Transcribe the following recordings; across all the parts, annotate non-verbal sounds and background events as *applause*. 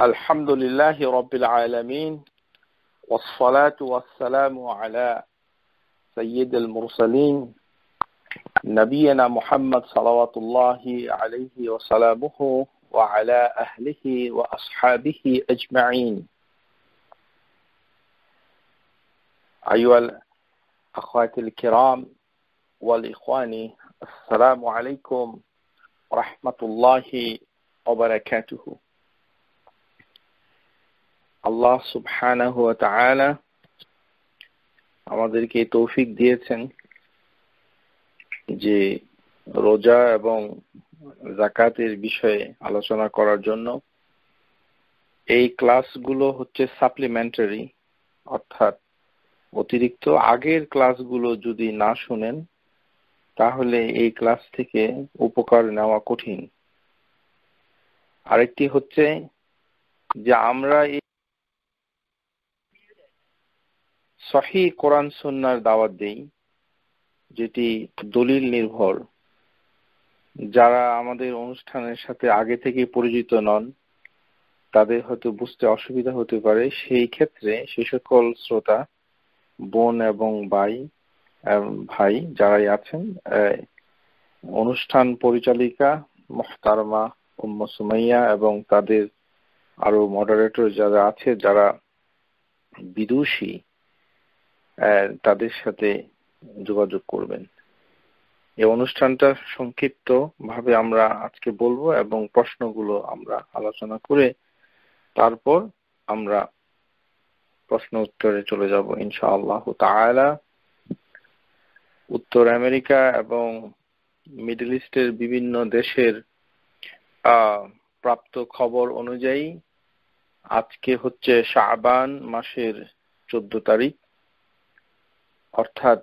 الحمد لله رب العالمين والصلاة والسلام على سيد المرسلين نبينا محمد صلوات الله عليه وسلامه وعلى أهله وأصحابه أجمعين أيها الأخوات الكرام والإخوان السلام عليكم ورحمة الله وبركاته আল্লাহ সুবহানাহু ওয়া তাআলা আমাদেরকে তৌফিক দিয়েছেন যে রোজা এবং যাকাতের বিষয়ে আলোচনা করার জন্য এই ক্লাসগুলো হচ্ছে সাপ্লিমেন্টারি অর্থাৎ অতিরিক্ত আগের ক্লাসগুলো যদি না শুনেন তাহলে এই ক্লাস থেকে উপকার নেওয়া কঠিন আরেকটি হচ্ছে যে আমরা এই সহি কোরআন সুন্নার দাওয়াত দেই যেটি দলিল নির্ভর যারা আমাদের অনুষ্ঠানের সাথে আগে থেকে পরিচিত নন তাদের হয়তো বুঝতে অসুবিধা হতে পারে সেই ক্ষেত্রে সে সকল শ্রোতা বোন এবং ভাই ভাই যারাই আছেন অনুষ্ঠান পরিচালিকা মোহতারমা উম্ম এবং তাদের আরো মডারেটর যারা আছে যারা বিদুষী তাদের সাথে যোগাযোগ করবেন এই অনুষ্ঠানটা সংক্ষিপ্ত ভাবে আমরা আজকে বলবো এবং প্রশ্নগুলো আমরা আলোচনা করে তারপর আমরা প্রশ্ন উত্তরে চলে যাব ইনশাআল্লাহ তাআলা উত্তর আমেরিকা এবং মিডল ইস্টের বিভিন্ন দেশের প্রাপ্ত খবর অনুযায়ী আজকে হচ্ছে শাবান মাসের চোদ্দ তারিখ অর্থাৎ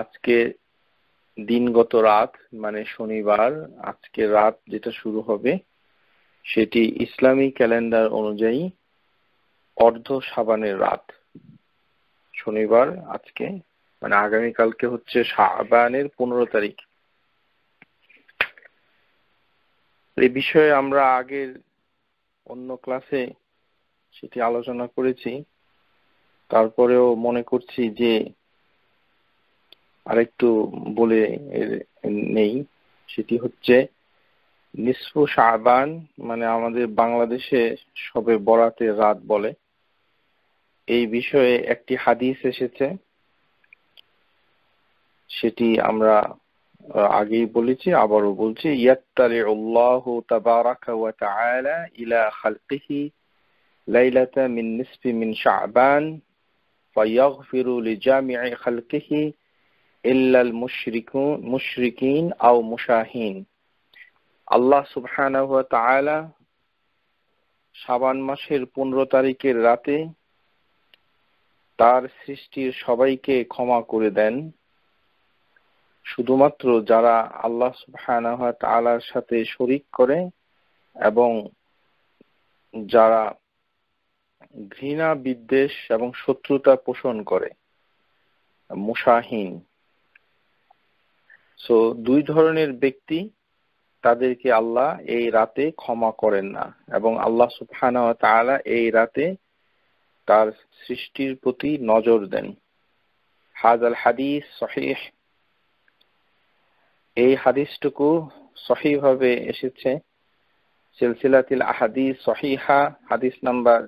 আজকে দিনগত রাত মানে শনিবার আজকে রাত যেটা শুরু হবে সেটি ইসলামী ক্যালেন্ডার অনুযায়ী অর্ধ সাবানের রাত শনিবার আজকে মানে আগামীকালকে হচ্ছে সাবানের পনেরো তারিখ এ বিষয়ে আমরা আগের অন্য ক্লাসে সেটি আলোচনা করেছি তারপরেও মনে করছি যে আরেকটু বলে নেই সেটি হচ্ছে নিসফু শাহবান মানে আমাদের বাংলাদেশে সবে বরাতে রাত বলে এই বিষয়ে একটি হাদিস এসেছে সেটি আমরা আগেই বলেছি আবারও বলছি ইয়াত্তালি ইলা খালকিহি লাইলাতা মিন নিসফি মিন শাবান فيغفر لجامع خلقه إلا المشركون مشركين أو مشاهين আল্লাহ সুবহানাহু ওয়া তাআলা শাবান মাসের 15 তারিখের রাতে তার সৃষ্টির সবাইকে ক্ষমা করে দেন শুধুমাত্র যারা আল্লাহ সুবহানাহু ওয়া তাআলার সাথে শরিক করে এবং যারা ঘৃণা বিদ্বেষ এবং শত্রুতা পোষণ করে মুসাহীন সো দুই ধরনের ব্যক্তি তাদেরকে আল্লাহ এই রাতে ক্ষমা করেন না এবং আল্লাহ সুফানা তাআলা এই রাতে তার সৃষ্টির প্রতি নজর দেন হাজাল হাদিস সহিহ এই হাদিসটুকু সহিভাবে এসেছে সিলসিলাতিল আহাদিস সহিহা হাদিস নাম্বার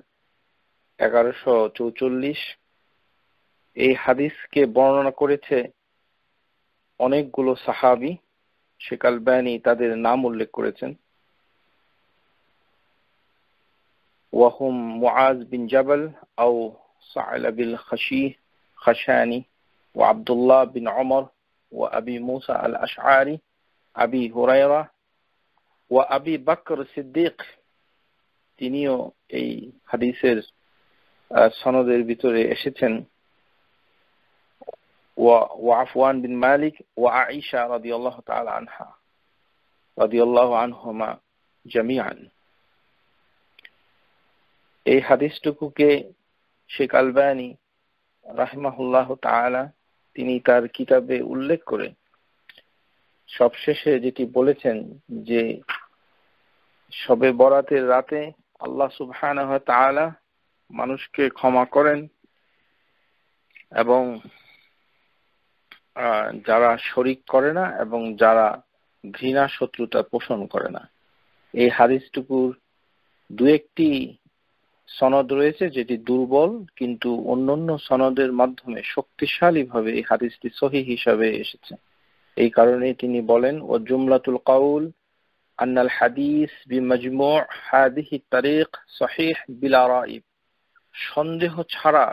এগারোশো চৌচল্লিশ এই হাদিসকে বর্ণনা করেছে অনেকগুলো সাহাবি সেকাল ব্যানি তাদের নাম উল্লেখ করেছেন ওয়াহুম মুআজ বিন জাবাল আও সাইলা বিল খাশি খাশানি ও আবদুল্লাহ বিন অমর ও আবি মুসা আল আশআরি আবি হুরাইরা ও আবি বাকর সিদ্দিক তিনিও এই হাদিসের সনদের ভিতরে এসেছেন ওয়াফওয়ান বিন মালিক ওয়া আইসা রাদি আল্লাহ তাল আনহা রাদি আল্লাহ আনহমা জামিয়ান এই হাদিসটুকুকে শেখ আলবানি রাহিমাহুল্লাহ তালা তিনি তার কিতাবে উল্লেখ করে সবশেষে যেটি বলেছেন যে সবে বরাতের রাতে আল্লাহ সুবহান তালা মানুষকে ক্ষমা করেন এবং যারা শরিক করে না এবং যারা ঘৃণা শত্রুতা পোষণ করে না এই হাদিসটুকুর দু একটি সনদ রয়েছে যেটি দুর্বল কিন্তু অন্যান্য সনদের মাধ্যমে শক্তিশালী ভাবে এই হাদিসটি সহি হিসাবে এসেছে এই কারণে তিনি বলেন ও জুমলাতুল কাউল আন্নাল হাদিস বি মজমু হাদিহি তারিখ সহিহ বিলা রাইব সন্দেহ ছাড়া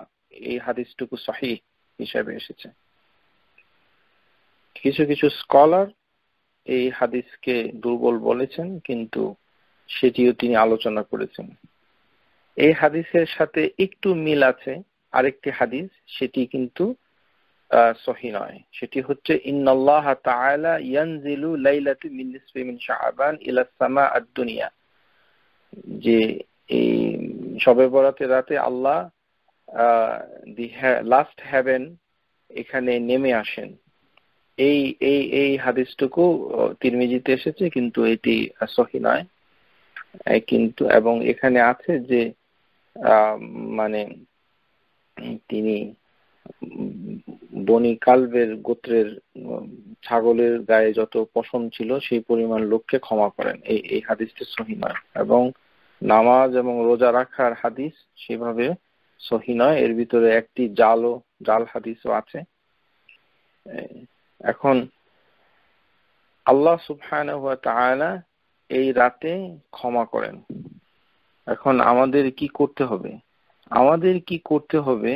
এই হাদিসটুকু সহি হিসাবে এসেছে কিছু কিছু স্কলার এই হাদিসকে দুর্বল বলেছেন কিন্তু সেটিও তিনি আলোচনা করেছেন এই হাদিসের সাথে একটু মিল আছে আরেকটি হাদিস সেটি কিন্তু সহি নয় সেটি হচ্ছে ইন্নাল্লাহ তাআলা ইয়ানজিলু লাইলাতু মিন নিসফি মিন শাবান ইলা সামা আদ-দুনিয়া যে এই শবে বরাতে রাতে আল্লাহ দি লাস্ট হ্যাভেন এখানে নেমে আসেন এই এই এই হাদিসটুকু তিরমিজিতে এসেছে কিন্তু এটি সহি নয় কিন্তু এবং এখানে আছে যে মানে তিনি বনি কালবের গোত্রের ছাগলের গায়ে যত পশম ছিল সেই পরিমাণ লোককে ক্ষমা করেন এই এই হাদিসটি সহি নয় এবং নামাজ এবং রোজা রাখার হাদিস সেভাবে সহি নয় এর ভিতরে একটি জালও জাল হাদিসও আছে এখন আল্লাহ সুফহান এই রাতে ক্ষমা করেন এখন আমাদের কি করতে হবে আমাদের কি করতে হবে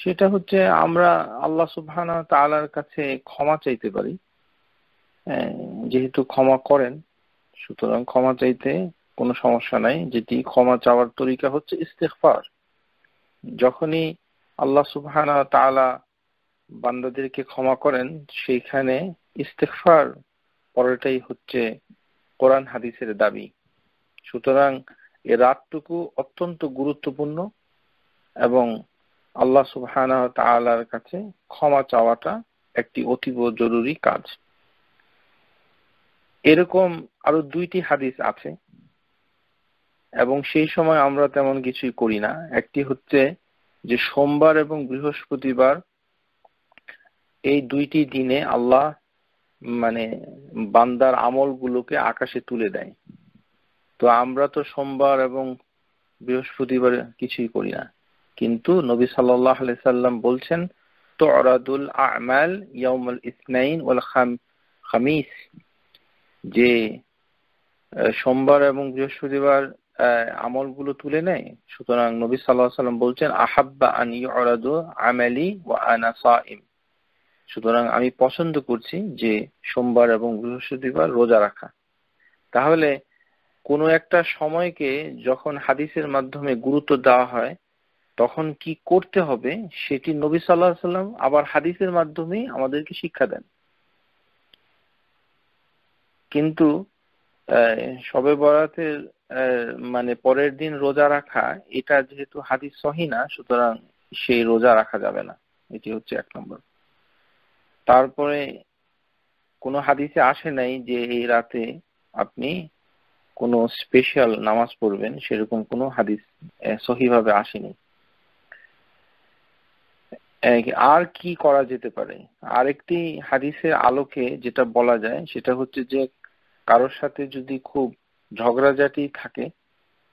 সেটা হচ্ছে আমরা আল্লাহ সুবহান তালার কাছে ক্ষমা চাইতে পারি হ্যাঁ, যেহেতু ক্ষমা করেন সুতরাং ক্ষমা চাইতে কোনো সমস্যা নাই যেটি ক্ষমা চাওয়ার তরিকা হচ্ছে ইস্তেফার যখনই আল্লাহ সুবহানা তালা বান্দাদেরকে ক্ষমা করেন সেইখানে ইস্তেফার পরেটাই হচ্ছে কোরআন হাদিসের দাবি সুতরাং এ রাতটুকু অত্যন্ত গুরুত্বপূর্ণ এবং আল্লাহ সুবহানা তালার কাছে ক্ষমা চাওয়াটা একটি অতীব জরুরি কাজ এরকম আরো দুইটি হাদিস আছে এবং সেই সময় আমরা তেমন কিছুই করি না একটি হচ্ছে যে সোমবার এবং বৃহস্পতিবার এই দুইটি দিনে আল্লাহ মানে বান্দার আমলগুলোকে আকাশে তুলে দেয় তো আমরা তো সোমবার এবং বৃহস্পতিবার কিছুই করি না কিন্তু নবী সাল্লাহ সাল্লাম বলছেন তো অরাদুল আমাল ইয়ামুল ইসনাইন ওল খামিস যে সোমবার এবং বৃহস্পতিবার আমলগুলো তুলে নেয় সুতরাং নবী সাল্লাহ সাল্লাম বলছেন আহাব্বা আনি অরাদু আমালি ও আনা সুতরাং আমি পছন্দ করছি যে সোমবার এবং বৃহস্পতিবার রোজা রাখা তাহলে কোনো একটা সময়কে যখন হাদিসের মাধ্যমে গুরুত্ব দেওয়া হয় তখন কি করতে হবে সেটি নবী সাল্লাহ সাল্লাম আবার হাদিসের মাধ্যমে আমাদেরকে শিক্ষা দেন কিন্তু সবে বরাতের মানে পরের দিন রোজা রাখা এটা যেহেতু হাদিস সহি না সুতরাং সেই রোজা রাখা যাবে না এটি হচ্ছে এক নম্বর তারপরে কোনো হাদিসে আসে নাই যে এই রাতে আপনি কোনো স্পেশাল নামাজ পড়বেন সেরকম কোনো হাদিস সহিভাবে আসেনি আর কি করা যেতে পারে আরেকটি হাদিসের আলোকে যেটা বলা যায় সেটা হচ্ছে যে কারোর সাথে যদি খুব ঝগড়াঝাটি থাকে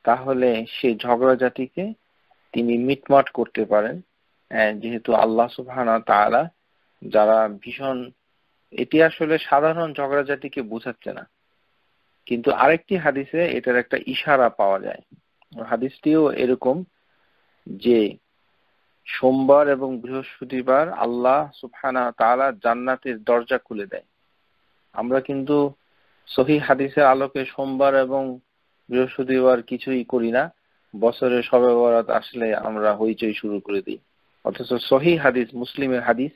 তাহলে সেই ঝগড়াঝাটিকে তিনি মিটমাট করতে পারেন হ্যাঁ, যেহেতু আল্লাহ সুহানা তারা যারা ভীষণ এটি আসলে সাধারণ ঝগড়াঝাটিকে বোঝাচ্ছে না কিন্তু আরেকটি হাদিসে এটার একটা ইশারা পাওয়া যায় হাদিসটিও এরকম যে সোমবার এবং বৃহস্পতিবার আল্লাহ সুফানা তারা জান্নাতের দরজা খুলে দেয় আমরা কিন্তু সহি হাদিসের আলোকে সোমবার এবং বৃহস্পতিবার কিছুই করি না বছরের সবে বরাত আসলে আমরা হইচই শুরু করে দিই অথচ সহি হাদিস মুসলিমের হাদিস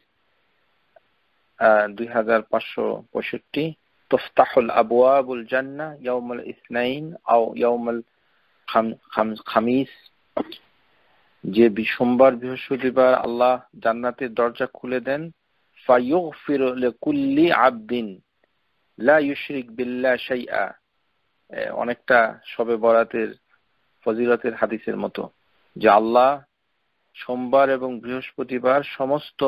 দুই হাজার পাঁচশো পঁয়ষট্টি তোফতাহুল আবুয়াবুল জান্না ইসনাইন আও খামিস যে সোমবার বৃহস্পতিবার আল্লাহ জান্নাতের দরজা খুলে দেন ফাইয়ুগফিরু লিকুল্লি আবদিন অনেকটা সবে বরাতের ফজিরতের হাদিসের মতো যে আল্লাহ সোমবার এবং বৃহস্পতিবার সমস্ত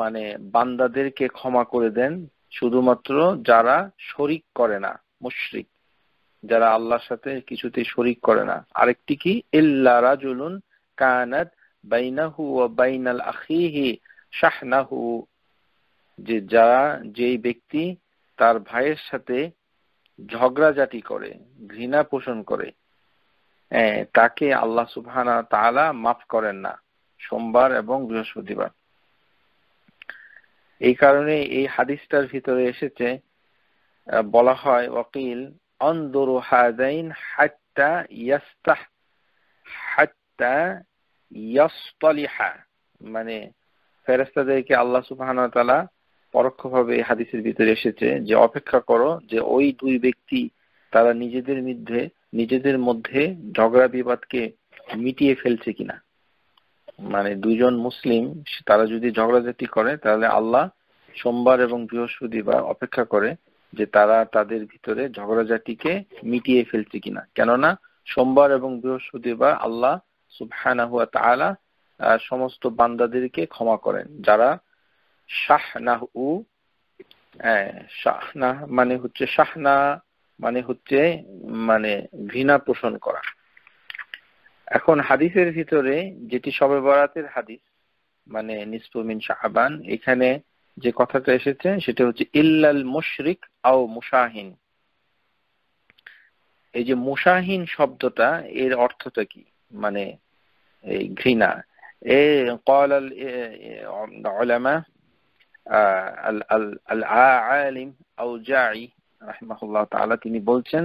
মানে বান্দাদেরকে ক্ষমা করে দেন শুধুমাত্র যারা শরিক করে না মুশরিক যারা আল্লাহর সাথে কিছুতে শরিক করে না আরেকটি কি কানাত বাইনাল আখিহি শাহনাহু যে যারা যেই ব্যক্তি তার ভাইয়ের সাথে ঝগড়া জাতি করে ঘৃণা পোষণ করে তাকে আল্লাহ সুবহানা তালা মাফ করেন না সোমবার এবং বৃহস্পতিবার এই কারণে এই হাদিসটার ভিতরে এসেছে বলা হয় ওকিল অন্দরু হাজাইন হাত্তা ইয়াস্তাহ হাত্তা ইয়াসতালিহা মানে ফেরেস্তাদেরকে আল্লাহ সুবাহ ওয়া পরোক্ষভাবে হাদিসের ভিতরে এসেছে যে অপেক্ষা করো যে ওই দুই ব্যক্তি তারা নিজেদের মধ্যে নিজেদের মধ্যে ঝগড়া বিবাদকে মিটিয়ে ফেলছে কিনা মানে দুজন মুসলিম তারা যদি ঝগড়াঝাটি করে তাহলে আল্লাহ সোমবার এবং বৃহস্পতিবার অপেক্ষা করে যে তারা তাদের ভিতরে ঝগড়াঝাটিকে মিটিয়ে ফেলছে কিনা কেননা সোমবার এবং বৃহস্পতিবার আল্লাহ হুয়া তালা সমস্ত বান্দাদেরকে ক্ষমা করেন যারা শাহনাহ হ্যাঁ, মানে হচ্ছে শাহনা মানে হচ্ছে মানে ঘৃণা পোষণ করা এখন হাদিসের ভিতরে যেটি সবে বরাতের হাদিস মানে নিসফুমিন শাহবান এখানে যে কথাটা এসেছে সেটা হচ্ছে ইল্লাল মুশরিক আও মুসাহিন এই যে মুসাহিন শব্দটা এর অর্থটা কি মানে এই ঘৃণা এ কল আলিম আউজাই রাহিমাহুল্লাহ তাআলা তিনি বলছেন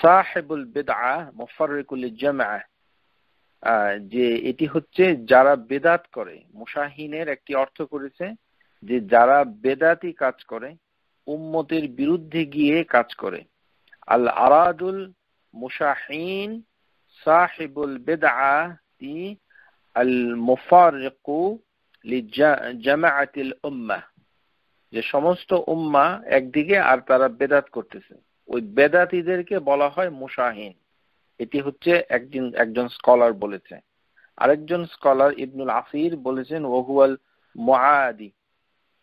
সাহেবুল বেদা মুফাররিকুল জামা যে এটি হচ্ছে যারা বেদাত করে মুসাহিনের একটি অর্থ করেছে যে যারা বেদাতি কাজ করে উম্মতের বিরুদ্ধে গিয়ে কাজ করে আল আরাদুল মুসাহিন সাহেবুল বেদা আল মুফাররিকু জামাআতিল উম্মাহ যে সমস্ত উম্মা একদিকে আর তারা বেদাত করতেছে ওই বেদাতিদেরকে বলা হয় মুসাহিন এটি হচ্ছে একদিন একজন স্কলার বলেছে আরেকজন স্কলার ইবনুল আসির বলেছেন ওহুয়াল মহাদি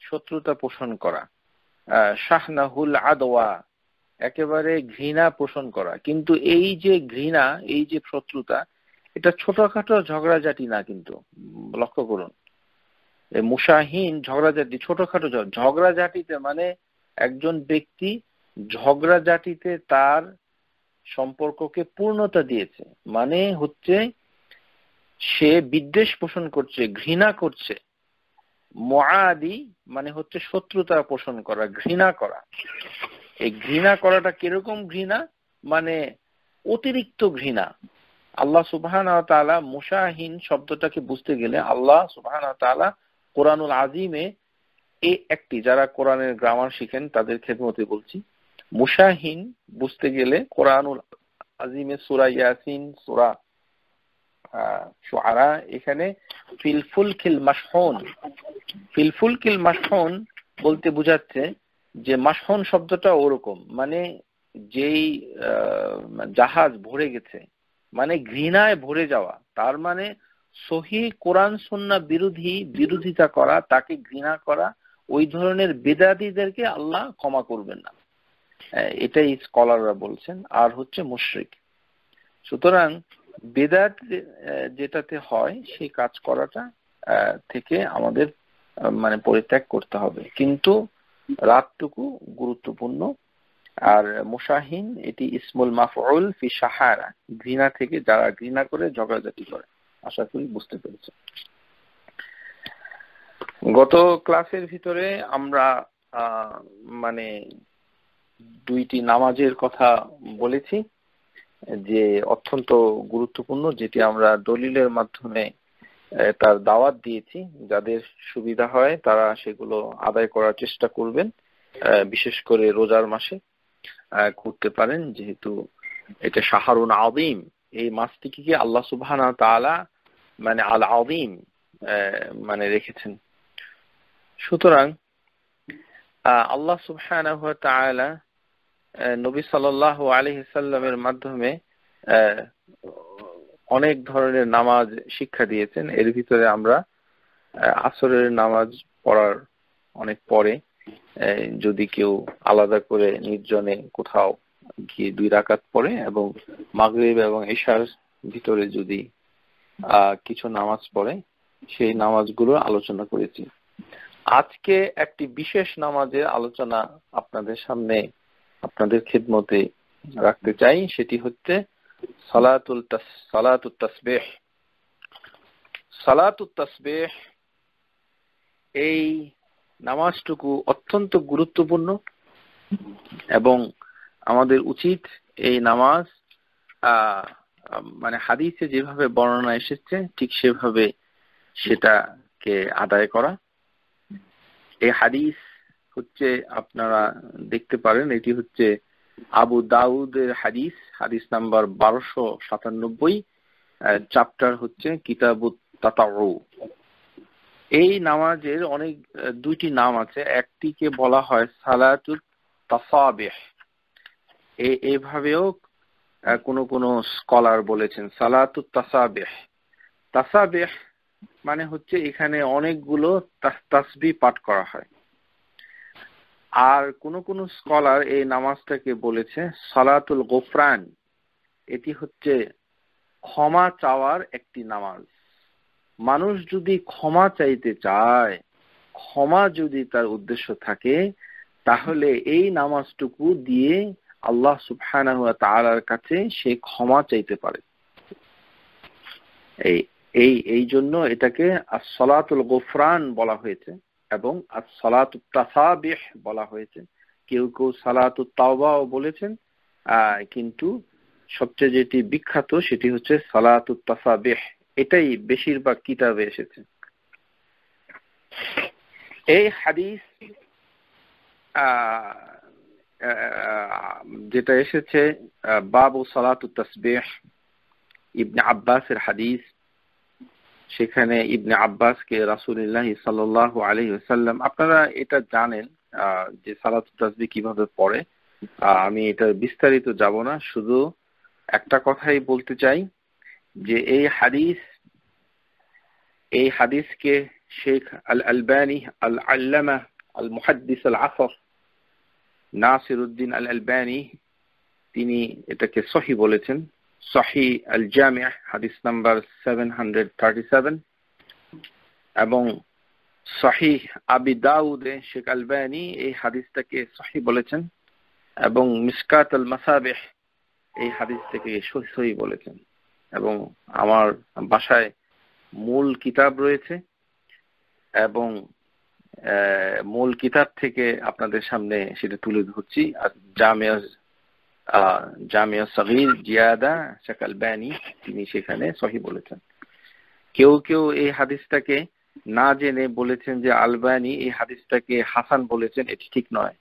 শত্রুতা পোষণ করা শাহনাহুল আদওয়া একেবারে ঘৃণা পোষণ করা কিন্তু এই যে ঘৃণা এই যে শত্রুতা এটা ছোটখাটো ঝগড়াঝাটি না কিন্তু লক্ষ্য করুন মুশাহীন ঝগড়াঝাটি ছোটখাটো ঝগড়াঝাটিতে মানে একজন ব্যক্তি ঝগড়াঝাটিতে তার সম্পর্ককে পূর্ণতা দিয়েছে মানে হচ্ছে সে বিদ্বেষ পোষণ করছে ঘৃণা করছে মোয়াদি মানে হচ্ছে শত্রুতা পোষণ করা ঘৃণা করা এই ঘৃণা করাটা কিরকম ঘৃণা মানে অতিরিক্ত ঘৃণা আল্লাহ সুবাহ মুসাহীন শব্দটাকে বুঝতে গেলে আল্লাহ সুবাহ কোরআনুল আজিমে এ একটি যারা কোরআনের গ্রামার শিখেন তাদের খেদমতে বলছি মুশাহিন বুঝতে গেলে কোরআনুল আজিমে সুরা ইয়াসিন সুরা এখানে ফিলফুল খিল মাসহন ফিলফুল মাসহন বলতে বুঝাচ্ছে যে মাসহন শব্দটা ওরকম মানে যেই জাহাজ ভরে গেছে মানে ঘৃণায় ভরে যাওয়া তার মানে সহি কোরআন সন্না বিরোধী বিরোধিতা করা তাকে ঘৃণা করা ওই ধরনের বেদাদিদেরকে আল্লাহ ক্ষমা করবেন না হ্যাঁ, এটাই স্কলাররা বলছেন আর হচ্ছে মুশ্রিক সুতরাং বেদাত যেটাতে হয় সেই কাজ করাটা থেকে আমাদের মানে পরিত্যাগ করতে হবে কিন্তু রাতটুকু গুরুত্বপূর্ণ আর মুসাহিন এটি ইসমুল মাফরুল ফি সাহারা ঘৃণা থেকে যারা ঘৃণা করে ঝগড়াঝাটি করে আশা করি বুঝতে পেরেছে গত ক্লাসের ভিতরে আমরা মানে দুইটি নামাজের কথা বলেছি যে অত্যন্ত গুরুত্বপূর্ণ যেটি আমরা দলিলের মাধ্যমে তার দাওয়াত দিয়েছি যাদের সুবিধা হয় তারা সেগুলো আদায় করার চেষ্টা করবেন বিশেষ করে রোজার মাসে করতে পারেন যেহেতু এটা সাহারুন আদিম এই মাসটিকে আল্লাহ সুবাহ মানে আল আদিম মানে রেখেছেন সুতরাং আল্লাহ সুবহানাহু নবী সাল আলাইহি সাল্লামের মাধ্যমে অনেক ধরনের নামাজ শিক্ষা দিয়েছেন এর ভিতরে আমরা আসরের নামাজ পড়ার অনেক পরে যদি কেউ আলাদা করে নির্জনে কোথাও গিয়ে দুই রাকাত পড়ে এবং মাগরীব এবং এশার ভিতরে যদি কিছু নামাজ পড়ে সেই নামাজগুলো আলোচনা করেছি আজকে একটি বিশেষ নামাজের আলোচনা আপনাদের সামনে আপনাদের খেদমতে রাখতে চাই সেটি হচ্ছে সালাতুল সালাতুল তাসবেহ সালাতুল তাসবেহ এই নামাজটুকু অত্যন্ত গুরুত্বপূর্ণ এবং আমাদের উচিত এই নামাজ আহ মানে হাদিসে যেভাবে বর্ণনা এসেছে ঠিক সেভাবে সেটাকে আদায় করা এই হাদিস হচ্ছে আপনারা দেখতে পারেন এটি হচ্ছে আবু দাউদের হাদিস হাদিস নাম্বার বারোশো সাতানব্বই চ্যাপ্টার হচ্ছে কিতাবু তাতারু এই নামাজের অনেক দুইটি নাম আছে একটিকে বলা হয় সালাতুল তাসাবেহ এইভাবেও কোন কোন স্কলার বলেছেন সালাতু তাসাবেহ তাসাবেহ মানে হচ্ছে এখানে অনেকগুলো তাসবি পাঠ করা হয় আর কোন কোন স্কলার এই নামাজটাকে বলেছে সালাতুল গোফরান এটি হচ্ছে ক্ষমা চাওয়ার একটি নামাজ মানুষ যদি ক্ষমা চাইতে চায় ক্ষমা যদি তার উদ্দেশ্য থাকে তাহলে এই নামাজটুকু দিয়ে আল্লাহ সুবহানাহু ওয়া তাআলার কাছে সে ক্ষমা চাইতে পারে এই এই এই জন্য এটাকে আসসালাতুল গোফরান বলা হয়েছে এবং আসসালাতুত তাসাবিহ বলা হয়েছে কেউ কেউ সালাতুত তাওবাও বলেছেন কিন্তু সবচেয়ে যেটি বিখ্যাত সেটি হচ্ছে সালাতুত তাসাবিহ এটাই বেশিরভাগ কিতাবে এসেছে এই হাদিস যেটা এসেছে বাবু সালাতু ইবনে আব্বাসের হাদিস সেখানে ইবনে আব্বাসকে রাসুলিল্লাহ সাল আলী সাল্লাম আপনারা এটা জানেন যে সালাত তাসবি কিভাবে পড়ে আমি এটা বিস্তারিত যাব না শুধু একটা কথাই বলতে চাই যে এই হাদিস এই হাদিসকে শেখ আল আলবানি আল আল্লামা আল মুহাদ্দিস আল আসফ নাসির উদ্দিন আল আলবানি তিনি এটাকে সহি বলেছেন সহি আল জামিয়া হাদিস number seven hundred thirty seven এবং সহি আবি দাউদে শেখ আলবানি এই হাদিসটাকে সহি বলেছেন এবং মিসকাত আল মাসাবেহ এই হাদিস থেকে সহি বলেছেন এবং আমার বাসায় মূল কিতাব রয়েছে এবং মূল কিতাব থেকে আপনাদের সামনে সেটা তুলে ধরছি জিয়াদা শাকাল ব্যানি তিনি সেখানে সহি বলেছেন কেউ কেউ এই হাদিসটাকে না জেনে বলেছেন যে আলবানি এই হাদিসটাকে হাসান বলেছেন এটি ঠিক নয়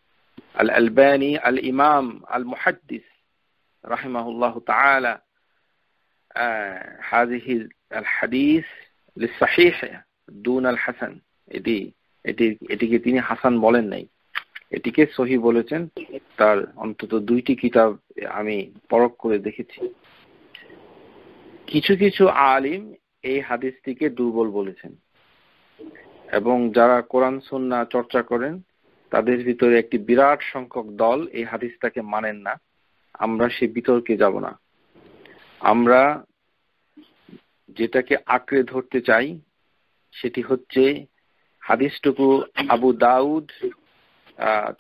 আল আলবানি আল ইমাম আল মুহাদ্দিস রাহিমাহুল্লাহ তাআলা هذه الحديث দুন আল হাসান এটি এটি এটিকে তিনি হাসান বলেন নাই এটিকে সহি বলেছেন তার অন্তত দুইটি কিতাব আমি পরখ করে দেখেছি কিছু কিছু আলিম এই হাদিসটিকে দুর্বল বলেছেন এবং যারা কোরআন সন্না চর্চা করেন তাদের ভিতরে একটি বিরাট সংখ্যক দল এই হাদিসটাকে মানেন না আমরা সে বিতর্কে যাব না আমরা যেটাকে আঁকড়ে ধরতে চাই সেটি হচ্ছে হাদিসটুকু আবু দাউদ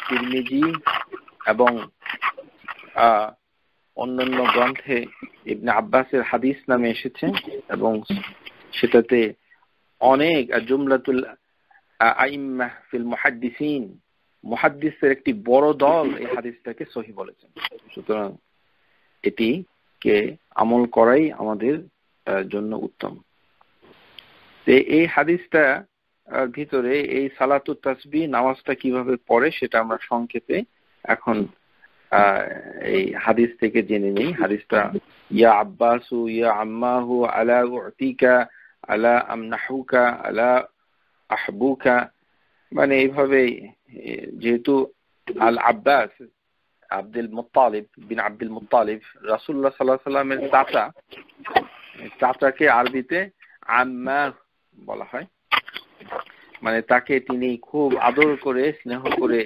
তিরমিজি এবং অন্যান্য গ্রন্থে ইবনে আব্বাসের হাদিস নামে এসেছে এবং সেটাতে অনেক জুমলাতুল আইম্মা ফিল মহাদ্দিসিন মহাদ্দিসের একটি বড় দল এই হাদিসটাকে সহি বলেছেন সুতরাং এটি কে আমল করাই আমাদের জন্য উত্তম এই হাদিসটা ভিতরে এই সালাত তাসবি নামাজটা কিভাবে পড়ে সেটা আমরা সংক্ষেপে এখন এই হাদিস থেকে জেনে নেই হাদিসটা ইয়া আব্বাসু ইয়া আম্মাহু আলা উতিকা আলা আমনাহুকা আলা আহবুকা মানে এইভাবে যেহেতু আল আব্বাস আব্দুল মুতালিব বিন আব্দুল মুতালিব রাসুল্লাহ সাল্লাহ সাল্লামের চাচা চাচাকে আরবিতে আম্মা বলা হয় মানে তাকে তিনি খুব আদর করে স্নেহ করে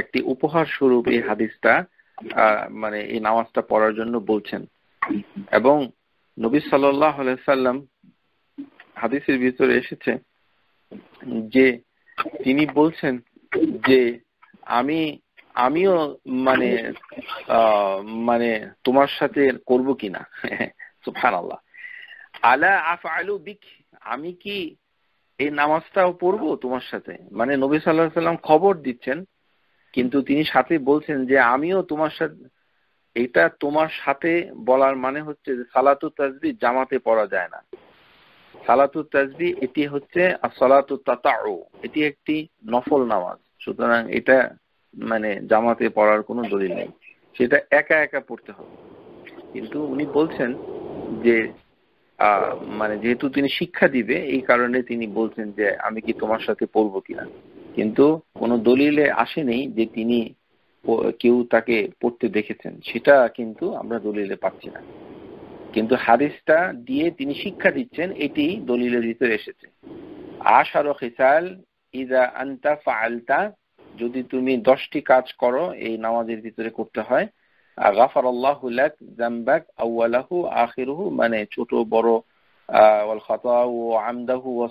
একটি উপহার স্বরূপ এই হাদিসটা মানে এই নামাজটা পড়ার জন্য বলছেন এবং নবী সাল্লাম হাদিসের ভিতরে এসেছে যে তিনি বলছেন যে আমি আমিও মানে মানে তোমার সাথে করব কিনা আল্লাহ *laughs* আলা আফ আলু বিক আমি কি এই নামাজটাও পড়বো তোমার সাথে মানে নবী সাল্লাহ সাল্লাম খবর দিচ্ছেন কিন্তু তিনি সাথে বলছেন যে আমিও তোমার সাথে এটা তোমার সাথে বলার মানে হচ্ছে যে সালাতু তাজবি জামাতে পড়া যায় না সালাতু তাজবি এটি হচ্ছে সালাতু তাতাও এটি একটি নফল নামাজ সুতরাং এটা মানে জামাতে পড়ার কোনো দলিল নেই সেটা একা একা পড়তে হবে কিন্তু উনি বলছেন যে মানে যেহেতু তিনি শিক্ষা দিবে এই কারণে তিনি বলছেন যে আমি কি তোমার সাথে পড়বো কিনা কিন্তু কোন দলিলে আসেনি যে তিনি কেউ তাকে পড়তে দেখেছেন সেটা কিন্তু আমরা দলিলে পাচ্ছি না কিন্তু হাদিসটা দিয়ে তিনি শিক্ষা দিচ্ছেন এটি দলিলের ভিতরে এসেছে আশার খিসাল ইদা আন্তা ফা আলতা যদি তুমি দশটি কাজ করো এই নামাজের ভিতরে করতে হয় গাফার মানে ছোট বড়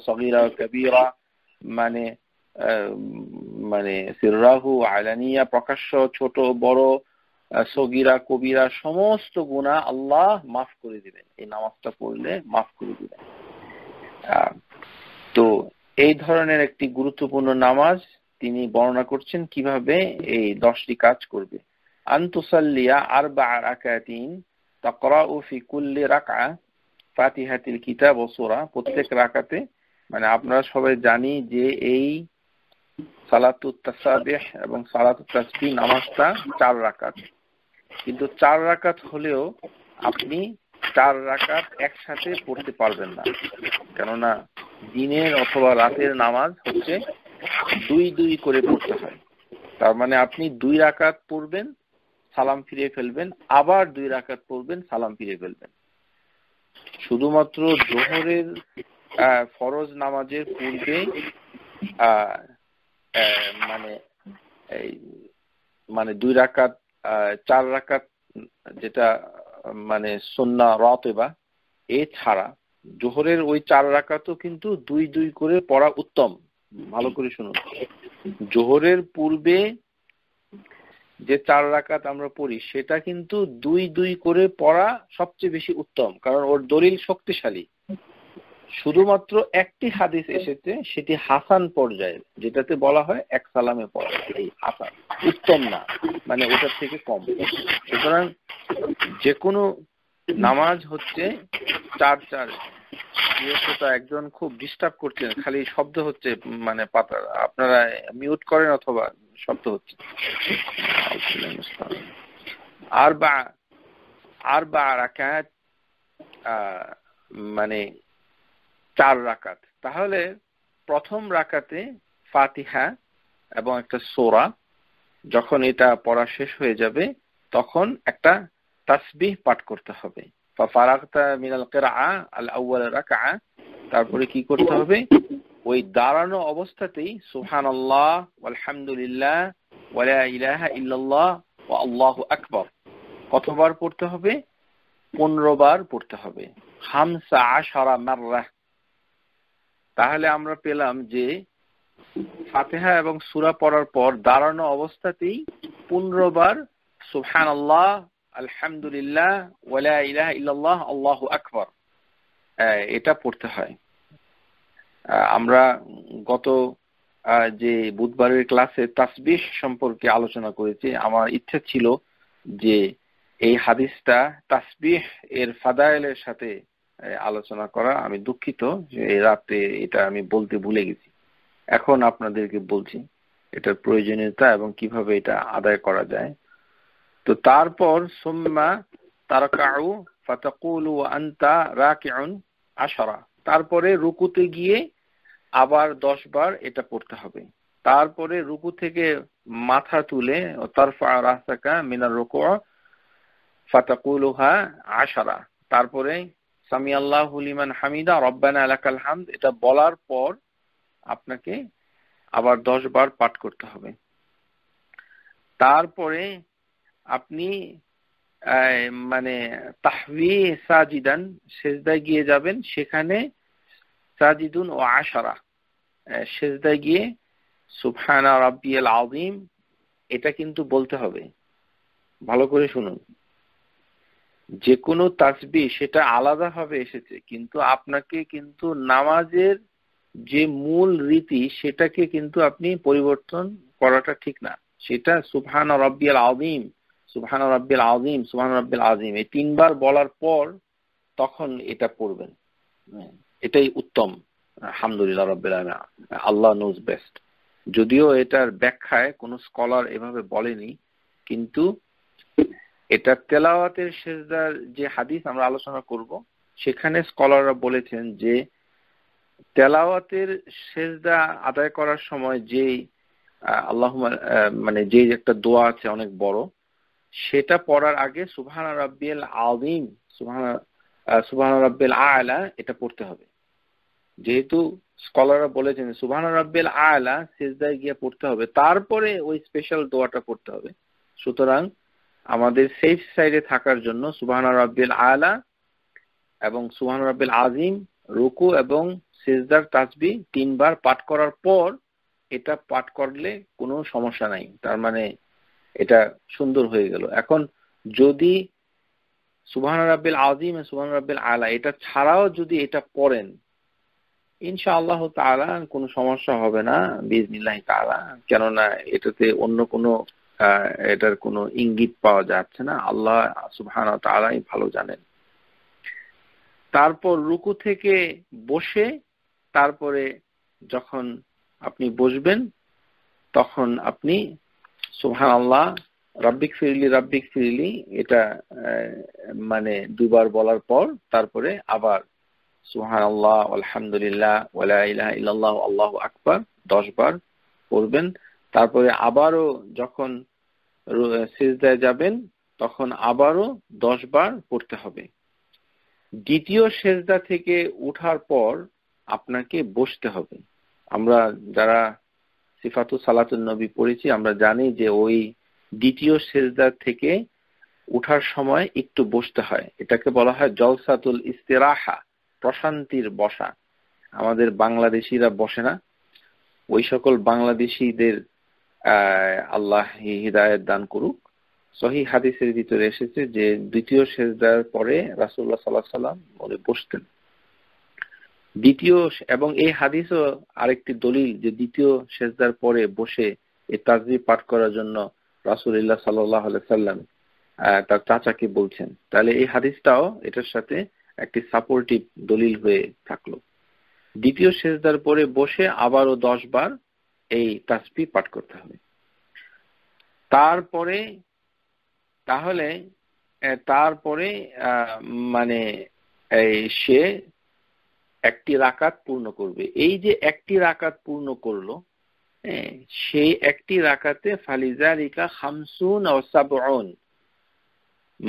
সগিরা কবিরা মানে, মানে ছোট বড় সগিরা কবিরা সমস্ত গুণা আল্লাহ মাফ করে দিবেন এই নামাজটা পড়লে মাফ করে দিবেন তো এই ধরনের একটি গুরুত্বপূর্ণ নামাজ তিনি বর্ণনা করছেন কিভাবে এই দশটি কাজ করবে أن تصلي أربع ركعات تقرأ في كل ركعة فاتحة الكتاب প্রত্যেক রাকাতে মানে সবাই জানি যে এই এবং নামাজটা চার রাকাত কিন্তু চার রাকাত হলেও আপনি চার রাকাত একসাথে পড়তে পারবেন না কেননা দিনের অথবা রাতের নামাজ হচ্ছে দুই দুই করে পড়তে হয় তার মানে আপনি দুই রাকাত পড়বেন সালাম ফিরে ফেলবেন আবার দুই রাকাত পড়বেন সালাম ফিরে ফেলবেন শুধুমাত্র জোহরের ফরজ নামাজের পূর্বে মানে মানে দুই রাকাত চার রাকাত যেটা মানে সন্না রতেবা এ ছাড়া জোহরের ওই চার রাকাতও কিন্তু দুই দুই করে পড়া উত্তম ভালো করে শুনুন জোহরের পূর্বে যে চার রাকাত আমরা পড়ি সেটা কিন্তু দুই দুই করে পড়া সবচেয়ে বেশি উত্তম কারণ ওর দলিল শক্তিশালী শুধুমাত্র একটি হাদিস এসেছে সেটি হাসান পর্যায়ে যেটাতে বলা হয় এক সালামে পড়া এই হাসান উত্তম না মানে ওটার থেকে কম সুতরাং যে কোনো নামাজ হচ্ছে চার চার একজন খুব ডিস্টার্ব করছেন খালি শব্দ হচ্ছে মানে পাতা আপনারা মিউট করেন অথবা শব্দ হচ্ছে আর বা আর বা রাকাত মানে চার রাকাত তাহলে প্রথম রাকাতে ফাতিহা এবং একটা সোরা যখন এটা পড়া শেষ হয়ে যাবে তখন একটা তাসবিহ পাঠ করতে হবে ফারাক্তা মিনাল কেরা আল আউ্বাল রাকা তারপরে কি করতে হবে ওই দাঁড়ানো অবস্থাতেই সুহান আল্লাহ আলহামদুলিল্লাহ ওয়ালা ইলাহা ও আল্লাহ আকবর কতবার পড়তে হবে পনেরো বার পড়তে হবে হামসা আশারা মাররা তাহলে আমরা পেলাম যে ফাতেহা এবং সুরা পড়ার পর দাঁড়ানো অবস্থাতেই পনেরো বার সুহান আল্লাহ আলহামদুলিল্লাহ ওয়ালাহ ইহ ইল্লাল্লাহ আল্লাহ আকবর এটা পড়তে হয় আমরা গত যে বুধবারের ক্লাসে তাসবিহ সম্পর্কে আলোচনা করেছি আমার ইচ্ছে ছিল যে এই হাদিসটা তাসবিহ এর ফাদায়েলের সাথে আলোচনা করা আমি দুঃখিত এই রাতে এটা আমি বলতে ভুলে গেছি এখন আপনাদেরকে বলছি এটার প্রয়োজনীয়তা এবং কিভাবে এটা আদায় করা যায় তো তারপর সোম্মা তারকাউ ফাতাকুল আন্তা রাকিউন আসরা তারপরে রুকুতে গিয়ে আবার দশ বার এটা পড়তে হবে তারপরে রুকু থেকে মাথা তুলে মিনার রুকু ফাতাকুলুহা আশারা তারপরে সামি আল্লাহ লিমান হামিদা রব্বানা আলাকাল হামদ এটা বলার পর আপনাকে আবার দশ বার পাঠ করতে হবে তারপরে আপনি মানে তাহবি সাজিদান সেজদায় গিয়ে যাবেন সেখানে সাজিদুন ও আশারা সেজদা গিয়ে সুফহানা রাব্বিয়াল আদিম এটা কিন্তু বলতে হবে ভালো করে শুনুন যে কোনো তাসবি সেটা আলাদা হবে এসেছে কিন্তু আপনাকে কিন্তু নামাজের যে মূল রীতি সেটাকে কিন্তু আপনি পরিবর্তন করাটা ঠিক না সেটা সুফান রব্বিয়াল আজিম সুফান রব্বিয়াল আজিম সুফান রব্বিয়াল আজিম এই তিনবার বলার পর তখন এটা পড়বেন হ্যাঁ। এটাই উত্তম আলহামদুলিল্লাহ রব্বুল আলমিন আল্লাহ নোজ বেস্ট যদিও এটার ব্যাখ্যায় কোন স্কলার এভাবে বলেনি কিন্তু এটা তেলাওয়াতের শেষদার যে হাদিস আমরা আলোচনা করব সেখানে স্কলাররা বলেছেন যে তেলাওয়াতের শেষদা আদায় করার সময় যে আল্লাহ মানে যে একটা দোয়া আছে অনেক বড় সেটা পড়ার আগে সুবাহ রাব্বিল আলিম সুবাহ সুবাহ রাব্বিল আলা এটা পড়তে হবে যেহেতু স্কলাররা বলেছেন সুবহান রাব্বিল আলা সেজদায় গিয়ে পড়তে হবে তারপরে ওই স্পেশাল দোয়াটা পড়তে হবে সুতরাং আমাদের সেফ সাইডে থাকার জন্য সুবহান রাব্বিল আলা এবং সুবহান রাব্বিল আজিম রুকু এবং সেজদার তাসবি তিনবার পাঠ করার পর এটা পাঠ করলে কোনো সমস্যা নাই তার মানে এটা সুন্দর হয়ে গেল এখন যদি সুবহান রাব্বিল আজিম সুবহান রাব্বিল আলা এটা ছাড়াও যদি এটা পড়েন ইনশাআল্লাহ তালা কোনো সমস্যা হবে না বিজনিল্লাহ তালা কেননা এটাতে অন্য কোনো এটার কোনো ইঙ্গিত পাওয়া যাচ্ছে না আল্লাহ সুবহান তালাই ভালো জানেন তারপর রুকু থেকে বসে তারপরে যখন আপনি বসবেন তখন আপনি সুবহান আল্লাহ রাব্বিক ফিরিলি রাব্বিক ফিরিলি এটা মানে দুবার বলার পর তারপরে আবার সুহান আলহামদুলিল্লাহ ওলা ইলাহ ইল্লাহ আল্লাহ আকবার দশ বার পড়বেন তারপরে আবারও যখন সিজদায় যাবেন তখন আবারও দশ বার পড়তে হবে দ্বিতীয় সেজদা থেকে উঠার পর আপনাকে বসতে হবে আমরা যারা সিফাতু সালাতুল নবী পড়েছি আমরা জানি যে ওই দ্বিতীয় সেজদা থেকে উঠার সময় একটু বসতে হয় এটাকে বলা হয় জলসাতুল ইস্তেরাহা প্রশান্তির বসা আমাদের বাংলাদেশিরা বসে না ওই সকল বাংলাদেশিদের আল্লাহ হৃদায়ত দান করুক সহি হাদিসের ভিতরে এসেছে যে দ্বিতীয় সেজদার পরে রাসুল্লাহ সাল্লাহ সাল্লাম উনি বসতেন দ্বিতীয় এবং এই হাদিসও আরেকটি দলিল যে দ্বিতীয় সেজদার পরে বসে এই তাজবি পাঠ করার জন্য রাসুল রাসুলিল্লাহ সাল্লাহ সাল্লাম তার চাচাকে বলছেন তাহলে এই হাদিসটাও এটার সাথে একটি সাপোর্টিভ দলিল হয়ে থাকলো দ্বিতীয় সেজদার পরে বসে আবারও দশ বার এই তাসপি পাঠ করতে হবে তারপরে তাহলে তারপরে মানে সে একটি রাকাত পূর্ণ করবে এই যে একটি রাকাত পূর্ণ করলো সেই একটি রাকাতে ফালিজা রিকা খামসুন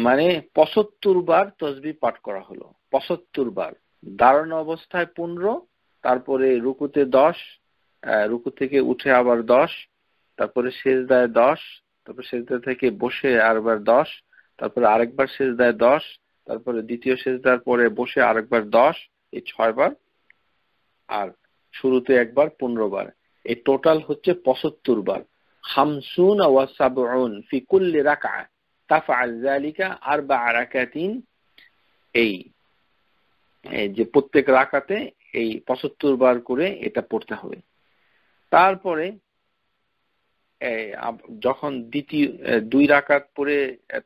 মানে পঁচাত্তর বার তসবি পাঠ করা হলো পঁচাত্তর বার দাঁড়ানো অবস্থায় পনেরো তারপরে রুকুতে দশ রুকু থেকে উঠে আবার দশ তারপরে শেষ দেয় দশ তারপরে সেজদা থেকে বসে আরবার দশ তারপরে আরেকবার দেয় দশ তারপরে দ্বিতীয় দেওয়ার পরে বসে আরেকবার দশ এই ছয়বার আর শুরুতে একবার পনেরো বার এই টোটাল হচ্ছে পঁচাত্তর বার হামসুন ওয়া সাবউন ফি কুল্লি রাকা তাফআল যালিকা আরবা এই যে প্রত্যেক রাকাতে এই পঁচাত্তর বার করে এটা পড়তে হবে তারপরে যখন দ্বিতীয় দুই রাকাত পরে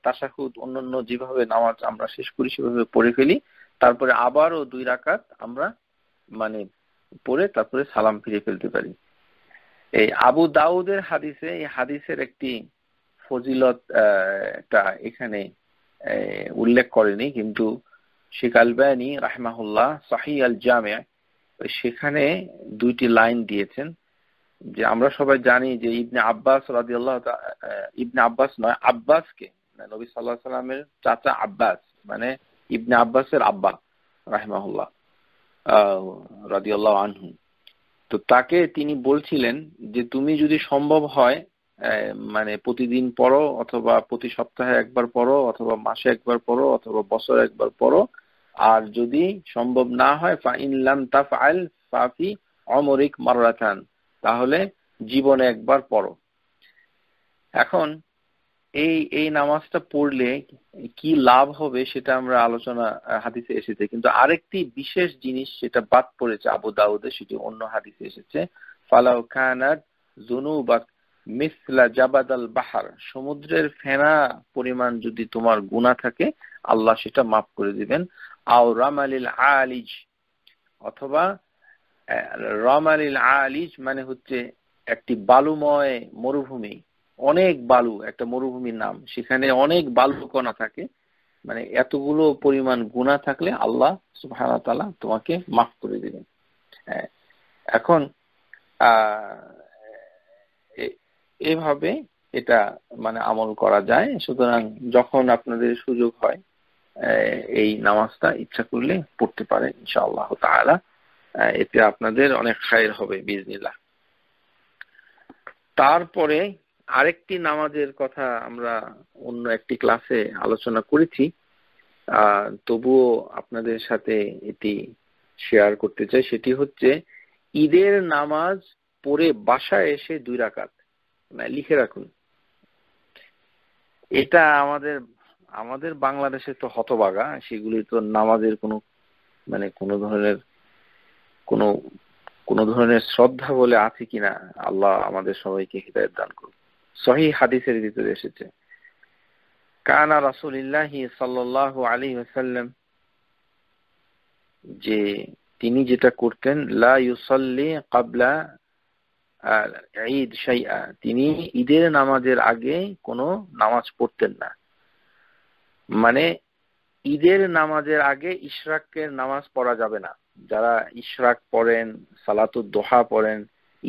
তাসাহুদ অন্যান্য যেভাবে নামাজ আমরা শেষ করি সেভাবে পড়ে ফেলি তারপরে আবারও দুই রাকাত আমরা মানে পড়ে তারপরে সালাম ফিরে ফেলতে পারি এই আবু দাউদের হাদিসে এই হাদিসের একটি ফজিলত টা এখানে উল্লেখ করেনি কিন্তু শেখ আলবানি রাহমাহুল্লাহ সাহি আল জামে সেখানে দুইটি লাইন দিয়েছেন যে আমরা সবাই জানি যে ইবনে আব্বাস রাজি আল্লাহ ইবনে আব্বাস নয় আব্বাসকে মানে নবী সাল্লাহ সাল্লামের চাচা আব্বাস মানে ইবনে আব্বাসের আব্বা রাহমাহুল্লাহ রাজি আল্লাহ আনহু তো তাকে তিনি বলছিলেন যে তুমি যদি সম্ভব হয় মানে প্রতিদিন পড়ো অথবা প্রতি সপ্তাহে একবার পড়ো অথবা মাসে একবার পড়ো অথবা বছরে একবার পড়ো আর যদি সম্ভব না হয় ফা তাফ আল ফাফি অমরিক মারাথান তাহলে জীবনে একবার পড়ো এখন এই এই নামাজটা পড়লে কি লাভ হবে সেটা আমরা আলোচনা হাদিসে এসেছে কিন্তু আরেকটি বিশেষ জিনিস সেটা বাদ পড়েছে আবু দাউদে সেটি অন্য হাদিসে এসেছে ফালাউ জুনু বা মিসলা জাবাদ আল বাহার সমুদ্রের ফেনা পরিমাণ যদি তোমার গুণা থাকে আল্লাহ সেটা মাফ করে দিবেন আও রামালিল আলিজ অথবা রামালিল আলিজ মানে হচ্ছে একটি বালুময় মরুভূমি অনেক বালু একটা মরুভূমির নাম সেখানে অনেক বালু কণা থাকে মানে এতগুলো পরিমাণ গুণা থাকলে আল্লাহ সুহানা তালা তোমাকে মাফ করে দিবেন এখন আহ এভাবে এটা মানে আমল করা যায় সুতরাং যখন আপনাদের সুযোগ হয় এই নামাজটা ইচ্ছা করলে পড়তে পারেন ইনশাআল্লাহ তাহারা এতে আপনাদের অনেক খায়ের হবে বিজনিলা তারপরে আরেকটি নামাজের কথা আমরা অন্য একটি ক্লাসে আলোচনা করেছি তবুও আপনাদের সাথে এটি শেয়ার করতে চাই সেটি হচ্ছে ঈদের নামাজ পড়ে বাসায় এসে দুই রাকাত মানে লিখে রাখুন এটা আমাদের আমাদের বাংলাদেশে তো হতবাগা সেগুলি তো নামাজের কোনো মানে কোনো ধরনের কোনো কোনো ধরনের শ্রদ্ধা বলে আছে কিনা আল্লাহ আমাদের সবাইকে হৃদায়ত দান করুন সহি হাদিসের ভিতরে এসেছে কানা রাসুলিল্লাহ সাল্লাহ আলী ওসাল্লাম যে তিনি যেটা করতেন লা ইউসল্লি কাবলা ঈদ সাইয়া তিনি ঈদের নামাজের আগে কোনো নামাজ পড়তেন না মানে ঈদের নামাজের আগে ইশরাকের নামাজ পড়া যাবে না যারা ইশরাক পড়েন সালাতুর দোহা পড়েন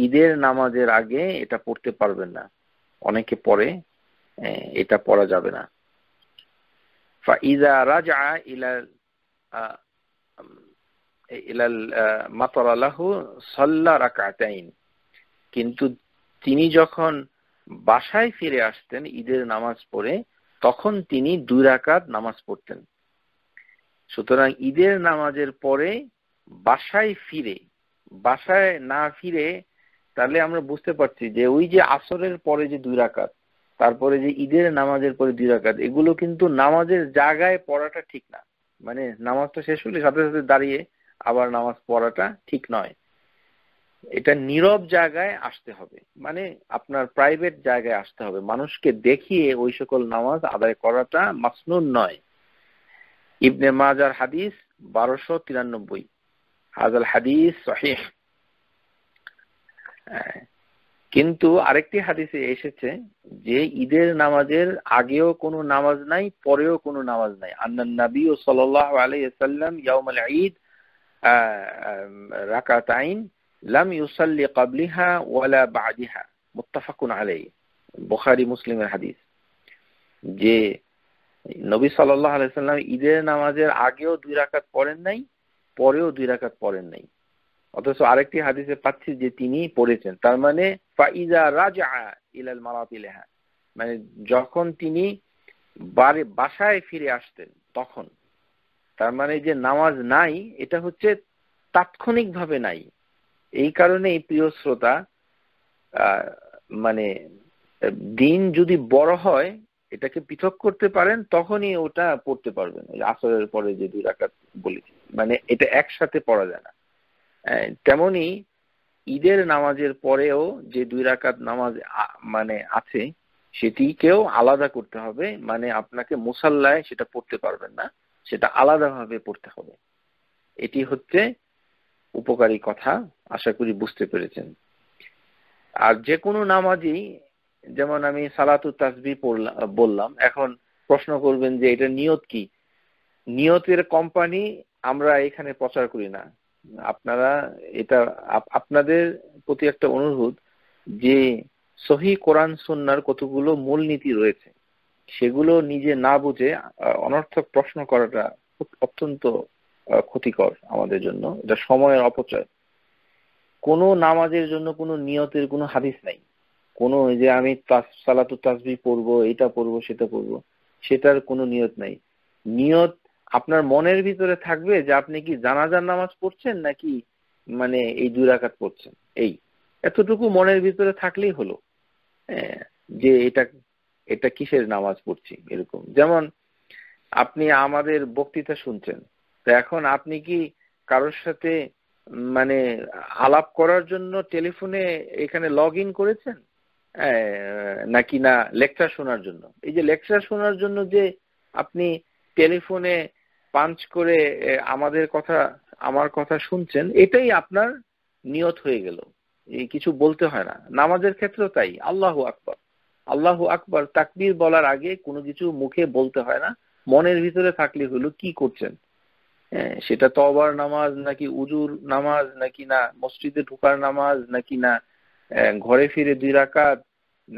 ঈদের নামাজের আগে এটা পড়তে পারবেন না অনেকে পড়ে এটা পড়া যাবে না ফাইদা রাজা ইলাল ইলাল মাতালাহু সাল্লা রাকাতাইন কিন্তু তিনি যখন বাসায় ফিরে আসতেন ঈদের নামাজ পড়ে তখন তিনি দুই রাকাত নামাজ পড়তেন সুতরাং ঈদের নামাজের পরে বাসায় ফিরে বাসায় না ফিরে তাহলে আমরা বুঝতে পারছি যে ওই যে আসরের পরে যে দুই রাকাত তারপরে যে ঈদের নামাজের পরে দুই রাকাত এগুলো কিন্তু নামাজের জায়গায় পড়াটা ঠিক না মানে নামাজটা শেষ হলে সাথে সাথে দাঁড়িয়ে আবার নামাজ পড়াটা ঠিক নয় এটা নীরব জায়গায় আসতে হবে মানে আপনার প্রাইভেট জায়গায় আসতে হবে মানুষকে দেখিয়ে ওই সকল নামাজ আদায় করাটা মাসনুন নয় ইবনে মাজার হাদিস বারোশো তিরানব্বই হাজাল হাদিস সহিহ হ্যাঁ। কিন্তু আরেকটি হাদিসে এসেছে যে ঈদের নামাজের আগেও কোনো নামাজ নাই পরেও কোনো নামাজ নাই আন্নান নবী ও সাল্লাহ আলাইসাল্লাম ইয়াউমাল ঈদ রাকাতাইন লাম ইউসাল্লি কাবলিহা ওয়ালা বাদিহা মোত্তাফাকুন আলাই বোখারি মুসলিমের হাদিস যে নবী সাল্লাহ আলাইসাল্লাম ঈদের নামাজের আগেও দুই রাকাত পড়েন নাই পরেও দুই রাকাত পড়েন নাই অথচ আরেকটি হাদিসে পাচ্ছি যে তিনি পড়েছেন তার মানে ফাইজা রাজা ইলাল মারাতিলেহা মানে যখন তিনি বাড়ি বাসায় ফিরে আসতেন তখন তার মানে যে নামাজ নাই এটা হচ্ছে তাৎক্ষণিকভাবে নাই এই কারণে প্রিয় শ্রোতা মানে দিন যদি বড় হয় এটাকে পৃথক করতে পারেন তখনই ওটা পড়তে পারবেন আসরের পরে যে দুই রাখা বলি মানে এটা একসাথে পড়া যায় না তেমনি ঈদের নামাজের পরেও যে দুই রাকাত নামাজ মানে আছে সেটিকেও আলাদা করতে হবে মানে আপনাকে মুসাল্লায় সেটা পড়তে পারবেন না সেটা আলাদাভাবে পড়তে হবে এটি হচ্ছে উপকারী কথা আশা করি বুঝতে পেরেছেন আর যে কোনো নামাজই যেমন আমি সালাতু তাসবি বললাম এখন প্রশ্ন করবেন যে এটা নিয়ত কি নিয়তের কোম্পানি আমরা এখানে প্রচার করি না আপনারা এটা আপনাদের প্রতি একটা অনুরোধ যে সহি কোরআন সন্ন্যার কতগুলো মূলনীতি রয়েছে সেগুলো নিজে না বুঝে অনর্থক প্রশ্ন করাটা অত্যন্ত ক্ষতিকর আমাদের জন্য এটা সময়ের অপচয় কোনো নামাজের জন্য কোনো নিয়তের কোনো হাদিস নাই কোনো যে আমি সালাতু তাসবি পড়ব এটা পড়ব সেটা পড়ব সেটার কোনো নিয়ত নাই নিয়ত আপনার মনের ভিতরে থাকবে যে আপনি কি জানাজার নামাজ পড়ছেন নাকি মানে এই দুরাকাত পড়ছেন এই এতটুকু মনের ভিতরে থাকলেই হলো হ্যাঁ, যে এটা এটা কিসের নামাজ পড়ছি এরকম যেমন আপনি আমাদের বক্তৃতা শুনছেন তো এখন আপনি কি কারোর সাথে মানে আলাপ করার জন্য টেলিফোনে এখানে লগ ইন করেছেন নাকি না লেকচার শোনার জন্য এই যে লেকচার শোনার জন্য যে আপনি টেলিফোনে পাঞ্চ করে আমাদের কথা আমার কথা শুনছেন এটাই আপনার নিয়ত হয়ে গেল কিছু বলতে হয় না নামাজের ক্ষেত্রেও তাই আল্লাহ আকবর আল্লাহ আকবর তাকবির বলার আগে কোনো কিছু মুখে বলতে হয় না মনের ভিতরে থাকলে হলো কি করছেন হ্যাঁ, সেটা তবার নামাজ নাকি উজুর নামাজ নাকি না মসজিদে ঢুকার নামাজ নাকি না হ্যাঁ, ঘরে ফিরে দুই রাকাত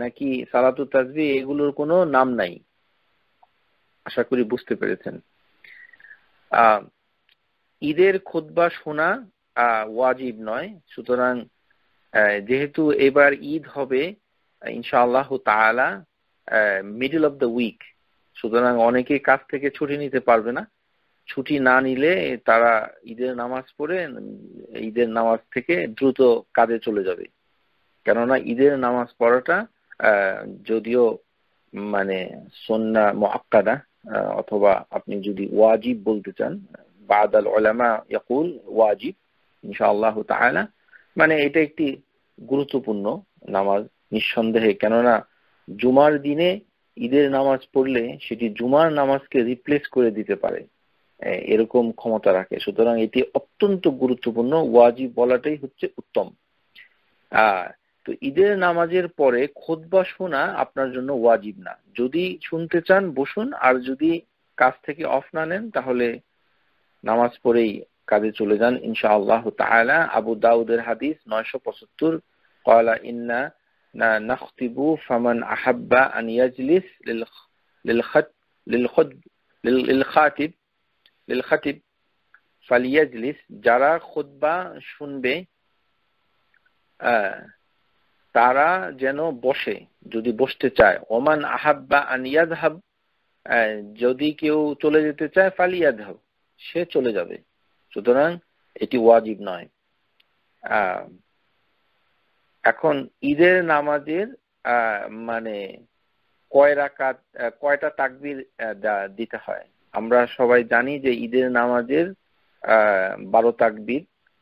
নাকি সালাতু তাজবি এগুলোর কোনো নাম নাই আশা করি বুঝতে পেরেছেন আহ ঈদের খোদবা শোনা আহ ওয়াজিব নয় সুতরাং যেহেতু এবার ঈদ হবে ইনশাআল্লাহ তাআলা মিডল অফ দ্য উইক সুতরাং অনেকে কাজ থেকে ছুটি নিতে পারবে না ছুটি না নিলে তারা ঈদের নামাজ পড়ে ঈদের নামাজ থেকে দ্রুত কাজে চলে যাবে কেননা ঈদের নামাজ পড়াটা যদিও মানে সন্না মহাক্কাদা অথবা আপনি যদি ওয়াজিব বলতে চান বাদাল ওলামা ইয়াকুল ওয়াজিব ইনশাআল্লাহ তাহলে মানে এটা একটি গুরুত্বপূর্ণ নামাজ নিঃসন্দেহে কেননা জুমার দিনে ঈদের নামাজ পড়লে সেটি জুমার নামাজকে রিপ্লেস করে দিতে পারে এরকম ক্ষমতা রাখে সুতরাং এটি অত্যন্ত গুরুত্বপূর্ণ ওয়াজি বলাটাই হচ্ছে উত্তম তো ঈদের নামাজের পরে খোদবা শোনা আপনার জন্য ওয়াজিব না যদি শুনতে চান বসুন আর যদি কাজ থেকে অফ না নেন তাহলে নামাজ পড়েই কাজে চলে যান ইনশা আল্লাহ তাহলা আবু দাউদের হাদিস নয়শো পঁচাত্তর কয়লা ইন্না নাখতিবু ফামান আহাব্বা আনিয়াজলিস লিল খাতিব লিল খাতিব ফালিয়াজলিস যারা খুদ্া শুনবে তারা যেন বসে যদি বসতে চায় ওমান আহাব্বা আনিয়াদ হাব যদি কেউ চলে যেতে চায় ফালিয়াদ হাব সে চলে যাবে সুতরাং এটি ওয়াজিব নয় এখন ঈদের নামাজের মানে কয় রাকাত কয়টা তাকবির দিতে হয় আমরা সবাই জানি যে ঈদের নামাজের বারো তাকবির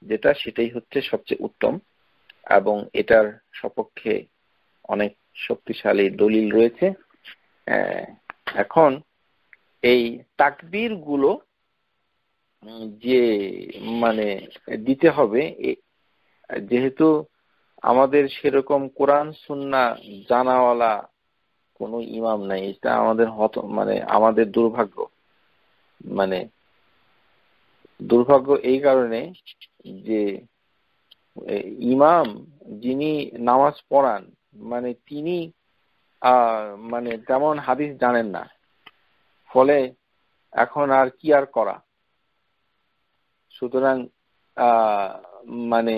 যেটা সেটাই হচ্ছে সবচেয়ে উত্তম এবং এটার সপক্ষে অনেক শক্তিশালী দলিল রয়েছে এখন এই তাকবির গুলো যে মানে দিতে হবে যেহেতু আমাদের সেরকম কোরআন সুন্না জানাওয়ালা কোনো ইমাম নাই এটা আমাদের হত মানে আমাদের দুর্ভাগ্য মানে দুর্ভাগ্য এই কারণে যে ইমাম যিনি নামাজ পড়ান মানে তিনি মানে তেমন হাদিস জানেন না ফলে এখন আর কি আর করা সুতরাং মানে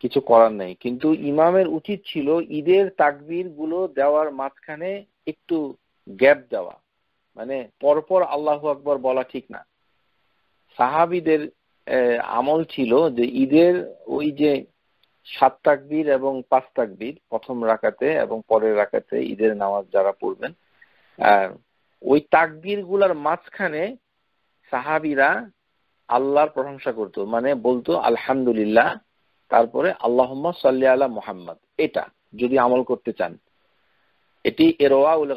কিছু করার নেই কিন্তু ইমামের উচিত ছিল ঈদের তাকবির গুলো দেওয়ার মাঝখানে একটু গ্যাপ দেওয়া মানে পরপর আল্লাহ আকবর বলা ঠিক না সাহাবিদের আমল ছিল যে ঈদের ওই যে সাত তাকবির এবং পাঁচ তাকবির প্রথম রাখাতে এবং পরের রাখাতে ঈদের নামাজ যারা পড়বেন ওই তাকবির গুলার মাঝখানে সাহাবিরা আল্লাহর প্রশংসা করত মানে বলতো আলহামদুলিল্লাহ তারপরে আল্লাহ সাল্লি আল্লাহ মোহাম্মদ এটা যদি আমল করতে চান এটি এরোয়া উল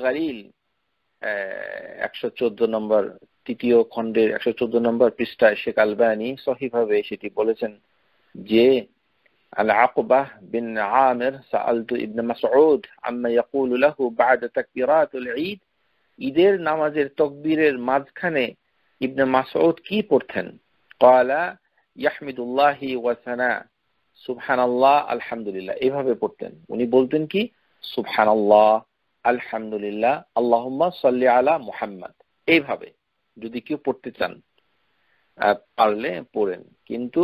একশো চোদ্দ নম্বর তৃতীয় খণ্ডের একশো চোদ্দ নম্বর পৃষ্ঠায় শেখ সেটি বলেছেন যে আল আকবাহ বিন আমের সাআলতু ইবনে মাসউদ আম্মা ইয়াকুলু লাহু বা'দা তাকবীরাতুল ঈদ ঈদের নামাজের তকবীরের মাঝখানে ইবনে মাসউদ কি পড়তেন ক্বালা ইয়াহমিদুল্লাহি ওয়া সানা সুবহানাল্লাহ আলহামদুলিল্লাহ এভাবে পড়তেন উনি বলতেন কি সুবহানাল্লাহ আলহামদুলিল্লাহ আল্লাহম্মা সাল্লি আলা মুহাম্মদ এইভাবে যদি কেউ পড়তে চান পারলে পড়েন কিন্তু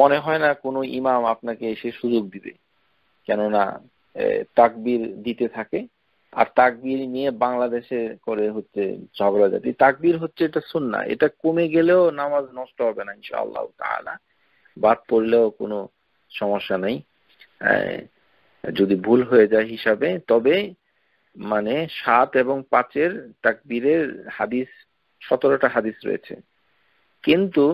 মনে হয় না কোনো ইমাম আপনাকে এসে সুযোগ দিবে কেননা তাকবির দিতে থাকে আর তাকবির নিয়ে বাংলাদেশে করে হচ্ছে জাতি তাকবির হচ্ছে এটা সুন্না এটা কমে গেলেও নামাজ নষ্ট হবে না আল্লাহ তাহলে বাদ পড়লেও কোনো সমস্যা নেই যদি ভুল হয়ে যায় হিসাবে তবে মানে সাত এবং পাঁচের তাকবীরের হাদিস সতেরোটা হাদিস রয়েছে কিন্তু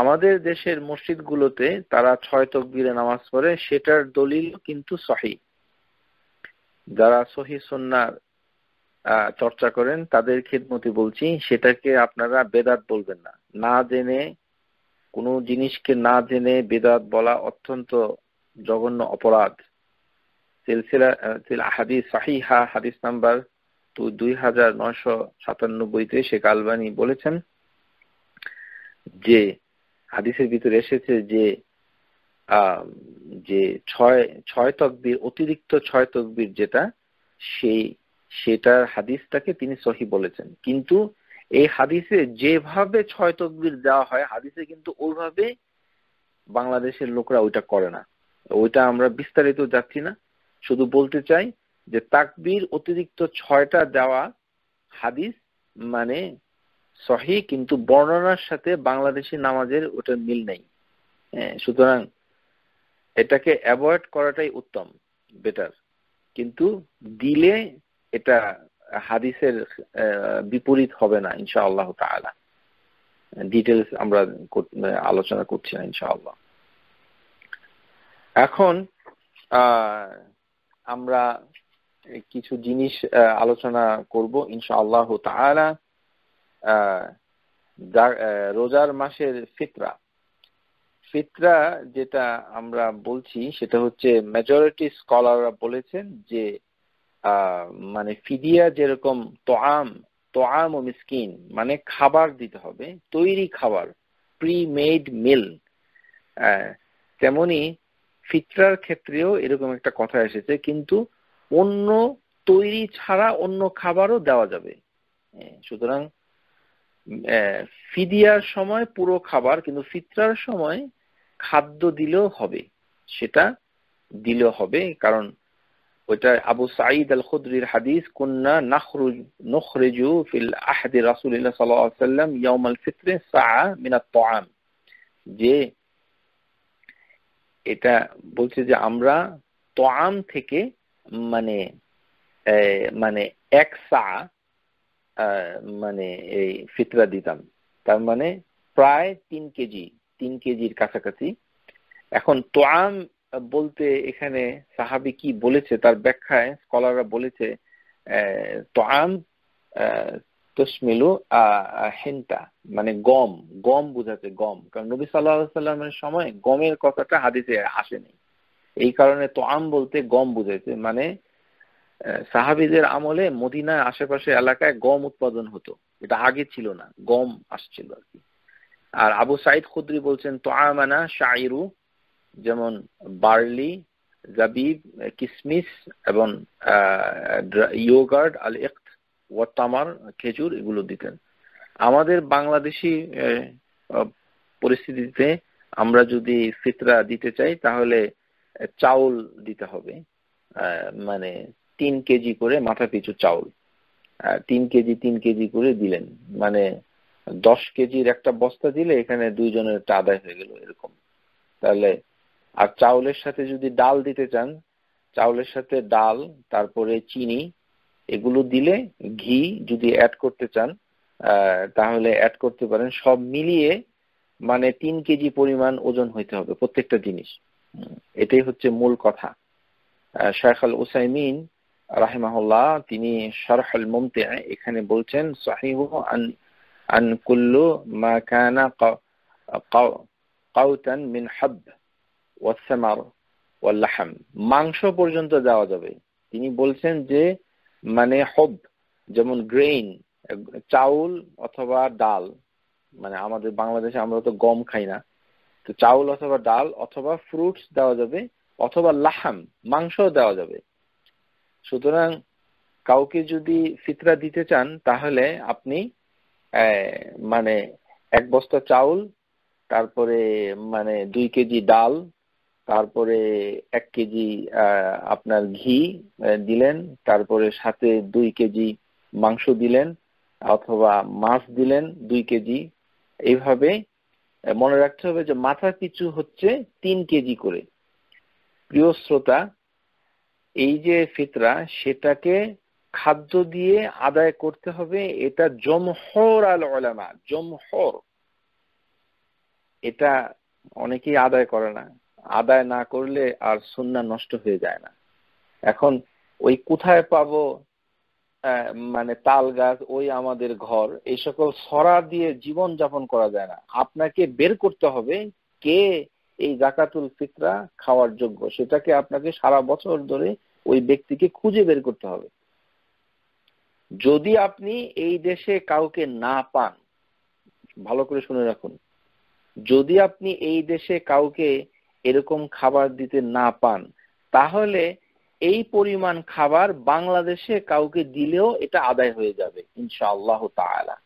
আমাদের দেশের মসজিদগুলোতে তারা ছয় তকবীরে নামাজ পড়ে সেটার দলিল কিন্তু সহি যারা সহি সন্ন্যার চর্চা করেন তাদের খেদমতি বলছি সেটাকে আপনারা বেদাত বলবেন না না জেনে কোনো জিনিসকে না জেনে বেদাত বলা অত্যন্ত জঘন্য অপরাধ সিলসিলা সিল হাদিস হাদিস নাম্বার তো দুই হাজার নয়শো সাতানব্বইতে শেখ আলবানি বলেছেন যে হাদিসের ভিতরে এসেছে যে যে ছয় ছয় তকবির অতিরিক্ত ছয় তকবির যেটা সেই সেটার হাদিসটাকে তিনি সহি বলেছেন কিন্তু এই হাদিসে যেভাবে ছয় তকবির দেওয়া হয় হাদিসে কিন্তু ওইভাবে বাংলাদেশের লোকরা ওইটা করে না ওইটা আমরা বিস্তারিত যাচ্ছি না শুধু বলতে চাই যে তাকবীর অতিরিক্ত ছয়টা দেওয়া হাদিস মানে সহি কিন্তু বর্ণনার সাথে বাংলাদেশি নামাজের ওটা মিল নেই হ্যাঁ, সুতরাং এটাকে অ্যাভয়েড করাটাই উত্তম বেটার কিন্তু দিলে এটা হাদিসের বিপরীত হবে না ইনশাআল্লাহ তাআলা ডিটেলস আমরা আলোচনা করছি না ইনশাআল্লাহ এখন আহ আমরা কিছু জিনিস আলোচনা করব ইনশাআল্লাহ তাহারা রোজার মাসের ফিতরা ফিতরা যেটা আমরা বলছি সেটা হচ্ছে মেজরিটি স্কলাররা বলেছেন যে মানে ফিদিয়া যেরকম তোয়াম তোয়াম ও মিসকিন মানে খাবার দিতে হবে তৈরি খাবার প্রি মেড মিল তেমনি ফিতরার ক্ষেত্রেও এরকম একটা কথা এসেছে কিন্তু অন্য তৈরি ছাড়া অন্য খাবারও দেওয়া যাবে সুতরাং ফিদিয়ার সময় পুরো খাবার কিন্তু ফিতরার সময় খাদ্য দিলেও হবে সেটা দিলেও হবে কারণ ওইটা আবু সাঈদ আল খুদরির হাদিস কন্যা নখরুজ নখরেজু ফিল আহাদি রাসুল্লাহ সাল্লাম ইয়ামাল ফিতরে সাহা মিনাত যে এটা বলছে যে আমরা তোয়াম থেকে মানে মানে এক সা মানে এই ফিতরা দিতাম তার মানে প্রায় তিন কেজি তিন কেজির কাছাকাছি এখন তোয়াম বলতে এখানে সাহাবি কি বলেছে তার ব্যাখ্যায় স্কলাররা বলেছে তোয়াম আহ হেন্তা মানে গম গম বুঝাতে গম কারণ নবী সাল্লাহ সাল্লামের সময় গমের কথাটা হাদিসে আসেনি এই কারণে তো আম বলতে গম বুঝাইছে মানে সাহাবিদের আমলে মদিনার আশেপাশে এলাকায় গম উৎপাদন হতো এটা আগে ছিল না গম আসছিল আর কি আর আবু সাইদ খুদ্রি বলছেন তো আমানা শাইরু যেমন বার্লি জাবিব কিসমিস এবং আহ ইয়োগার্ড আল এক তামার খেজুর এগুলো দিতেন আমাদের বাংলাদেশি পরিস্থিতিতে আমরা যদি ফিতরা দিতে চাই তাহলে চাউল দিতে হবে মানে তিন কেজি করে মাথা পিছু চাউল তিন কেজি তিন কেজি করে দিলেন মানে দশ কেজির একটা বস্তা দিলে এখানে দুইজনের একটা আদায় হয়ে গেল এরকম তাহলে আর চাউলের সাথে যদি ডাল দিতে চান চাউলের সাথে ডাল তারপরে চিনি এগুলো দিলে ঘি যদি অ্যাড করতে চান তাহলে অ্যাড করতে পারেন সব মিলিয়ে মানে তিন কেজি পরিমাণ ওজন হইতে হবে প্রত্যেকটা জিনিস এটাই হচ্ছে মূল কথা শেখ আল উসাইমিন রাহেমাহুল্লাহ তিনি শরহ আল মমতে এখানে বলছেন সাহিহ আন আন কুল্লু মা কানা কাউতান মিন হাব ওয়াসামার ওয়াল্লাহাম মাংস পর্যন্ত যাওয়া যাবে তিনি বলছেন যে মানে হব যেমন গ্রেইন চাউল অথবা ডাল মানে আমাদের বাংলাদেশে আমরা তো গম খাই না তো চাউল অথবা ডাল অথবা ফ্রুটস দেওয়া যাবে অথবা লাহাম মাংস দেওয়া যাবে সুতরাং কাউকে যদি ফিতরা দিতে চান তাহলে আপনি মানে এক বস্তা চাউল তারপরে মানে দুই কেজি ডাল তারপরে এক কেজি আপনার ঘি দিলেন তারপরে সাথে দুই কেজি মাংস দিলেন অথবা মাছ দিলেন দুই কেজি এইভাবে মনে রাখতে হবে যে মাথা পিছু হচ্ছে তিন কেজি করে প্রিয় শ্রোতা এই যে ফিতরা সেটাকে খাদ্য দিয়ে আদায় করতে হবে এটা জমহর আল অলামা জমহর এটা অনেকেই আদায় করে না আদায় না করলে আর সুন্না নষ্ট হয়ে যায় না এখন ওই কোথায় পাবো মানে তাল গাছ ওই আমাদের ঘর এই সকল সরা দিয়ে জীবন যাপন করা যায় না আপনাকে বের করতে হবে কে এই জাকাতুল ফিতরা খাওয়ার যোগ্য সেটাকে আপনাকে সারা বছর ধরে ওই ব্যক্তিকে খুঁজে বের করতে হবে যদি আপনি এই দেশে কাউকে না পান ভালো করে শুনে রাখুন যদি আপনি এই দেশে কাউকে এরকম খাবার দিতে না পান তাহলে এই পরিমাণ খাবার বাংলাদেশে কাউকে দিলেও এটা আদায় হয়ে যাবে ইনশাআল্লাহ তালা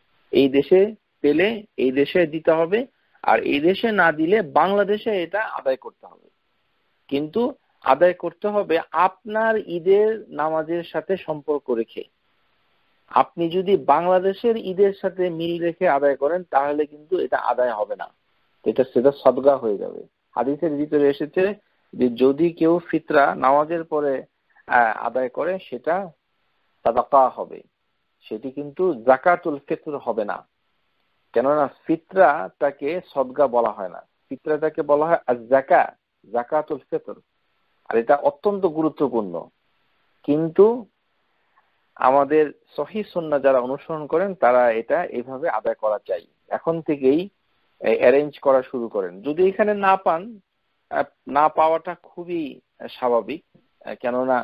এই দেশে পেলে এই দেশে দিতে হবে আর এই দেশে না দিলে বাংলাদেশে এটা আদায় করতে হবে কিন্তু আদায় করতে হবে আপনার ঈদের নামাজের সাথে সম্পর্ক রেখে আপনি যদি বাংলাদেশের ঈদের সাথে মিল রেখে আদায় করেন তাহলে কিন্তু এটা আদায় হবে না এটা সেটা সদগা হয়ে যাবে হাদিসের ভিতরে এসেছে যে যদি কেউ ফিতরা নামাজের পরে আদায় করে সেটা সাদাকা হবে সেটি কিন্তু জাকাতুল ফিতর হবে না কেননা তাকে সদগা বলা হয় না ফিতরাটাকে বলা হয় আর জাকা জাকাতুল ফিতর আর এটা অত্যন্ত গুরুত্বপূর্ণ কিন্তু আমাদের সহি সন্না যারা অনুসরণ করেন তারা এটা এভাবে আদায় করা চাই এখন থেকেই অ্যারেঞ্জ করা শুরু করেন যদি এখানে না পান না পাওয়াটা খুবই স্বাভাবিক কেননা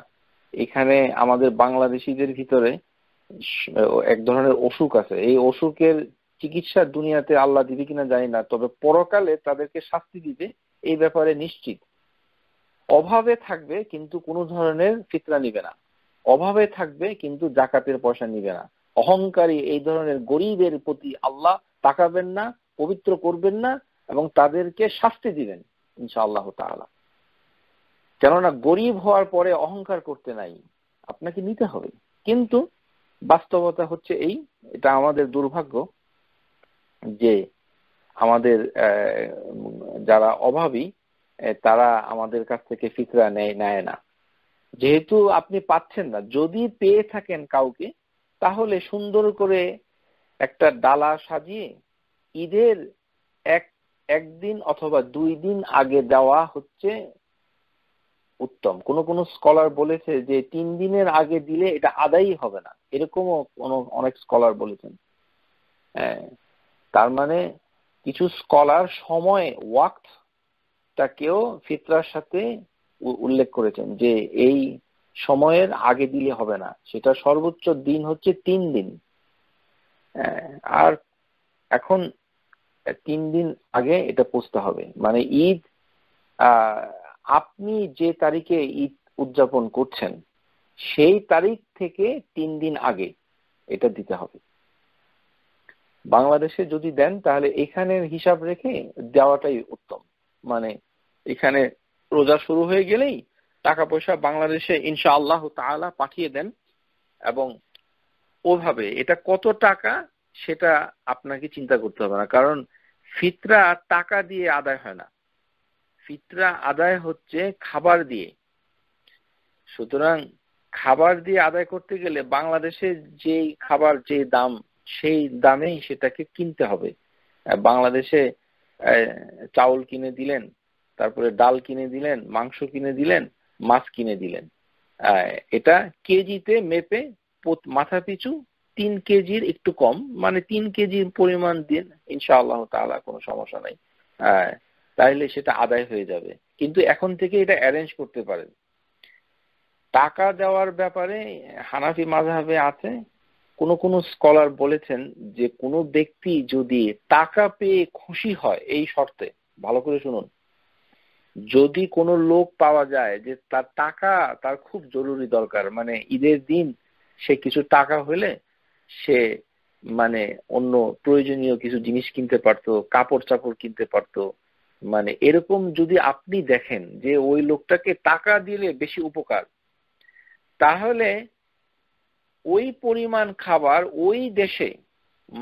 এখানে আমাদের বাংলাদেশিদের ভিতরে এক ধরনের অসুখ আছে এই অসুখের চিকিৎসা দুনিয়াতে আল্লাহ দিবে কিনা জানি না তবে পরকালে তাদেরকে শাস্তি দিবে এই ব্যাপারে নিশ্চিত অভাবে থাকবে কিন্তু কোনো ধরনের ফিতরা নিবে না অভাবে থাকবে কিন্তু জাকাতের পয়সা নিবে না অহংকারী এই ধরনের গরিবের প্রতি আল্লাহ তাকাবেন না পবিত্র করবেন না এবং তাদেরকে শাস্তি দিবেন আল্লাহ তালা কেননা গরিব হওয়ার পরে অহংকার করতে নাই আপনাকে নিতে হবে কিন্তু বাস্তবতা হচ্ছে এই এটা আমাদের দুর্ভাগ্য যে আমাদের যারা অভাবী তারা আমাদের কাছ থেকে ফিতরা নেয় নেয় না যেহেতু আপনি পাচ্ছেন না যদি পেয়ে থাকেন কাউকে তাহলে সুন্দর করে একটা ডালা সাজিয়ে ঈদের এক একদিন অথবা দুই দিন আগে দেওয়া হচ্ছে উত্তম কোনো কোনো স্কলার বলেছে যে তিন দিনের আগে দিলে এটা আদায়ই হবে না এরকমও অনেক স্কলার বলেছেন হ্যাঁ, তার মানে কিছু স্কলার সময় ওয়াক্তটাকেও ফিতরার সাথে উল্লেখ করেছেন যে এই সময়ের আগে দিলে হবে না সেটা সর্বোচ্চ দিন হচ্ছে তিন দিন হ্যাঁ, আর এখন তিন দিন আগে এটা পৌঁছতে হবে মানে ঈদ আপনি যে তারিখে ঈদ উদযাপন করছেন সেই তারিখ থেকে তিন দিন আগে এটা দিতে হবে বাংলাদেশে যদি দেন তাহলে এখানে হিসাব রেখে দেওয়াটাই উত্তম মানে এখানে রোজা শুরু হয়ে গেলেই টাকা পয়সা বাংলাদেশে ইনশা আল্লাহ তালা পাঠিয়ে দেন এবং ওভাবে এটা কত টাকা সেটা আপনাকে চিন্তা করতে হবে না কারণ ফিতরা টাকা দিয়ে আদায় হয় না ফিতরা আদায় হচ্ছে খাবার দিয়ে সুতরাং খাবার দিয়ে আদায় করতে গেলে বাংলাদেশে যে খাবার যে দাম সেই দামেই সেটাকে কিনতে হবে বাংলাদেশে চাউল কিনে দিলেন তারপরে ডাল কিনে দিলেন মাংস কিনে দিলেন মাছ কিনে দিলেন এটা কেজিতে মেপে মাথা পিছু তিন কেজির একটু কম মানে তিন কেজির পরিমাণ দিন ইনশাআল্লাহ তালা কোনো সমস্যা নাই হ্যাঁ তাইলে সেটা আদায় হয়ে যাবে কিন্তু এখন থেকে এটা অ্যারেঞ্জ করতে পারেন টাকা দেওয়ার ব্যাপারে হানাফি মাঝাবে আছে কোন কোন স্কলার বলেছেন যে কোন ব্যক্তি যদি টাকা পেয়ে খুশি হয় এই শর্তে ভালো করে শুনুন যদি কোনো লোক পাওয়া যায় যে তার টাকা তার খুব জরুরি দরকার মানে ঈদের দিন সে কিছু টাকা হলে সে মানে অন্য প্রয়োজনীয় কিছু জিনিস কিনতে পারতো কাপড় চাপড় কিনতে পারতো মানে এরকম যদি আপনি দেখেন যে ওই লোকটাকে টাকা দিলে বেশি উপকার তাহলে ওই পরিমাণ খাবার ওই দেশে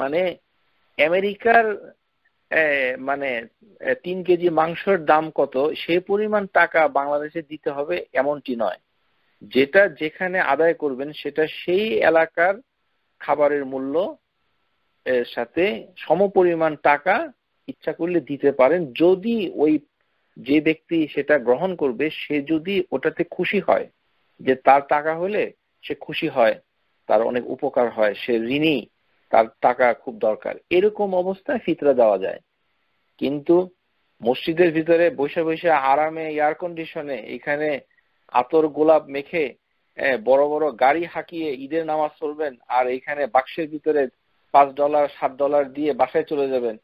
মানে আমেরিকার মানে তিন কেজি মাংসের দাম কত সে পরিমাণ টাকা বাংলাদেশে দিতে হবে এমনটি নয় যেটা যেখানে আদায় করবেন সেটা সেই এলাকার খাবারের মূল্য এর সাথে সমপরিমাণ টাকা ইচ্ছা করলে দিতে পারেন যদি ওই যে ব্যক্তি সেটা গ্রহণ করবে সে যদি ওটাতে খুশি হয় যে তার টাকা হলে সে খুশি হয় তার অনেক উপকার হয় সে ঋণী তার টাকা খুব দরকার এরকম অবস্থায় ফিতরা দেওয়া যায় কিন্তু মসজিদের ভিতরে বসে বসে আরামে এয়ার কন্ডিশনে এখানে আতর গোলাপ মেখে বড় বড় গাড়ি হাঁকিয়ে ঈদের নামাজ পড়বেন আর এখানে বাক্সের ভিতরে পাঁচ ডলার সাত ডলার দিয়ে বাসায় চলে যাবেন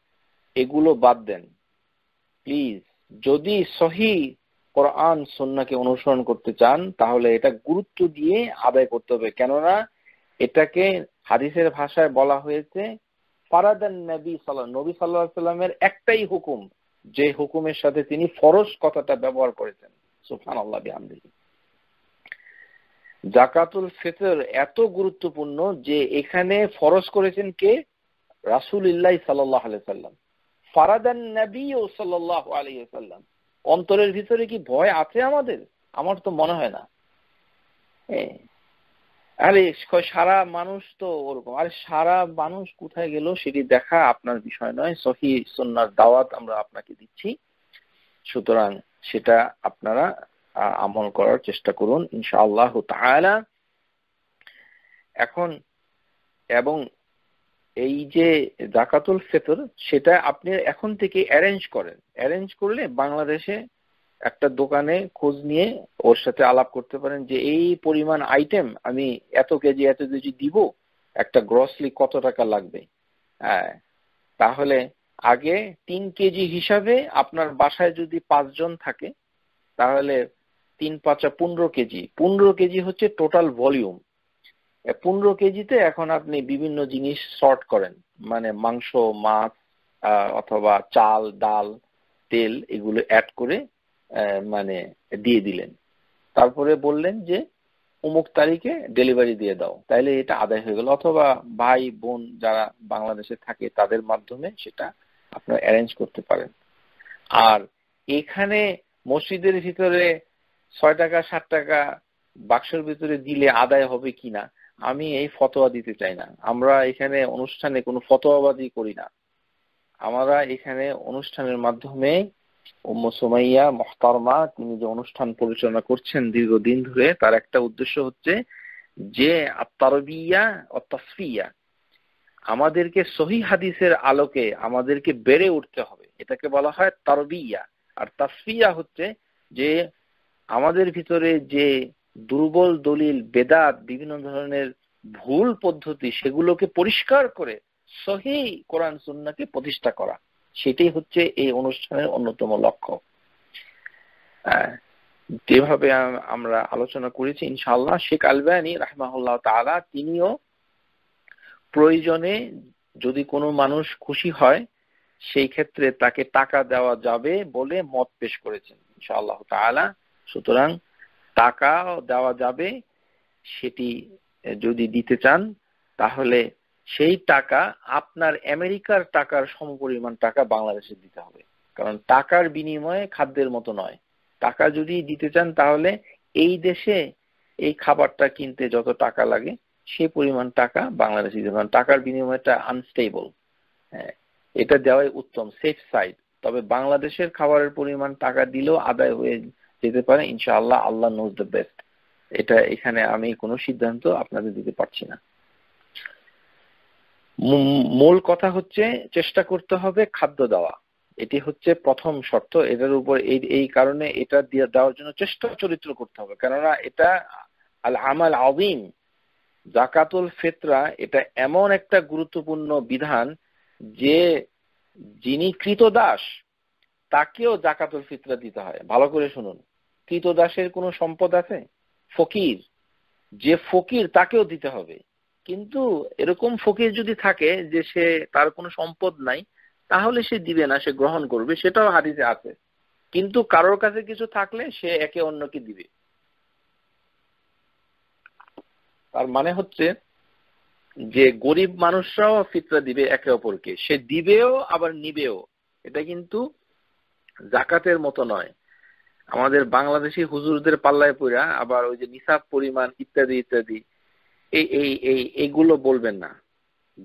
এগুলো বাদ দেন প্লিজ যদি সহি কোরআন সন্নাকে অনুসরণ করতে চান তাহলে এটা গুরুত্ব দিয়ে আদায় করতে হবে কেননা এটাকে হাদিসের ভাষায় বলা হয়েছে ফারাদান নবী সাল্লাহ নবী সাল্লাহ সাল্লামের একটাই হুকুম যে হুকুমের সাথে তিনি ফরজ কথাটা ব্যবহার করেছেন সুফান আল্লাহ আমদিনী জাকাতুল ফিতর এত গুরুত্বপূর্ণ যে এখানে ফরজ করেছেন কে রাসুল ইল্লাহ সাল্লাহ সাল্লাম ফারাদান নবী ও সাল্লাহ আলিয়াল্লাম অন্তরের ভিতরে কি ভয় আছে আমাদের আমার তো মনে হয় না আরে সারা মানুষ তো ওরকম আরে সারা মানুষ কোথায় গেল সেটি দেখা আপনার বিষয় নয় সহি সন্ন্যার দাওয়াত আমরা আপনাকে দিচ্ছি সুতরাং সেটা আপনারা আমল করার চেষ্টা করুন ইনশাআল্লাহ এখন এবং এই যে জাকাতুল ফেতর সেটা আপনি এখন থেকে অ্যারেঞ্জ করেন অ্যারেঞ্জ করলে বাংলাদেশে একটা দোকানে খোঁজ নিয়ে ওর সাথে আলাপ করতে পারেন যে এই পরিমাণ আইটেম আমি এত কেজি এত কেজি দিব একটা গ্রসলি কত টাকা লাগবে হ্যাঁ তাহলে আগে তিন কেজি হিসাবে আপনার বাসায় যদি পাঁচজন থাকে তাহলে তিন পাঁচা পনেরো কেজি পনেরো কেজি হচ্ছে টোটাল ভলিউম পনেরো কেজিতে এখন আপনি বিভিন্ন জিনিস শর্ট করেন মানে মাংস মাছ অথবা চাল ডাল তেল এগুলো অ্যাড করে মানে দিয়ে দিলেন তারপরে বললেন যে অমুক তারিখে ডেলিভারি দিয়ে দাও তাইলে এটা আদায় হয়ে গেল অথবা ভাই বোন যারা বাংলাদেশে থাকে তাদের মাধ্যমে সেটা আপনারা অ্যারেঞ্জ করতে পারেন আর এখানে মসজিদের ভিতরে ছয় টাকা সাত টাকা বাক্সের ভিতরে দিলে আদায় হবে কিনা আমি এই ফতোয়া দিতে চাই না আমরা এখানে অনুষ্ঠানে কোনো ফতোয়াবাদি করি না আমরা এখানে অনুষ্ঠানের মাধ্যমে সোমাইয়া মহতারমা তিনি যে অনুষ্ঠান পরিচালনা করছেন দীর্ঘদিন ধরে তার একটা উদ্দেশ্য হচ্ছে যে আত্মারবিয়া অত্তাসফিয়া আমাদেরকে সহি হাদিসের আলোকে আমাদেরকে বেড়ে উঠতে হবে এটাকে বলা হয় তারবিয়া আর তাসফিয়া হচ্ছে যে আমাদের ভিতরে যে দুর্বল দলিল বেদাত বিভিন্ন ধরনের ভুল পদ্ধতি সেগুলোকে পরিষ্কার করে সহি কোরআন সুন্নাকে প্রতিষ্ঠা করা সেটাই হচ্ছে এই অনুষ্ঠানের অন্যতম লক্ষ্য যেভাবে আমরা আলোচনা করেছি ইনশাল্লাহ শেখ আলবানি রাহমাহুল্লাহ তালা তিনিও প্রয়োজনে যদি কোনো মানুষ খুশি হয় সেই ক্ষেত্রে তাকে টাকা দেওয়া যাবে বলে মত পেশ করেছেন ইনশাআল্লাহ তালা সুতরাং টাকা দেওয়া যাবে সেটি যদি দিতে চান তাহলে সেই টাকা আপনার আমেরিকার টাকার সমপরিমাণ টাকা বাংলাদেশে দিতে হবে কারণ টাকার বিনিময়ে খাদ্যের মতো নয় টাকা যদি দিতে চান তাহলে এই দেশে এই খাবারটা কিনতে যত টাকা লাগে সে পরিমাণ টাকা বাংলাদেশে দিতে কারণ টাকার বিনিময়টা আনস্টেবল হ্যাঁ এটা দেওয়াই উত্তম সেফ সাইড তবে বাংলাদেশের খাবারের পরিমাণ টাকা দিলেও আদায় হয়ে যেতে পারে ইনশাআল্লাহ আল্লাহ নোজ দ্য বেস্ট এটা এখানে আমি কোনো সিদ্ধান্ত আপনাদের দিতে পারছি না মূল কথা হচ্ছে চেষ্টা করতে হবে খাদ্য দেওয়া এটি হচ্ছে প্রথম শর্ত এটার উপর এই এই কারণে এটা দেওয়ার জন্য চেষ্টা চরিত্র করতে হবে কেননা এটা আল আমাল আদিম জাকাতুল ফেতরা এটা এমন একটা গুরুত্বপূর্ণ বিধান যে যিনি কৃত দাস তাকেও জাকাতুল ফিতরা দিতে হয় ভালো করে শুনুন কৃতদাসের কোনো সম্পদ আছে ফকির যে ফকির তাকেও দিতে হবে কিন্তু এরকম ফকির যদি থাকে যে সে তার কোনো সম্পদ নাই তাহলে সে দিবে না সে গ্রহণ করবে সেটাও হাদিসে আছে কিন্তু কারোর কাছে কিছু থাকলে সে একে অন্যকে দিবে তার মানে হচ্ছে যে গরিব মানুষরাও ফিতরা দিবে একে অপরকে সে দিবেও আবার নিবেও এটা কিন্তু জাকাতের মতো নয় আমাদের বাংলাদেশি হুজুরদের পাল্লায় পড়া আবার ওই যে নিসাব পরিমাণ ইত্যাদি ইত্যাদি এই এই এই এইগুলো বলবেন না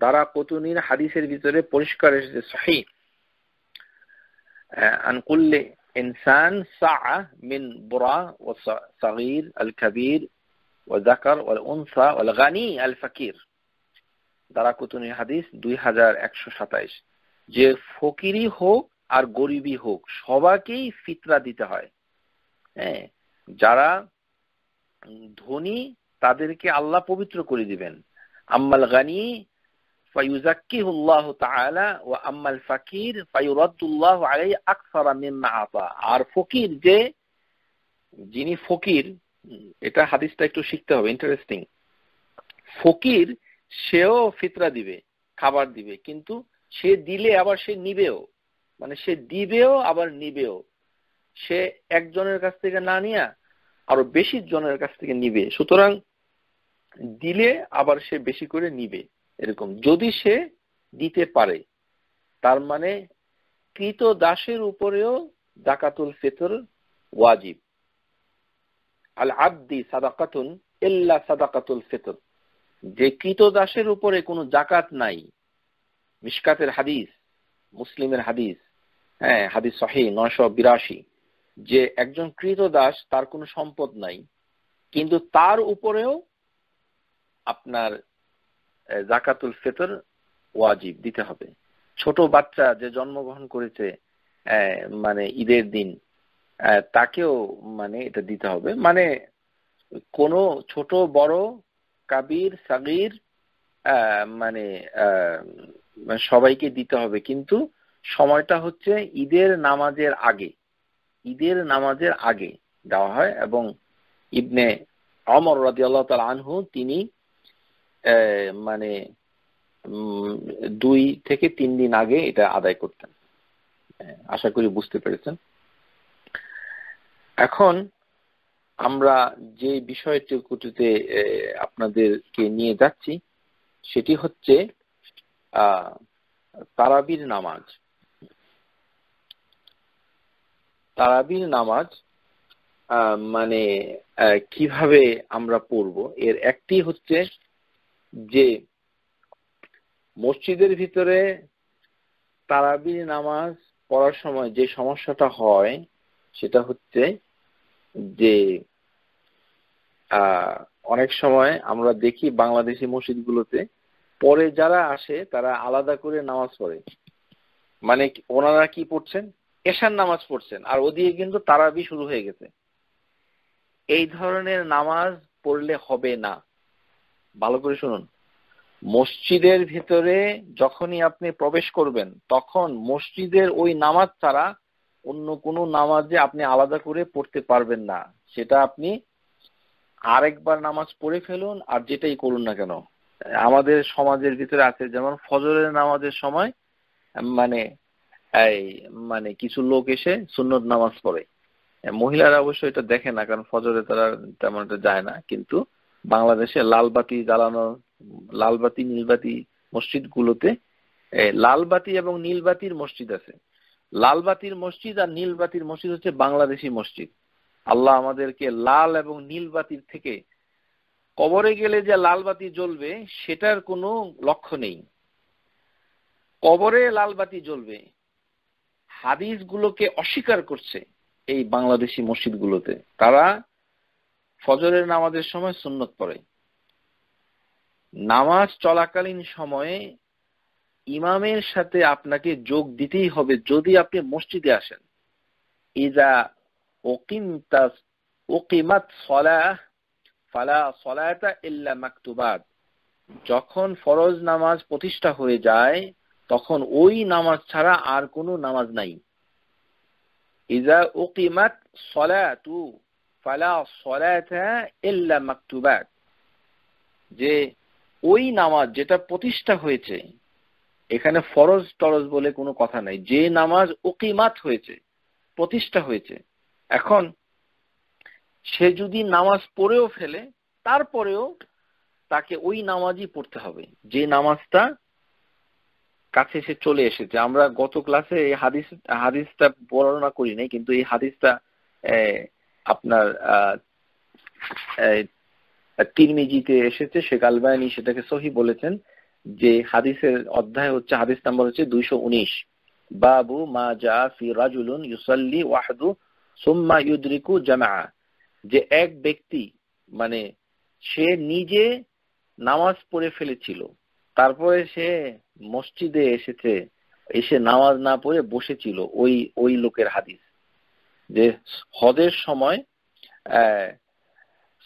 দারা কতুনির হাদিসের ভিতরে পরিষ্কার এসেছে সাহি আনকুল্লে ইনসান সা মিন বুরা ও সাগির আল ও জাকার উনসা গানি আল ফাকির দারা হাদিস দুই হাজার একশো সাতাইশ যে ফকিরই হোক আর গরিবই হোক সবাকেই ফিতরা দিতে হয় হ্যাঁ যারা ধনী তাদেরকে আল্লাহ পবিত্র করে দিবেন আম্মাল গানি যিনি ফকির এটা হাদিসটা একটু শিখতে হবে ইন্টারেস্টিং ফকির সেও ফিতরা দিবে খাবার দিবে কিন্তু সে দিলে আবার সে নিবেও মানে সে দিবেও আবার নিবেও সে একজনের কাছ থেকে না নিয়া আরো বেশি জনের কাছ থেকে নিবে সুতরাং দিলে আবার সে বেশি করে নিবে এরকম যদি সে দিতে পারে তার মানে কৃত দাসের উপরেও জাকাতুল ফেতর ওয়াজিব আল আব্দি সাদাকাতুন ইল্লা সাদাকাতুল ফেতর যে কৃত দাসের উপরে কোনো জাকাত নাই মিসকাতের হাদিস মুসলিমের হাদিস হ্যাঁ হাদিস সহি নয়শো বিরাশি যে একজন দাস তার কোনো সম্পদ নাই কিন্তু তার উপরেও আপনার জাকাতুল ফেতর ওয়াজিব দিতে হবে ছোট বাচ্চা যে জন্মগ্রহণ করেছে মানে ঈদের দিন তাকেও মানে এটা দিতে হবে মানে কোন ছোট বড় কাবির সাগির মানে, মানে সবাইকে দিতে হবে কিন্তু সময়টা হচ্ছে ঈদের নামাজের আগে ঈদের নামাজের আগে দেওয়া হয় এবং ইবনে অমর রাজি আল্লাহ তাল আনহু তিনি মানে দুই থেকে তিন দিন আগে এটা আদায় করতেন আশা করি বুঝতে পেরেছেন এখন আমরা যে বিষয়টুকুটিতে আপনাদেরকে নিয়ে যাচ্ছি সেটি হচ্ছে আহ তারাবির নামাজ তারাবির নামাজ মানে কিভাবে আমরা পড়ব এর একটি হচ্ছে যে মসজিদের ভিতরে তারাবির নামাজ পড়ার সময় যে সমস্যাটা হয় সেটা হচ্ছে যে অনেক সময় আমরা দেখি বাংলাদেশি মসজিদগুলোতে পরে যারা আসে তারা আলাদা করে নামাজ পড়ে মানে ওনারা কি পড়ছেন এশার নামাজ পড়ছেন আর ওদিকে কিন্তু তারাবি শুরু হয়ে গেছে এই ধরনের নামাজ পড়লে হবে না ভালো করে শুনুন মসজিদের ভেতরে যখনই আপনি প্রবেশ করবেন তখন মসজিদের ওই নামাজ ছাড়া অন্য কোনো নামাজে আপনি আলাদা করে পড়তে পারবেন না সেটা আপনি আরেকবার নামাজ পড়ে ফেলুন আর যেটাই করুন না কেন আমাদের সমাজের ভিতরে আছে যেমন ফজরের নামাজের সময় মানে এই মানে কিছু লোক এসে সুন্নত নামাজ পড়ে মহিলারা অবশ্য এটা দেখে না কারণ ফজরে তারা তেমন এটা যায় না কিন্তু বাংলাদেশে লালবাতি জ্বালানো লালবাতি নীলবাতি মসজিদ গুলোতে লালবাতি এবং নীলবাতির মসজিদ আছে লালবাতির মসজিদ আর নীলবাতির মসজিদ হচ্ছে বাংলাদেশি মসজিদ আল্লাহ আমাদেরকে লাল এবং নীলবাতির থেকে কবরে গেলে যে লালবাতি জ্বলবে সেটার কোনো লক্ষ্য নেই কবরে লালবাতি জ্বলবে হাদিস গুলোকে অস্বীকার করছে এই বাংলাদেশি মসজিদগুলোতে তারা ফজরের নামাজের সময় সুন্নত পড়ে নামাজ চলাকালীন সময়ে ইমামের সাথে আপনাকে যোগ দিতেই হবে যদি আপনি মসজিদে আসেন ইজা ফালা ইল্লা মাকতুবাদ যখন ফরজ নামাজ প্রতিষ্ঠা হয়ে যায় তখন ওই নামাজ ছাড়া আর কোনো নামাজ নাই ইজা উকিমাত সলাতু ফালা ইল্লা মাকতুবাত যে ওই নামাজ যেটা প্রতিষ্ঠা হয়েছে এখানে ফরজ টরজ বলে কোনো কথা নাই যে নামাজ উকিমাত হয়েছে প্রতিষ্ঠা হয়েছে এখন সে যদি নামাজ পড়েও ফেলে তারপরেও তাকে ওই নামাজই পড়তে হবে যে নামাজটা কাছে সে চলে এসেছে আমরা গত ক্লাসে এই হাদিস হাদিসটা বর্ণনা করি নাই কিন্তু এই হাদিসটা আপনার তিরমিজিতে এসেছে শেখ সেটাকে সহি বলেছেন যে হাদিসের অধ্যায় হচ্ছে হাদিস নাম্বার হচ্ছে দুইশো উনিশ বাবু মা জা ফি রাজুলুন ইউসাল্লি ওয়াহদু ইউদ্রিকু জামা যে এক ব্যক্তি মানে সে নিজে নামাজ পড়ে ফেলেছিল তারপরে সে মসজিদে এসেছে এসে নামাজ না পড়ে বসেছিল ওই ওই লোকের হাদিস যে হদের সময়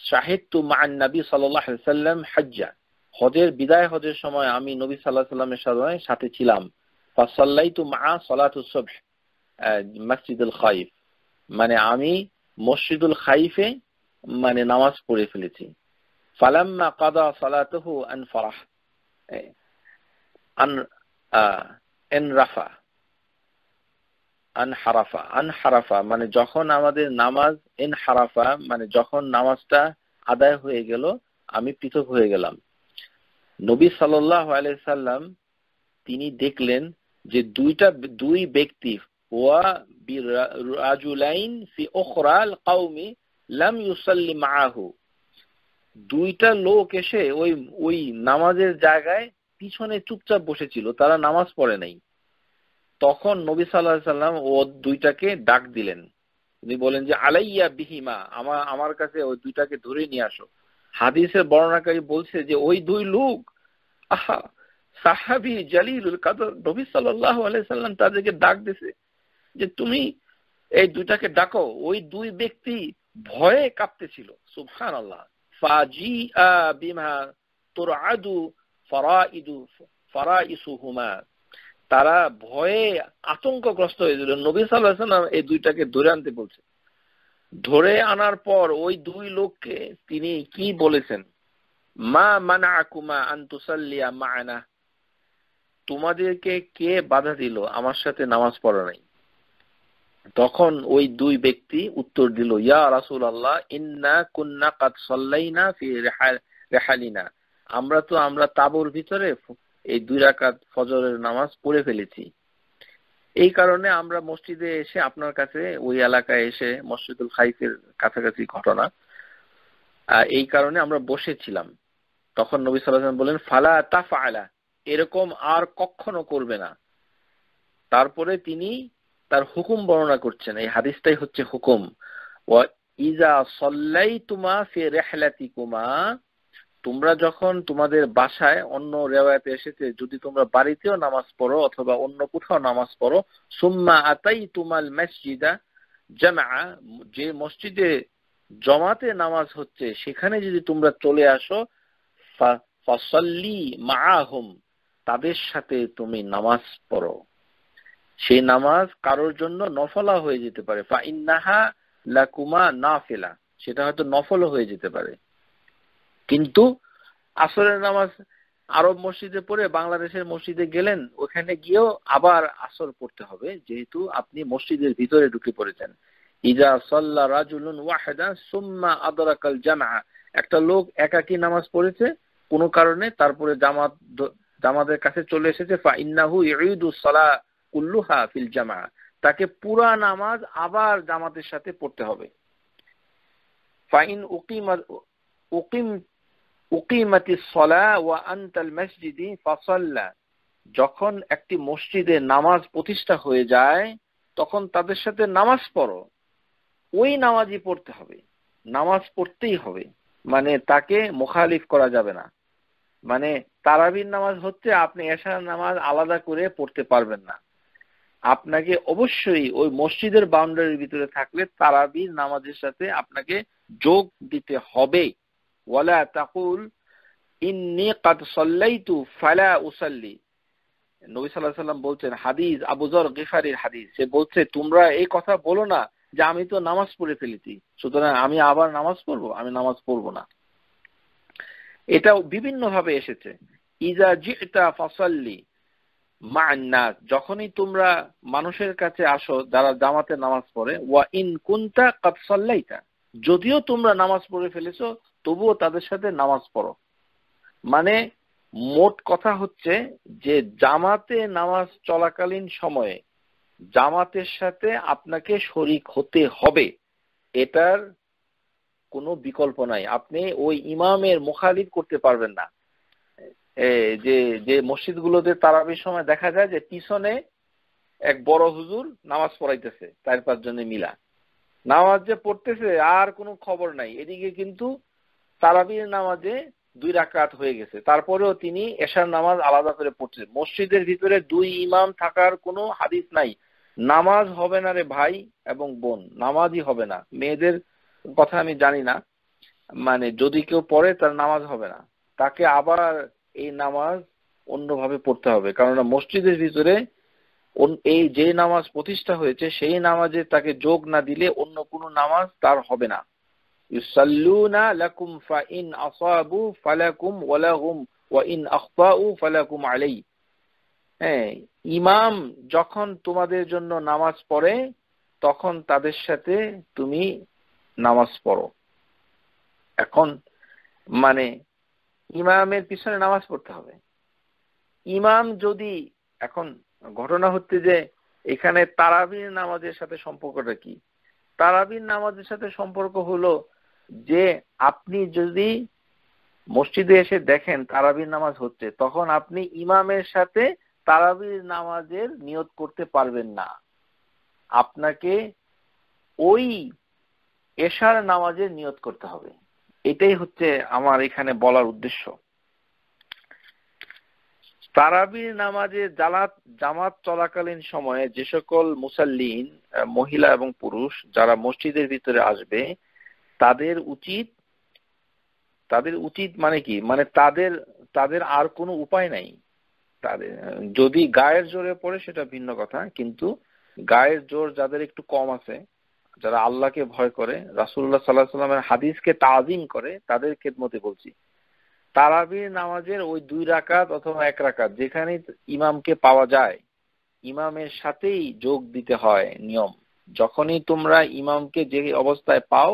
শাহেদু মান নবী সাল্লাম হাজ্জা হদের বিদায় হদের সময় আমি নবী সাল্লাহ সাল্লামের সাধারণ সাথে ছিলাম ফাসাল্লাই তু মা সলাতুসব খাইফ মানে আমি মসজিদুল খাইফে মানে নামাজ পড়ে ফেলেছি ফালাম্মা কাদা সালাতহু এনরাফা আনহারাফা আনহারাফা মানে যখন আমাদের নামাজ এনহারাফা মানে যখন নামাজটা আদায় হয়ে গেল আমি পৃথক হয়ে গেলাম নবী সাল্লাহ সাল্লাম তিনি দেখলেন যে দুইটা দুই ব্যক্তি ওয়া রাজুলাইন ফি ওখরাল কাউমি লাম ইউসাল্লি মাহু দুইটা লোক এসে ওই ওই নামাজের জায়গায় পিছনে চুপচাপ বসেছিল তারা নামাজ পড়ে নাই তখন নবী সাল্লাহ সাল্লাম ও দুইটাকে ডাক দিলেন তিনি বলেন যে আলাইয়া বিহিমা আমার আমার কাছে ওই দুইটাকে ধরে নিয়ে আসো হাদিসের বর্ণনাকারী বলছে যে ওই দুই লোক আহা সাহাবি জালিলুল কাদর নবী সাল্লাহ তাদেরকে ডাক দিছে যে তুমি এই দুইটাকে ডাকো ওই দুই ব্যক্তি ভয়ে কাঁপতেছিল সুফহান আল্লাহ ফাজিআ বিমা তুরআদু ফারাইদু ফারাইসুহুমা তারা ভয়ে আতঙ্কগ্রস্ত হয়েছিল নবী সাল্লাহ সাল্লাম এই দুইটাকে ধরে আনতে বলছে ধরে আনার পর ওই দুই লোককে তিনি কি বলেছেন মা মানা আকুমা আন্তুসাল্লিয়া মা তোমাদেরকে কে বাধা দিল আমার সাথে নামাজ পড়া নাই তখন ওই দুই ব্যক্তি উত্তর দিল ইয়া রাসুল আল্লাহ ইন্না কুন্না কাত সল্লাইনা ফি রেহালিনা আমরা তো আমরা তাবুর ভিতরে এই দুই রাকাত ফজরের নামাজ পড়ে ফেলেছি এই কারণে আমরা মসজিদে এসে আপনার কাছে ওই এলাকায় এসে মসজিদুল খাইফের কাছাকাছি ঘটনা এই কারণে আমরা বসেছিলাম তখন নবী সাল্লাম বলেন ফালা তাফা এরকম আর কখনো করবে না তারপরে তিনি তার হুকুম বর্ণনা করছেন এই হাদিসটাই হচ্ছে হুকুম ইজা সল্লাই তুমা ফে রেহলাতি কুমা তোমরা যখন তোমাদের বাসায় অন্য রেওয়ায়তে এসেছে যদি তোমরা বাড়িতেও নামাজ পড়ো অথবা অন্য কোথাও নামাজ পড়ো সুম্মা আতাই তুমাল মসজিদা জামা যে মসজিদে জমাতে নামাজ হচ্ছে সেখানে যদি তোমরা চলে আসো ফসল্লি মাআহুম তাদের সাথে তুমি নামাজ পড়ো সেই নামাজ কারোর জন্য নফলা হয়ে যেতে পারে ফা ইন্নাহা সেটা হয়তো নফল হয়ে যেতে পারে কিন্তু আসরের নামাজ আরব মসজিদে পড়ে বাংলাদেশের মসজিদে গেলেন ওখানে গিয়েও আবার আসর পড়তে হবে যেহেতু আপনি মসজিদের ভিতরে ঢুকে পড়েছেন ইজা সাল্লা রাজুলুন ওয়াহেদা সুম্মা আদরাকাল জানা একটা লোক একাকী নামাজ পড়েছে কোনো কারণে তারপরে জামাত জামাতের কাছে চলে এসেছে ফা ইন্নাহু ইউদু সালাহ কুল্লুহা ফিল জামা তাকে পুরা নামাজ আবার জামাতের সাথে পড়তে হবে ফাইন উকিম উকিম উকিমাতি সলা ওয়া আন্তাল মসজিদি ফাসাল্লা যখন একটি মসজিদে নামাজ প্রতিষ্ঠা হয়ে যায় তখন তাদের সাথে নামাজ পড়ো ওই নামাজই পড়তে হবে নামাজ পড়তেই হবে মানে তাকে মোখালিফ করা যাবে না মানে তারাবির নামাজ হচ্ছে আপনি এশার নামাজ আলাদা করে পড়তে পারবেন না আপনাকে অবশ্যই ওই মসজিদের বাউন্ডারির ভিতরে থাকলে তারাবির নামাজের সাথে আপনাকে যোগ দিতে হবে ওয়ালা তাকুল ইন্নি কাদ সাল্লাইতু ফালা উসাল্লি নবী সাল্লাহ সাল্লাম বলছেন হাদিস আবুজর গিফারির হাদিস সে বলছে তোমরা এই কথা বলো না যে আমি তো নামাজ পড়ে ফেলেছি সুতরাং আমি আবার নামাজ পড়বো আমি নামাজ পড়বো না এটা বিভিন্ন ভাবে এসেছে ইজা জিতা ফসল্লি মান্না যখনই তোমরা মানুষের কাছে আসো যারা জামাতে নামাজ পড়ে ওয়া ইন কুন্তা কাতসাল্লাইতা যদিও তোমরা নামাজ পড়ে ফেলেছো তবুও তাদের সাথে নামাজ পড়ো মানে মোট কথা হচ্ছে যে জামাতে নামাজ চলাকালীন সময়ে জামাতের সাথে আপনাকে শরিক হতে হবে এটার কোনো বিকল্প নাই আপনি ওই ইমামের মোখালিফ করতে পারবেন না যে যে মসজিদগুলোতে তারাবির সময় দেখা যায় যে পিছনে এক বড় হুজুর নামাজ পড়াইতেছে চার পাঁচজনে মিলা নামাজ যে পড়তেছে আর কোনো খবর নাই এদিকে কিন্তু তারাবির নামাজে দুই রাকাত হয়ে গেছে তারপরেও তিনি এশার নামাজ আলাদা করে পড়ছে মসজিদের ভিতরে দুই ইমাম থাকার কোনো হাদিস নাই নামাজ হবে না রে ভাই এবং বোন নামাজই হবে না মেয়েদের কথা আমি জানি না মানে যদি কেউ পড়ে তার নামাজ হবে না তাকে আবার এই নামাজ অন্যভাবে পড়তে হবে কারণ মসজিদের ভিতরে এই যে নামাজ প্রতিষ্ঠা হয়েছে সেই নামাজে তাকে যোগ না দিলে অন্য কোনো নামাজ তার হবে না ওয়ালাহুম ওয়া ইন আখতাউ ফালাকুম আলাই হ্যাঁ ইমাম যখন তোমাদের জন্য নামাজ পড়ে তখন তাদের সাথে তুমি নামাজ পড়ো এখন মানে ইমামের পিছনে নামাজ পড়তে হবে ইমাম যদি এখন ঘটনা হচ্ছে যে এখানে তারাবির নামাজের সাথে সম্পর্কটা কি তারাবির নামাজের সাথে সম্পর্ক হলো যে আপনি যদি মসজিদে এসে দেখেন তারাবির নামাজ হচ্ছে তখন আপনি ইমামের সাথে তারাবির নামাজের নিয়ত করতে পারবেন না আপনাকে ওই এশার নামাজের নিয়ত করতে হবে এটাই হচ্ছে আমার এখানে বলার উদ্দেশ্য তারাবির নামাজে জালাত জামাত চলাকালীন সময়ে যে সকল মুসাল্লিন মহিলা এবং পুরুষ যারা মসজিদের ভিতরে আসবে তাদের উচিত তাদের উচিত মানে কি মানে তাদের তাদের আর কোনো উপায় নাই তাদের যদি গায়ের জোরে পড়ে সেটা ভিন্ন কথা কিন্তু গায়ের জোর যাদের একটু কম আছে যারা আল্লাহকে ভয় করে রাসুল্লাহ সাল্লাহ সাল্লামের হাদিসকে তাজিম করে তাদের খেদমতে বলছি তারাবির নামাজের ওই দুই রাকাত অথবা এক রাকাত যেখানে ইমামকে পাওয়া যায় ইমামের সাথেই যোগ দিতে হয় নিয়ম যখনই তোমরা ইমামকে যে অবস্থায় পাও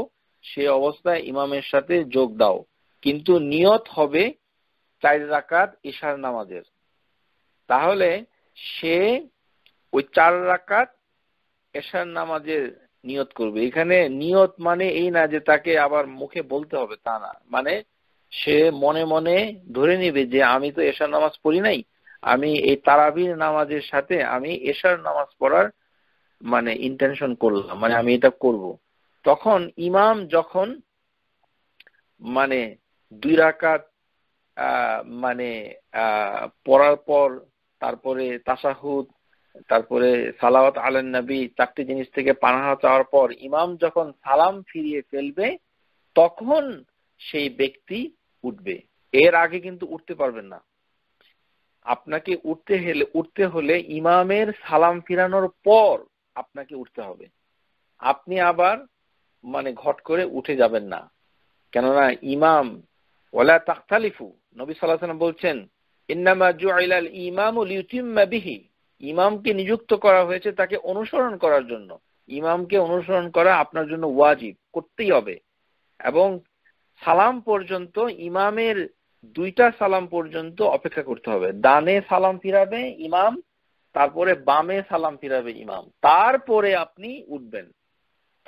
সে অবস্থায় ইমামের সাথে যোগ দাও কিন্তু নিয়ত হবে চার রাকাত ইশার নামাজের তাহলে সে ওই চার রাকাত এশার নামাজের নিয়ত করবে এখানে নিয়ত মানে এই না যে তাকে আবার মুখে বলতে হবে তা না মানে সে মনে মনে ধরে নিবে যে আমি তো এশার নামাজ পড়ি নাই আমি এই তারাবির নামাজের সাথে আমি এশার নামাজ পড়ার মানে ইন্টেনশন করলাম মানে আমি এটা করব তখন ইমাম যখন মানে দুই রাকাত মানে পড়ার পর তারপরে তাসাহুদ তারপরে সালাওয়াত আলেন নবী চারটি জিনিস থেকে পানাহা চাওয়ার পর ইমাম যখন সালাম ফিরিয়ে ফেলবে তখন সেই ব্যক্তি উঠবে এর আগে কিন্তু উঠতে পারবেন না আপনাকে উঠতে হলে উঠতে হলে ইমামের সালাম ফিরানোর পর আপনাকে উঠতে হবে আপনি আবার মানে ঘট করে উঠে যাবেন না কেননা ইমাম ওলা তাকতালিফু নবী সাল্লাহ বলছেন ইন্নামা জুআইলাল ইমামু লিউতিম্মা বিহি ইমামকে নিযুক্ত করা হয়েছে তাকে অনুসরণ করার জন্য ইমামকে অনুসরণ করা আপনার জন্য ওয়াজিব করতেই হবে এবং সালাম পর্যন্ত ইমামের দুইটা সালাম পর্যন্ত অপেক্ষা করতে হবে দানে সালাম ফিরাবে ইমাম তারপরে বামে সালাম ফিরাবে ইমাম তারপরে আপনি উঠবেন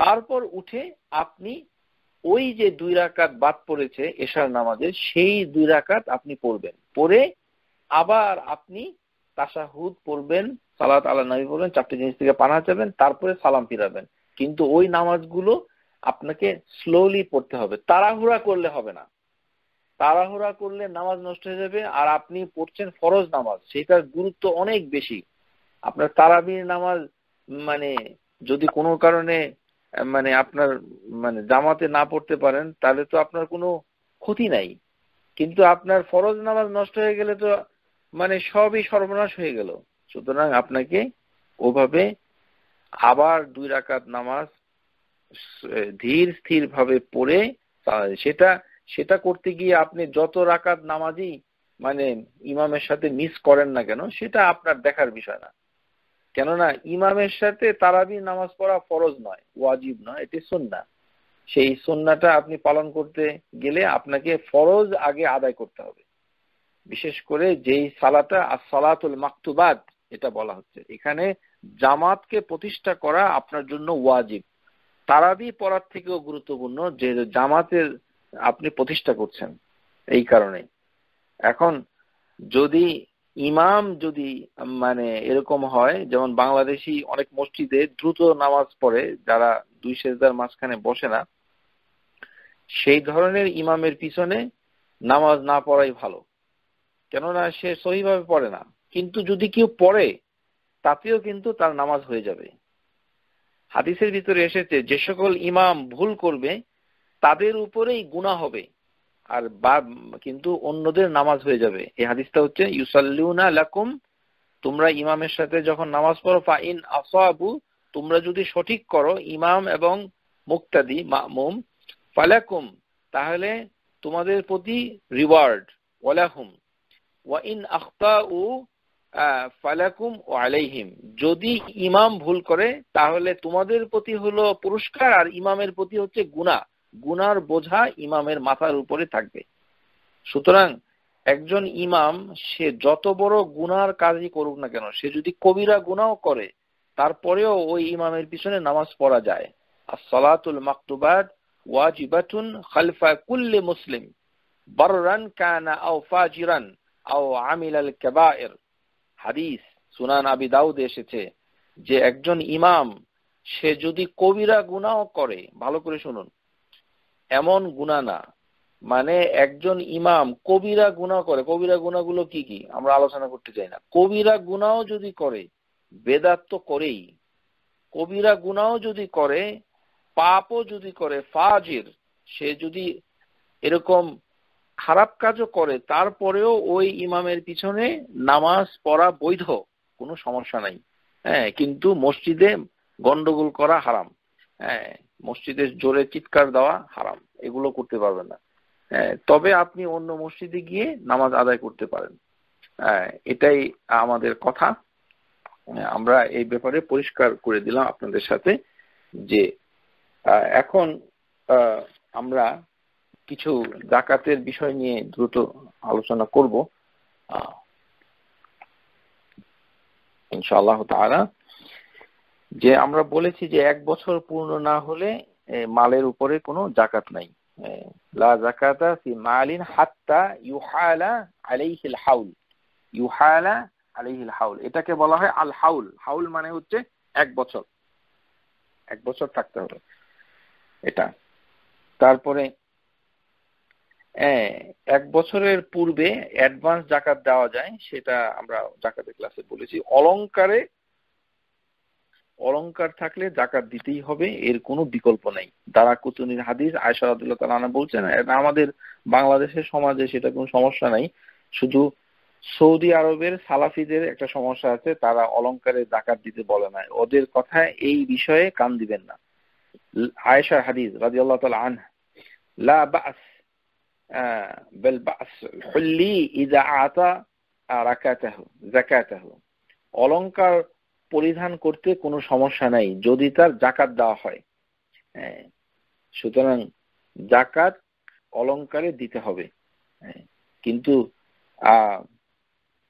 তারপর উঠে আপনি ওই যে দুই রাকাত বাদ পড়েছে এশার নামাজের সেই দুই রাকাত আপনি পড়বেন পরে আবার আপনি তাসাহুদ পড়বেন সালাত আল্লাহ নবী পড়বেন চারটে জিনিস থেকে পানা চাবেন তারপরে সালাম ফিরাবেন কিন্তু ওই নামাজগুলো আপনাকে স্লোলি পড়তে হবে তাড়াহুড়া করলে হবে না তাড়াহুড়া করলে নামাজ নষ্ট হয়ে যাবে আর আপনি পড়ছেন ফরজ নামাজ সেটার গুরুত্ব অনেক বেশি আপনার তারাবির নামাজ মানে যদি কোনো কারণে মানে আপনার মানে জামাতে না পড়তে পারেন তাহলে তো আপনার কোনো ক্ষতি নাই কিন্তু আপনার ফরজ নামাজ নষ্ট হয়ে গেলে তো মানে সবই সর্বনাশ হয়ে গেল সুতরাং আপনাকে ওভাবে আবার দুই রাকাত নামাজ ধীর স্থির ভাবে পড়ে সেটা সেটা করতে গিয়ে আপনি যত রাকাত নামাজই মানে ইমামের সাথে মিস করেন না কেন সেটা আপনার দেখার বিষয় না কেননা ইমামের সাথে তারাবি নামাজ পড়া ফরজ নয় ওয়াজিব নয় এটি সন্না সেই সন্নাটা আপনি পালন করতে গেলে আপনাকে ফরজ আগে আদায় করতে হবে বিশেষ করে যেই সালাটা আর সালাতুল মাকতুবাদ এটা বলা হচ্ছে এখানে জামাতকে প্রতিষ্ঠা করা আপনার জন্য ওয়াজিব তারাবি পড়ার থেকেও গুরুত্বপূর্ণ যে জামাতের আপনি প্রতিষ্ঠা করছেন এই কারণে এখন যদি ইমাম যদি মানে এরকম হয় যেমন বাংলাদেশি অনেক মসজিদে দ্রুত নামাজ পড়ে যারা দুই সেজদার মাঝখানে বসে না সেই ধরনের ইমামের পিছনে নামাজ না পড়াই ভালো কেননা সে সহিভাবে পড়ে না কিন্তু যদি কেউ পড়ে তাতেও কিন্তু তার নামাজ হয়ে যাবে হাদিসের ভিতরে এসেছে যে সকল ইমাম ভুল করবে তাদের উপরেই গুণা হবে আর বা কিন্তু অন্যদের নামাজ হয়ে যাবে এই হাদিসটা হচ্ছে ইউসাল্লিউনা লাকুম তোমরা ইমামের সাথে যখন নামাজ পড়ো ফা ইন আসাবু তোমরা যদি সঠিক করো ইমাম এবং মুক্তাদি মামুম ফালাকুম তাহলে তোমাদের প্রতি রিওয়ার্ড ওয়ালাহুম ওয়াইন আখতাউ ফালাকুম ও আলাইহিম যদি ইমাম ভুল করে তাহলে তোমাদের প্রতি হলো পুরস্কার আর ইমামের প্রতি হচ্ছে গুণা গুনার বোঝা ইমামের মাথার উপরে থাকবে সুতরাং একজন ইমাম সে যত বড় গুনার কাজই করুক না কেন সে যদি কবিরা গুনাও করে তারপরেও ওই ইমামের পিছনে নামাজ পড়া যায় আর সলাতুল মাকতুবাদ ওয়াজিবাতুন খালফা কুল্লে মুসলিম বাররান কানা আও ফাজিরান হাদিস সুনান আবি দাউদ এসেছে যে একজন ইমাম সে যদি কবিরা গুনাও করে ভালো করে শুনুন এমন গুণা না মানে একজন ইমাম কবিরা গুনা করে কবিরা গুণাগুলো কি কি আমরা আলোচনা করতে চাই না কবিরা গুণাও যদি করে বেদাত তো করেই কবিরা গুণাও যদি করে পাপও যদি করে ফাজির সে যদি এরকম খারাপ কাজও করে তারপরেও ওই ইমামের পিছনে নামাজ পড়া বৈধ কোনো সমস্যা নাই হ্যাঁ কিন্তু মসজিদে গন্ডগোল করা হারাম হ্যাঁ মসজিদে জোরে চিৎকার দেওয়া হারাম এগুলো করতে পারবেন না হ্যাঁ, তবে আপনি অন্য মসজিদে গিয়ে নামাজ আদায় করতে পারেন হ্যাঁ, এটাই আমাদের কথা হ্যাঁ, আমরা এই ব্যাপারে পরিষ্কার করে দিলাম আপনাদের সাথে যে এখন আমরা কিছু জাকাতের বিষয় নিয়ে দ্রুত আলোচনা করব ইনশাআল্লাহ তারা যে আমরা বলেছি যে এক বছর পূর্ণ না হলে মালের উপরে কোনো জাকাত নাই লা জাকাতা ফি মালিন হাত্তা ইউহালা আলাইহিল হাউল ইউহালা আলাইহিল হাউল এটাকে বলা হয় আল হাউল হাউল মানে হচ্ছে এক বছর এক বছর থাকতে হবে এটা তারপরে হ্যাঁ, এক বছরের পূর্বে অ্যাডভান্স জাকাত দেওয়া যায় সেটা আমরা জাকাতের ক্লাসে বলেছি অলংকারে অলংকার থাকলে জাকাত দিতেই হবে এর কোনো বিকল্প নাই কুতুনির হাদিস তালানা বলছেন আমাদের বাংলাদেশের সমাজে সেটা কোনো সমস্যা নাই শুধু সৌদি আরবের সালাফিদের একটা সমস্যা আছে তারা অলংকারে জাকাত দিতে বলে না ওদের কথায় এই বিষয়ে কান দিবেন না আয়েশার হাদিস রাজি আল্লাহ তালা আনহা লা বাস বেলবাস হল্লি ইজা আতা রাকাতাহ জাকাতাহ অলঙ্কার পরিধান করতে কোনো সমস্যা নাই যদি তার জাকাত দেওয়া হয় হ্যাঁ, সুতরাং জাকাত অলঙ্কারে দিতে হবে হ্যাঁ, কিন্তু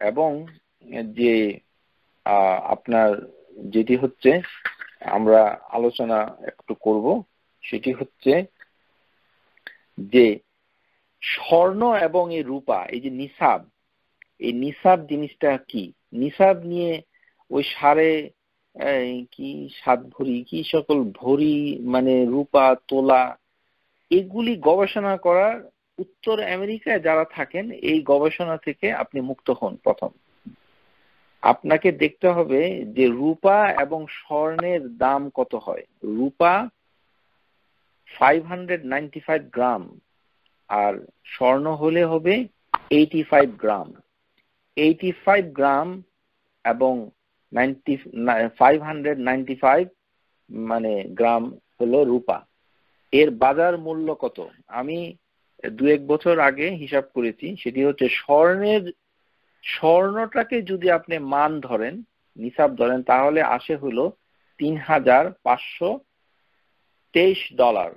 এবং যে আপনার যেটি হচ্ছে আমরা আলোচনা একটু করব সেটি হচ্ছে যে স্বর্ণ এবং এই রূপা এই যে নিসাব এই নিসাব জিনিসটা কি নিসাব নিয়ে ওই সারে কি সাত ভরি কি সকল ভরি মানে রূপা তোলা এগুলি গবেষণা করার উত্তর আমেরিকায় যারা থাকেন এই গবেষণা থেকে আপনি মুক্ত হন প্রথম আপনাকে দেখতে হবে যে রূপা এবং স্বর্ণের দাম কত হয় রূপা five hundred ninety five gram আর স্বর্ণ হলে হবে eighty five gram eighty five gram এবং নাইনটি ফাইভ হান্ড্রেড ফাইভ মানে গ্রাম হলো রূপা এর বাজার মূল্য কত আমি দু এক বছর আগে হিসাব করেছি সেটি হচ্ছে স্বর্ণের স্বর্ণটাকে যদি আপনি মান ধরেন নিসাব ধরেন তাহলে আসে হলো তিন হাজার পাঁচশো তেইশ dollar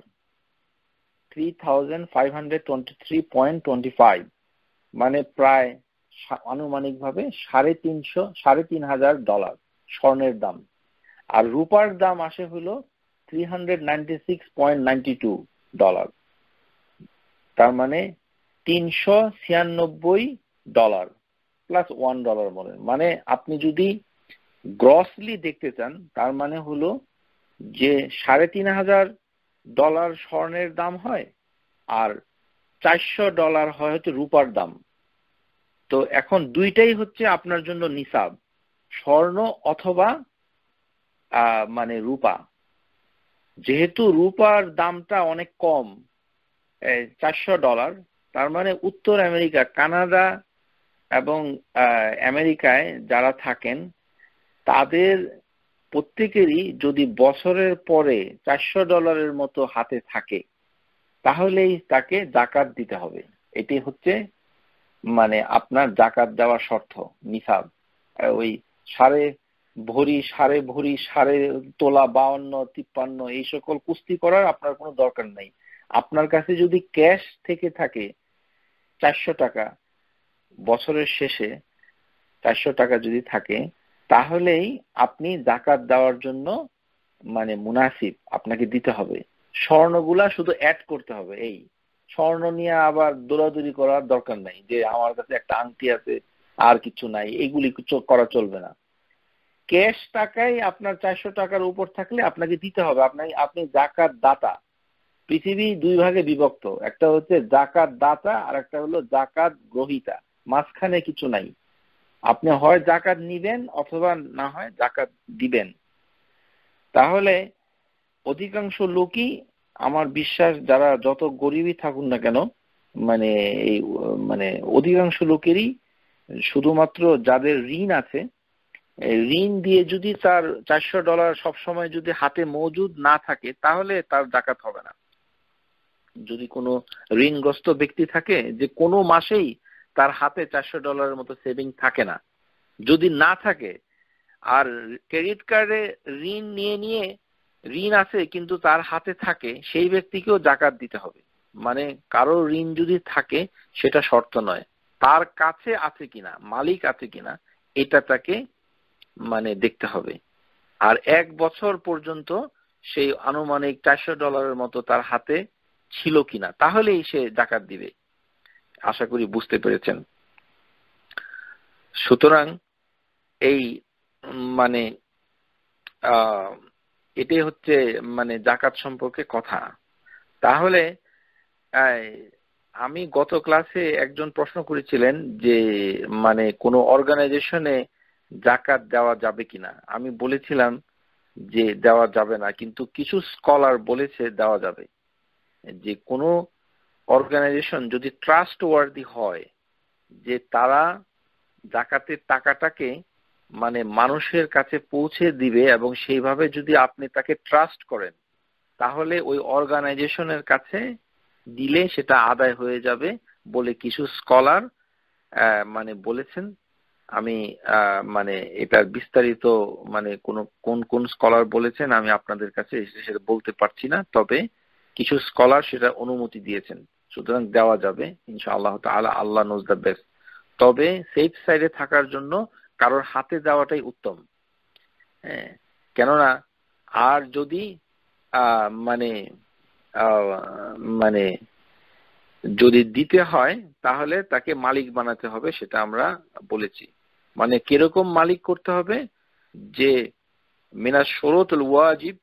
three thousand five hundred twenty three point twenty five মানে প্রায় আনুমানিকভাবে সাড়ে তিনশো সাড়ে তিন হাজার ডলার স্বর্ণের দাম আর রূপার দাম আসে হলো three hundred six point two dollar তার মানে তিনশো ছিয়ানব্বই ডলার প্লাস ওয়ান ডলার বলেন মানে আপনি যদি গ্রসলি দেখতে চান তার মানে হলো যে সাড়ে তিন হাজার ডলার স্বর্ণের দাম হয় আর চারশো ডলার হয় হচ্ছে রূপার দাম তো এখন দুইটাই হচ্ছে আপনার জন্য নিসাব স্বর্ণ অথবা মানে রূপা যেহেতু রূপার দামটা অনেক কম চারশো ডলার তার মানে উত্তর আমেরিকা কানাডা এবং আমেরিকায় যারা থাকেন তাদের প্রত্যেকেরই যদি বছরের পরে চারশো ডলারের মতো হাতে থাকে তাহলেই তাকে জাকাত দিতে হবে এটি হচ্ছে মানে আপনার জাকাত দেওয়ার শর্ত নিসাব ওই সাড়ে ভরি সাড়ে ভরি সাড়ে তোলা বাউন্ন তিপ্পান্ন এই সকল কুস্তি করার আপনার কোনো দরকার নাই আপনার কাছে যদি ক্যাশ থেকে থাকে চারশো টাকা বছরের শেষে চারশো টাকা যদি থাকে তাহলেই আপনি জাকাত দেওয়ার জন্য মানে মুনাসিব আপনাকে দিতে হবে স্বর্ণগুলা শুধু অ্যাড করতে হবে এই স্বর্ণ নিয়ে আবার দৌড়াদৌড়ি করার দরকার নাই যে আমার কাছে একটা আংটি আছে আর কিছু নাই এগুলি করা চলবে না ক্যাশ টাকায় আপনার চারশো টাকার উপর থাকলে আপনাকে দিতে হবে আপনাকে আপনি জাকাত দাতা পৃথিবী দুই ভাগে বিভক্ত একটা হচ্ছে জাকাত দাতা আর একটা হলো জাকাত গ্রহিতা মাঝখানে কিছু নাই আপনি হয় জাকাত নিবেন অথবা না হয় জাকাত দিবেন তাহলে অধিকাংশ লোকই আমার বিশ্বাস যারা যত গরিবই থাকুন না কেন মানে এই মানে অধিকাংশ লোকেরই শুধুমাত্র যাদের ঋণ আছে ঋণ দিয়ে যদি তার চারশো ডলার সব সময় যদি হাতে মজুদ না থাকে তাহলে তার জাকাত হবে না যদি কোনো ঋণগ্রস্ত ব্যক্তি থাকে যে কোনো মাসেই তার হাতে চারশো ডলারের মতো সেভিং থাকে না যদি না থাকে আর ক্রেডিট কার্ডে ঋণ নিয়ে নিয়ে ঋণ আছে কিন্তু তার হাতে থাকে সেই ব্যক্তিকেও জাকাত দিতে হবে মানে কারো ঋণ যদি থাকে সেটা শর্ত নয় তার কাছে আছে কিনা মালিক আছে কিনা এটা তাকে মানে দেখতে হবে আর এক বছর পর্যন্ত সেই আনুমানিক চারশো ডলারের মতো তার হাতে ছিল কিনা তাহলেই সে জাকাত দিবে আশা করি বুঝতে পেরেছেন সুতরাং এই মানে এটাই হচ্ছে মানে জাকাত সম্পর্কে কথা তাহলে আমি গত ক্লাসে একজন প্রশ্ন করেছিলেন যে মানে কোনো অর্গানাইজেশনে জাকাত দেওয়া যাবে কিনা আমি বলেছিলাম যে দেওয়া যাবে না কিন্তু কিছু স্কলার বলেছে দেওয়া যাবে যে কোনো অর্গানাইজেশন যদি ট্রাস্ট ওয়ার্দি হয় যে তারা জাকাতের টাকাটাকে মানে মানুষের কাছে পৌঁছে দিবে এবং সেইভাবে যদি আপনি তাকে ট্রাস্ট করেন তাহলে ওই অর্গানাইজেশনের কাছে দিলে সেটা আদায় হয়ে যাবে বলে কিছু স্কলার মানে বলেছেন আমি মানে এটা বিস্তারিত মানে কোন কোন কোন স্কলার বলেছেন আমি আপনাদের কাছে সেটা বলতে পারছি না তবে কিছু স্কলার সেটা অনুমতি দিয়েছেন সুতরাং দেওয়া যাবে ইনশাআল্লাহ তালা আল্লাহ নোজ বেস্ট তবে সেফ সাইডে থাকার জন্য কারোর হাতে দেওয়াটাই উত্তম হ্যাঁ কেননা আর যদি মানে মানে যদি দিতে হয় তাহলে তাকে মালিক বানাতে হবে সেটা আমরা বলেছি মানে কিরকম মালিক করতে হবে যে মিনা শরতুল ওয়াজিব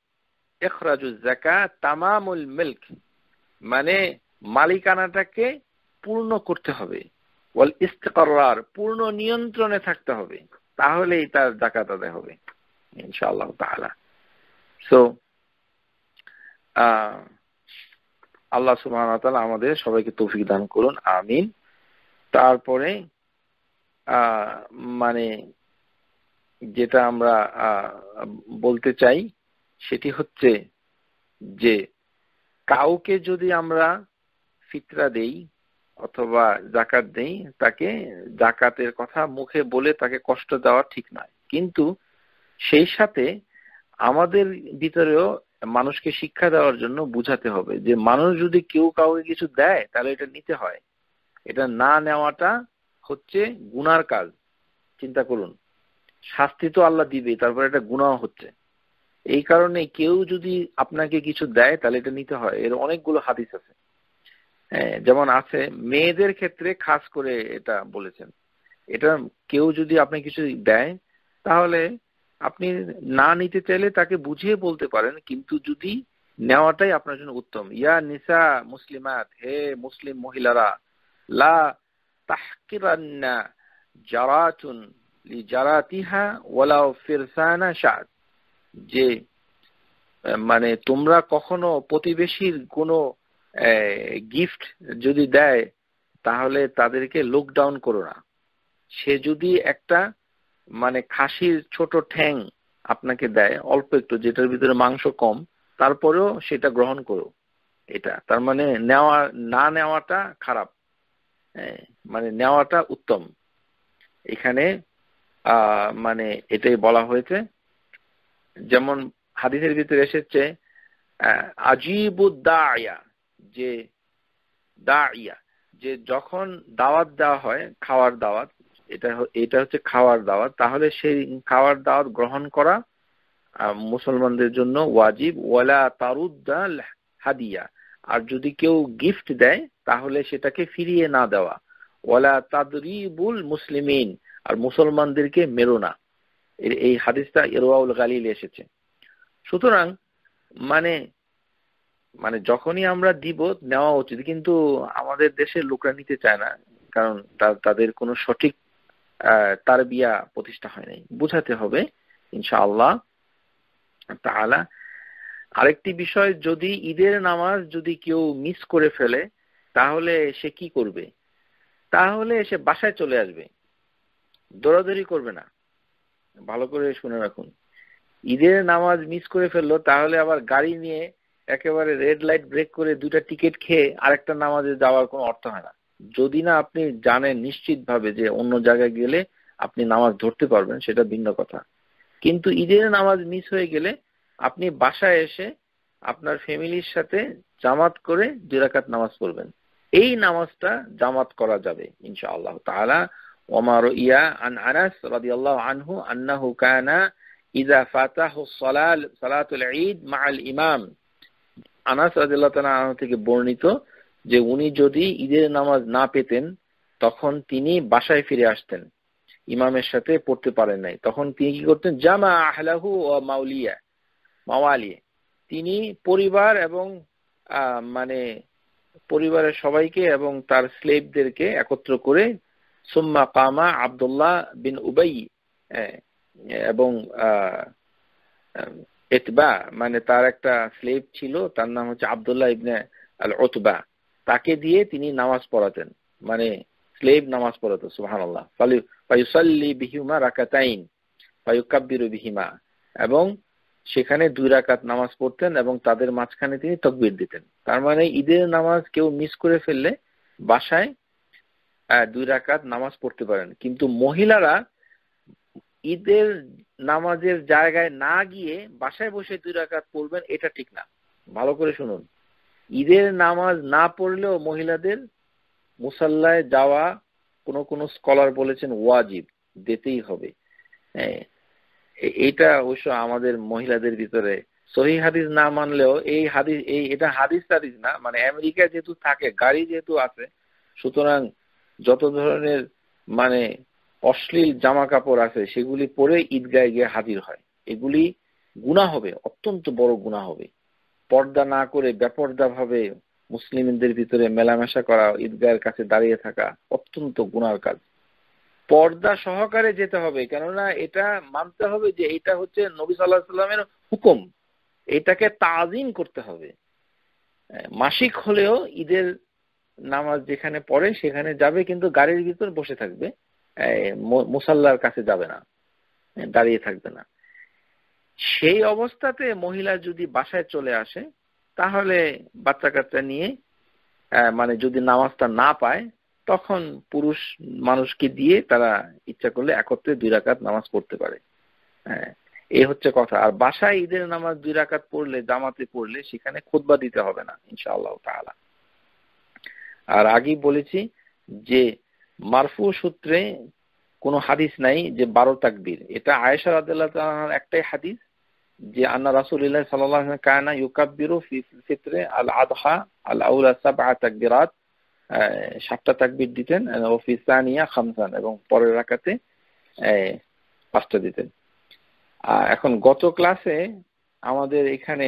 এখরাজু জাকা তামামুল মিল্ক মানে মালিকানাটাকে পূর্ণ করতে হবে ওয়াল ইস্তেকরার পূর্ণ নিয়ন্ত্রণে থাকতে হবে তাহলেই তার জাকাত আদায় হবে ইনশাআল্লাহ তাহলা সো আল্লাহ সুবাহ আমাদের সবাইকে তৌফিক দান করুন আমিন তারপরে মানে যেটা আমরা বলতে চাই সেটি হচ্ছে যে কাউকে যদি আমরা ফিতরা দেই অথবা জাকাত দেই তাকে জাকাতের কথা মুখে বলে তাকে কষ্ট দেওয়া ঠিক নয় কিন্তু সেই সাথে আমাদের ভিতরেও মানুষকে শিক্ষা দেওয়ার জন্য বুঝাতে হবে যে মানুষ যদি কেউ কাউকে কিছু দেয় তাহলে এটা নিতে হয় এটা না নেওয়াটা হচ্ছে গুনার কাজ চিন্তা করুন শাস্তি তো আল্লাহ দিবে তারপরে এটা গুণাও হচ্ছে এই কারণে কেউ যদি আপনাকে কিছু দেয় তাহলে এটা নিতে হয় এর অনেকগুলো হাদিস আছে হ্যাঁ, যেমন আছে মেয়েদের ক্ষেত্রে খাস করে এটা বলেছেন এটা কেউ যদি আপনি কিছু দেয় তাহলে আপনি না নিতে চাইলে তাকে বুঝিয়ে বলতে পারেন কিন্তু যদি নেওয়াটাই আপনার জন্য উত্তম ইয়া নিসা মুসলিমাত হে মুসলিম মহিলারা লা তাহকিরান্না জারাতুন লি জারাতিহা ওয়ালাও ফিরসানা শাদ যে মানে তোমরা কখনো প্রতিবেশীর কোনো গিফট যদি দেয় তাহলে তাদেরকে লকডাউন করো না সে যদি একটা মানে খাসির ছোট ঠ্যাং আপনাকে দেয় অল্প একটু যেটার ভিতরে মাংস কম তারপরেও সেটা গ্রহণ করো এটা তার মানে নেওয়া না নেওয়াটা খারাপ মানে নেওয়াটা উত্তম এখানে মানে এটাই বলা হয়েছে যেমন হাদিসের ভিতরে এসেছে আজিবুদ্দায়া যে দা ইয়া যে যখন দাওয়াত দেওয়া হয় খাওয়ার দাওয়াত এটা এটা হচ্ছে খাওয়ার দাওয়াত তাহলে সেই খাওয়ার দাওয়াত গ্রহণ করা মুসলমানদের জন্য ওয়াজিব ওয়ালা তারুদ্দা হাদিয়া আর যদি কেউ গিফট দেয় তাহলে সেটাকে ফিরিয়ে না দেওয়া ওয়ালা তাদরিবুল মুসলিমিন আর মুসলমানদেরকে মেরো না এই হাদিসটা এরওয়াউল গালিল এসেছে সুতরাং মানে মানে যখনই আমরা দিব নেওয়া উচিত কিন্তু আমাদের দেশের লোকরা নিতে চায় না কারণ তাদের কোনো সঠিক তার বিয়া প্রতিষ্ঠা হয় নাই বুঝাতে হবে ইনশাআল্লাহ তাহলে আরেকটি বিষয় যদি ঈদের নামাজ যদি কেউ মিস করে ফেলে তাহলে সে কি করবে তাহলে সে বাসায় চলে আসবে দৌড়াদৌড়ি করবে না ভালো করে শুনে রাখুন ঈদের নামাজ মিস করে ফেললো তাহলে আবার গাড়ি নিয়ে একেবারে রেড লাইট ব্রেক করে দুইটা টিকিট খেয়ে আরেকটা নামাজে যাওয়ার কোনো অর্থ হয় না যদি না আপনি জানেন ভাবে যে অন্য জায়গায় গেলে আপনি নামাজ ধরতে পারবেন সেটা ভিন্ন কথা কিন্তু ঈদের নামাজ মিস হয়ে গেলে আপনি বাসায় এসে আপনার ফ্যামিলির সাথে জামাত করে দুরাকাত নামাজ পড়বেন এই নামাজটা জামাত করা যাবে ইনশাআল্লাহ তাআলা ওমার ইয়া আন আনাস আল্লাহ আনহু আন্নাহু কানা ইযা ফাতাহু সালাল ঈদ ইমাম আনাস রাজিল্লাহ তালা থেকে বর্ণিত যে উনি যদি ঈদের নামাজ না পেতেন তখন তিনি বাসায় ফিরে আসতেন ইমামের সাথে পড়তে পারেন নাই তখন তিনি কি করতেন জামা আহলাহু ও মাউলিয়া মাওয়ালিয়ে তিনি পরিবার এবং মানে পরিবারের সবাইকে এবং তার স্লেভদেরকে একত্র করে সুম্মা কামা আবদুল্লাহ বিন উবাই এবং এতবা মানে তার একটা স্লেভ ছিল তার নাম হচ্ছে আবদুল্লাহ ইবনে আল ওতবা তাকে দিয়ে তিনি নামাজ পড়াতেন মানে স্লেভ নামাজ পড়াতো সুহান আল্লাহ ফাইসাল্লি বিহিমা রাকাতাইন ফাইকাব্বির বিহিমা এবং সেখানে দুই রাকাত নামাজ পড়তেন এবং তাদের মাঝখানে তিনি তকবির দিতেন তার মানে ঈদের নামাজ কেউ মিস করে ফেললে বাসায় দুই রাকাত নামাজ পড়তে পারেন কিন্তু মহিলারা ঈদের নামাজের জায়গায় না গিয়ে বাসায় বসে দুই রাকাত পড়বেন এটা ঠিক না ভালো করে শুনুন ঈদের নামাজ না পড়লেও মহিলাদের মুসাল্লায় যাওয়া কোন কোন স্কলার বলেছেন ওয়াজিব দিতেই হবে হ্যাঁ এইটা অবশ্য আমাদের মহিলাদের ভিতরে সহি হাদিস না মানলেও এই হাদিস এই এটা হাদিস হাদিস না মানে আমেরিকা যেহেতু থাকে গাড়ি যেহেতু আছে সুতরাং যত ধরনের মানে অশ্লীল জামা কাপড় আছে সেগুলি পরে ঈদগায় গিয়ে হাজির হয় এগুলি গুণা হবে অত্যন্ত বড় গুণা হবে পর্দা না করে বেপর্দা ভাবে মুসলিমদের ভিতরে মেলামেশা করা ঈদগাহের কাছে দাঁড়িয়ে থাকা অত্যন্ত গুণার কাজ পর্দা সহকারে যেতে হবে কেননা এটা মানতে হবে যে এটা হচ্ছে নবী সাল্লাহ সাল্লামের হুকুম এটাকে তাজিম করতে হবে মাসিক হলেও ঈদের নামাজ যেখানে পড়ে সেখানে যাবে কিন্তু গাড়ির ভিতর বসে থাকবে মুসাল্লার কাছে যাবে না দাঁড়িয়ে থাকবে না সেই অবস্থাতে মহিলা যদি বাসায় চলে আসে তাহলে বাচ্চা কাচ্চা নিয়ে মানে যদি নামাজটা না পায় তখন পুরুষ মানুষকে দিয়ে তারা ইচ্ছা করলে একত্রে দুই রাকাত নামাজ পড়তে পারে হ্যাঁ এই হচ্ছে কথা আর বাসায় ঈদের নামাজ দুই রাকাত পড়লে জামাতে পড়লে সেখানে খোদবা দিতে হবে না ইনশাআল্লাহ তাহলে আর আগেই বলেছি যে মারফু সূত্রে কোন হাদিস নাই যে বারো তাকবির এটা আয়েশা রাদার একটাই হাদিস যে আন্না রাসুলিল্লাহ সাল্লাহ কায়না ফিত্রে আল আদহা আল তাকবিরাত সাতটা তাকবির দিতেন ও ফিসানিয়া খামসান এবং পরের রাখাতে পাঁচটা দিতেন এখন গত ক্লাসে আমাদের এখানে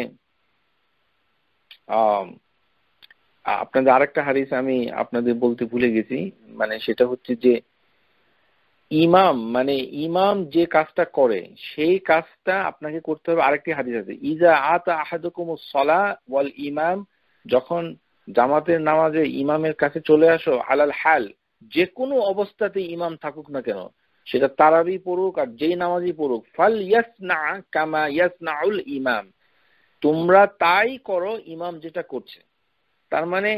আপনাদের আরেকটা হাদিস আমি আপনাদের বলতে ভুলে গেছি মানে সেটা হচ্ছে যে ইমাম মানে ইমাম যে কাজটা করে সেই কাজটা আপনাকে করতে হবে আরেকটি হাদিস আছে ইজা আত আহাদুকুম সলা ওয়াল ইমাম যখন জামাতের নামাজে ইমামের কাছে চলে আসো আলাল হাল যে কোনো অবস্থাতে ইমাম থাকুক না কেন সেটা তারাবি পড়ুক আর যেই নামাজই পড়ুক ফাল ইয়াস না কামা ইয়াস না ইমাম তোমরা তাই করো ইমাম যেটা করছে তার মানে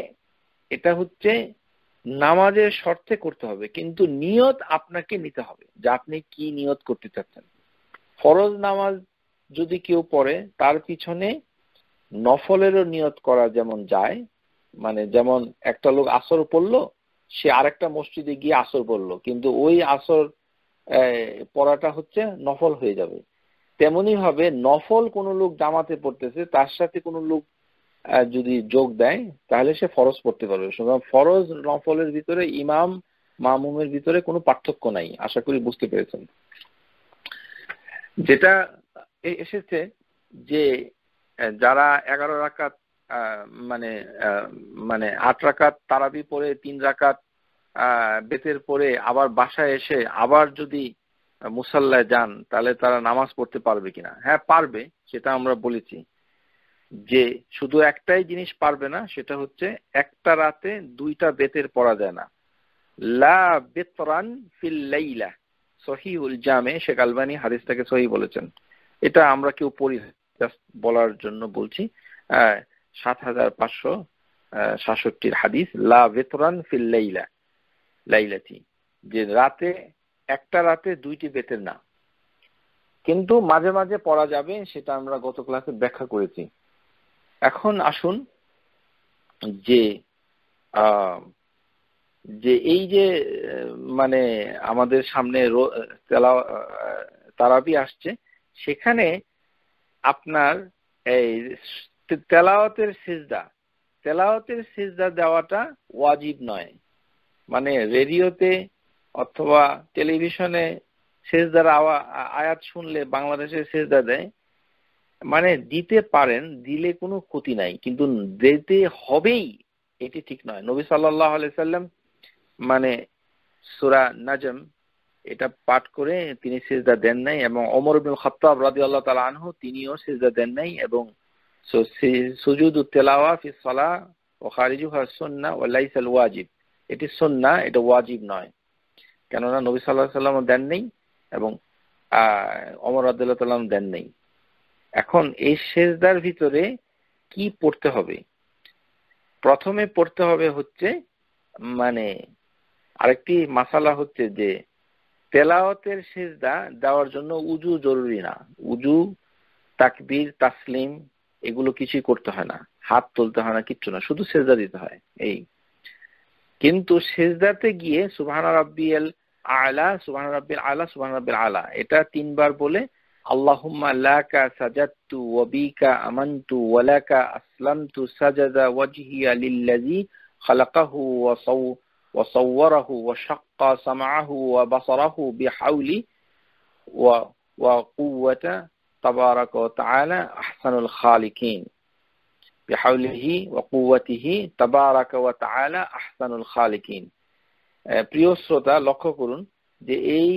এটা হচ্ছে নামাজের শর্তে করতে হবে কিন্তু নিয়ত আপনাকে নিতে হবে যে আপনি কি নিয়ত করতে চাচ্ছেন ফরজ নামাজ যদি কেউ পড়ে তার পিছনে নফলেরও নিয়ত করা যেমন যায় মানে যেমন একটা লোক আসর পড়লো সে আরেকটা মসজিদে গিয়ে আসর পড়লো কিন্তু ওই আসর পড়াটা হচ্ছে নফল হয়ে যাবে তেমনি ভাবে নফল কোনো লোক জামাতে পড়তেছে তার সাথে কোনো লোক যদি যোগ দেয় তাহলে সে ফরজ পড়তে পারবে সুতরাং ফরজ নফলের ভিতরে ইমাম মামুমের ভিতরে কোনো পার্থক্য নাই আশা করি বুঝতে পেরেছেন যেটা এসেছে যে যারা এগারো রাকাত মানে মানে আট রাকাত তারাবি পরে তিন রাকাত বেতের পরে আবার বাসায় এসে আবার যদি মুসাল্লায় যান তাহলে তারা নামাজ পড়তে পারবে কিনা হ্যাঁ পারবে সেটা আমরা বলেছি যে শুধু একটাই জিনিস পারবে না সেটা হচ্ছে একটা রাতে দুইটা বেতের পড়া যায় না লা বেতরান জামে সহি বলেছেন এটা আমরা কেউ বলার জন্য বলছি সাত হাজার পাঁচশো সাতষট্টির হাদিস লা বেতরান লাইলাতি যে রাতে একটা রাতে দুইটি বেতের না কিন্তু মাঝে মাঝে পড়া যাবে সেটা আমরা গত ক্লাসে ব্যাখ্যা করেছি এখন আসুন যে যে এই যে মানে আমাদের সামনে তারাবি আসছে সেখানে আপনার এই তেলাওয়াতের সিজদা তেলাওয়াতের সিজদা দেওয়াটা ওয়াজিব নয় মানে রেডিওতে অথবা টেলিভিশনে সেজদার আয়াত শুনলে বাংলাদেশে সেজদা দেয় মানে দিতে পারেন দিলে কোনো ক্ষতি নাই কিন্তু দিতে হবেই এটি ঠিক নয় নবী সাল্লাহ সাল্লাম মানে সুরা নাজম এটা পাঠ করে তিনি সেজদা দেন নাই এবং অমর বিন খত্তাব রাজি আল্লাহ তালা আনহ তিনিও সেজদা দেন নাই এবং সুজুদ তেলাওয়া ও খারিজু হা সন্না ও লাইসাল ওয়াজিব এটি সন্না এটা ওয়াজিব নয় কেননা নবী সাল্লাহ সাল্লাম দেন নেই এবং অমর রাদিল্লাহ তাল্লাম দেন নেই এখন এই সেজদার ভিতরে কি পড়তে হবে প্রথমে পড়তে হবে হচ্ছে মানে আরেকটি মাসালা হচ্ছে যে তেলাওতের সেজদা দেওয়ার জন্য উজু জরুরি না উজু তাকবির তাসলিম এগুলো কিছুই করতে হয় না হাত তুলতে হয় না কিচ্ছু না শুধু সেজদা দিতে হয় এই কিন্তু সেজদাতে গিয়ে সুবাহান রাব্বিয়াল আলা সুবাহ রাব্বিল আলা সুবাহ রাব্বিল আলা এটা তিনবার বলে اللهم لك سجدت وبك امنت ولك اسلمت سجد وجهي للذي خلقه وصو وصوره وشق سمعه وبصره بحولي وقوة تبارك وتعالى أحسن الخالقين بحوله وقوته تبارك وتعالى أحسن الخالقين آه، প্রিয় শ্রোতা লক্ষ্য করুন যে এই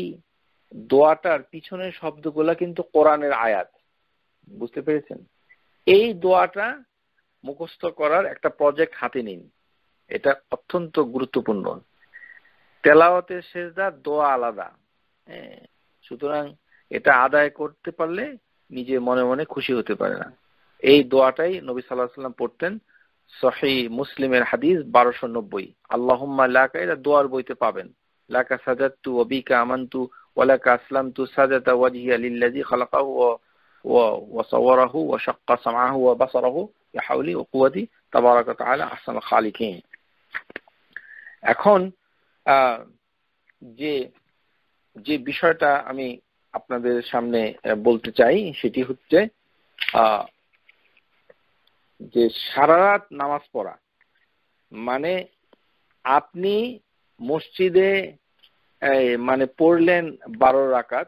দোয়াটার পিছনের শব্দগুলা কিন্তু কোরআনের আয়াত বুঝতে পেরেছেন এই দোয়াটা মুখস্থ করার একটা প্রজেক্ট হাতে নিন এটা অত্যন্ত গুরুত্বপূর্ণ তেলাওয়াতের সেজদা দোয়া আলাদা হ্যাঁ, সুতরাং এটা আদায় করতে পারলে নিজে মনে মনে খুশি হতে পারে না এই দোয়াটাই নবী সাল্লাহ সাল্লাম পড়তেন সহি মুসলিমের হাদিস বারোশো নব্বই আল্লাহ লাকা এটা দোয়ার বইতে পাবেন লাকা সাজাত্তু অবিকা আমান্তু ولك أسلمت سجدة وجهي للذي خلقه و وصوره وشق سمعه وبصره بحولي وقوتي تبارك وتعالى أحسن الخالقين এখন যে যে বিষয়টা আমি আপনাদের সামনে বলতে চাই সেটি হচ্ছে যে সারা রাত নামাজ পড়া মানে আপনি মসজিদে মানে পড়লেন বারো রাকাত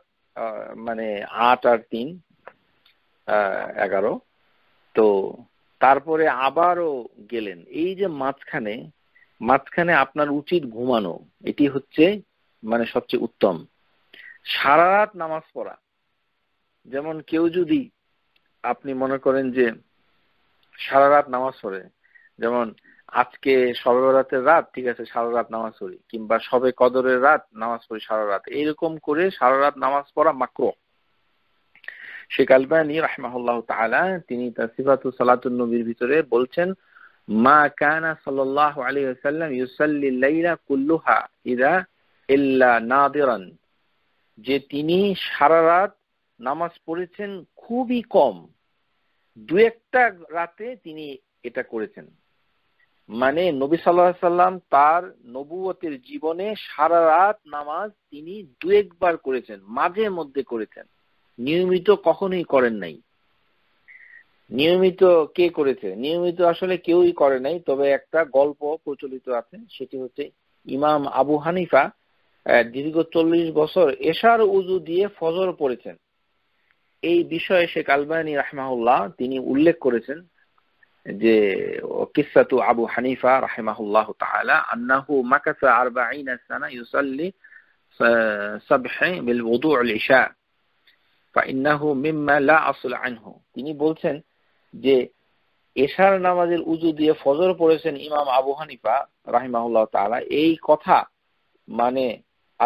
মানে আট আর তিন এগারো তো তারপরে আবারও গেলেন এই যে মাঝখানে মাঝখানে আপনার উচিত ঘুমানো এটি হচ্ছে মানে সবচেয়ে উত্তম সারা রাত নামাজ পড়া যেমন কেউ যদি আপনি মনে করেন যে সারা রাত নামাজ পড়ে যেমন আজকে সবরাতের রাত ঠিক আছে সারা রাত নামাজ পড়ি কিংবা সবে কদরের রাত নামাজ পড়ি সারা রাত এরকম করে সারা রাত নামাজ পড়া মাক্র শেখ আলবানি রাহমাহুল্লাহ তিনি তার সিফাতুস নবীর ভিতরে বলছেন মা কানা ইউসাল্লি লাইলা কুল্লুহা ইল্লা নাদিরান যে তিনি সারা রাত নামাজ পড়েছেন খুবই কম দু একটা রাতে তিনি এটা করেছেন মানে নবী সাল্লাহ সাল্লাম তার নবুয়তের জীবনে সারা রাত নামাজ তিনি দু একবার করেছেন মাঝে মধ্যে করেছেন নিয়মিত কখনোই করেন নাই নিয়মিত কে করেছে নিয়মিত আসলে কেউই করে নাই তবে একটা গল্প প্রচলিত আছে সেটি হচ্ছে ইমাম আবু হানিফা দীর্ঘ চল্লিশ বছর এশার উজু দিয়ে ফজর পড়েছেন এই বিষয়ে শেখ আলবানী রাহমাউল্লাহ তিনি উল্লেখ করেছেন যে কিসাতু আবু হানিফা রাহেমাহুল্লাহ তাআলা আন্নাহু মাকাসা 40 সানা ইউসাল্লি সাবহে বিল ওযু আল ইশা ফাইন্নাহু মিম্মা লা আসল আনহু তিনি বলছেন যে এশার নামাজের উজু দিয়ে ফজর পড়েছেন ইমাম আবু হানিফা রাহিমাহুল্লাহ তাআলা এই কথা মানে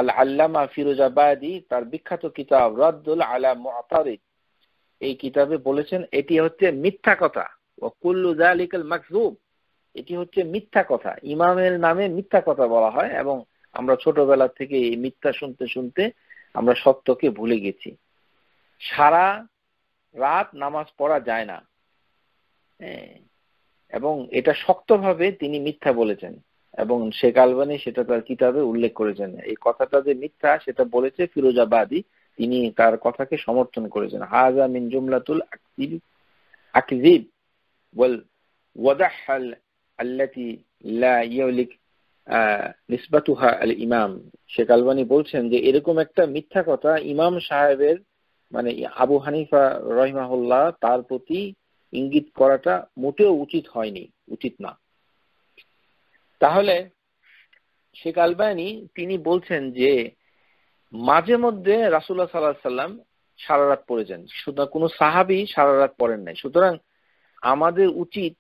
আল আল্লামা ফিরোজাবাদি তার বিখ্যাত কিতাব রাদ্দুল আলা মুআতারিদ এই কিতাবে বলেছেন এটি হচ্ছে মিথ্যা কথা এটি হচ্ছে মিথ্যা কথা ইমামের নামে মিথ্যা কথা বলা হয় এবং আমরা ছোটবেলা থেকে এই মিথ্যা শুনতে শুনতে আমরা সত্যকে ভুলে গেছি সারা রাত নামাজ পড়া যায় না হ্যাঁ। এবং এটা শক্তভাবে তিনি মিথ্যা বলেছেন এবং শেখ আলবানি সেটা তার কিতাবে উল্লেখ করেছেন এই কথাটা যে মিথ্যা সেটা বলেছে ফিরোজাবাদী তিনি তার কথাকে সমর্থন করেছেন হাজা মিন জুমলাতুল আকজিব والوضح التي لا يملك نسبتها الإمام ইমাম শেখ আলবানি جي যে এরকম একটা وطا إمام ইমাম মানে আবু হানিফা রহিমাহুল্লাহ তার প্রতি ইঙ্গিত করাটা মোটেও উচিত হয়নি উচিত না তাহলে শেখ আলবানি তিনি বলছেন যে মাঝে মধ্যে রাসুল্লাহ সাল্লাহ সাল্লাম সারা রাত পড়েছেন সুতরাং কোনো সাহাবি সারা রাত পড়েন নাই সুতরাং আমাদের উচিত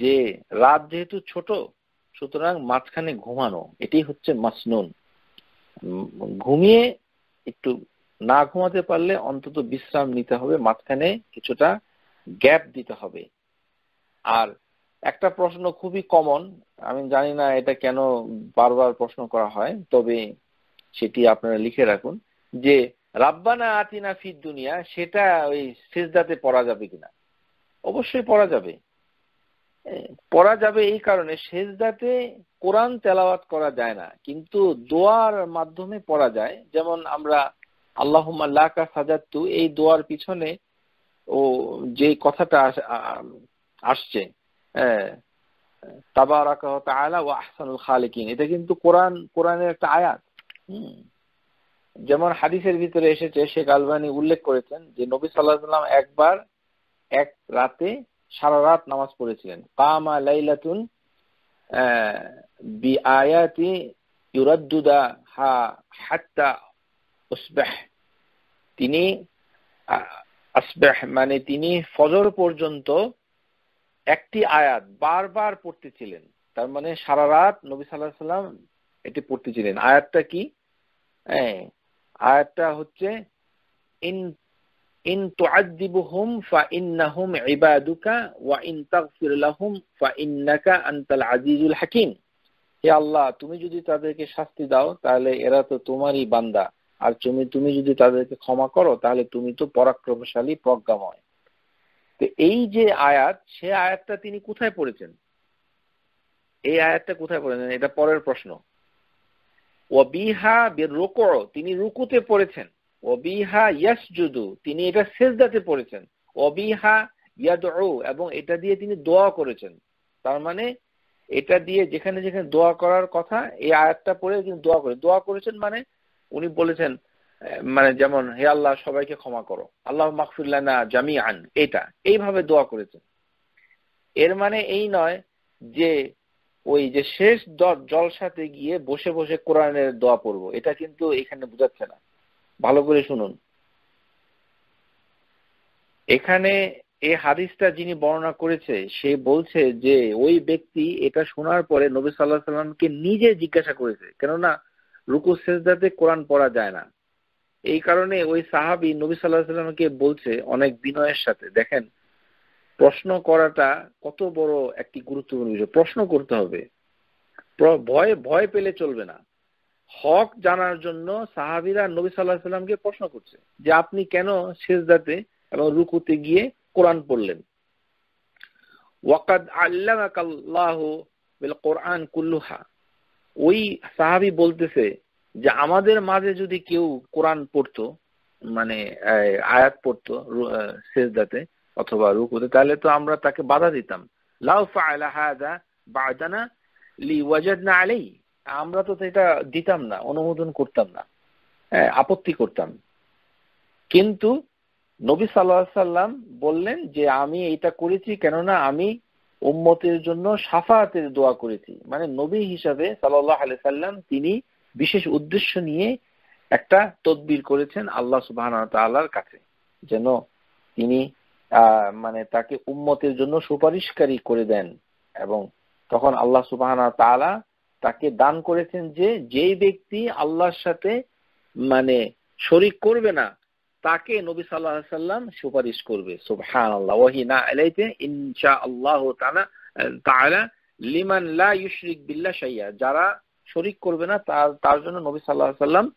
যে রাত যেহেতু ছোট সুতরাং মাঝখানে ঘুমানো এটাই হচ্ছে মাসনুন ঘুমিয়ে একটু না ঘুমাতে পারলে অন্তত বিশ্রাম নিতে হবে মাঝখানে কিছুটা গ্যাপ দিতে হবে আর একটা প্রশ্ন খুবই কমন আমি জানি না এটা কেন বারবার প্রশ্ন করা হয় তবে সেটি আপনারা লিখে রাখুন যে রাব্বানা আতিনা ফির দুনিয়া সেটা ওই শেষদাতে পড়া যাবে কিনা অবশ্যই পড়া যাবে পড়া যাবে এই কারণে সেজদাতে কোরআন তেলাওয়াত করা যায় না কিন্তু দোয়ার মাধ্যমে পড়া যায় যেমন আমরা আল্লাহ লাকা সাজাত্তু এই দোয়ার পিছনে ও যে কথাটা আসছে এটা কিন্তু কোরআন কোরআনের একটা আয়াত যেমন হাদিসের ভিতরে এসেছে শেখ আলবানি উল্লেখ করেছেন যে নবী সাল্লাহ একবার এক রাতে সারা রাত নামাজ পড়েছিলেন কামা লাইলাতুন বি আয়াতি ইউরাদ্দুদা হা হাত্তা উসবাহ তিনি আসবাহ মানে তিনি ফজর পর্যন্ত একটি আয়াত বারবার পড়তেছিলেন তার মানে সারা রাত নবী সাল্লাহ সাল্লাম এটি পড়তেছিলেন আয়াতটা কি হ্যাঁ, আয়াতটা হচ্ছে ইন ইন তুআদ্দিবুহুম ফাইন্নাহুম ইবাদুকা ওয়া ইন তাগফির লাহুম ফাইন্নাকা আনতাল আজিজুল হাকিম হে আল্লাহ তুমি যদি তাদেরকে শাস্তি দাও তাহলে এরা তো তোমারই বান্দা আর তুমি তুমি যদি তাদেরকে ক্ষমা করো তাহলে তুমি তো পরাক্রমশালী প্রজ্ঞাময় তো এই যে আয়াত সে আয়াতটা তিনি কোথায় পড়েছেন এই আয়াতটা কোথায় পড়েছেন এটা পরের প্রশ্ন বিহা বের রুকো তিনি রুকুতে পড়েছেন অবিহা ইয়াসজুদু তিনি এটা সেজদাতে পড়েছেন অবিহা ইয়াদউ এবং এটা দিয়ে তিনি দোয়া করেছেন তার মানে এটা দিয়ে যেখানে যেখানে দোয়া করার কথা এই আয়াতটা পড়ে তিনি দোয়া করে দোয়া করেছেন মানে উনি বলেছেন মানে যেমন হে আল্লাহ সবাইকে ক্ষমা করো আল্লাহ মাকফিল্লানা জামি আন এটা এইভাবে দোয়া করেছেন এর মানে এই নয় যে ওই যে শেষ দর জলসাতে গিয়ে বসে বসে কোরআনের দোয়া পড়বো এটা কিন্তু এখানে বুঝাচ্ছে না ভালো করে শুনুন এখানে এ হাদিসটা যিনি বর্ণনা করেছে সে বলছে যে ওই ব্যক্তি এটা শোনার পরে নবী সাল্লাহ সাল্লামকে নিজে জিজ্ঞাসা করেছে কেননা রুকু সেজদাতে কোরআন পড়া যায় না এই কারণে ওই সাহাবি নবী সাল্লাহ সাল্লামকে বলছে অনেক বিনয়ের সাথে দেখেন প্রশ্ন করাটা কত বড় একটি গুরুত্বপূর্ণ বিষয় প্রশ্ন করতে হবে ভয় ভয় পেলে চলবে না হক জানার জন্য সাহাবিরা নবী সাল্লাহ সাল্লামকে প্রশ্ন করছে যে আপনি কেন শেষদাতে এবং রুকুতে গিয়ে কোরআন পড়লেন ওয়াকাদ আল্লাহ বিল কোরআন কুল্লুহা ওই সাহাবি বলতেছে যে আমাদের মাঝে যদি কেউ কোরআন পড়ত মানে আয়াত পড়ত শেষদাতে অথবা রুকুতে তাহলে তো আমরা তাকে বাধা দিতাম লাউ ফা আলা হাদা বাদানা লি ওয়াজাদনা আলাইহি আমরা তো এটা দিতাম না অনুমোদন করতাম না হ্যাঁ, আপত্তি করতাম কিন্তু নবী সাল্লা সাল্লাম বললেন যে আমি এটা করেছি কেননা আমি উম্মতের জন্য সাফাতের দোয়া করেছি মানে নবী হিসাবে সাল্লাহ আলি সাল্লাম তিনি বিশেষ উদ্দেশ্য নিয়ে একটা তদবির করেছেন আল্লাহ সুবাহর কাছে যেন তিনি মানে তাকে উম্মতের জন্য সুপারিশকারী করে দেন এবং তখন আল্লাহ সুবাহ তালা তাকে দান করেছেন যে যেই ব্যক্তি আল্লাহর সাথে মানে শরিক করবে না তাকে নবী সাল্লাহ সাল্লাম সুপারিশ করবে সুবহান আল্লাহ ওহি না এলাইতে ইনশা আল্লাহ লিমান লা ইউশরিক যারা শরিক করবে না তার তার জন্য নবী সাল্লাহ সাল্লাম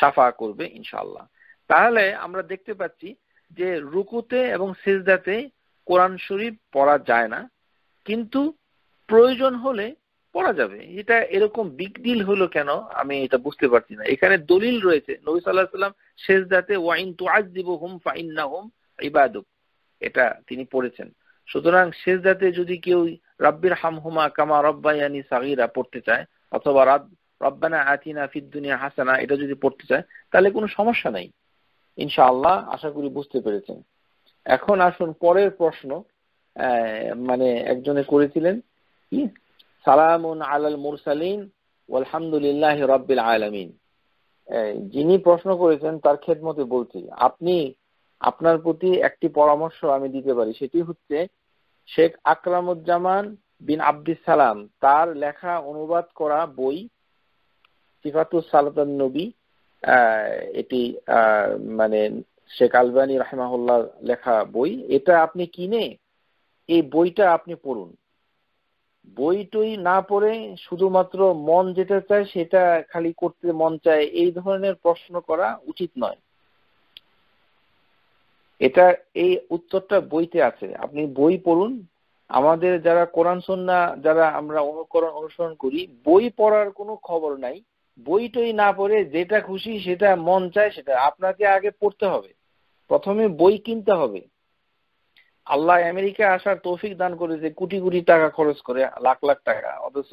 সাফা করবে ইনশাআল্লাহ তাহলে আমরা দেখতে পাচ্ছি যে রুকুতে এবং সিজদাতে কোরআন শরীফ পড়া যায় না কিন্তু প্রয়োজন হলে পড়া যাবে এটা এরকম বিগ ডিল হলো কেন আমি এটা বুঝতে পারছি না এখানে দলিল রয়েছে নবী সাল্লাহ সাল্লাম শেষ দাতে ওয়াইন তো আজ দিব হোম ফাইন না হোম ইবাদুক এটা তিনি পড়েছেন সুতরাং শেষ দাতে যদি কেউ রাব্বির হামহুমা কামা রব্বাইয়ানি সাগিরা পড়তে চায় অথবা রাব রব্বানা আতিনা ফিদ্দুনিয়া হাসানা এটা যদি পড়তে চায় তাহলে কোনো সমস্যা নাই ইনশাআল্লাহ আশা করি বুঝতে পেরেছেন এখন আসুন পরের প্রশ্ন মানে একজনে করেছিলেন সালামুন আলাল মুরসালিন আলহামদুলিল্লাহ রব্বিল আলামিন যিনি প্রশ্ন করেছেন তার খেদমতে বলছি আপনি আপনার প্রতি একটি পরামর্শ আমি দিতে পারি সেটি হচ্ছে শেখ আকরামুজ্জামান বিন আব্দুল সালাম তার লেখা অনুবাদ করা বই সিফাতুস সালাতান নবী এটি মানে শেখ আলবানী রাহেমাহুল্লাহ লেখা বই এটা আপনি কিনে এই বইটা আপনি পড়ুন বই টই না পড়ে শুধুমাত্র মন যেটা চায় সেটা খালি করতে মন চায় এই ধরনের প্রশ্ন করা উচিত নয় এটা এই উত্তরটা বইতে আছে আপনি বই পড়ুন আমাদের যারা কোরআন সন্না যারা আমরা অনুকরণ অনুসরণ করি বই পড়ার কোনো খবর নাই বই টই না পড়ে যেটা খুশি সেটা মন চায় সেটা আপনাকে আগে পড়তে হবে প্রথমে বই কিনতে হবে আল্লাহ আমেরিকা আসার তৌফিক দান করেছে কোটি কোটি টাকা খরচ করে লাখ লাখ টাকা অথচ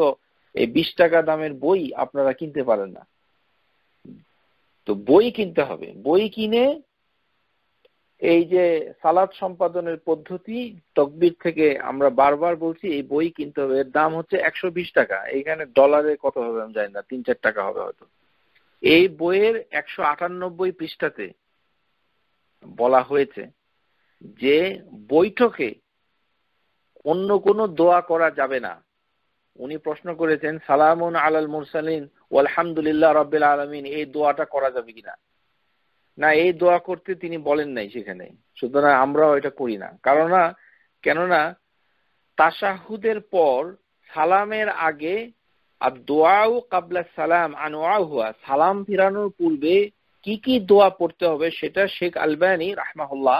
এই বিশ টাকা দামের বই আপনারা কিনতে পারেন না তো বই কিনতে হবে বই কিনে এই যে সালাদ সম্পাদনের পদ্ধতি তকবির থেকে আমরা বারবার বলছি এই বই কিনতে হবে এর দাম হচ্ছে একশো বিশ টাকা এইখানে ডলারে কত হবে আমি জানি না তিন চার টাকা হবে হয়তো এই বইয়ের একশো আটানব্বই পৃষ্ঠাতে বলা হয়েছে যে বৈঠকে অন্য কোনো দোয়া করা যাবে না উনি প্রশ্ন করেছেন সালামুন আলাল মুরসালিন আলহামদুলিল্লাহ রব্বিল আলমিন এই দোয়াটা করা যাবে কিনা না এই দোয়া করতে তিনি বলেন নাই সেখানে সুতরাং আমরাও এটা করি না কারণা কেননা তাসাহুদের পর সালামের আগে আর দোয়াও কাবলা সালাম আনোয়া হুয়া সালাম ফিরানোর পূর্বে কি কি দোয়া পড়তে হবে সেটা শেখ আলবানী রাহমাহুল্লাহ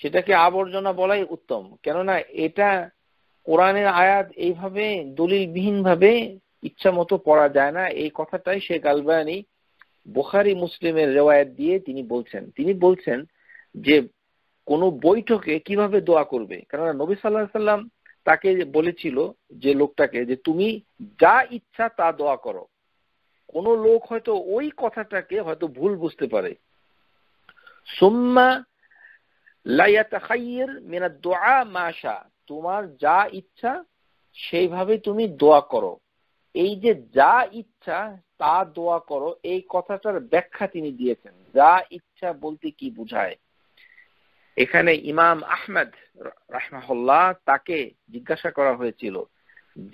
সেটাকে আবর্জনা বলাই উত্তম কেননা এটা কোরআনের আয়াত এইভাবে দলিলবিহীন ভাবে ইচ্ছা মতো পড়া যায় না এই কথাটাই শেখ আলবানি বোখারি মুসলিমের রেওয়ায়ত দিয়ে তিনি বলছেন তিনি বলছেন যে কোন বৈঠকে কিভাবে দোয়া করবে কেননা নবী সাল্লাহ সাল্লাম তাকে বলেছিল যে লোকটাকে যে তুমি যা ইচ্ছা তা দোয়া করো কোনো লোক হয়তো ওই কথাটাকে হয়তো ভুল বুঝতে পারে সোম্মা তোমার যা ইচ্ছা সেইভাবে তুমি দোয়া করো এই যে যা ইচ্ছা তা দোয়া করো এই কথাটার ব্যাখ্যা তিনি দিয়েছেন যা ইচ্ছা বলতে কি বুঝায় এখানে ইমাম আহমেদ রাহমাহুল্লাহ তাকে জিজ্ঞাসা করা হয়েছিল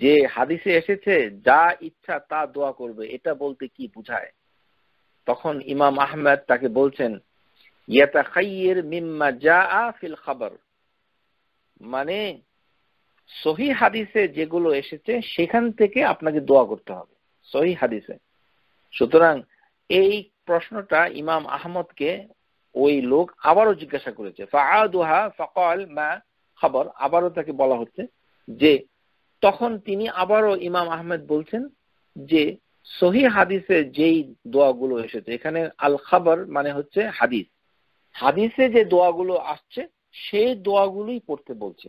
যে হাদিসে এসেছে যা ইচ্ছা তা দোয়া করবে এটা বলতে কি বুঝায় তখন ইমাম আহমেদ তাকে বলছেন মানে সহি হাদিসে যেগুলো এসেছে সেখান থেকে আপনাকে দোয়া করতে হবে সহি হাদিসে সুতরাং এই প্রশ্নটা ইমাম আহমদকে ওই লোক আবারও জিজ্ঞাসা করেছে খবর আবারও তাকে বলা হচ্ছে যে তখন তিনি আবারও ইমাম আহমেদ বলছেন যে সহি হাদিসে যেই দোয়াগুলো এসেছে এখানে আল খাবার মানে হচ্ছে হাদিস হাদিসে যে দোয়াগুলো আসছে সেই দোয়াগুলোই পড়তে বলছে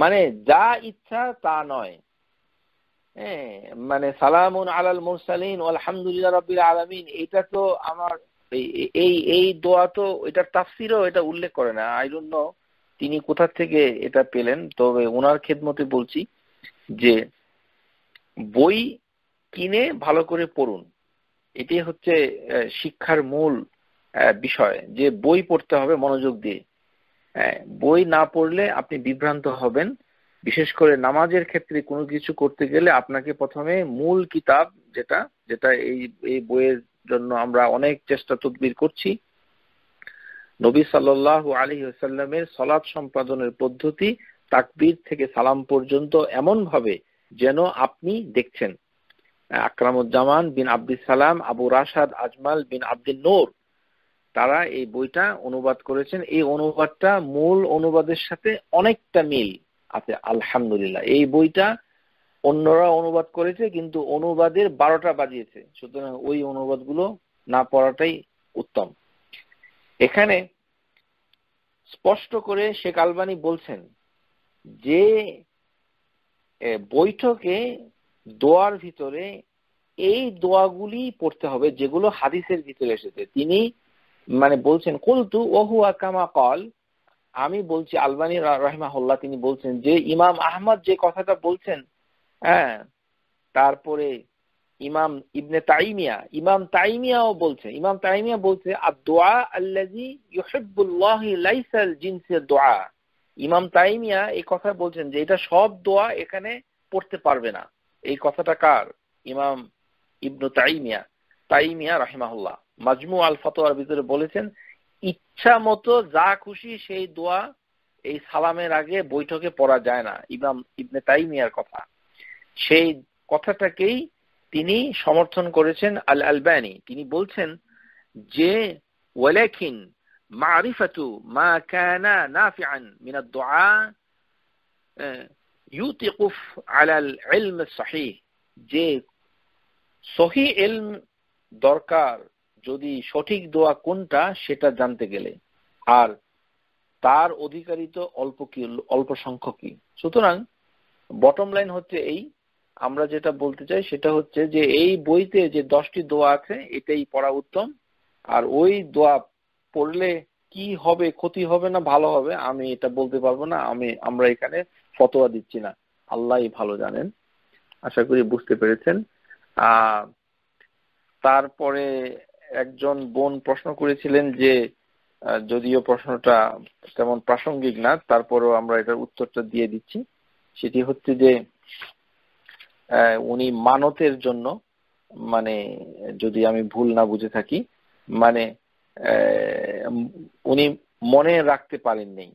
মানে যা ইচ্ছা তা নয় হ্যাঁ মানে সালামুন আলাল মুরসালিন আলহামদুলিল্লাহ রবিল আলমিন এটা তো আমার এই এই দোয়া তো এটার তাফসিরও এটা উল্লেখ করে না আই ডোন্ট নো তিনি কোথা থেকে এটা পেলেন তবে ওনার খেদমতে বলছি যে বই কিনে ভালো করে পড়ুন এটাই হচ্ছে শিক্ষার মূল বিষয় যে বই পড়তে হবে মনোযোগ দিয়ে হ্যাঁ, বই না পড়লে আপনি বিভ্রান্ত হবেন বিশেষ করে নামাজের ক্ষেত্রে কোনো কিছু করতে গেলে আপনাকে প্রথমে মূল কিতাব যেটা যেটা এই এই বইয়ের জন্য আমরা অনেক চেষ্টা তদবির করছি নবী সাল্লাহ আলী সাল্লামের সলাৎ সম্পাদনের পদ্ধতি তাকবির থেকে সালাম পর্যন্ত এমন ভাবে যেন আপনি দেখছেন আকরামুজ্জামান বিন আব্দুল সালাম আবু রাশাদ আজমাল বিন আব্দুল নূর তারা এই বইটা অনুবাদ করেছেন এই অনুবাদটা মূল অনুবাদের সাথে অনেকটা মিল আছে আলহামদুলিল্লাহ এই বইটা অন্যরা অনুবাদ করেছে কিন্তু অনুবাদের বারোটা বাজিয়েছে সুতরাং ওই অনুবাদগুলো না পড়াটাই উত্তম এখানে স্পষ্ট করে শেখ আলবানি বলছেন যে বৈঠকে দোয়ার ভিতরে এই দোয়াগুলি পড়তে হবে যেগুলো হাদিসের ভিতরে এসেছে তিনি মানে বলছেন কুলতু ওহু আকামা কল আমি বলছি আলবানি রহমাহুল্লাহ তিনি বলছেন যে ইমাম আহমদ যে কথাটা বলছেন হ্যাঁ তারপরে ইমাম ইবনে তাইমিয়া ইমাম তাইমিয়াও বলছে ইমাম তাইমিয়া বলছে আর দোয়া আল্লাজি ইউহিবুল্লাহ লাইসাল জিনসের দোয়া ইমাম তাইমিয়া এই কথা বলছেন যে এটা সব দোয়া এখানে পড়তে পারবে না এই কথাটা কার ইমাম ইবনু তাইমিয়া তাইমিয়া রাহিমাহুল্লাহ মাজমু আল ফতোয়ার ভিতরে বলেছেন ইচ্ছা মতো যা খুশি সেই দোয়া এই সালামের আগে বৈঠকে পড়া যায় না ইমাম ইবনে তাইমিয়ার কথা সেই কথাটাকেই তিনি সমর্থন করেছেন আল আলবানি তিনি বলছেন যে ওয়ালাকিন মারিফাতু মা কানা নাফিআন মিন আদ-দুআ ইউতিকুফ আলাল ইলম সহিহ যে সহি ইলম দরকার যদি সঠিক দোয়া কোনটা সেটা জানতে গেলে আর তার অধিকারিত অল্প কি অল্প সংখ্যকই সুতরাং বটম লাইন হচ্ছে এই আমরা যেটা বলতে চাই সেটা হচ্ছে যে এই বইতে যে দশটি দোয়া আছে এটাই পড়া উত্তম আর ওই দোয়া পড়লে কি হবে ক্ষতি হবে না ভালো হবে আমি এটা বলতে পারবো না আমি আমরা এখানে ফতোয়া দিচ্ছি না আল্লাহ ভালো জানেন আশা করি বুঝতে পেরেছেন আহ তারপরে একজন বোন প্রশ্ন করেছিলেন যে যদিও প্রশ্নটা তেমন প্রাসঙ্গিক না তারপরও আমরা এটার উত্তরটা দিয়ে দিচ্ছি সেটি হচ্ছে যে উনি মানতের জন্য মানে যদি আমি ভুল না বুঝে থাকি মানে উনি মনে রাখতে পারেননি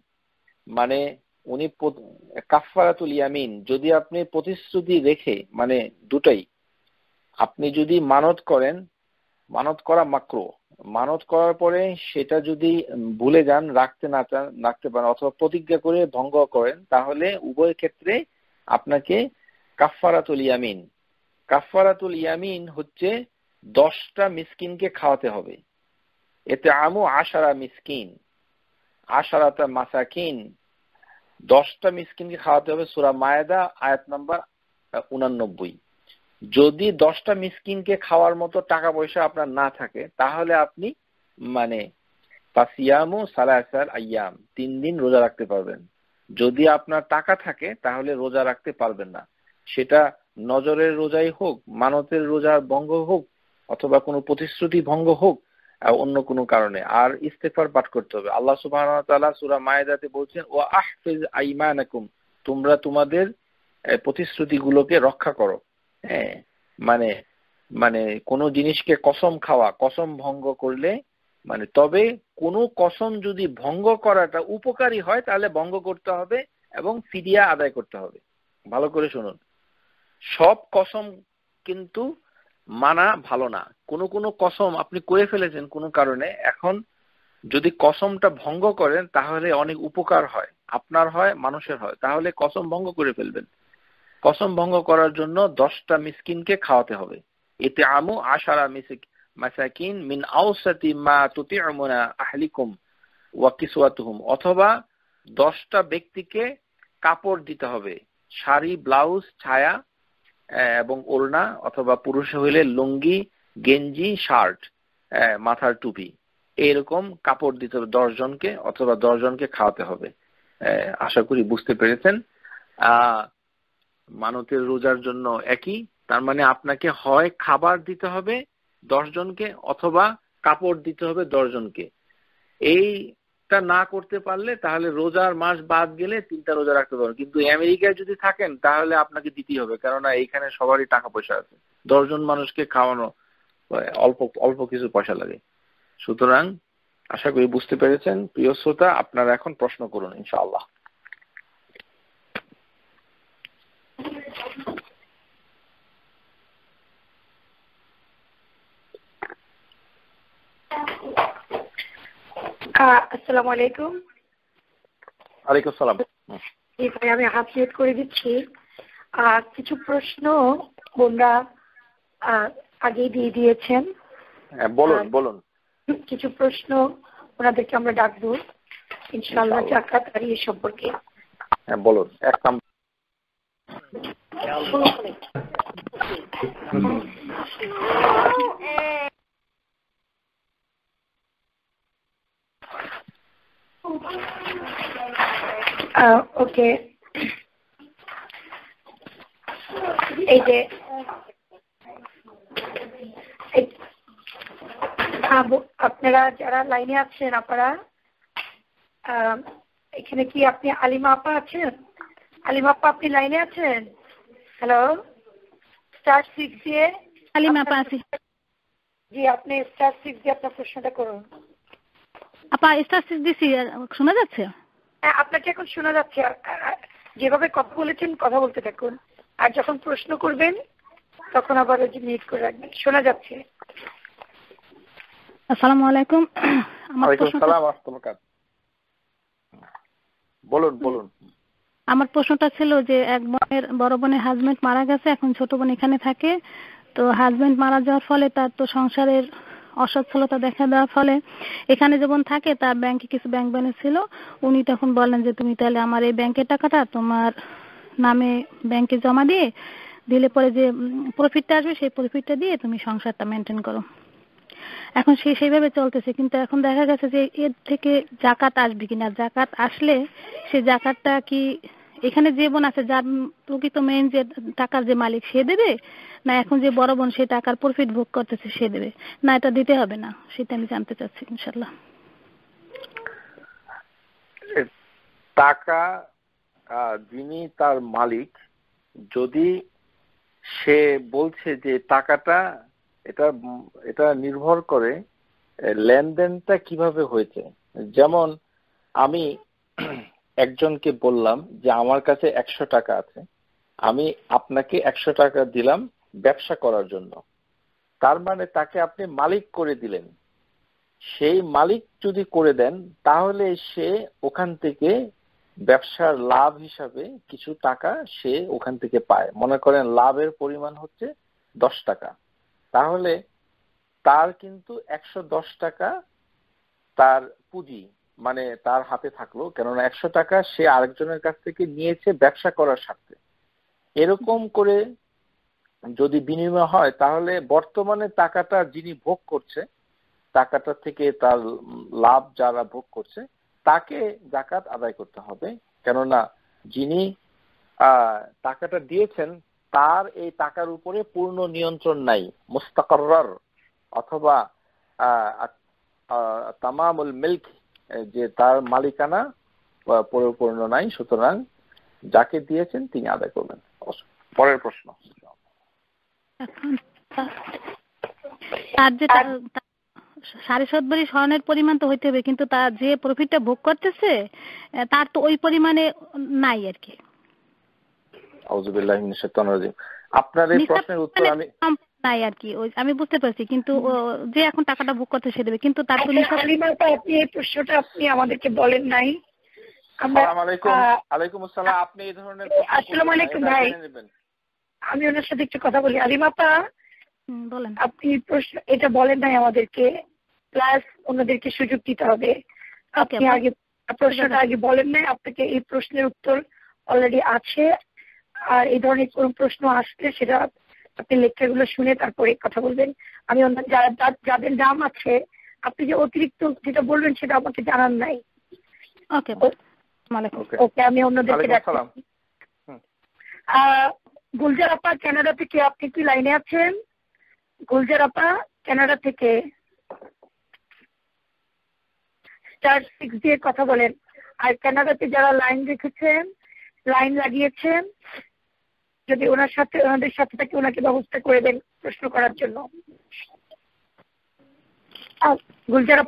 মানে উনি কাফারাতুল ইয়ামিন যদি আপনি প্রতিশ্রুতি রেখে মানে দুটাই আপনি যদি মানত করেন মানত করা মাক্র মানত করার পরে সেটা যদি ভুলে যান রাখতে না চান রাখতে পারেন অথবা প্রতিজ্ঞা করে ভঙ্গ করেন তাহলে উভয় ক্ষেত্রে আপনাকে কাফারাতুল ইয়ামিন কাফারাতুল ইয়ামিন হচ্ছে দশটা মিসকিনকে খাওয়াতে হবে এতে আমু আশারা মিসকিন আশারাতা মাসাকিন দশটা মিসকিনকে খাওয়াতে হবে সুরা মায়েদা আয়াত নাম্বার উনানব্বই যদি দশটা মিসকিনকে খাওয়ার মতো টাকা পয়সা আপনার না থাকে তাহলে আপনি মানে পাসিয়ামু সালাসার আয়াম তিন দিন রোজা রাখতে পারবেন যদি আপনার টাকা থাকে তাহলে রোজা রাখতে পারবেন না সেটা নজরের রোজাই হোক মানতের রোজার ভঙ্গ হোক অথবা কোনো প্রতিশ্রুতি ভঙ্গ হোক অন্য কোনো কারণে আর ইস্তেফার পাঠ করতে হবে আল্লাহ সুবাহ সুরা মায়েদাতে বলছেন ও আহফিজ আইমানাকুম তোমরা তোমাদের প্রতিশ্রুতি গুলোকে রক্ষা করো হ্যাঁ। মানে মানে কোন জিনিসকে কসম খাওয়া কসম ভঙ্গ করলে মানে তবে কোনো কসম যদি ভঙ্গ করাটা উপকারী হয় তাহলে ভঙ্গ করতে হবে এবং ফিরিয়া আদায় করতে হবে ভালো করে শুনুন সব কসম কিন্তু মানা ভালো না কোনো কোনো কসম আপনি করে ফেলেছেন কোনো কারণে এখন যদি কসমটা ভঙ্গ করেন তাহলে অনেক উপকার হয় আপনার হয় মানুষের হয় তাহলে কসম ভঙ্গ করে ফেলবেন কসম ভঙ্গ করার জন্য দশটা মিসকিনকে খাওয়াতে হবে এতে আমু আশারা মিসিক মাসাকিন মিন আউসাতি মা তুতি আমুনা আহলিকুম ওয়াকিসওয়াতুহুম অথবা দশটা ব্যক্তিকে কাপড় দিতে হবে শাড়ি ব্লাউজ ছায়া এবং ওড়না অথবা পুরুষ হইলে লুঙ্গি গেঞ্জি শার্ট মাথার টুপি এরকম কাপড় দিতে হবে দশজনকে অথবা দশজনকে খাওয়াতে হবে আশা করি বুঝতে পেরেছেন আহ মানতের রোজার জন্য একই তার মানে আপনাকে হয় খাবার দিতে হবে দশ জনকে অথবা কাপড় দিতে হবে দশ জনকে এইটা না করতে পারলে তাহলে রোজার মাস বাদ গেলে তিনটা রোজা রাখতে পারবেন কিন্তু আমেরিকায় যদি থাকেন তাহলে আপনাকে দিতেই হবে কেননা এইখানে সবারই টাকা পয়সা আছে দশজন মানুষকে খাওয়ানো অল্প অল্প কিছু পয়সা লাগে সুতরাং আশা করি বুঝতে পেরেছেন প্রিয় শ্রোতা আপনারা এখন প্রশ্ন করুন ইনশাআল্লাহ আসসালামু আলাইকুম ওয়ালাইকুম সালাম জি ভাই আমি হাফিয়ত করে দিচ্ছি আর কিছু প্রশ্ন বোনরা আগেই দিয়ে দিয়েছেন হ্যাঁ, বলুন বলুন কিছু প্রশ্ন ওনাদেরকে আমরা ডাকবো ইনশাআল্লাহ চাকা তারি এ সম্পর্কে হ্যাঁ বলুন এক নাম্বার ওকে এই যে আপনারা যারা লাইনে আছেন আপনারা এখানে কি আপনি আলিমা আপা আছেন আলিমা আপা আপনি লাইনে আছেন হ্যালো স্টার সিক্স দিয়ে আলিমা আপা আছে জি আপনি স্টার সিক্স দিয়ে আপনার প্রশ্নটা করুন আপা দিছি শোনা যাচ্ছে হ্যাঁ আপনাকে এখন শোনা যাচ্ছে যেভাবে কথা বলেছেন কথা বলতে থাকুন আর যখন প্রশ্ন করবেন তখন আবার ওই করে রাখবেন শোনা যাচ্ছে আসসালামু আলাইকুম আমার প্রশ্ন বলুন বলুন আমার প্রশ্নটা ছিল যে এক বোনের বড় বোনের হাজবেন্ড মারা গেছে এখন ছোট বোন এখানে থাকে তো হাজবেন্ড মারা যাওয়ার ফলে তার তো সংসারের অসচ্ছলতা দেখা দেওয়ার ফলে এখানে যখন থাকে তার ব্যাংকে কিছু ব্যাংক ব্যালেন্স ছিল উনি তখন বলেন যে তুমি তাহলে আমার এই ব্যাংকের টাকাটা তোমার নামে ব্যাংকে জমা দিয়ে দিলে পরে যে প্রফিটটা আসবে সেই প্রফিটটা দিয়ে তুমি সংসারটা মেনটেন করো এখন সে সেইভাবে চলতেছে কিন্তু এখন দেখা গেছে যে এর থেকে জাকাত আসবে কিনা জাকাত আসলে সে জাকাতটা কি এখানে যে বোন আছে যার প্রকৃত মেন যে টাকার যে মালিক সে দেবে না এখন যে বড় বোন সে টাকার প্রফিট ভোগ করতেছে সে দেবে না এটা দিতে হবে না সেটা আমি জানতে চাচ্ছি ইনশাল্লাহ টাকা যিনি তার মালিক যদি সে বলছে যে টাকাটা এটা এটা নির্ভর করে লেনদেনটা কিভাবে হয়েছে যেমন আমি একজনকে বললাম যে আমার কাছে একশো টাকা আছে আমি আপনাকে একশো টাকা দিলাম ব্যবসা করার জন্য তার মানে তাকে আপনি মালিক করে দিলেন সেই মালিক যদি করে দেন তাহলে সে ওখান থেকে ব্যবসার লাভ হিসাবে কিছু টাকা সে ওখান থেকে পায় মনে করেন লাভের পরিমাণ হচ্ছে দশ টাকা তাহলে তার কিন্তু একশো দশ টাকা তার পুঁজি মানে তার হাতে থাকলো কেননা একশো টাকা সে আরেকজনের কাছ থেকে নিয়েছে ব্যবসা করার স্বার্থে এরকম করে যদি বিনিময় হয় তাহলে বর্তমানে টাকাটা যিনি ভোগ করছে টাকাটা থেকে তার লাভ যারা ভোগ করছে তাকে জাকাত আদায় করতে হবে কেননা যিনি টাকাটা দিয়েছেন তার এই টাকার উপরে পূর্ণ নিয়ন্ত্রণ নাই মুস্তাকর অথবা তামামুল মিল্ক যে তার মালিকানা পরিপূর্ণ নাই সুতরাং যাকে দিয়েছেন তিনি আদায় করবেন পরের প্রশ্ন যে সাড়ে সাত বারি স্বর্ণের পরিমাণ তো হইতে হবে কিন্তু তার যে প্রফিটটা ভোগ করতেছে তার তো ওই পরিমাণে নাই আর কি আপনার এই প্রশ্নের উত্তর মানে আমি তাই আর কি ওই আমি বুঝতে পারছি কিন্তু যে এখন টাকাটা ভোগ করতে সে দেবে কিন্তু তার আচ্ছা, তুলে আপনি এই প্রশ্নটা আপনি আমাদেরকে বলেন নাই আলাইকুম আসসালাম আপনি এই ধরনের আসসালামু আলাইকুম ভাই আমি ওনার সাথে একটু কথা বলি আলিমাপা বলেন আপনি প্রশ্ন এটা বলেন নাই আমাদেরকে প্লাস ওনাদেরকে সুযোগ দিতে হবে আপনি আগে প্রশ্নটা আগে বলেন নাই আপনাকে এই প্রশ্নের উত্তর অলরেডি আছে আর এই ধরনের কোন প্রশ্ন আসলে সেটা আপনি লেকচারগুলো শুনে তারপরে কথা বলবেন আমি অন্যান্য যারা যাদের নাম আছে আপনি যে অতিরিক্ত যেটা বলবেন সেটা আমাকে জানান নাই ওকে ওকে আমি অন্যদেরকে দেখাচ্ছি গুলজার আপা কানাডা থেকে আপনি কি লাইনে আছেন গুলজার আপা কানাডা থেকে স্টার সিক্স দিয়ে কথা বলেন আর কানাডাতে যারা লাইন রেখেছেন লাইন লাগিয়েছেন যদি ওনার সাথে ওনাদের সাথে থাকে ওনাকে ব্যবস্থা করে দেন প্রশ্ন করার জন্য গুলজার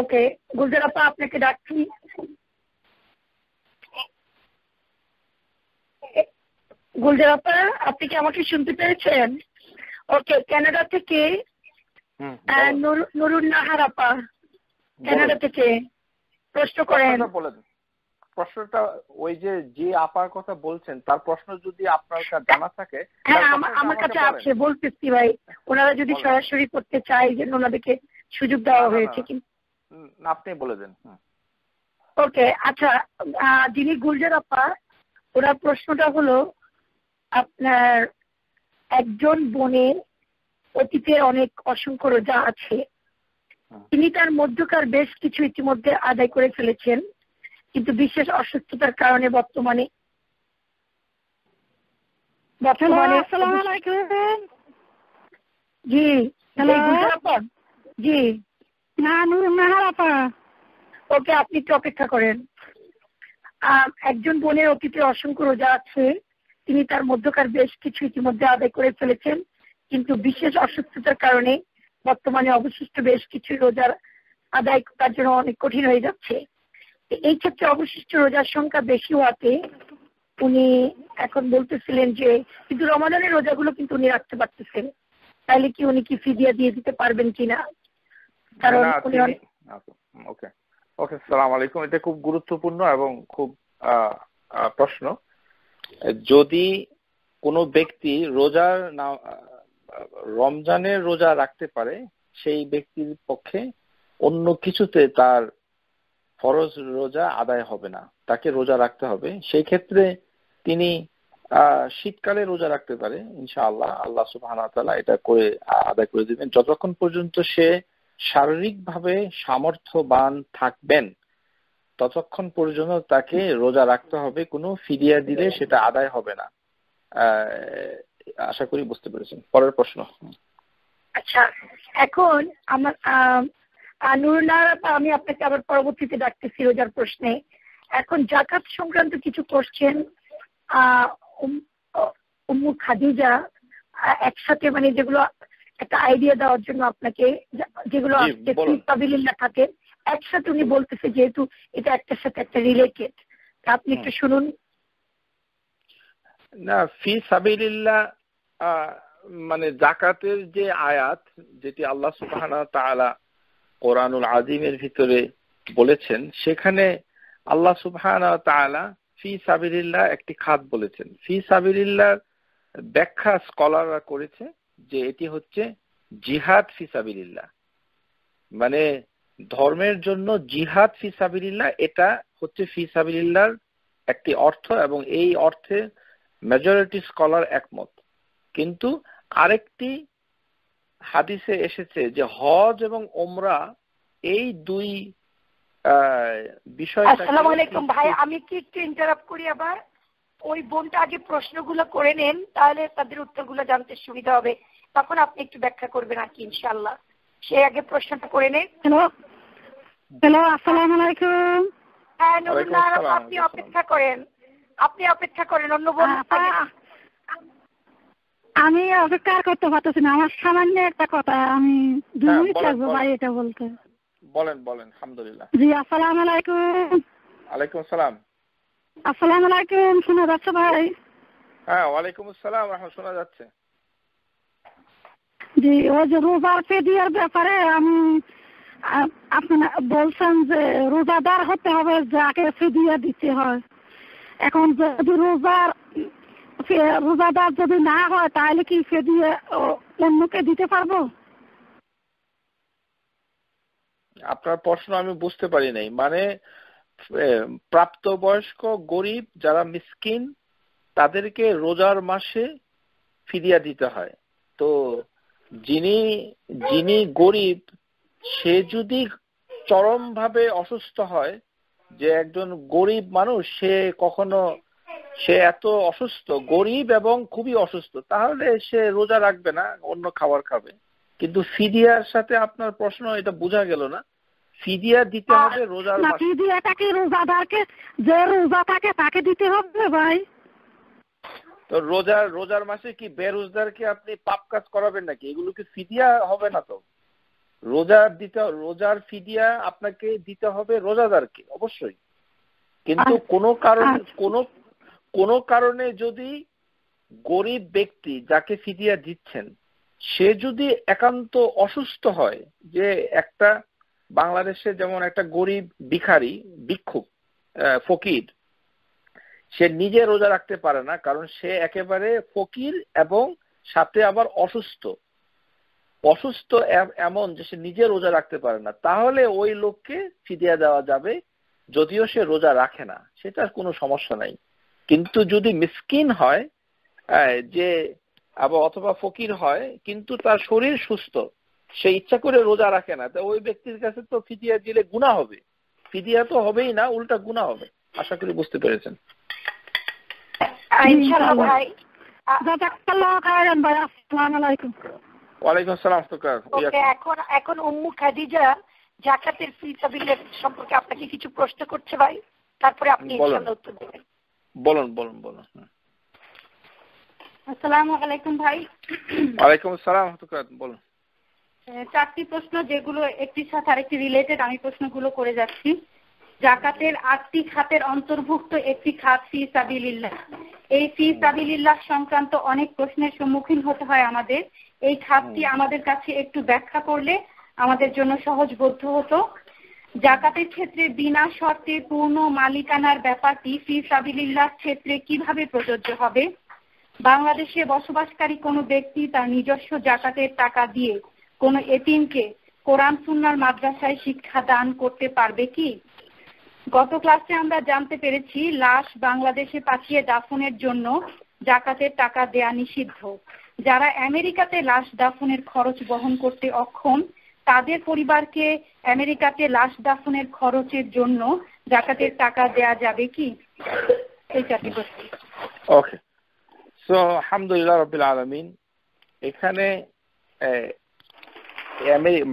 ওকে গুলজার আপনাকে ডাকছি আপনি কি আমাকে শুনতে পেরেছেন ওকে কানাডা থেকে নুরুন নাহার আপা কানাডা থেকে প্রশ্ন করেন বলে দিন প্রশ্নটা ওই যে যে আপার কথা বলছেন তার প্রশ্ন যদি আপনার জানা থাকে হ্যাঁ আমার কাছে আছে বলতেছি ভাই ওনারা যদি সরাসরি করতে চায় যে ওনাদেরকে সুযোগ দেওয়া হয়েছে কি আপনি বলে দেন ওকে আচ্ছা যিনি গুলজার আপা ওনার প্রশ্নটা হলো আপনার একজন বোনের অতীতে অনেক অসংখ্য রোজা আছে তিনি তার মধ্যকার বেশ কিছু ইতিমধ্যে আদায় করে ফেলেছেন কিন্তু বিশেষ অসুস্থতার কারণে বর্তমানে জি জি ওকে আপনি একটু অপেক্ষা করেন একজন বোনের অতীতে অসংখ্য রোজা আছে তিনি তার মধ্যকার বেশ কিছু ইতিমধ্যে আদায় করে ফেলেছেন কিন্তু বিশেষ অসুস্থতার কারণে বর্তমানে অবশিষ্ট বেশ কিছু রোজার আদায় তার জন্য অনেক কঠিন হয়ে যাচ্ছে এই ক্ষেত্রে অবশিষ্ট রোজার সংখ্যা বেশি হওয়াতে উনি এখন বলতেছিলেন যে কিন্তু রমাদানের রোজাগুলো কিন্তু উনি রাখতে পারতেছেন তাইলে কি উনি কি ফিদিয়া দিয়ে দিতে পারবেন কিনা কারণ উনি ওকে ওকে সালাম আলাইকুম এটা খুব গুরুত্বপূর্ণ এবং খুব প্রশ্ন যদি কোনো ব্যক্তি রোজার না রমজানের রোজা রাখতে পারে সেই ব্যক্তির পক্ষে অন্য কিছুতে তার ফরজ রোজা আদায় হবে না তাকে রোজা রাখতে হবে সেই ক্ষেত্রে তিনি শীতকালে রোজা রাখতে পারে ইনশাআল্লাহ আল্লাহ সুবাহ এটা করে আদায় করে দিবেন যতক্ষণ পর্যন্ত সে শারীরিকভাবে সামর্থ্যবান থাকবেন ততক্ষণ পর্যন্ত তাকে রোজা রাখতে হবে কোনো ফিরিয়া দিলে সেটা আদায় হবে না আশা করি বুঝতে পেরেছেন পরের প্রশ্ন আচ্ছা এখন আমার নুরুলা আমি আপনাকে আবার পরবর্তীতে ডাকতেছি রোজার প্রশ্নে এখন জাকাত সংক্রান্ত কিছু কোশ্চেন উম্মু খাদিজা একসাথে মানে যেগুলো একটা আইডিয়া দেওয়ার জন্য আপনাকে যেগুলো কাবিলিল্লা থাকে একসাথে উনি বলতেছে যেহেতু এটা একটার সাথে একটা রিলেটেড তা আপনি একটু শুনুন না ফি সাবিলিল্লাহ মানে জাকাতের যে আয়াত যেটি আল্লাহ সুবহানাহু ওয়া কোরআনুল আজিমের ভিতরে বলেছেন সেখানে আল্লাহ সুবহান ফি সাবিরিল্লাহ একটি খাত বলেছেন ফি সাবিরিল্লাহর ব্যাখ্যা স্কলাররা করেছে যে এটি হচ্ছে জিহাদ ফি সাবিরিল্লাহ মানে ধর্মের জন্য জিহাদ ফি সাবিরিল্লাহ এটা হচ্ছে ফি সাবিরিল্লাহর একটি অর্থ এবং এই অর্থে মেজরিটি স্কলার একমত কিন্তু আরেকটি হাদিসে এসেছে যে হজ এবং ওমরা এই দুই বিষয় আসসালামু আলাইকুম ভাই আমি কি একটু ইন্টারাপ্ট করি আবার ওই বোনটা আগে প্রশ্নগুলো করে নেন তাহলে তাদের উত্তরগুলো জানতে সুবিধা হবে তখন আপনি একটু ব্যাখ্যা করবেন আর কি ইনশাআল্লাহ সে আগে প্রশ্নটা করে নেন হ্যালো হ্যালো আসসালামু আলাইকুম হ্যাঁ নুরুল্লাহ আপনি অপেক্ষা করেন আপনি অপেক্ষা করেন অন্য বোন আমি অপেক্ষা করতে পারতেছি না আমার সামান্য একটা কথা আমি দুই হ্যাঁ, ভাই এটা বলতে বলেন বলেন আলহামদুলিল্লাহ জি আলাইকুম আলাইকুম আসসালাম আলাইকুম শোনা যাচ্ছে ভাই হ্যাঁ ওয়ালাইকুম আসসালাম এখন শোনা যাচ্ছে জি ওই যে রোজা ফেদিয়ার ব্যাপারে আমি আপনারা বলছেন যে রোজাদার হতে হবে যাকে ফেদিয়া দিতে হয় এখন যদি রোজার রোজাদার যদি না হয় তাহলে কি সে দিয়ে অন্যকে দিতে পারবো আপনার প্রশ্ন আমি বুঝতে পারি নাই মানে প্রাপ্তবয়স্ক গরিব যারা মিসকিন তাদেরকে রোজার মাসে ফিরিয়া দিতে হয় তো যিনি যিনি গরিব সে যদি চরমভাবে অসুস্থ হয় যে একজন গরিব মানুষ সে কখনো সে এত অসুস্থ গরিব এবং খুবই অসুস্থ তাহলে সে রোজা রাখবে না অন্য খাবার খাবে কিন্তু ফিদিয়ার সাথে আপনার প্রশ্ন এটা বোঝা গেল না ফিদিয়া দিতে হবে রোজার ফিদিয়াটাকে রোজাদারকে যে রোজা থাকে তাকে দিতে হবে ভাই তো রোজার রোজার মাসে কি বেরোজদারকে আপনি পাপ কাজ করাবেন নাকি এগুলো কি ফিদিয়া হবে না তো দিতে রোজার ফিদিয়া আপনাকে দিতে হবে রোজাদারকে অবশ্যই কিন্তু কোনো কারণ কোনো কোনো কারণে যদি গরিব ব্যক্তি যাকে ফিদিয়া দিচ্ছেন সে যদি একান্ত অসুস্থ হয় যে একটা বাংলাদেশে যেমন একটা গরিব ভিখারি ভিক্ষুক ফকির সে নিজে রোজা রাখতে পারে না কারণ সে একেবারে ফকির এবং সাথে আবার অসুস্থ অসুস্থ এমন যে সে নিজে রোজা রাখতে পারে না তাহলে ওই লোককে ফিদিয়া দেওয়া যাবে যদিও সে রোজা রাখে না সেটার কোনো সমস্যা নাই কিন্তু যদি মিসকিন হয় যে আবার অথবা ফকির হয় কিন্তু তার শরীর সুস্থ সে ইচ্ছা করে রোজা রাখে না তা ওই ব্যক্তির কাছে তো ফিদিয়া দিলে গুণা হবে ফিদিয়া তো হবেই না উল্টা গুণা হবে আশা করি বুঝতে পেরেছেন ওয়ালাইকুম আসসালাম এখন এখন উম্মু খাদিজা জাকাতের ফিজাবিলের সম্পর্কে আপনাকে কিছু প্রশ্ন করছে ভাই তারপরে আপনি উত্তর দেবেন বলুন বলুন বলুন হ্যাঁ। আসসালামু আলাইকুম ভাই ওয়ালাইকুম আসসালাম বলুন চারটি প্রশ্ন যেগুলো একটির সাথে আরেকটি রিলেটেড আমি প্রশ্নগুলো করে যাচ্ছি জাকাতের আটটি খাতের অন্তর্ভুক্ত একটি খাত ফি সাবিলিল্লাহ এই ফি সাবিলিল্লাহ সংক্রান্ত অনেক প্রশ্নের সম্মুখীন হতে হয় আমাদের এই খাতটি আমাদের কাছে একটু ব্যাখ্যা করলে আমাদের জন্য সহজবোধ্য হতো জাকাতের ক্ষেত্রে বিনা শর্তে পূর্ণ মালিকানার ব্যাপারটি ফি সাবিলিল্লাহর ক্ষেত্রে কিভাবে প্রযোজ্য হবে বাংলাদেশে বসবাসকারী কোনো ব্যক্তি তার নিজস্ব জাকাতের টাকা দিয়ে কোনো এতিমকে কোরআন সুন্নার মাদ্রাসায় শিক্ষা দান করতে পারবে কি গত ক্লাসে আমরা জানতে পেরেছি লাশ বাংলাদেশে পাঠিয়ে দাফনের জন্য জাকাতের টাকা দেয়া নিষিদ্ধ যারা আমেরিকাতে লাশ দাফনের খরচ বহন করতে অক্ষম তাদের পরিবারকে আমেরিকাতে লাশ দাফনের খরচের জন্য জাকাতের টাকা দেয়া যাবে কি এইটাকে ওকে সো আলহামদুলিল্লাহ রবিল আলমিন এখানে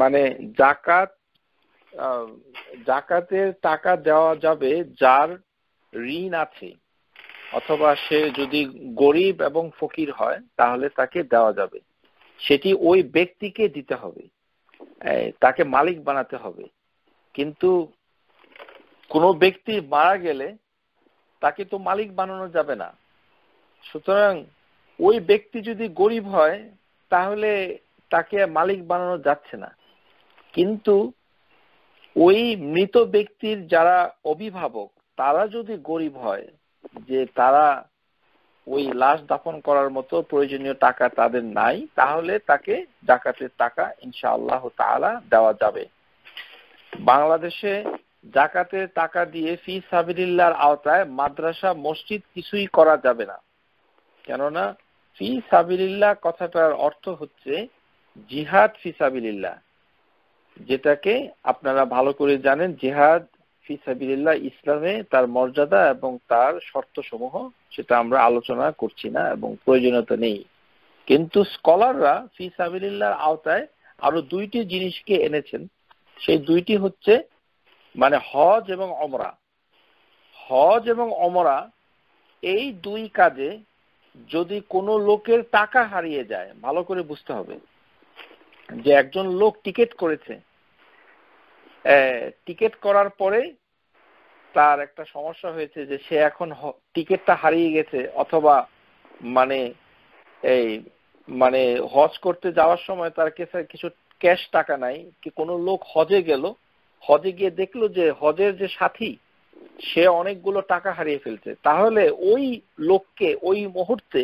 মানে জাকাত জাকাতের টাকা দেওয়া যাবে যার ঋণ আছে অথবা সে যদি গরিব এবং ফকির হয় তাহলে তাকে দেওয়া যাবে সেটি ওই ব্যক্তিকে দিতে হবে তাকে মালিক বানাতে হবে কিন্তু কোন ব্যক্তি মারা গেলে তাকে তো মালিক বানানো যাবে না সুতরাং ওই ব্যক্তি যদি গরিব হয় তাহলে তাকে মালিক বানানো যাচ্ছে না কিন্তু ওই মৃত ব্যক্তির যারা অভিভাবক তারা যদি গরিব হয় যে তারা ওই লাশ দাফন করার মতো প্রয়োজনীয় টাকা তাদের নাই তাহলে তাকে জাকাতের টাকা ইনশাআল্লাহ তালা দেওয়া যাবে বাংলাদেশে জাকাতের টাকা দিয়ে ফি সাবিল্লার আওতায় মাদ্রাসা মসজিদ কিছুই করা যাবে না কেননা ফি সাবিল্লাহ কথাটার অর্থ হচ্ছে জিহাদ ফি সাবিল্লাহ যেটাকে আপনারা ভালো করে জানেন জিহাদ ফিসাবিল্লাহ ইসলামে তার মর্যাদা এবং তার শর্ত সমূহ সেটা আমরা আলোচনা করছি না এবং প্রয়োজনীয়তা নেই কিন্তু স্কলাররা ফিসাবিল্লাহর আওতায় আরো দুইটি জিনিসকে এনেছেন সেই দুইটি হচ্ছে মানে হজ এবং অমরা হজ এবং অমরা এই দুই কাজে যদি কোনো লোকের টাকা হারিয়ে যায় ভালো করে বুঝতে হবে যে একজন লোক টিকিট করেছে টিকিট করার পরে তার একটা সমস্যা হয়েছে যে সে এখন টিকিটটা হারিয়ে গেছে অথবা মানে এই মানে হজ করতে যাওয়ার সময় তার কাছে কিছু ক্যাশ টাকা নাই কি কোনো লোক হজে গেল হজে গিয়ে দেখলো যে হজের যে সাথী সে অনেকগুলো টাকা হারিয়ে ফেলছে তাহলে ওই লোককে ওই মুহূর্তে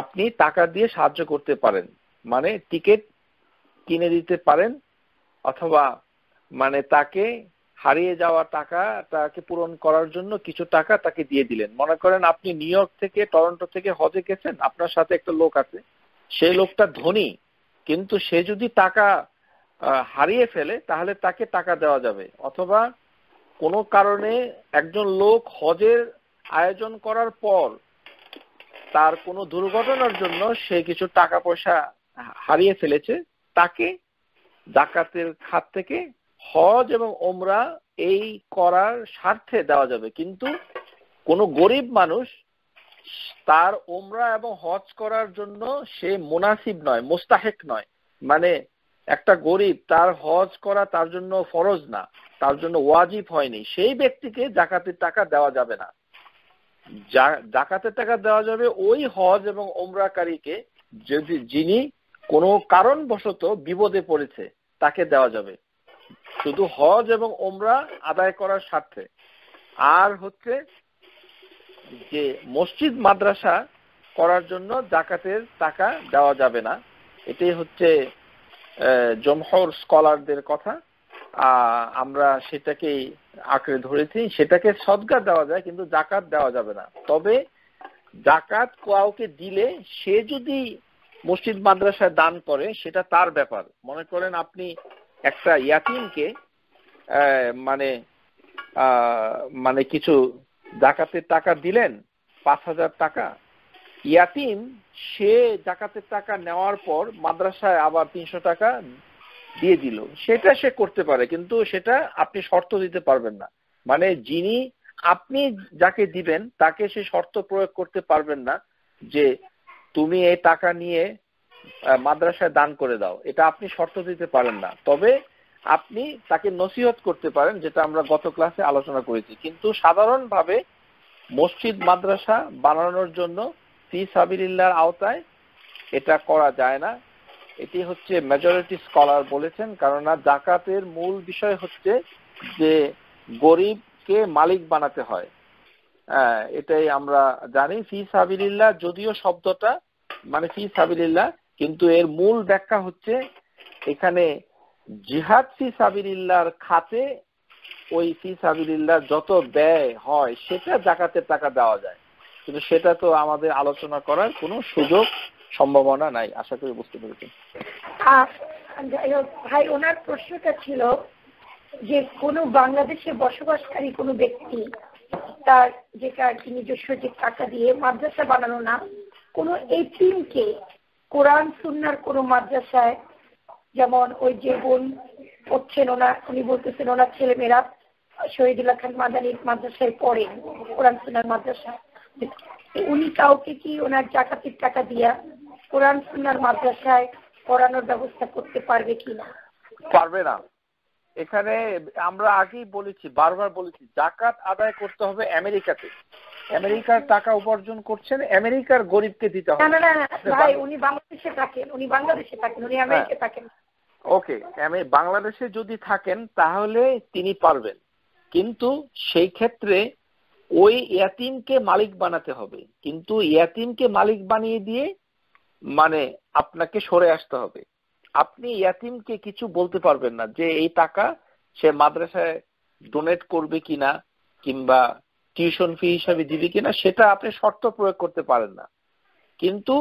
আপনি টাকা দিয়ে সাহায্য করতে পারেন মানে টিকিট কিনে দিতে পারেন অথবা মানে তাকে হারিয়ে যাওয়া টাকা তাকে পূরণ করার জন্য কিছু টাকা তাকে দিয়ে দিলেন মনে করেন আপনি নিউ ইয়র্ক থেকে টরন্টো থেকে হজে গেছেন আপনার সাথে একটা লোক আছে সেই লোকটা ধনী কিন্তু সে যদি টাকা হারিয়ে ফেলে তাহলে তাকে টাকা দেওয়া যাবে অথবা কোনো কারণে একজন লোক হজের আয়োজন করার পর তার কোনো দুর্ঘটনার জন্য সে কিছু টাকা পয়সা হারিয়ে ফেলেছে তাকে ডাকাতের খাত থেকে হজ এবং ওমরা এই করার স্বার্থে দেওয়া যাবে কিন্তু কোন গরিব মানুষ তার ওমরা এবং হজ করার জন্য সে মুনাসিব নয় মোস্তাহেক নয় মানে একটা গরিব তার হজ করা তার জন্য ফরজ না তার জন্য ওয়াজিব হয়নি সেই ব্যক্তিকে জাকাতের টাকা দেওয়া যাবে না জাকাতের টাকা দেওয়া যাবে ওই হজ এবং ওমরাকারীকে যদি যিনি কোনো কারণবশত বিপদে পড়েছে তাকে দেওয়া যাবে শুধু হজ এবং ওমরা আদায় করার স্বার্থে আর হচ্ছে যে মসজিদ মাদ্রাসা করার জন্য জাকাতের টাকা দেওয়া যাবে না এটাই হচ্ছে জমহর স্কলারদের কথা আমরা সেটাকেই আঁকড়ে ধরেছি সেটাকে সদকা দেওয়া যায় কিন্তু জাকাত দেওয়া যাবে না তবে জাকাত কাউকে দিলে সে যদি মসজিদ মাদ্রাসায় দান করে সেটা তার ব্যাপার মনে করেন আপনি একটা ইয়াতিমকে মানে মানে কিছু জাকাতের টাকা দিলেন পাঁচ হাজার টাকা ইয়াতিম সে জাকাতের টাকা নেওয়ার পর মাদ্রাসায় আবার তিনশো টাকা দিয়ে দিল সেটা সে করতে পারে কিন্তু সেটা আপনি শর্ত দিতে পারবেন না মানে যিনি আপনি যাকে দিবেন তাকে সে শর্ত প্রয়োগ করতে পারবেন না যে তুমি এই টাকা নিয়ে মাদ্রাসায় দান করে দাও এটা আপনি শর্ত দিতে পারেন না তবে আপনি তাকে নসিহত করতে পারেন যেটা আমরা গত ক্লাসে আলোচনা করেছি কিন্তু সাধারণভাবে মসজিদ মাদ্রাসা বানানোর জন্য ফি সাবিল্লার আওতায় এটা করা যায় না এটি হচ্ছে মেজরিটি স্কলার বলেছেন কেননা জাকাতের মূল বিষয় হচ্ছে যে গরিবকে মালিক বানাতে হয় হ্যাঁ, এটাই আমরা জানি ফি সাবিল্লা যদিও শব্দটা মানে ফি সাবিল্লা কিন্তু এর মূল ব্যাখ্যা হচ্ছে এখানে জিহাদ ফি সাবিল্লার খাতে ওই ফি সাবিল্লার যত ব্যয় হয় সেটা জাকাতের টাকা দেওয়া যায় কিন্তু সেটা তো আমাদের আলোচনা করার কোনো সুযোগ সম্ভাবনা নাই আশা করি বুঝতে পেরেছি ভাই ওনার প্রশ্নটা ছিল যে কোনো বাংলাদেশে বসবাসকারী কোনো ব্যক্তি তার যেটা নিজস্ব যে টাকা দিয়ে মাদ্রাসা বানানো না কোনো টিমকে কোরআন সুন্নার কোন মাদ্রাসায় যেমন ওই যে বোন পড়ছেন ওনার উনি বলতেছেন ওনার ছেলেমেয়েরা শহীদুল্লাহ খান মাদানির মাদ্রাসায় পড়েন কোরআন সুনার মাদ্রাসা উনি কাউকে কি ওনার জাকাতির টাকা দিয়া কোরআন সুন্নার মাদ্রাসায় পড়ানোর ব্যবস্থা করতে পারবে কি না পারবে না এখানে আমরা আগেই বলেছি বারবার বলেছি জাকাত আদায় করতে হবে আমেরিকাতে আমেরিকার টাকা উপার্জন করছেন আমেরিকার গরিবকে দিতে হবে না না ভাই উনি বাংলাদেশে থাকেন উনি বাংলাদেশে থাকেন উনি আমেরিকায় হ্যাঁ। থাকেন ওকে আমি বাংলাদেশে যদি থাকেন তাহলে তিনি পারবেন কিন্তু সেই ক্ষেত্রে ওই ইয়াতিমকে মালিক বানাতে হবে কিন্তু ইয়াতিমকে মালিক বানিয়ে দিয়ে মানে আপনাকে সরে আসতে হবে আপনি ইয়াতিমকে কিছু বলতে পারবেন না যে এই টাকা সে মাদ্রাসায় ডোনেট করবে কিনা কিংবা টিউশন ফি হিসাবে দিবে কিনা সেটা আপনি শর্ত প্রয়োগ করতে পারেন না কিন্তু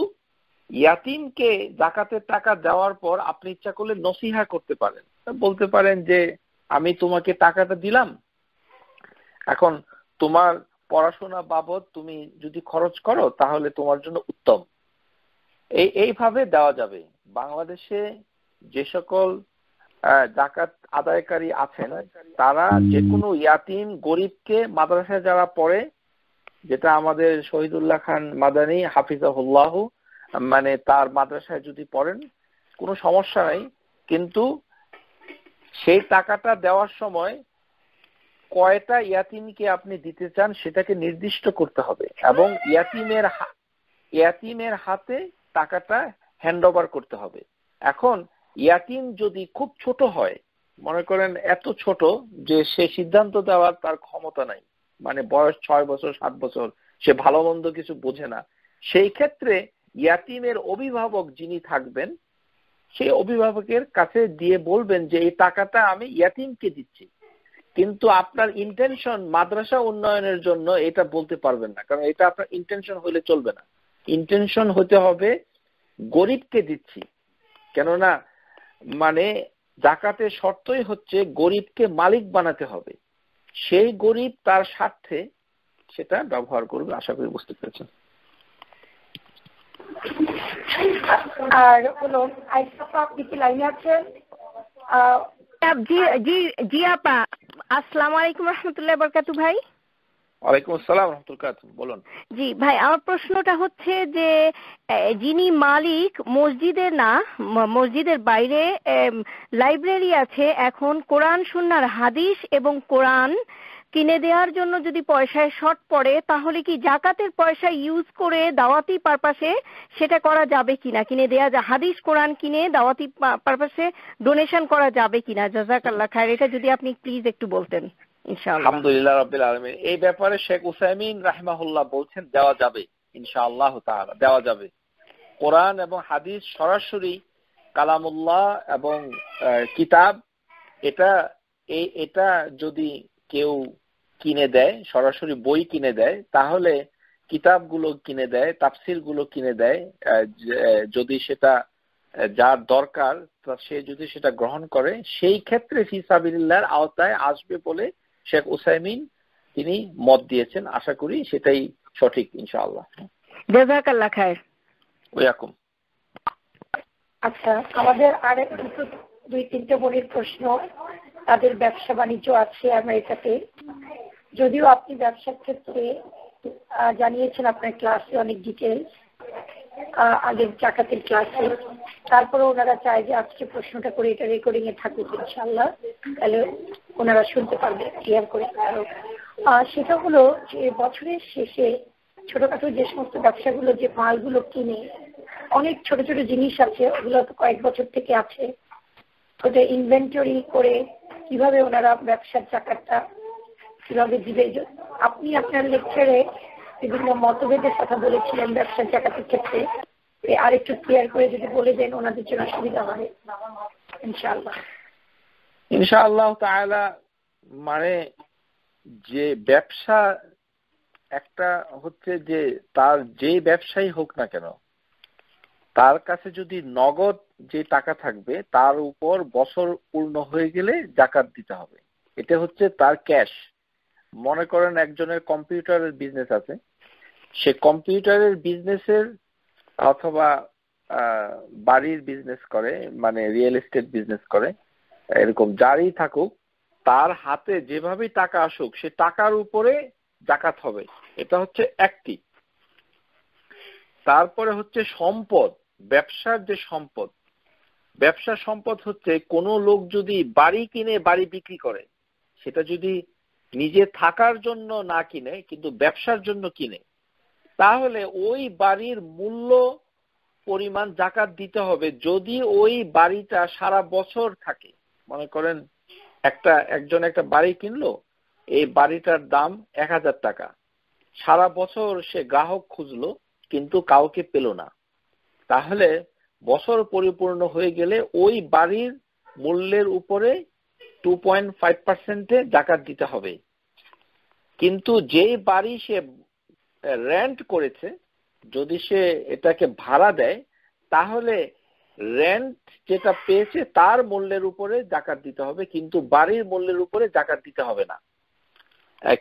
ইয়াতিমকে জাকাতের টাকা দেওয়ার পর আপনি ইচ্ছা করলে নসিহা করতে পারেন বলতে পারেন যে আমি তোমাকে টাকাটা দিলাম এখন তোমার পড়াশোনা বাবদ তুমি যদি খরচ করো তাহলে তোমার জন্য উত্তম এই এইভাবে দেওয়া যাবে বাংলাদেশে যে সকল জাকাত আদায়কারী আছেন তারা যে কোনো ইয়াতিম গরিবকে মাদ্রাসায় যারা পড়ে যেটা আমাদের শহীদুল্লাহ খান মাদানী হাফিজাহুল্লাহ মানে তার মাদ্রাসায় যদি পড়েন কোনো সমস্যা নাই কিন্তু সেই টাকাটা দেওয়ার সময় কয়টা ইয়াতিমকে আপনি দিতে চান সেটাকে নির্দিষ্ট করতে হবে এবং ইয়াতিমের ইয়াতিমের হাতে টাকাটা হ্যান্ড করতে হবে এখন ইয়াতিম যদি খুব ছোট হয় মনে করেন এত ছোট যে সে সিদ্ধান্ত দেওয়ার তার ক্ষমতা নাই মানে বয়স ছয় বছর সাত বছর সে ভালো মন্দ কিছু বোঝে না সেই ক্ষেত্রে ইয়াতিমের অভিভাবক যিনি থাকবেন সেই অভিভাবকের কাছে দিয়ে বলবেন যে এই টাকাটা আমি ইয়াতিমকে দিচ্ছি কিন্তু আপনার ইন্টেনশন মাদ্রাসা উন্নয়নের জন্য এটা বলতে পারবেন না কারণ এটা আপনার ইন্টেনশন হইলে চলবে না ইন্টেনশন হতে হবে গরিবকে দিচ্ছি কেননা মানে জাকাতের শর্তই হচ্ছে গরিবকে মালিক বানাতে হবে সেই গরিব তার স্বার্থে সেটা ব্যবহার করবে আশা করি বুঝতে পেরেছেন আর হলো আপনি কি লাইনে আছেন জি জি জি আপা আসসালামু আলাইকুম রহমতুল্লাহ বরকাতু ভাই ওয়ালাইকুম আসসালাম রহমতুল বলুন জি ভাই আমার প্রশ্নটা হচ্ছে যে যিনি মালিক মসজিদে না মসজিদের বাইরে লাইব্রেরি আছে এখন কোরআন সুন্নার হাদিস এবং কোরআন কিনে দেওয়ার জন্য যদি পয়সায় শর্ট পড়ে তাহলে কি জাকাতের পয়সা ইউজ করে দাওয়াতি পারপাসে সেটা করা যাবে কিনা কিনে দেয়া যা হাদিস কোরআন কিনে দাওয়াতি পারপাসে ডোনেশন করা যাবে কিনা জাজাকাল্লাহ খায়ের এটা যদি আপনি প্লিজ একটু বলতেন আলহামদুলিল্লাহ রবিল আলমিন এই ব্যাপারে শেখ উসাইমিন রাহমাহুল্লাহ বলছেন দেওয়া যাবে তাহলে দেওয়া যাবে কোরআন এবং হাদিস সরাসরি কালামুল্লাহ এবং কিতাব এটা এটা যদি কেউ কিনে দেয় সরাসরি বই কিনে দেয় তাহলে কিতাবগুলো কিনে দেয় গুলো কিনে দেয় যদি সেটা যার দরকার সে যদি সেটা গ্রহণ করে সেই ক্ষেত্রে ফিসাবিল্লার আওতায় আসবে বলে শেখ উসাইমিন তিনি মত দিয়েছেন আশা করি সেটাই সঠিক ইনশাআল্লাহ জাজাকাল্লাহ খায়ের ওয়াকুম আচ্ছা আমাদের আরেক দুই তিনটে বলির প্রশ্ন তাদের ব্যবসা বাণিজ্য আছে আমেরিকাতে যদিও আপনি ব্যবসার ক্ষেত্রে জানিয়েছেন আপনার ক্লাসে অনেক ডিটেলস আগের চাকাতের ক্লাসে তারপরে ওনারা চায় যে আজকে প্রশ্নটা করে এটা রেকর্ডিং এ থাকুক ইনশাল্লাহ তাহলে ওনারা শুনতে পারবে ক্লিয়ার করে সেটা হলো যে বছরের শেষে ছোটখাটো যে সমস্ত ব্যবসাগুলো যে মালগুলো কিনে অনেক ছোট ছোট জিনিস আছে ওগুলো তো কয়েক বছর থেকে আছে ওটা ইনভেন্টরি করে কিভাবে ওনারা ব্যবসার চাকারটা কিভাবে দিবে আপনি আপনার লেকচারে বিভিন্ন মতভেদের কথা বলেছিলেন ব্যবসার জায়গাটির ক্ষেত্রে আর একটু ক্লিয়ার করে যদি বলে দেন ওনাদের জন্য সুবিধা হয় ইনশাআল্লাহ ইনশাআল্লাহ তাহলে মানে যে ব্যবসা একটা হচ্ছে যে তার যে ব্যবসায় হোক না কেন তার কাছে যদি নগদ যে টাকা থাকবে তার উপর বছর পূর্ণ হয়ে গেলে জাকাত দিতে হবে এটা হচ্ছে তার ক্যাশ মনে করেন একজনের কম্পিউটারের বিজনেস আছে সে কম্পিউটারের বিজনেসের অথবা বাড়ির বিজনেস করে মানে রিয়েল এস্টেট বিজনেস করে এরকম যারই থাকুক তার হাতে যেভাবেই টাকা আসুক সে টাকার উপরে জাকাত হবে এটা হচ্ছে একটি তারপরে হচ্ছে সম্পদ ব্যবসার যে সম্পদ ব্যবসা সম্পদ হচ্ছে কোনো লোক যদি বাড়ি কিনে বাড়ি বিক্রি করে সেটা যদি নিজে থাকার জন্য না কিনে কিন্তু ব্যবসার জন্য কিনে তাহলে ওই বাড়ির মূল্য পরিমাণ জাকাত দিতে হবে যদি ওই বাড়িটা সারা বছর থাকে মনে করেন একটা একজন একটা বাড়ি কিনলো এই বাড়িটার দাম এক হাজার টাকা সারা বছর সে গ্রাহক খুঁজলো কিন্তু কাউকে পেল না তাহলে বছর পরিপূর্ণ হয়ে গেলে ওই বাড়ির মূল্যের উপরে টু পয়েন্ট ফাইভ পার্সেন্টে জাকাত দিতে হবে কিন্তু যেই বাড়ি সে র্যান্ট করেছে যদি সে এটাকে ভাড়া দেয় তাহলে র্যান্ট যেটা পেয়েছে তার মূল্যের উপরে জাকাত দিতে হবে কিন্তু বাড়ির মূল্যের উপরে জাকাত দিতে হবে না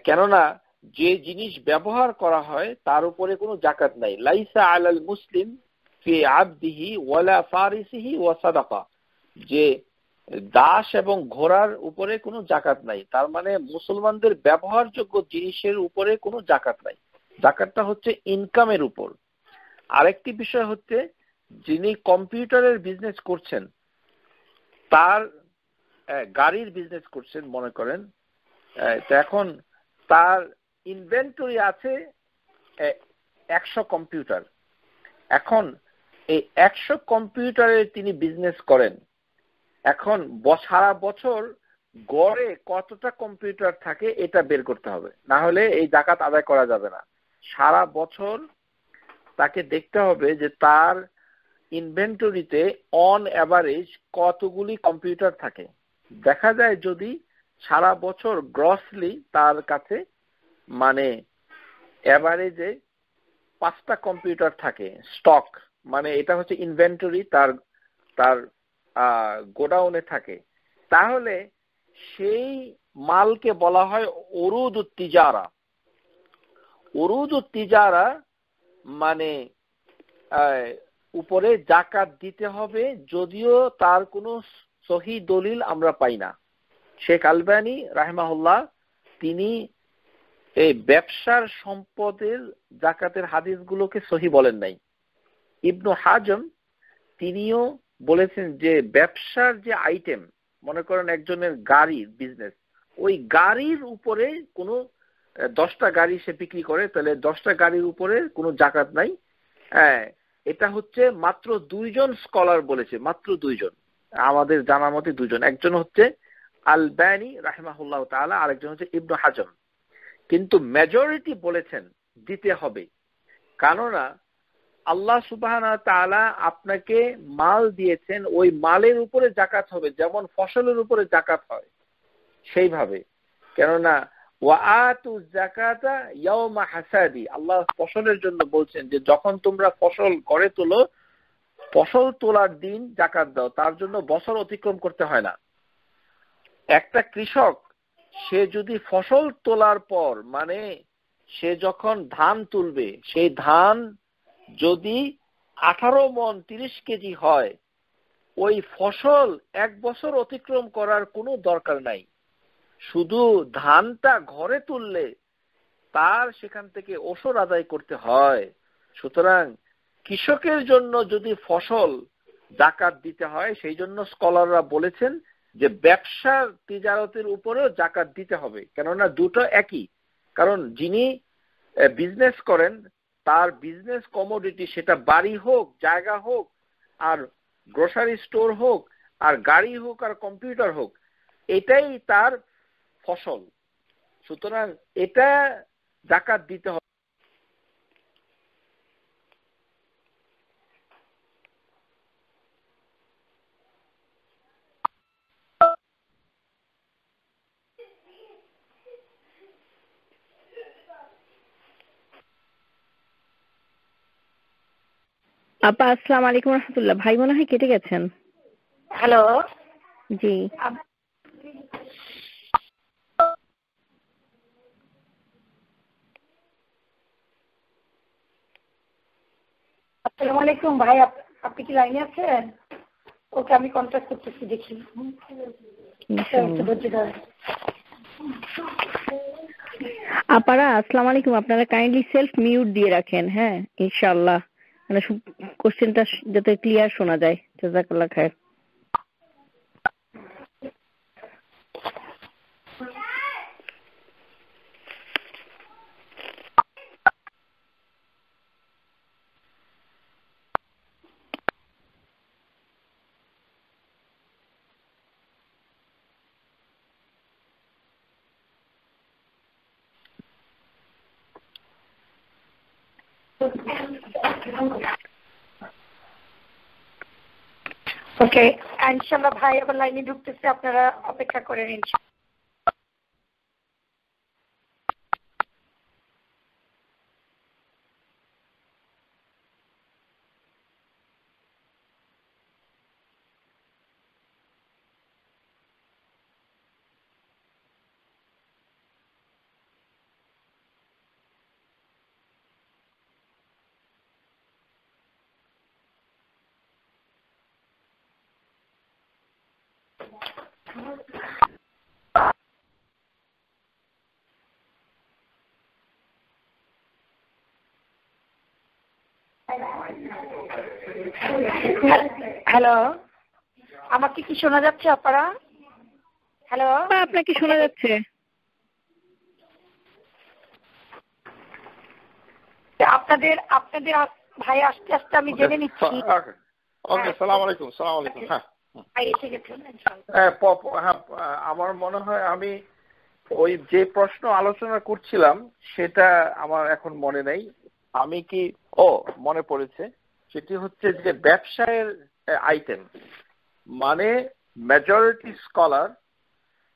কেননা যে জিনিস ব্যবহার করা হয় তার উপরে কোনো জাকাত নাই লাইসা আলাল মুসলিম ফি আবদিহি ওয়ালা ফারিসিহি ওয়া সাদাকা যে দাস এবং ঘোড়ার উপরে কোনো জাকাত নাই তার মানে মুসলমানদের ব্যবহারযোগ্য জিনিসের উপরে কোনো জাকাত নাই জাকাতটা হচ্ছে ইনকামের উপর আরেকটি বিষয় হচ্ছে যিনি কম্পিউটারের বিজনেস করছেন তার গাড়ির বিজনেস করছেন মনে করেন এখন তার ইনভেন্টরি আছে একশো কম্পিউটার এখন এই একশো কম্পিউটারে তিনি বিজনেস করেন এখন সারা বছর গড়ে কতটা কম্পিউটার থাকে এটা বের করতে হবে না হলে এই জাকাত আদায় করা যাবে না সারা বছর তাকে দেখতে হবে যে তার ইনভেন্টরিতে অন অ্যাভারেজ কতগুলি কম্পিউটার থাকে দেখা যায় যদি সারা বছর গ্রসলি তার কাছে মানে অ্যাভারেজে পাঁচটা কম্পিউটার থাকে স্টক মানে এটা হচ্ছে ইনভেন্টরি তার তার গোডাউনে থাকে তাহলে সেই মালকে বলা হয় অরুদ তিজারা উরুজু তিজারা মানে উপরে জাকাত দিতে হবে যদিও তার কোনো সহি দলিল আমরা পাই না শেখ আলবানি রাহমাহুল্লাহ তিনি এই ব্যবসার সম্পদের জাকাতের হাদিসগুলোকে সহি বলেন নাই ইবনু হাজম তিনিও বলেছেন যে ব্যবসার যে আইটেম মনে করেন একজনের গাড়ির বিজনেস ওই গাড়ির উপরে কোনো দশটা গাড়ি সে বিক্রি করে তাহলে দশটা গাড়ির উপরে কোনো জাকাত নাই হ্যাঁ এটা হচ্ছে মাত্র দুইজন স্কলার বলেছে মাত্র দুইজন আমাদের জানার মতে দুজন একজন হচ্ছে আল ব্যানি রাহেমাহুল্লাহ তালা আরেকজন হচ্ছে ইবনু হাজম কিন্তু মেজরিটি বলেছেন দিতে হবে কেননা আল্লাহ সুবাহানা তালা আপনাকে মাল দিয়েছেন ওই মালের উপরে জাকাত হবে যেমন ফসলের উপরে জাকাত হয় সেইভাবে কেননা ওয়াতু জাকাতা ইয়াউমা হাসাদি আল্লাহ ফসলের জন্য বলছেন যে যখন তোমরা ফসল করে তোলো ফসল তোলার দিন জাকাত দাও তার জন্য বছর অতিক্রম করতে হয় না একটা কৃষক সে যদি ফসল তোলার পর মানে সে যখন ধান তুলবে সেই ধান যদি আঠারো মন তিরিশ কেজি হয় ওই ফসল এক বছর অতিক্রম করার কোনো দরকার নাই শুধু ধানটা ঘরে তুললে তার সেখান থেকে ওষুধ আদায় করতে হয় সুতরাং কৃষকের জন্য যদি ফসল জাকাত দিতে হয় সেই জন্য স্কলাররা বলেছেন যে ব্যবসার তিজারতের উপরেও জাকাত দিতে হবে কেননা দুটো একই কারণ যিনি বিজনেস করেন তার বিজনেস কমোডিটি সেটা বাড়ি হোক জায়গা হোক আর গ্রোসারি স্টোর হোক আর গাড়ি হোক আর কম্পিউটার হোক এটাই তার ফসল সুতরাং এটা জাকাত দিতে হবে আপা আসসালাম আলাইকুম রহমতুল্লাহ ভাই মনে হয় কেটে গেছেন হ্যালো জি সালাম আলাইকুম ভাই আপনি কি লাইনে আছেন ওকে আমি কন্ট্যাক্ট করতেছি দেখি আপারা আসসালামু আলাইকুম আপনারা কাইন্ডলি সেলফ মিউট দিয়ে রাখেন হ্যাঁ ইনশাআল্লাহ মানে কোশ্চেনটা যাতে ক্লিয়ার শোনা যায় জাজাকাল্লাহ খায়ের ওকে ইনশাআল্লাহ ভাই আবার লাইনে ঢুকতেছে আপনারা অপেক্ষা করে নিন হ্যালো আমাকে কি শোনা যাচ্ছে আপনারা হ্যালো আপনাকে শোনা যাচ্ছে আপনাদের আপনাদের ভাই আস্তে আস্তে আমি জেনে নিচ্ছি ওকে সালাম আলাইকুম সালাম আলাইকুম হ্যাঁ আমার মনে হয় আমি ওই যে প্রশ্ন আলোচনা করছিলাম সেটা আমার এখন মনে নেই আমি কি ও মনে পড়েছে সেটি হচ্ছে যে ব্যবসায়ের আইটেম মানে মেজরিটি স্কলার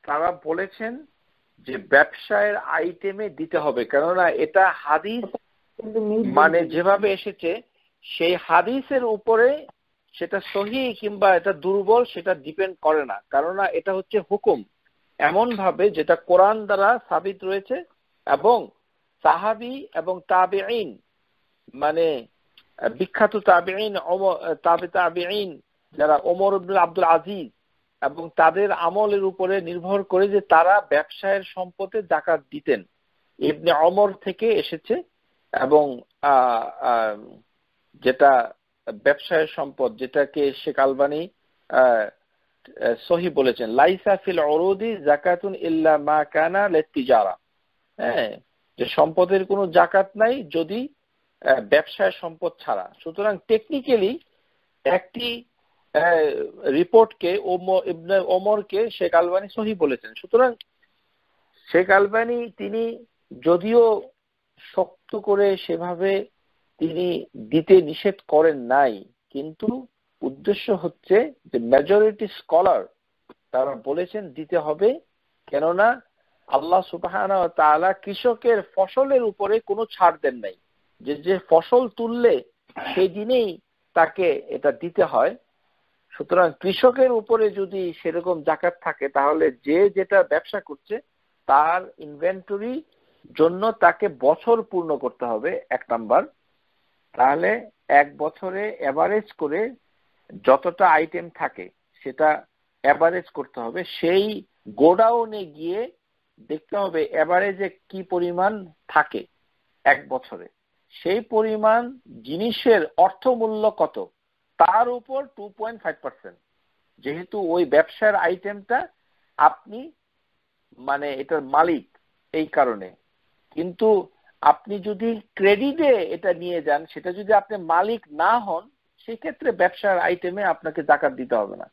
তারা বলেছেন যে ব্যবসায়ের আইটেমে দিতে হবে কেননা এটা হাদিস মানে যেভাবে এসেছে সেই হাদিসের উপরে সেটা সহি কিংবা এটা দুর্বল সেটা ডিপেন্ড করে না কেননা এটা হচ্ছে হুকুম এমন ভাবে যেটা কোরআন দ্বারা সাবিত রয়েছে এবং সাহাবি এবং তাবে মানে বিখ্যাত তাবেইন তাবে তাবেইন যারা ওমর উদ্দুল আব্দুল আজিজ এবং তাদের আমলের উপরে নির্ভর করে যে তারা ব্যবসায়ের সম্পদে জাকাত দিতেন ইবনে অমর থেকে এসেছে এবং যেটা ব্যবসায়ের সম্পদ যেটাকে শেখ আলবানি সহি বলেছেন লাইসা ফিল অরুদি জাকাতুন ইল্লা মা কানা যারা হ্যাঁ যে সম্পদের কোনো জাকাত নাই যদি ব্যবসায় সম্পদ ছাড়া সুতরাং টেকনিক্যালি একটি রিপোর্টকে ওমরকে শেখ আলবানি সহি বলেছেন সুতরাং শেখ আলবানি তিনি যদিও শক্ত করে সেভাবে তিনি দিতে নিষেধ করেন নাই কিন্তু উদ্দেশ্য হচ্ছে যে মেজরিটি স্কলার তারা বলেছেন দিতে হবে কেননা আল্লাহ সুবাহ কৃষকের ফসলের উপরে কোনো ছাড় দেন নাই যে যে ফসল তুললে সেই দিনেই তাকে এটা দিতে হয় সুতরাং কৃষকের উপরে যদি সেরকম জাকাত থাকে তাহলে যে যেটা ব্যবসা করছে তার ইনভেন্টরি জন্য তাকে বছর পূর্ণ করতে হবে এক নাম্বার তাহলে এক বছরে অ্যাভারেজ করে যতটা আইটেম থাকে সেটা অ্যাভারেজ করতে হবে সেই গোডাউনে গিয়ে দেখতে হবে অ্যাভারেজে কি পরিমাণ থাকে এক বছরে সেই পরিমাণ জিনিসের অর্থমূল্য কত তার উপর টু পয়েন্ট ফাইভ পার্সেন্ট যেহেতু ওই ব্যবসার আইটেমটা আপনি মানে এটার মালিক এই কারণে কিন্তু আপনি যদি ক্রেডিটে এটা নিয়ে যান সেটা যদি আপনি মালিক না হন সেক্ষেত্রে ব্যবসার আইটেমে আপনাকে জাকাত দিতে হবে না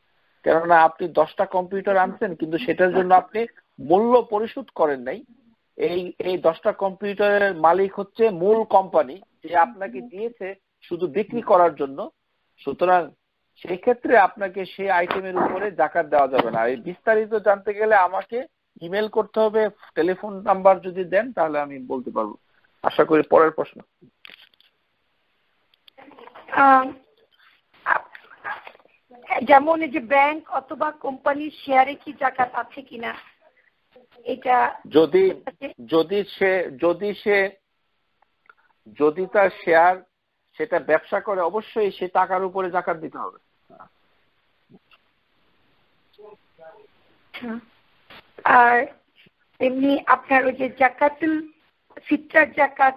কেননা আপনি দশটা কম্পিউটার আনছেন কিন্তু সেটার জন্য আপনি মূল্য পরিশোধ করেন নাই এই এই দশটা কম্পিউটারের মালিক হচ্ছে মূল কোম্পানি যে আপনাকে দিয়েছে শুধু বিক্রি করার জন্য সুতরাং সেক্ষেত্রে আপনাকে সেই আইটেমের উপরে জাকাত দেওয়া যাবে না এই বিস্তারিত জানতে গেলে আমাকে ইমেল করতে হবে টেলিফোন নাম্বার যদি দেন তাহলে আমি বলতে পারবো আশা করি পরের প্রশ্ন যেমন এই যে ব্যাংক অথবা কোম্পানির শেয়ারে কি জাকাত আছে কিনা এটা যদি যদি সে যদি সে যদি তার শেয়ার সেটা ব্যবসা করে অবশ্যই সে টাকার উপরে জাকাত দিতে হবে আচ্ছা। আর এমনি আপনার ওই যে জাকাতুল ফিতরার জাকাত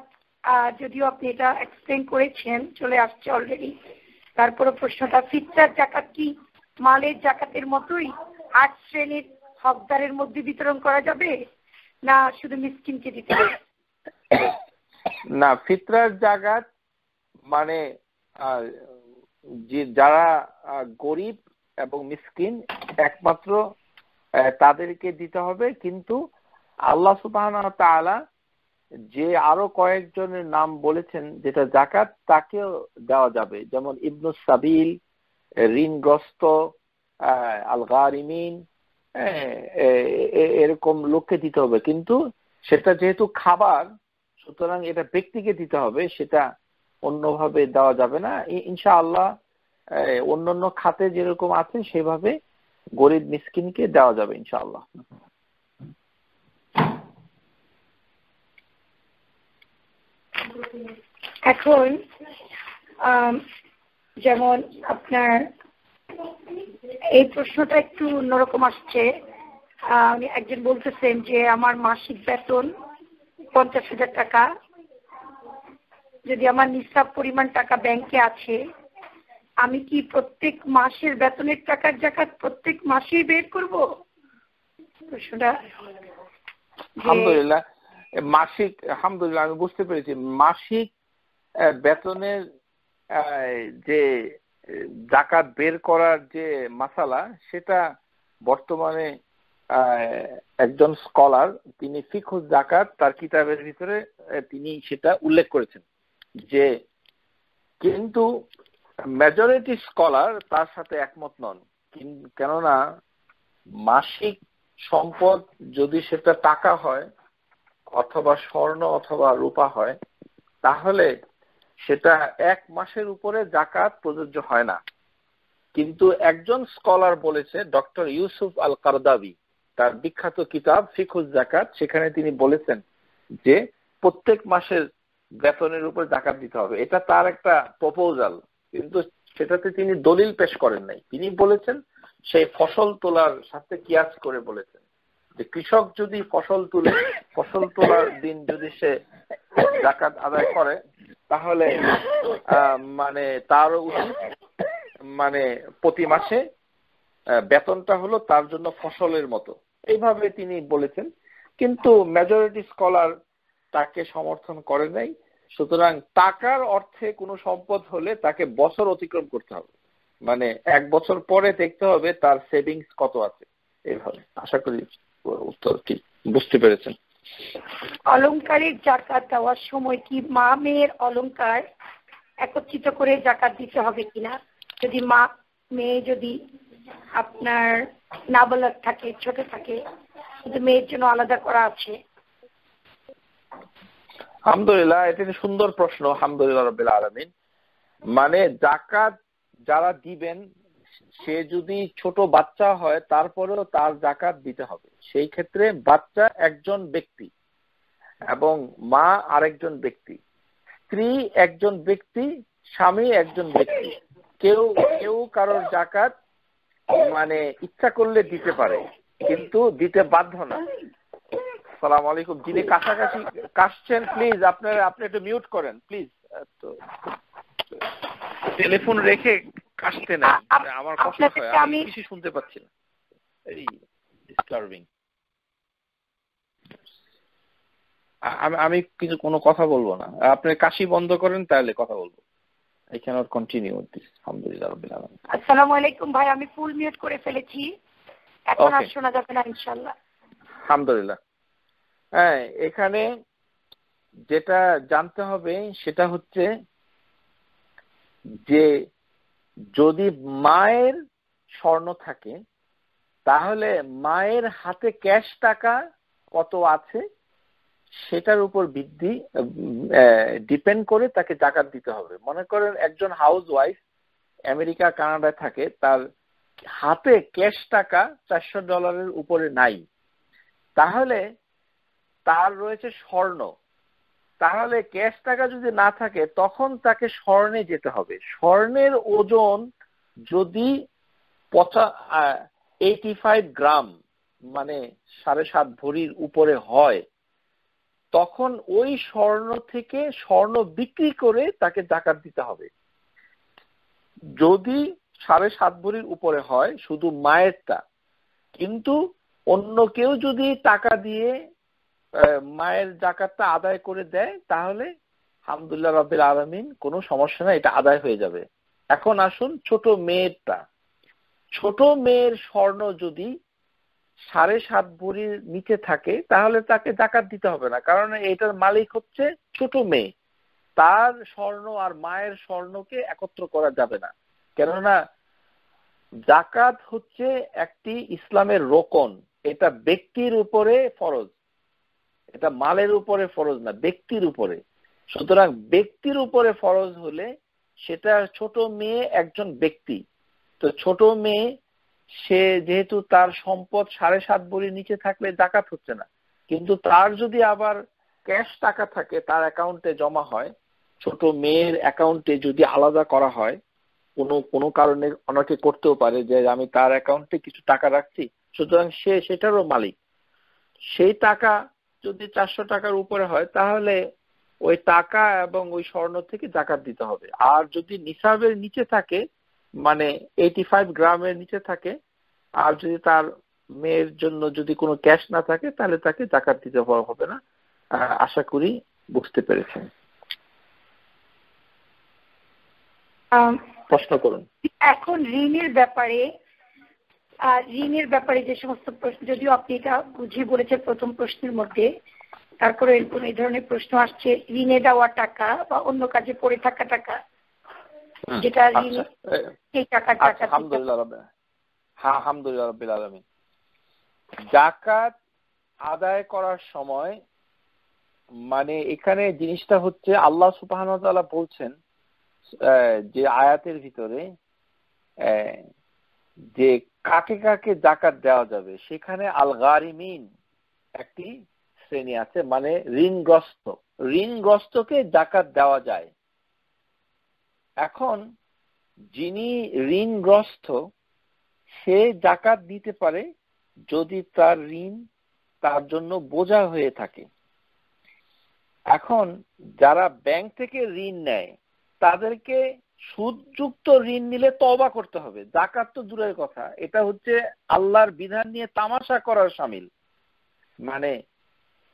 যদিও আপনি এটা এক্সপ্লেন করেছেন চলে আসছে অলরেডি তারপরে প্রশ্নটা ফিতরার জাকাত কি মালের জাকাতের মতোই আট শ্রেণীর হকদারের মধ্যে বিতরণ করা যাবে না শুধু মিসকিনকে দিতে হবে না ফিতরার জায়গা মানে যারা গরিব এবং মিসকিন একমাত্র তাদেরকে দিতে হবে কিন্তু আল্লাহ সুবাহ যে আরো কয়েকজনের নাম বলেছেন যেটা জাকাত তাকেও দেওয়া যাবে যেমন ইবনু সাবিল ঋণগ্রস্ত আহ আল গারিমিন হ্যাঁ, এরকম লোককে দিতে হবে কিন্তু সেটা যেহেতু খাবার সুতরাং এটা ব্যক্তিকে দিতে হবে সেটা অন্যভাবে দেওয়া যাবে না ইনশা ইনশাআল্লাহ অন্যান্য খাতে যেরকম আছে সেভাবে গরিব মিসকিনকে দেওয়া যাবে ইনশা আল্লাহ এখন যেমন আপনার এই প্রশ্নটা একটু অন্যরকম আসছে একজন বলতেছেন যে আমার মাসিক বেতন পঞ্চাশ হাজার টাকা যদি আমার নিঃসাব পরিমাণ টাকা ব্যাংকে আছে আমি কি প্রত্যেক মাসের বেতনের টাকার জায়গা প্রত্যেক মাসেই বের করব প্রশ্নটা মাসিক আলহামদুলিল্লাহ আমি বুঝতে পেরেছি মাসিক বেতনের যে জাকাত বের করার যে মাসালা সেটা বর্তমানে একজন স্কলার তিনি ফিখুজ জাকাত তার কিতাবের ভিতরে তিনি সেটা উল্লেখ করেছেন যে কিন্তু মেজরিটি স্কলার তার সাথে একমত নন কেননা মাসিক সম্পদ যদি সেটা টাকা হয় অথবা স্বর্ণ অথবা রূপা হয় তাহলে সেটা এক মাসের উপরে জাকাত প্রযোজ্য হয় না কিন্তু একজন স্কলার বলেছে ডক্টর ইউসুফ আল কারদাবি তার বিখ্যাত কিতাব ফিকুজ জাকাত সেখানে তিনি বলেছেন যে প্রত্যেক মাসের বেতনের উপর জাকাত দিতে হবে এটা তার একটা প্রপোজাল কিন্তু সেটাতে তিনি দলিল পেশ করেন নাই তিনি বলেছেন সেই ফসল তোলার সাথে কিয়াস করে বলেছেন যে কৃষক যদি ফসল তুলে ফসল তোলার দিন যদি সে জাকাত আদায় করে তাহলে মানে তার মানে প্রতি মাসে বেতনটা হলো তার জন্য ফসলের মতো এইভাবে তিনি বলেছেন কিন্তু মেজরিটি স্কলার তাকে সমর্থন করে নাই সুতরাং টাকার অর্থে কোনো সম্পদ হলে তাকে বছর অতিক্রম করতে হবে মানে এক বছর পরে দেখতে হবে তার সেভিংস কত আছে এভাবে আশা করি উত্তর উত্তরটি বুঝতে পেরেছেন অলংকারের জাকাত দেওয়ার সময় কি মা মেয়ের অলংকার একত্রিত করে জাকাত দিতে হবে কিনা যদি মা মেয়ে যদি আপনার নাবালক থাকে ছোট থাকে কিন্তু মেয়ের জন্য আলাদা করা আছে আলহামদুলিল্লাহ এটা সুন্দর প্রশ্ন আলহামদুলিল্লাহ রবিল আলমিন মানে জাকাত যারা দিবেন সে যদি ছোট বাচ্চা হয় তারপরেও তার জাকাত দিতে হবে সেই ক্ষেত্রে বাচ্চা একজন ব্যক্তি এবং মা আরেকজন ব্যক্তি স্ত্রী একজন ব্যক্তি স্বামী একজন ব্যক্তি কেউ কেউ কারোর জাকাত মানে ইচ্ছা করলে দিতে পারে কিন্তু দিতে বাধ্য না সালাম আলাইকুম যিনি কাছাকাছি কাশছেন প্লিজ আপনারা আপনি একটু মিউট করেন প্লিজ তো টেলিফোন রেখে কাশতে না মানে আমার কষ্ট হয় আমি কিছু শুনতে পাচ্ছি না এই ডিস্টার্বিং আমি কিছু কোনো কথা বলবো না আপনি কাশি বন্ধ করেন তাহলে কথা বলবো I can't continue with this আলহামদুলিল্লাহ রাব্বিল আলামিন আসসালামু আলাইকুম ভাই আমি ফুল মিউট করে ফেলেছি এখন আর শোনা যাবে না ইনশাআল্লাহ আলহামদুলিল্লাহ হ্যাঁ এখানে যেটা জানতে হবে সেটা হচ্ছে যে যদি মায়ের স্বর্ণ থাকে তাহলে মায়ের হাতে ক্যাশ টাকা কত আছে সেটার উপর বৃদ্ধি ডিপেন্ড করে তাকে জাকাত দিতে হবে মনে করেন একজন হাউস ওয়াইফ আমেরিকা কানাডায় থাকে তার হাতে ক্যাশ টাকা চারশো ডলারের উপরে নাই তাহলে তার রয়েছে স্বর্ণ তাহলে ক্যাশ টাকা যদি না থাকে তখন তাকে স্বর্ণে যেতে হবে স্বর্ণের ওজন যদি এইটি ফাইভ গ্রাম মানে সাড়ে সাত ভরির উপরে হয় তখন ওই স্বর্ণ থেকে স্বর্ণ বিক্রি করে তাকে জাকাত দিতে হবে যদি সাড়ে সাত ভরির উপরে হয় শুধু মায়েরটা কিন্তু অন্য কেউ যদি টাকা দিয়ে মায়ের জাকাতটা আদায় করে দেয় তাহলে হামদুল্লাহ রাবিল আলমিন কোনো সমস্যা না এটা আদায় হয়ে যাবে এখন আসুন ছোট মেয়েরটা ছোট মেয়ের স্বর্ণ যদি সাড়ে সাত ভরির নিচে থাকে তাহলে তাকে জাকাত দিতে হবে না কারণ এটার মালিক হচ্ছে ছোট মেয়ে তার স্বর্ণ আর মায়ের স্বর্ণকে একত্র করা যাবে না কেননা জাকাত হচ্ছে একটি ইসলামের রোকন এটা ব্যক্তির উপরে ফরজ এটা মালের উপরে ফরজ না ব্যক্তির উপরে সুতরাং ব্যক্তির উপরে ফরজ হলে সেটা ছোট মেয়ে একজন ব্যক্তি তো ছোট মেয়ে সে যেহেতু তার সম্পদ সাড়ে সাত বলি নিচে থাকলে ডাকাত হচ্ছে না কিন্তু তার যদি আবার ক্যাশ টাকা থাকে তার অ্যাকাউন্টে জমা হয় ছোট মেয়ের অ্যাকাউন্টে যদি আলাদা করা হয় কোনো কোনো কারণে অনেকে করতেও পারে যে আমি তার অ্যাকাউন্টে কিছু টাকা রাখছি সুতরাং সে সেটারও মালিক সেই টাকা যদি চারশো টাকার উপরে হয় তাহলে ওই টাকা এবং ওই স্বর্ণ থেকে জাকাত দিতে হবে আর যদি নিসাবের নিচে থাকে মানে এইটি ফাইভ গ্রামের নিচে থাকে আর যদি তার মেয়ের জন্য যদি কোনো ক্যাশ না থাকে তাহলে তাকে জাকাত দিতে হবে না আশা করি বুঝতে পেরেছেন প্রশ্ন করুন এখন ঋণের ব্যাপারে ঋণের ব্যাপারে যে সমস্ত প্রশ্ন যদিও আপনি এটা বুঝিয়ে বলেছেন প্রথম প্রশ্নের মধ্যে তারপরে এরকম এই ধরনের প্রশ্ন আসছে ঋণে দেওয়া টাকা বা অন্য কাজে পড়ে থাকা টাকা যেটা ঋণ আচ্ছা, সেই আচ্ছা, টাকা টাকা হ্যাঁ আলহামদুলিল্লাহ আদায় করার সময় মানে এখানে জিনিসটা হচ্ছে আল্লাহ সুবহান তাআলা বলছেন যে আয়াতের ভিতরে যে কাকে কাকে জাকাত দেওয়া যাবে সেখানে আল গারিমিন একটি শ্রেণী আছে মানে ঋণগ্রস্ত ঋণগ্রস্তকে জাকাত দেওয়া যায় এখন যিনি ঋণগ্রস্ত সে জাকাত দিতে পারে যদি তার ঋণ তার জন্য বোঝা হয়ে থাকে এখন যারা ব্যাংক থেকে ঋণ নেয় তাদেরকে সুদযুক্ত ঋণ নিলে তবা করতে হবে জাকাত তো দূরের কথা এটা হচ্ছে আল্লাহর বিধান নিয়ে তামাশা করার সামিল মানে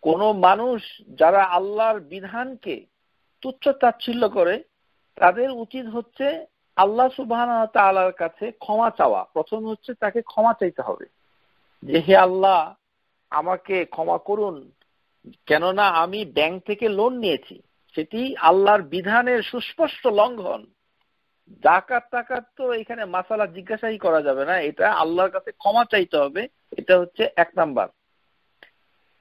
কোন মানুষ যারা আল্লাহর বিধানকে তুচ্ছ তাচ্ছিল্য করে তাদের উচিত হচ্ছে আল্লাহ সুবাহ তালার কাছে ক্ষমা চাওয়া প্রথম হচ্ছে তাকে ক্ষমা চাইতে হবে যে হে আল্লাহ আমাকে ক্ষমা করুন কেননা আমি ব্যাংক থেকে লোন নিয়েছি সেটি আল্লাহর বিধানের সুস্পষ্ট লঙ্ঘন জাকাত টাকাত তো এখানে মাসালা জিজ্ঞাসাই করা যাবে না এটা আল্লাহর কাছে ক্ষমা চাইতে হবে এটা হচ্ছে এক নাম্বার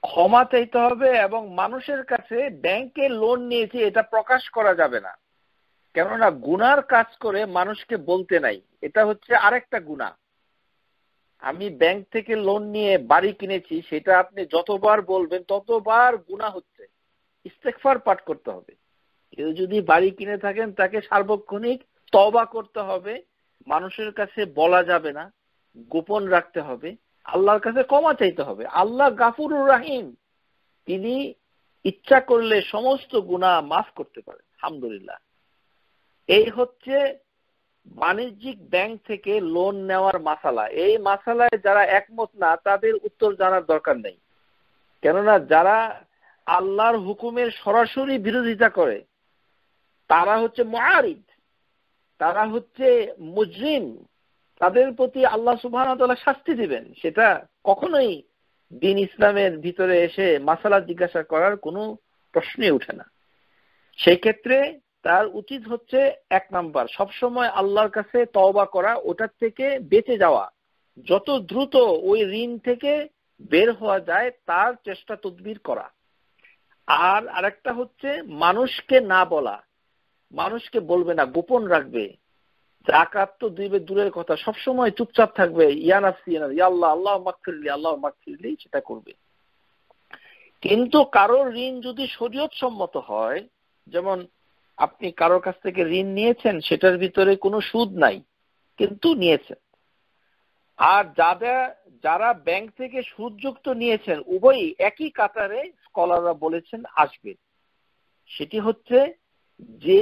ক্ষমা চাইতে হবে এবং মানুষের কাছে ব্যাংকে লোন নিয়েছে এটা প্রকাশ করা যাবে না কেননা গুনার কাজ করে মানুষকে বলতে নাই এটা হচ্ছে আরেকটা গুণা আমি ব্যাংক থেকে লোন নিয়ে বাড়ি কিনেছি সেটা আপনি যতবার বলবেন ততবার গুণা হচ্ছে ইস্তেকফার পাঠ করতে হবে কেউ যদি বাড়ি কিনে থাকেন তাকে সার্বক্ষণিক তবা করতে হবে মানুষের কাছে বলা যাবে না গোপন রাখতে হবে আল্লাহর কাছে ক্ষমা চাইতে হবে আল্লাহ গাফুরুর রাহিম তিনি ইচ্ছা করলে সমস্ত গুণা মাফ করতে পারে আলহামদুলিল্লাহ এই হচ্ছে বাণিজ্যিক ব্যাংক থেকে লোন নেওয়ার মাসালা এই মাসালায় যারা একমত না তাদের উত্তর জানার দরকার নেই কেননা যারা আল্লাহর হুকুমের সরাসরি বিরোধিতা করে তারা হচ্ছে মহারিদ তারা হচ্ছে মুজরিম তাদের প্রতি আল্লাহ সুবাহ শাস্তি দিবেন সেটা কখনোই দিন ইসলামের ভিতরে এসে মাসালা জিজ্ঞাসা করার কোনো প্রশ্নই উঠে না সেই ক্ষেত্রে তার উচিত হচ্ছে এক নাম্বার সবসময় আল্লাহর কাছে তওবা করা ওটার থেকে বেঁচে যাওয়া যত দ্রুত ওই ঋণ থেকে বের হওয়া যায় তার চেষ্টা তদবির করা আর আরেকটা হচ্ছে মানুষকে না বলা মানুষকে বলবে না গোপন রাখবে জাকাত তো দিবে দূরের কথা সবসময় চুপচাপ থাকবে ইয়ানাফসি ইয়ানাফসি আল্লাহ আল্লাহ মাকফিরলি আল্লাহ মাকফিরলি সেটা করবে কিন্তু কারোর ঋণ যদি শরীয়ত সম্মত হয় যেমন আপনি কারোর কাছ থেকে ঋণ নিয়েছেন সেটার ভিতরে কোনো সুদ নাই কিন্তু নিয়েছেন আর যারা যারা ব্যাংক থেকে সুদযুক্ত নিয়েছেন উভয়ই একই কাতারে স্কলাররা বলেছেন আসবে সেটি হচ্ছে যে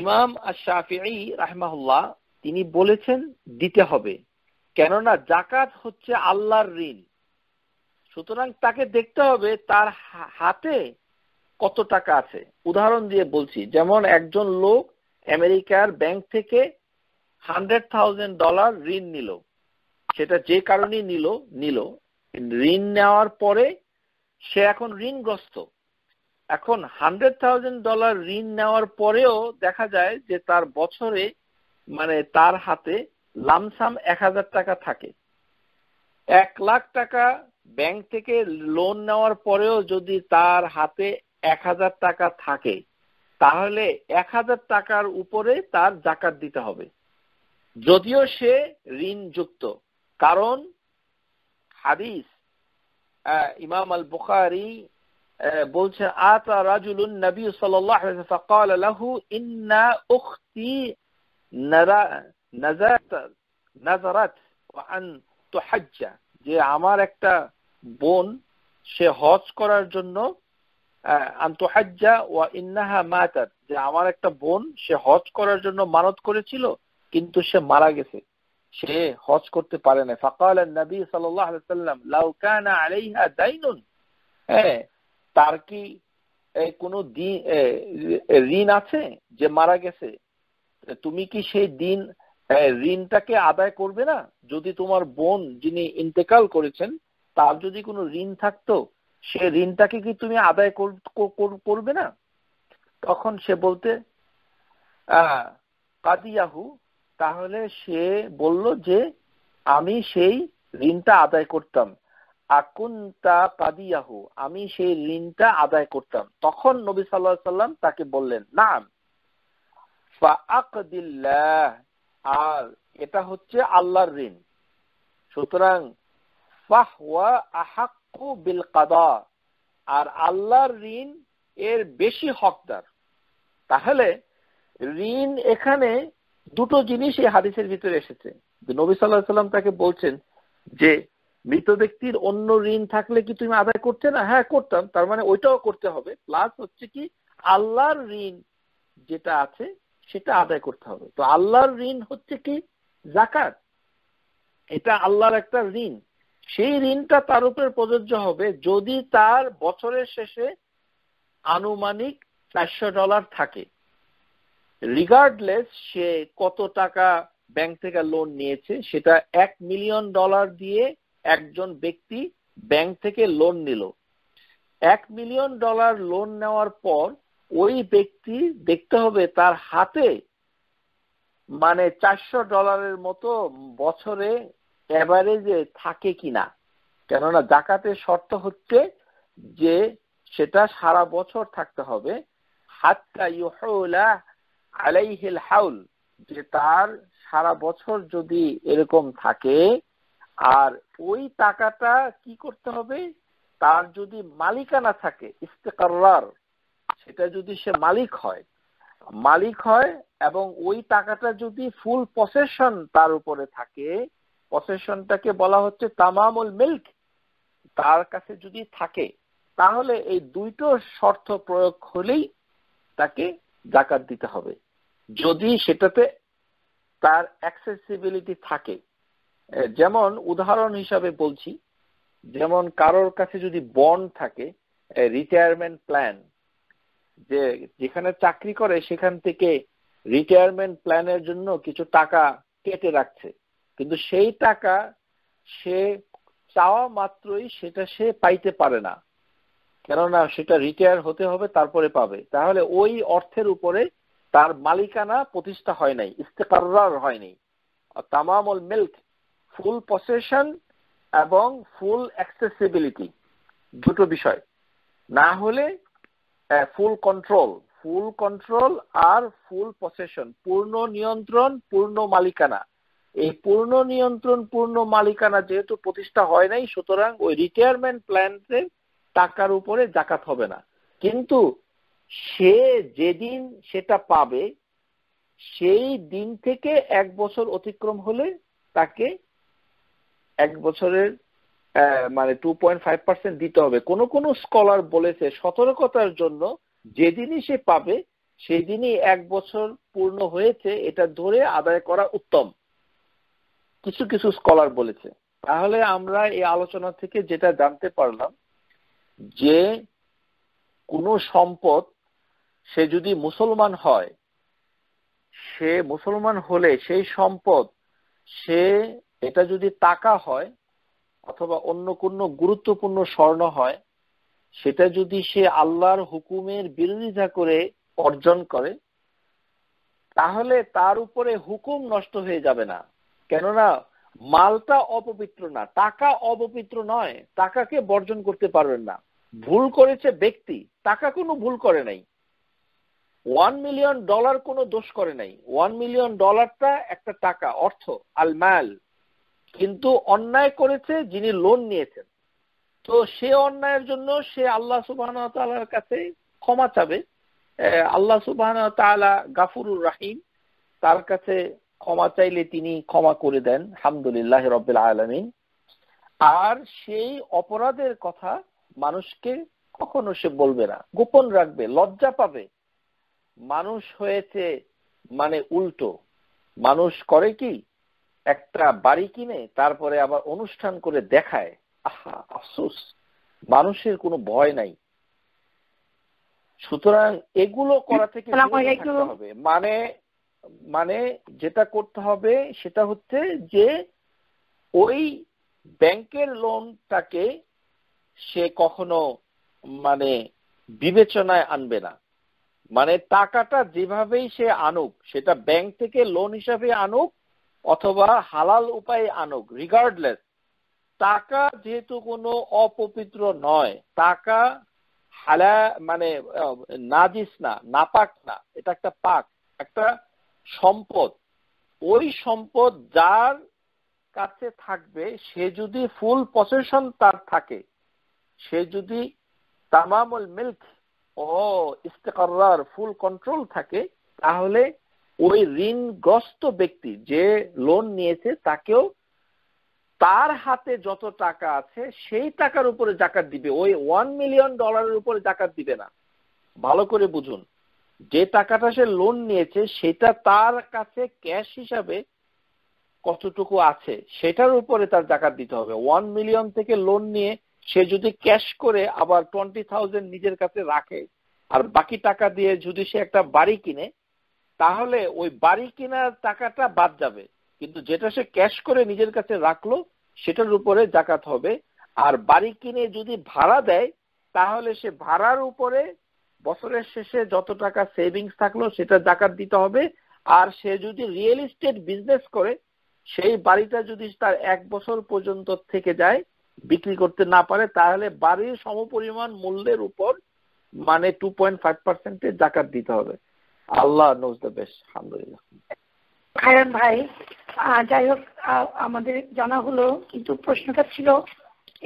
ইমাম আর শাফি রাহমাহুল্লাহ তিনি বলেছেন দিতে হবে কেননা জাকাত হচ্ছে আল্লাহর ঋণ সুতরাং তাকে দেখতে হবে তার হাতে কত টাকা আছে উদাহরণ দিয়ে বলছি যেমন একজন লোক আমেরিকার ব্যাংক থেকে হান্ড্রেড থাউজেন্ড ডলার ঋণ নিল সেটা যে কারণে নিল নিল ঋণ নেওয়ার পরে সে এখন ঋণগ্রস্ত এখন হান্ড্রেড থাউজেন্ড ডলার ঋণ নেওয়ার পরেও দেখা যায় যে তার বছরে মানে তার হাতে লামসাম এক হাজার টাকা থাকে এক লাখ টাকা ব্যাংক থেকে লোন নেওয়ার পরেও যদি তার হাতে এক হাজার টাকা থাকে তাহলে এক হাজার টাকার উপরে তার জাকাত দিতে হবে যদিও সে ঋণ যুক্ত কারণ হাদিস ইমাম আল বুখারি বলছে আতা নবী সাল্লাল্লাহু ফাকাল লাহু ইন্না উখতি নারা তুহাজ্জা যে আমার একটা বোন সে হজ করার জন্য ওয়া ইন্নাহা মাতাত যে আমার একটা বোন সে হজ করার জন্য মানত করেছিল কিন্তু সে মারা গেছে সে হজ করতে পারে না ফাকাল নবী সাল্লাল্লাহু আলাইহি সাল্লাম লাউ কানা আলাইহা দাইনুন হ্যাঁ তার কি কোনো দিন ঋণ আছে যে মারা গেছে তুমি কি সেই দিন ঋণটাকে আদায় করবে না যদি তোমার বোন যিনি ইন্তেকাল করেছেন তার যদি কোনো ঋণ থাকতো সে ঋণটাকে কি তুমি আদায় করবে না তখন সে বলতে কাদিয়াহু তাহলে সে বলল যে আমি সেই ঋণটা আদায় করতাম আকুন্তা পাদিয়াহু আমি সেই ঋণটা আদায় করতাম তখন নবী সাল্লাহ সাল্লাম তাকে বললেন নাম আর এটা হচ্ছে আল্লাহর ঋণ সুতরাং বিল কাদা আর আল্লাহর ঋণ এর বেশি হকদার তাহলে ঋণ এখানে দুটো জিনিস এই হাদিসের ভিতরে এসেছে নবী সাল্লাহ সাল্লাম তাকে বলছেন যে মৃত ব্যক্তির অন্য ঋণ থাকলে কি তুমি আদায় করতে না হ্যাঁ করতাম তার মানে ওইটাও করতে হবে প্লাস হচ্ছে কি আল্লাহর ঋণ যেটা আছে সেটা আদায় করতে হবে তো আল্লাহর ঋণ হচ্ছে কি জাকাত এটা আল্লাহর একটা ঋণ সেই ঋণটা তার উপরে প্রযোজ্য হবে যদি তার বছরের শেষে আনুমানিক চারশো ডলার থাকে রিগার্ডলেস সে কত টাকা ব্যাংক থেকে লোন নিয়েছে সেটা এক মিলিয়ন ডলার দিয়ে একজন ব্যক্তি ব্যাংক থেকে লোন নিল এক মিলিয়ন ডলার লোন নেওয়ার পর ওই ব্যক্তি দেখতে হবে তার হাতে মানে চারশো ডলারের মতো বছরে অ্যাভারেজে থাকে কিনা কেননা জাকাতের শর্ত হচ্ছে যে সেটা সারা বছর থাকতে হবে হাত্তা ইউহাউলা আলাইহিল হাউল যে তার সারা বছর যদি এরকম থাকে আর ওই টাকাটা কি করতে হবে তার যদি মালিকানা থাকে ইস্তেকার সেটা যদি সে মালিক হয় মালিক হয় এবং ওই টাকাটা যদি ফুল পসেশন তার উপরে থাকে পসেশনটাকে বলা হচ্ছে তামামুল মিল্ক তার কাছে যদি থাকে তাহলে এই দুইটো শর্ত প্রয়োগ হলেই তাকে জাকাত দিতে হবে যদি সেটাতে তার অ্যাক্সেসিবিলিটি থাকে যেমন উদাহরণ হিসাবে বলছি যেমন কারোর কাছে যদি বন্ড থাকে রিটায়ারমেন্ট প্ল্যান যে যেখানে চাকরি করে সেখান থেকে রিটায়ারমেন্ট প্ল্যানের জন্য কিছু টাকা কেটে রাখছে কিন্তু সেই টাকা সে চাওয়া মাত্রই সেটা সে পাইতে পারে না কেননা সেটা রিটায়ার হতে হবে তারপরে পাবে তাহলে ওই অর্থের উপরে তার মালিকানা প্রতিষ্ঠা হয় নাই ইস্তেকার হয়নি তামামল মিল্ক ফুল পসেশন এবং ফুল অ্যাক্সেসিবিলিটি দুটো বিষয় না হলে ফুল কন্ট্রোল ফুল কন্ট্রোল আর ফুল পসেশন পূর্ণ নিয়ন্ত্রণ পূর্ণ মালিকানা এই পূর্ণ নিয়ন্ত্রণ পূর্ণ মালিকানা যেহেতু প্রতিষ্ঠা হয় নাই সুতরাং ওই রিটায়ারমেন্ট প্ল্যানের টাকার উপরে জাকাত হবে না কিন্তু সে যেদিন সেটা পাবে সেই দিন থেকে এক বছর অতিক্রম হলে তাকে এক বছরের মানে টু পয়েন্ট ফাইভ পার্সেন্ট দিতে হবে কোন কোন স্কলার বলেছে সতর্কতার জন্য যেদিনই সে পাবে সেই দিনই এক বছর পূর্ণ হয়েছে এটা ধরে আদায় করা উত্তম কিছু কিছু স্কলার বলেছে তাহলে আমরা এই আলোচনা থেকে যেটা জানতে পারলাম যে কোন সম্পদ সে যদি মুসলমান হয় সে মুসলমান হলে সেই সম্পদ সে এটা যদি টাকা হয় অথবা অন্য কোনো গুরুত্বপূর্ণ স্বর্ণ হয় সেটা যদি সে আল্লাহর হুকুমের বিরোধিতা করে অর্জন করে তাহলে তার উপরে হুকুম নষ্ট হয়ে যাবে না কেননা মালটা অপবিত্র না টাকা অপবিত্র নয় টাকাকে বর্জন করতে পারবেন না ভুল করেছে ব্যক্তি টাকা কোনো ভুল করে নাই ওয়ান মিলিয়ন ডলার কোনো দোষ করে নাই ওয়ান মিলিয়ন ডলারটা একটা টাকা অর্থ আল মাল কিন্তু অন্যায় করেছে যিনি লোন নিয়েছেন তো সে অন্যায়ের জন্য সে আল্লাহ সুবাহ তালার কাছে ক্ষমা চাবে আল্লাহ সুবাহ তালা গাফুরুর রাহিম তার কাছে ক্ষমা চাইলে তিনি ক্ষমা করে দেন হামদুলিল্লাহ রব্বুল আলমিন আর সেই অপরাধের কথা মানুষকে কখনো সে বলবে না গোপন রাখবে লজ্জা পাবে মানুষ হয়েছে মানে উল্টো মানুষ করে কি একটা বাড়ি কিনে তারপরে আবার অনুষ্ঠান করে দেখায় আহা আফসুস মানুষের কোনো ভয় নাই সুতরাং এগুলো করা থেকে হবে মানে মানে যেটা করতে হবে সেটা হচ্ছে যে ওই ব্যাংকের লোনটাকে সে কখনো মানে বিবেচনায় আনবে না মানে টাকাটা যেভাবেই সে আনুক সেটা ব্যাংক থেকে লোন হিসাবে আনুক অথবা হালাল উপায়ে আনুক রিগার্ডলেস টাকা যেহেতু কোনো অপবিত্র নয় টাকা হালা মানে নাজিস না নাপাক না এটা একটা পাক একটা সম্পদ ওই সম্পদ যার কাছে থাকবে সে যদি ফুল পসেশন তার থাকে সে যদি তামামুল মিল্ক ও ইস্তেকার ফুল কন্ট্রোল থাকে তাহলে ওই ঋণগ্রস্ত ব্যক্তি যে লোন নিয়েছে তাকেও তার হাতে যত টাকা আছে সেই টাকার উপরে জাকাত দিবে ওই ওয়ান মিলিয়ন ডলারের উপরে জাকাত দিবে না ভালো করে বুঝুন যে টাকাটা সে লোন নিয়েছে সেটা তার কাছে ক্যাশ হিসাবে কতটুকু আছে সেটার উপরে তার জাকাত দিতে হবে ওয়ান মিলিয়ন থেকে লোন নিয়ে সে যদি ক্যাশ করে আবার টোয়েন্টি থাউজেন্ড নিজের কাছে রাখে আর বাকি টাকা দিয়ে যদি সে একটা বাড়ি কিনে তাহলে ওই বাড়ি কেনার টাকাটা বাদ যাবে কিন্তু যেটা সে ক্যাশ করে নিজের কাছে রাখলো সেটার উপরে জাকাত হবে আর বাড়ি কিনে যদি ভাড়া দেয় তাহলে সে ভাড়ার উপরে বছরের শেষে যত টাকা সেভিংস থাকলো সেটা জাকাত দিতে হবে আর সে যদি রিয়েল ইস্টেট বিজনেস করে সেই বাড়িটা যদি তার এক বছর পর্যন্ত থেকে যায় বিক্রি করতে না পারে তাহলে বাড়ির সমপরিমাণ মূল্যের উপর মানে টু পয়েন্ট ফাইভ পার্সেন্টের জাকাত দিতে হবে আল্লাহ নোজ দ্য বেস্ট আলহামদুলিল্লাহ খায়ান ভাই যাই হোক আমাদের জানা হলো কিন্তু প্রশ্নটা ছিল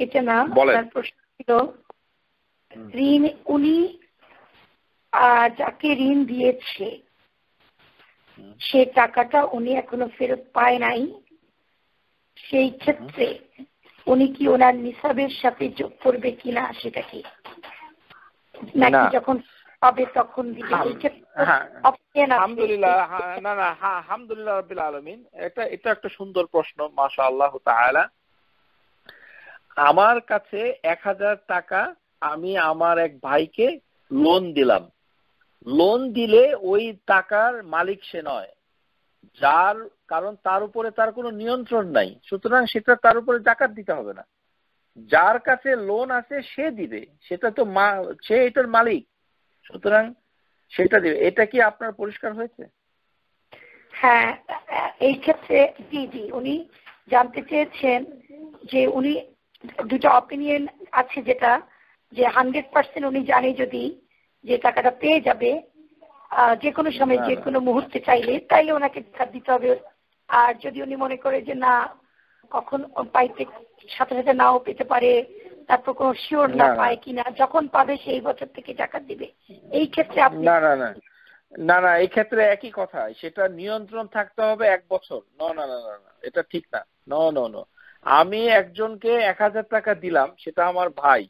এটা না তার প্রশ্ন ছিল ঋণ উনি যাকে ঋণ দিয়েছে সে টাকাটা উনি এখনো ফেরত পায় নাই সেই ক্ষেত্রে উনি কি ওনার নিসাবের সাথে যোগ করবে কিনা সেটাকে নাকি যখন তবে তখন হ্যাঁ। আলহামদুলিল্লাহ হ্যাঁ, না না হ্যাঁ, এটা এটা একটা সুন্দর প্রশ্ন মাশাআল্লাহ তাআলা আমার কাছে এক হাজার টাকা আমি আমার এক ভাইকে লোন দিলাম লোন দিলে ওই টাকার মালিক সে নয় যার কারণ তার উপরে তার কোনো নিয়ন্ত্রণ নাই সুতরাং সেটা তার উপরে জাকাত দিতে হবে না যার কাছে লোন আছে সে দিবে সেটা তো মা সে এটার মালিক সুতরাং সেটা দিবে এটা কি আপনার পরিষ্কার হয়েছে হ্যাঁ এই ক্ষেত্রে জি জি উনি জানতে চেয়েছেন যে উনি দুটো অপিনিয়ন আছে যেটা যে হান্ড্রেড পার্সেন্ট উনি জানে যদি যে টাকাটা পেয়ে যাবে যে কোনো সময় যে কোনো মুহূর্তে চাইলে তাইলে ওনাকে দিতে হবে আর যদি উনি মনে করে যে না কখন পাইতে সাথে সাথে নাও পেতে পারে তারপর কোন শিওর না পায় কিনা যখন পাবে সেই বছর থেকে জাকাত দিবে এই ক্ষেত্রে আপনি না না না না না এই ক্ষেত্রে একই কথা সেটা নিয়ন্ত্রণ থাকতে হবে এক বছর না না না না এটা ঠিক না ন ন ন আমি একজনকে এক হাজার টাকা দিলাম সেটা আমার ভাই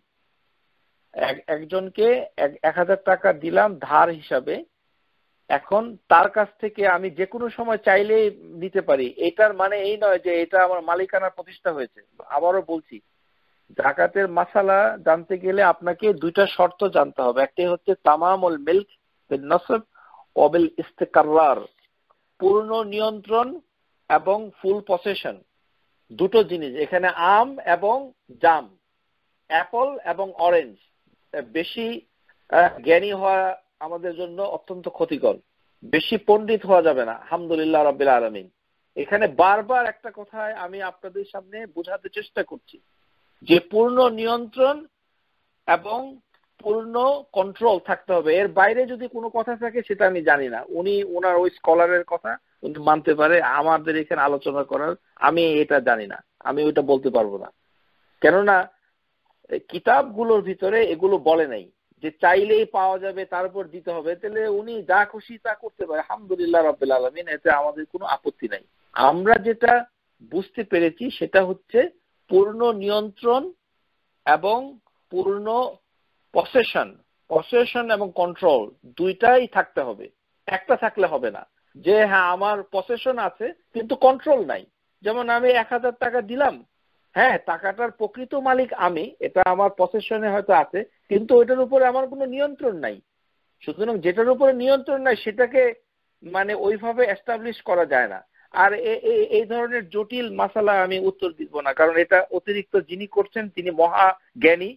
একজনকে এক হাজার টাকা দিলাম ধার হিসাবে এখন তার কাছ থেকে আমি যে কোনো সময় চাইলেই নিতে পারি এটার মানে এই নয় যে এটা আমার মালিকানা প্রতিষ্ঠা হয়েছে আবারও বলছি জাকাতের মাসালা জানতে গেলে আপনাকে দুইটা শর্ত জানতে হবে একটি হচ্ছে তামামুল মিল্ক বিল নসব অবিল ইস্তেকার পূর্ণ নিয়ন্ত্রণ এবং ফুল পসেশন দুটো জিনিস এখানে আম এবং জাম অ্যাপল এবং অরেঞ্জ বেশি জ্ঞানী হওয়া আমাদের জন্য অত্যন্ত ক্ষতিকর বেশি পণ্ডিত হওয়া যাবে না আলহামদুলিল্লাহ রবিল আলমিন এখানে বারবার একটা কথায় আমি আপনাদের সামনে বোঝাতে চেষ্টা করছি যে পূর্ণ নিয়ন্ত্রণ এবং পূর্ণ কন্ট্রোল থাকতে হবে এর বাইরে যদি কোনো কথা থাকে সেটা আমি জানি না উনি ওনার ওই স্কলারের কথা উনি মানতে পারে আমাদের এখানে আলোচনা করার আমি এটা জানি না আমি ওইটা বলতে পারবো না কেননা কিতাবগুলোর ভিতরে এগুলো বলে নাই যে চাইলেই পাওয়া যাবে তার উপর দিতে হবে তাহলে উনি যা খুশি তা করতে পারে আলহামদুলিল্লাহ রব্বুল আলমিন এতে আমাদের কোনো আপত্তি নাই আমরা যেটা বুঝতে পেরেছি সেটা হচ্ছে পূর্ণ নিয়ন্ত্রণ এবং পূর্ণ পসেশন পসেশন এবং কন্ট্রোল দুইটাই থাকতে হবে একটা থাকলে হবে না যে হ্যাঁ আমার পসেশন আছে কিন্তু কন্ট্রোল নাই যেমন আমি এক হাজার টাকা দিলাম হ্যাঁ টাকাটার প্রকৃত মালিক আমি এটা আমার পসেশনে হয়তো আছে কিন্তু ওইটার উপরে আমার কোনো নিয়ন্ত্রণ নাই সুতরাং যেটার উপরে নিয়ন্ত্রণ নাই সেটাকে মানে ওইভাবে এস্টাবলিশ করা যায় না আর এই ধরনের জটিল মাসালা আমি উত্তর দিব না কারণ এটা অতিরিক্ত যিনি করছেন তিনি মহা জ্ঞানী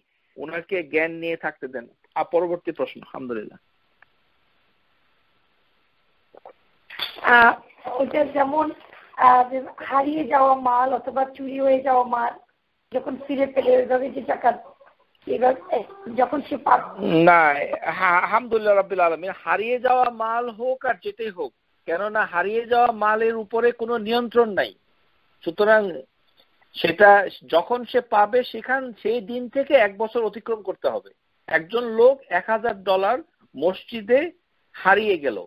ওনাকে জ্ঞান নিয়ে থাকতে দেন আর পরবর্তী প্রশ্ন আলহামদুলিল্লাহ ওটা যেমন হারিয়ে যাওয়া মাল অথবা চুরি হয়ে যাওয়া মাল যখন ফিরে পেলে ওইভাবে যে টাকা যখন সে না আলহামদুলিল্লাহ রাবিল আলমিন হারিয়ে যাওয়া মাল হোক আর যেতেই হোক কেননা হারিয়ে যাওয়া মালের উপরে কোনো নিয়ন্ত্রণ নাই সুতরাং সেটা যখন সে পাবে সেখান সেই দিন থেকে এক বছর অতিক্রম করতে হবে একজন লোক এক হাজার ডলার মসজিদে হারিয়ে গেল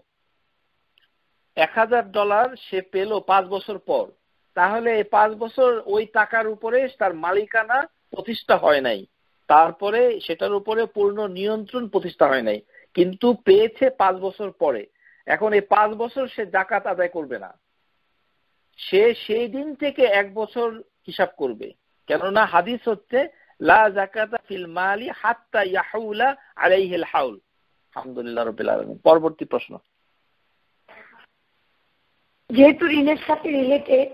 এক হাজার ডলার সে পেল পাঁচ বছর পর তাহলে এই পাঁচ বছর ওই টাকার উপরে তার মালিকানা প্রতিষ্ঠা হয় নাই তারপরে সেটার উপরে পূর্ণ নিয়ন্ত্রণ প্রতিষ্ঠা হয় নাই কিন্তু পেয়েছে পাঁচ বছর পরে এখন এই পাঁচ বছর সে জাকাত আদায় করবে না সে সেই দিন থেকে এক বছর হিসাব করবে কেননা হাদিস হচ্ছে লা জাকাতা ফিল মালি হাত্তা হাউল আলহামদুলিল্লাহ পরবর্তী প্রশ্ন যেহেতু ঋণের সাথে রিলেটেড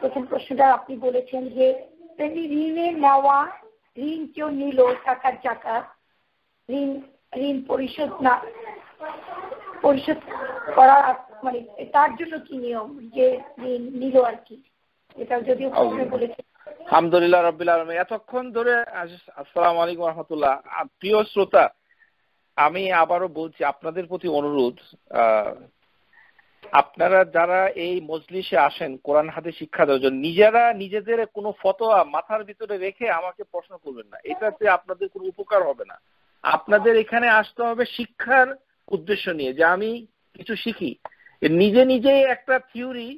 প্রথম প্রশ্নটা আপনি বলেছেন যে ঋণে নেওয়া ঋণ কেউ নিল টাকার জাকা ঋণ ঋণ পরিশোধ না পরিশোধ করা মানে তার জন্য কি নিয়ম যে নিল আর কি এটা যদি বলেছে আলহামদুলিল্লাহ রবিল আলমী এতক্ষণ ধরে আসসালাম আলাইকুম রহমতুল্লাহ প্রিয় শ্রোতা আমি আবারও বলছি আপনাদের প্রতি অনুরোধ আপনারা যারা এই মজলিসে আসেন কোরআন হাতে শিক্ষা দেওয়ার জন্য নিজেরা নিজেদের কোনো ফতোয়া মাথার ভিতরে রেখে আমাকে প্রশ্ন করবেন না এটাতে আপনাদের কোনো উপকার হবে না আপনাদের এখানে আসতে হবে শিক্ষার উদ্দেশ্য নিয়ে যে আমি কিছু শিখি নিজে নিজে একটা থিওরি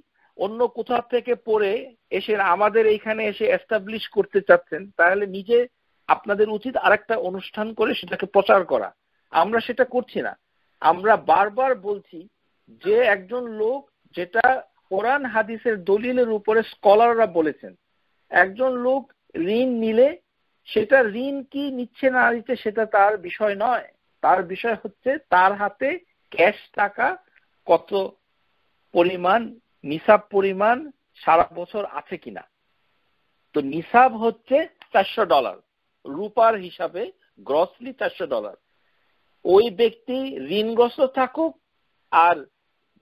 অন্য কোথাও থেকে পড়ে এসে আমাদের এইখানে এসে এস্টাবলিশ করতে চাচ্ছেন তাহলে নিজে আপনাদের উচিত আরেকটা অনুষ্ঠান করে সেটাকে প্রচার করা আমরা সেটা করছি না আমরা বারবার বলছি যে একজন লোক যেটা কোরআন হাদিসের দলিলের উপরে স্কলাররা বলেছেন একজন লোক ঋণ নিলে সেটা ঋণ কি নিচ্ছে না নিচ্ছে সেটা তার বিষয় নয় তার বিষয় হচ্ছে তার হাতে ক্যাশ টাকা কত পরিমাণ নিসাব পরিমাণ সারা বছর আছে কিনা তো নিসাব হচ্ছে চারশো ডলার রূপার হিসাবে গ্রসলি চারশো ডলার ওই ব্যক্তি ঋণগ্রস্ত থাকুক আর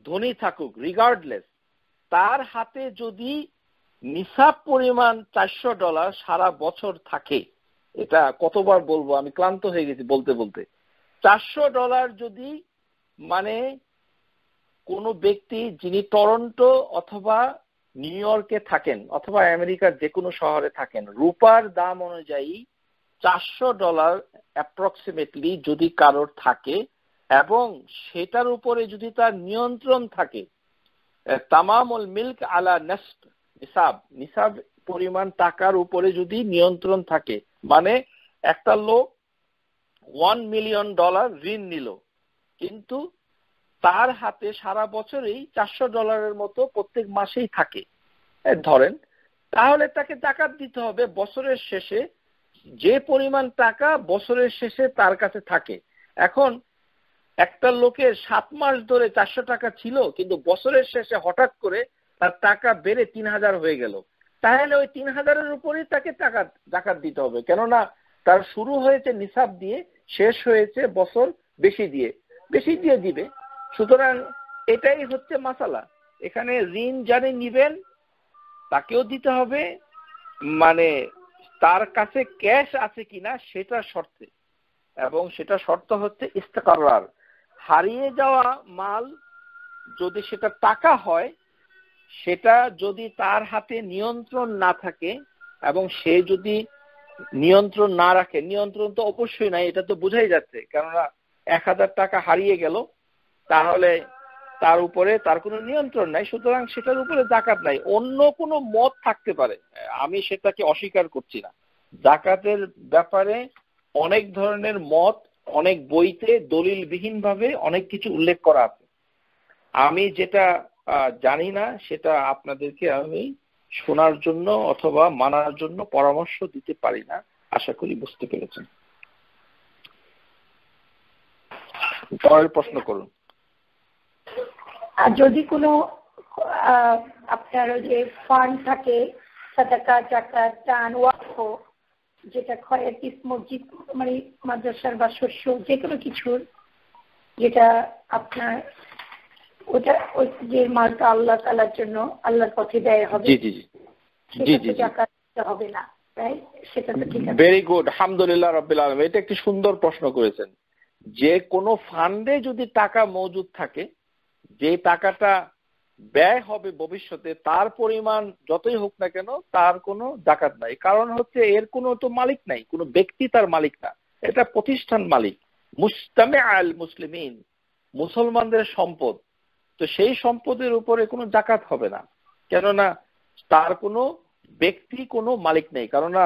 ধনী থাকুক রিগার্ডলেস তার হাতে যদি নিসাব পরিমাণ চারশো ডলার সারা বছর থাকে এটা কতবার বলবো আমি ক্লান্ত হয়ে গেছি বলতে বলতে চারশো ডলার যদি মানে কোন ব্যক্তি যিনি টরন্টো অথবা নিউ ইয়র্কে থাকেন অথবা আমেরিকার যে কোনো শহরে থাকেন রূপার দাম অনুযায়ী চারশো ডলার অ্যাপ্রক্সিমেটলি যদি কারোর থাকে এবং সেটার উপরে যদি তার নিয়ন্ত্রণ থাকে তামামুল মিল্ক আলা নেস্ট নিসাব নিসাব পরিমাণ টাকার উপরে যদি নিয়ন্ত্রণ থাকে মানে একটা লোক ওয়ান মিলিয়ন ডলার ঋণ নিল কিন্তু তার হাতে সারা বছরেই চারশো ডলারের মতো প্রত্যেক মাসেই থাকে ধরেন তাহলে তাকে টাকা দিতে হবে বছরের শেষে যে পরিমাণ টাকা বছরের শেষে তার কাছে থাকে এখন একটা লোকের সাত মাস ধরে চারশো টাকা ছিল কিন্তু বছরের শেষে হঠাৎ করে তার টাকা বেড়ে তিন হাজার হয়ে গেল তাহলে ওই তিন হাজারের উপরেই তাকে টাকা টাকা দিতে হবে কেননা তার শুরু হয়েছে নিসাব দিয়ে শেষ হয়েছে বছর বেশি দিয়ে বেশি দিয়ে দিবে সুতরাং এটাই হচ্ছে মাসালা এখানে ঋণ যারে নিবেন তাকেও দিতে হবে মানে তার কাছে ক্যাশ আছে কিনা সেটা শর্তে এবং সেটা শর্ত হচ্ছে ইস্তকার হারিয়ে যাওয়া মাল যদি সেটা টাকা হয় সেটা যদি তার হাতে নিয়ন্ত্রণ না থাকে এবং সে যদি নিয়ন্ত্রণ না রাখে নিয়ন্ত্রণ তো অবশ্যই নাই এটা তো বোঝাই যাচ্ছে কেননা এক হাজার টাকা হারিয়ে গেল তাহলে তার উপরে তার কোনো নিয়ন্ত্রণ নাই সুতরাং সেটার উপরে জাকাত নাই অন্য কোনো মত থাকতে পারে আমি সেটাকে অস্বীকার করছি না জাকাতের ব্যাপারে অনেক ধরনের মত অনেক বইতে দলিল বিহীন ভাবে অনেক কিছু উল্লেখ করা আছে আমি যেটা জানি না সেটা আপনাদেরকে আমি শোনার জন্য অথবা মানার জন্য পরামর্শ দিতে পারি না আশা করি বুঝতে পেরেছেন পরের প্রশ্ন করুন আর যদি কোনো আপনার যে ফান্ড থাকে সাদাকা জাকাত টান ওয়াক্ফ যেটা খয়াতিস মসজিদ মানে মাদ্রাসার বা শস্য যে কোনো কিছুর যেটা আপনার ওটা ওই যে মালটা আল্লাহ তালার জন্য আল্লাহর পথে হবে জি জি জি জি হবে না ভেরি গুড আলহামদুলিল্লাহ এটা একটি সুন্দর প্রশ্ন করেছেন যে ফান্ডে যদি টাকা মজুদ থাকে যে টাকাটা ব্যয় হবে ভবিষ্যতে তার পরিমাণ যতই হোক না কেন তার কোনো জাকাত নাই কারণ হচ্ছে এর কোনো তো মালিক নাই কোনো ব্যক্তি তার মালিক না এটা প্রতিষ্ঠান মালিক মুস্তামে আল মুসলিমিন মুসলমানদের সম্পদ তো সেই সম্পদের উপরে কোনো জাকাত হবে না কেননা তার কোনো ব্যক্তি কোনো মালিক নেই কেননা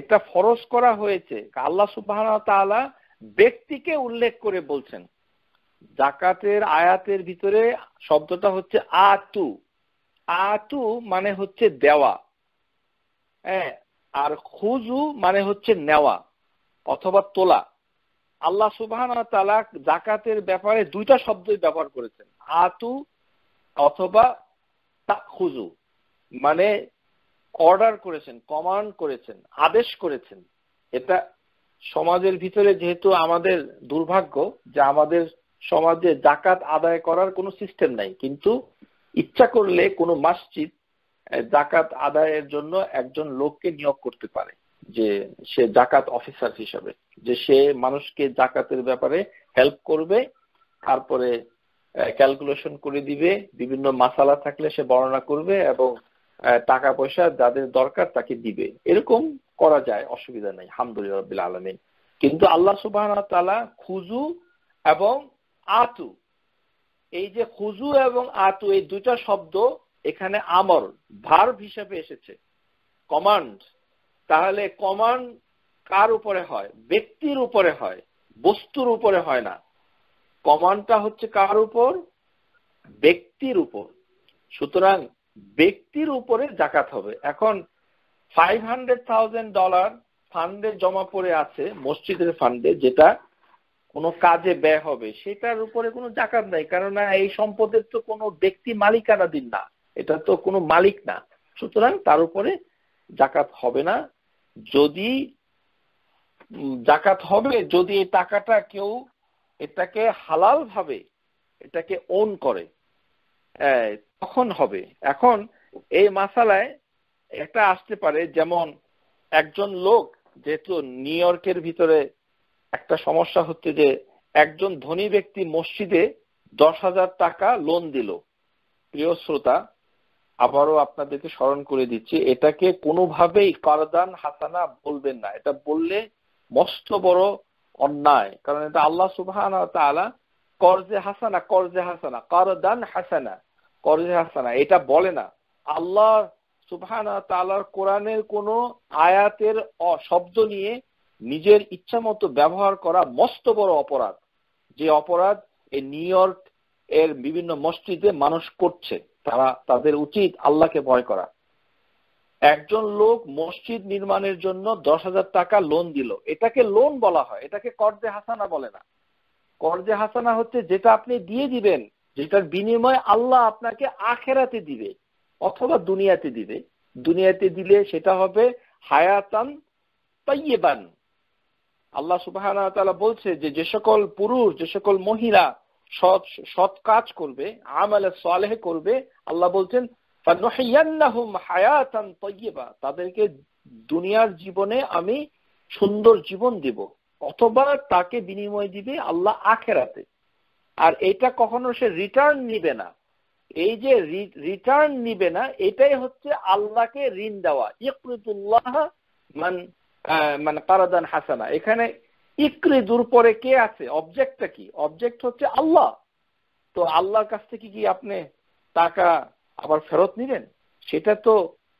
এটা ফরজ করা হয়েছে আল্লাহ সুবাহ ব্যক্তিকে উল্লেখ করে বলছেন জাকাতের আয়াতের ভিতরে শব্দটা হচ্ছে আতু আতু মানে হচ্ছে দেওয়া হ্যাঁ আর খুজু মানে হচ্ছে নেওয়া অথবা তোলা আল্লাহ সুবাহ জাকাতের ব্যাপারে দুইটা শব্দই ব্যবহার করেছেন আতু অথবা তাকুজু মানে অর্ডার করেছেন কমান্ড করেছেন আদেশ করেছেন এটা সমাজের ভিতরে যেহেতু আমাদের দুর্ভাগ্য যে আমাদের সমাজে জাকাত আদায় করার কোনো সিস্টেম নাই কিন্তু ইচ্ছা করলে কোনো মাসজিদ জাকাত আদায়ের জন্য একজন লোককে নিয়োগ করতে পারে যে সে জাকাত অফিসার হিসাবে যে সে মানুষকে জাকাতের ব্যাপারে হেল্প করবে তারপরে ক্যালকুলেশন করে দিবে বিভিন্ন মাসালা থাকলে সে বর্ণনা করবে এবং টাকা পয়সা যাদের দরকার তাকে দিবে এরকম করা যায় অসুবিধা নেই হামদুলিল্লাহ রবিল আলমিন কিন্তু আল্লাহ সুবাহ তালা খুজু এবং আতু এই যে খুজু এবং আতু এই দুটা শব্দ এখানে আমর ভার হিসাবে এসেছে কমান্ড তাহলে কমান্ড কার উপরে হয় ব্যক্তির উপরে হয় বস্তুর উপরে হয় না কমানটা হচ্ছে কার উপর ব্যক্তির উপর সুতরাং ব্যক্তির উপরে জাকাত হবে এখন ফাইভ হান্ড্রেড থাউজেন্ড ডলার ফান্ডে জমা পড়ে আছে মসজিদের ফান্ডে যেটা কোনো কাজে ব্যয় হবে সেটার উপরে কোনো জাকাত নাই কেননা এই সম্পদের তো কোনো ব্যক্তি মালিকানাধীন না এটা তো কোনো মালিক না সুতরাং তার উপরে জাকাত হবে না যদি জাকাত হবে যদি এই টাকাটা কেউ এটাকে হালাল ভাবে এটাকে ওন করে তখন হবে এখন এই মাসালায় এটা আসতে পারে যেমন একজন লোক যেহেতু নিউ ইয়র্কের ভিতরে একটা সমস্যা হচ্ছে যে একজন ধনী ব্যক্তি মসজিদে দশ হাজার টাকা লোন দিল প্রিয় শ্রোতা আবারও আপনাদেরকে স্মরণ করে দিচ্ছি এটাকে কোনোভাবেই করদান হাসানা বলবেন না এটা বললে মস্ত বড় অন্যায় কারণ এটা আল্লাহ সুবহান করজে হাসানা করজে হাসানা দান হাসানা করজে হাসানা এটা বলে না আল্লাহ সুবহান তালার কোরআনের কোন আয়াতের শব্দ নিয়ে নিজের ইচ্ছা মতো ব্যবহার করা মস্ত বড় অপরাধ যে অপরাধ এই নিউ ইয়র্ক এর বিভিন্ন মসজিদে মানুষ করছে তারা তাদের উচিত আল্লাহকে ভয় করা একজন লোক মসজিদ নির্মাণের জন্য দশ হাজার টাকা লোন দিল এটাকে লোন বলা হয় এটাকে কর্জে হাসানা বলে না কর্জে হাসানা হচ্ছে যেটা আপনি দিয়ে দিবেন যেটার বিনিময় আল্লাহ আপনাকে আখেরাতে দিবে অথবা দুনিয়াতে দিবে দুনিয়াতে দিলে সেটা হবে হায়াতান পাইয়েবান আল্লাহ সুবাহ বলছে যে যে সকল পুরুষ যে সকল মহিলা সৎ সৎ কাজ করবে আমলে সালেহ করবে আল্লাহ বলছেন তাদেরকে দুনিয়ার জীবনে আমি সুন্দর জীবন দিব অথবা তাকে বিনিময় দিবে আল্লাহ আখেরাতে আর এটা কখনো সে রিটার্ন নিবে না এই যে রিটার্ন নিবে না এটাই হচ্ছে আল্লাহকে ঋণ দেওয়া ইকরিদুল্লাহ মান মানে কারাদান হাসানা এখানে ইকরিদুর পরে কে আছে অবজেক্টটা কি অবজেক্ট হচ্ছে আল্লাহ তো আল্লাহর কাছ থেকে কি আপনি টাকা আবার ফেরত নিলেন সেটা তো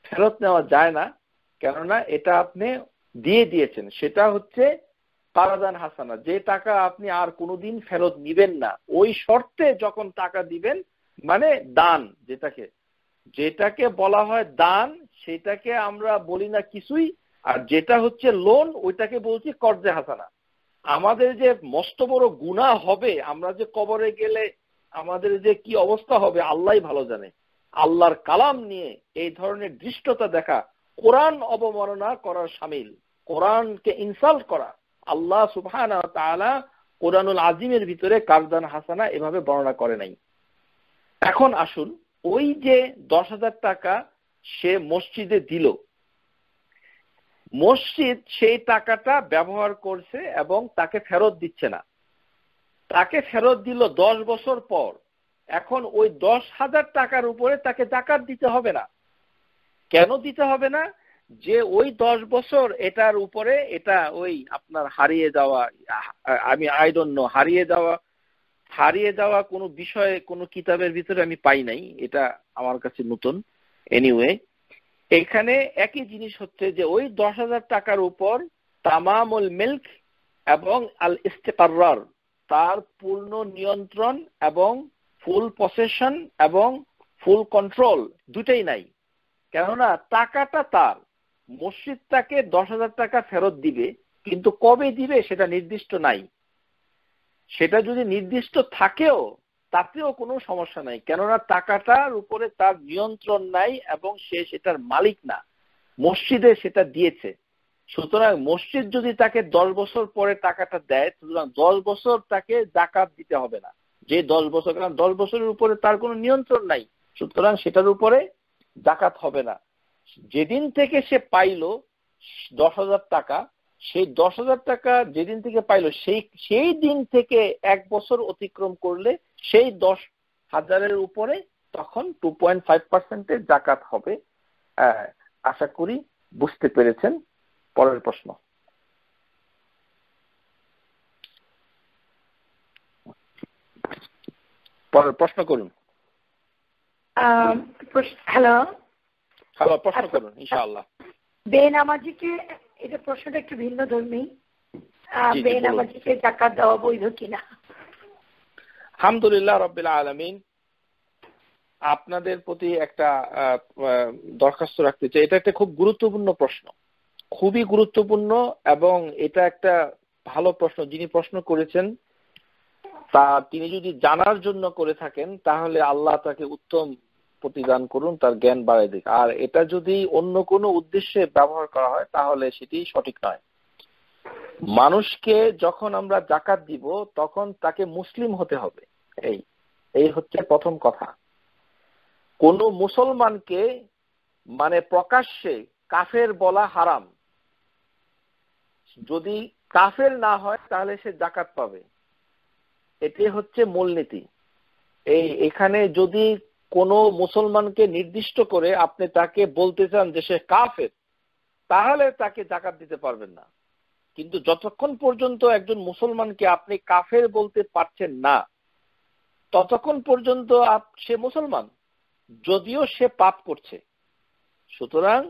ফেরত নেওয়া যায় না কেননা এটা আপনি দিয়ে দিয়েছেন সেটা হচ্ছে কারাদান হাসানা যে টাকা আপনি আর কোনোদিন ফেরত নিবেন না ওই শর্তে যখন টাকা দিবেন মানে দান যেটাকে যেটাকে বলা হয় দান সেটাকে আমরা বলি না কিছুই আর যেটা হচ্ছে লোন ওইটাকে বলছি কর্জে হাসানা আমাদের যে মস্ত বড় গুণা হবে আমরা যে কবরে গেলে আমাদের যে কি অবস্থা হবে আল্লাহ ভালো জানে আল্লাহর কালাম নিয়ে এই ধরনের দৃষ্টতা দেখা কোরআন অবমাননা করার সামিল কোরআনকে ইনসাল্ট করা আল্লাহ সুবহান কোরআনুল আজিমের ভিতরে কারদান হাসানা এভাবে বর্ণনা করে নাই এখন আসুন ওই যে দশ হাজার টাকা সে মসজিদে দিল মসজিদ সেই টাকাটা ব্যবহার করছে এবং তাকে ফেরত দিচ্ছে না তাকে ফেরত দিল দশ বছর পর এখন ওই দশ হাজার টাকার উপরে তাকে জাকাত দিতে হবে না কেন দিতে হবে না যে ওই দশ বছর এটার উপরে এটা ওই আপনার হারিয়ে যাওয়া আমি আইডন্য হারিয়ে যাওয়া হারিয়ে যাওয়া কোনো বিষয়ে কোনো কিতাবের ভিতরে আমি পাই নাই এটা আমার কাছে নতুন এনিওয়ে এখানে একই জিনিস হচ্ছে যে ওই দশ হাজার টাকার উপর তামামুল মিল্ক এবং আল ইস্তেকার তার পূর্ণ নিয়ন্ত্রণ এবং ফুল পসেশন এবং ফুল কন্ট্রোল দুটাই নাই কেননা টাকাটা তার মসজিদ তাকে দশ হাজার টাকা ফেরত দিবে কিন্তু কবে দিবে সেটা নির্দিষ্ট নাই সেটা যদি নির্দিষ্ট থাকেও তাতেও কোনো সমস্যা নাই কেননা টাকাটার উপরে তার নিয়ন্ত্রণ নাই এবং সে সেটার মালিক না মসজিদে সেটা দিয়েছে সুতরাং মসজিদ যদি তাকে দশ বছর পরে টাকাটা দেয় সুতরাং দশ বছর তাকে জাকাত দিতে হবে না যে দশ বছর কারণ দশ বছরের উপরে তার কোনো নিয়ন্ত্রণ নাই সুতরাং সেটার উপরে ডাকাত হবে না যেদিন থেকে সে পাইল দশ হাজার টাকা সেই দশ হাজার টাকা যেদিন থেকে পাইল সেই সেই দিন থেকে এক বছর অতিক্রম করলে সেই দশ হাজারের উপরে তখন টু পয়েন্ট ফাইভ পার্সেন্টের জাকাত হবে আশা করি বুঝতে পেরেছেন পরের প্রশ্ন প্রশ্ন করুন হ্যালো হ্যালো প্রশ্ন করুন ইনশাআল্লাহ বেনামাজিকে এটা প্রশ্নটা একটু ভিন্ন ধর্মী বেনামাজিকে জাকাত দেওয়া বৈধ কিনা আলহামদুলিল্লাহ রব্বিল আপনাদের প্রতি একটা দরখাস্ত রাখতে চাই এটা একটা খুব গুরুত্বপূর্ণ প্রশ্ন খুবই গুরুত্বপূর্ণ এবং এটা একটা ভালো প্রশ্ন যিনি প্রশ্ন করেছেন তা তিনি যদি জানার জন্য করে থাকেন তাহলে আল্লাহ তাকে উত্তম প্রতিদান করুন তার জ্ঞান বাড়াই দিক আর এটা যদি অন্য কোনো উদ্দেশ্যে ব্যবহার করা হয় তাহলে সেটি সঠিক নয় মানুষকে যখন আমরা জাকাত দিব তখন তাকে মুসলিম হতে হবে এই এই হচ্ছে প্রথম কথা কোন মুসলমানকে মানে প্রকাশ্যে কাফের বলা হারাম যদি কাফের না হয় তাহলে সে জাকাত পাবে এটি হচ্ছে মূলনীতি এই এখানে যদি কোন মুসলমানকে নির্দিষ্ট করে আপনি তাকে বলতে চান যে সে কাফের তাহলে তাকে জাকাত দিতে পারবেন না কিন্তু যতক্ষণ পর্যন্ত একজন মুসলমানকে আপনি কাফের বলতে পারছেন না ততক্ষণ পর্যন্ত সে মুসলমান যদিও সে পাপ করছে সুতরাং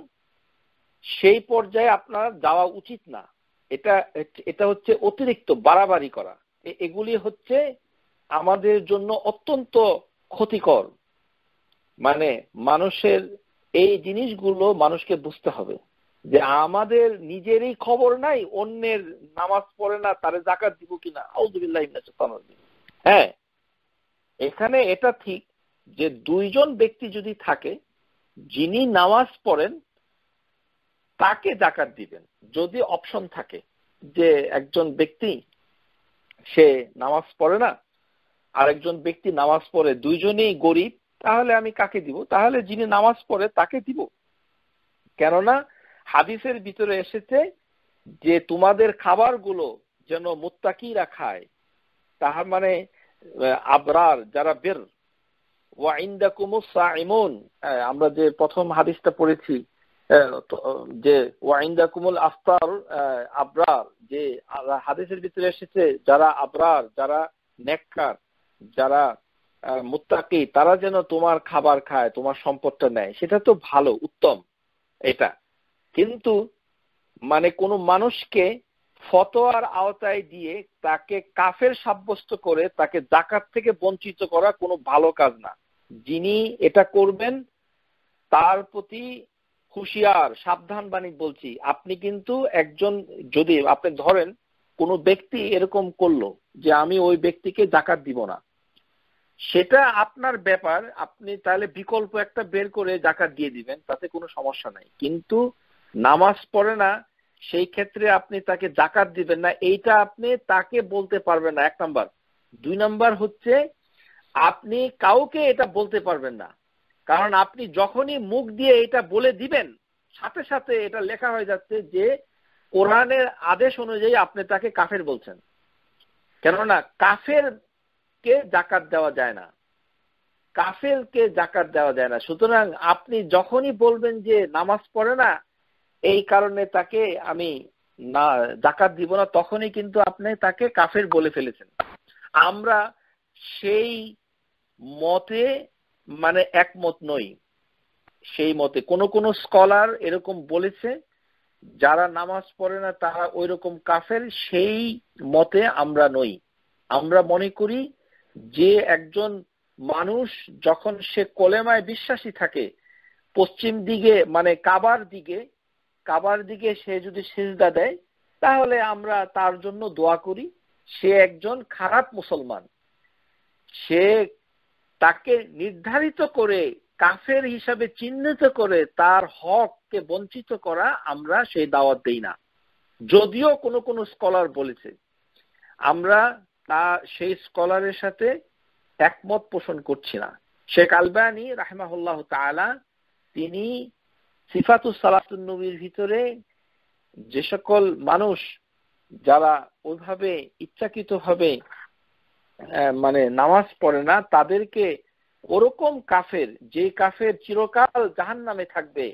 সেই পর্যায়ে আপনার যাওয়া উচিত না এটা এটা হচ্ছে অতিরিক্ত বাড়াবাড়ি করা এগুলি হচ্ছে আমাদের জন্য অত্যন্ত ক্ষতিকর মানে মানুষের এই জিনিসগুলো মানুষকে বুঝতে হবে যে আমাদের নিজেরই খবর নাই অন্যের নামাজ পড়ে না তারে জাকাত দিব কিনা হ্যাঁ এখানে এটা ঠিক যে দুইজন ব্যক্তি যদি থাকে যিনি নামাজ পড়েন তাকে জাকাত দিবেন যদি অপশন থাকে যে একজন ব্যক্তি সে নামাজ পড়ে না আরেকজন ব্যক্তি নামাজ পড়ে দুইজনেই গরিব তাহলে আমি কাকে দিব তাহলে যিনি নামাজ পড়ে তাকে দিব কেননা হাদিসের ভিতরে এসেছে যে তোমাদের খাবারগুলো যেন মুত্তাকিরা খায় তাহার মানে আবরার যারা বের কুমুসা ইমন আমরা যে প্রথম হাদিসটা পড়েছি যে ওয়াইন্দা ওয়াইন্দাকুমুল আফতার আব্রার যে হাদিসের ভিতরে এসেছে যারা আব্রার যারা নেককার যারা মুত্তাকি তারা যেন তোমার খাবার খায় তোমার সম্পদটা নেয় সেটা তো ভালো উত্তম এটা কিন্তু মানে কোনো মানুষকে ফতোয়ার আওতায় দিয়ে তাকে কাফের সাব্যস্ত করে তাকে জাকাত থেকে বঞ্চিত করা কোনো ভালো কাজ না যিনি এটা করবেন তার প্রতি হুশিয়ার সাবধান বাণী বলছি আপনি কিন্তু একজন যদি আপনি ধরেন কোন ব্যক্তি এরকম করলো যে আমি ওই ব্যক্তিকে জাকাত দিব না সেটা আপনার ব্যাপার আপনি তাহলে বিকল্প একটা বের করে জাকাত দিয়ে দিবেন তাতে কোনো সমস্যা নাই কিন্তু নামাজ পড়ে না সেই ক্ষেত্রে আপনি তাকে জাকাত দিবেন না এইটা আপনি তাকে বলতে পারবেন না এক নাম্বার দুই নাম্বার হচ্ছে আপনি কাউকে এটা বলতে পারবেন না কারণ আপনি যখনই মুখ দিয়ে এটা বলে দিবেন সাথে সাথে এটা লেখা হয়ে যাচ্ছে যে কোরআনের আদেশ অনুযায়ী আপনি তাকে কাফের বলছেন কেননা কাফের কে জাকাত দেওয়া যায় না কাফের কে জাকাত দেওয়া যায় না সুতরাং আপনি যখনই বলবেন যে নামাজ পড়ে না এই কারণে তাকে আমি না জাকাত দিব না তখনই কিন্তু আপনি তাকে কাফের বলে ফেলেছেন আমরা সেই মতে মানে একমত নই সেই মতে কোন কোন স্কলার এরকম বলেছে যারা নামাজ পড়ে না তারা ওই রকম কাফের সেই মতে আমরা নই আমরা মনে করি যে একজন মানুষ যখন সে কলেমায় বিশ্বাসী থাকে পশ্চিম দিকে মানে কাবার দিকে কাবার দিকে সে যদি সেজদা দেয় তাহলে আমরা তার জন্য দোয়া করি সে একজন খারাপ মুসলমান সে তাকে নির্ধারিত করে কাফের হিসাবে চিহ্নিত করে তার হককে বঞ্চিত করা আমরা সেই দাওয়াত দেই না যদিও কোনো কোনো স্কলার বলেছে আমরা তা সেই স্কলারের সাথে একমত পোষণ করছি না শেখ আলবানি রাহমাহুল্লাহ তালা তিনি সিফাতুস সালাতুল নবীর ভিতরে যে সকল মানুষ যারা ওইভাবে ইচ্ছাকৃতভাবে মানে নামাজ পড়ে না তাদেরকে ওরকম কাফের যে কাফের চিরকাল জাহান নামে থাকবে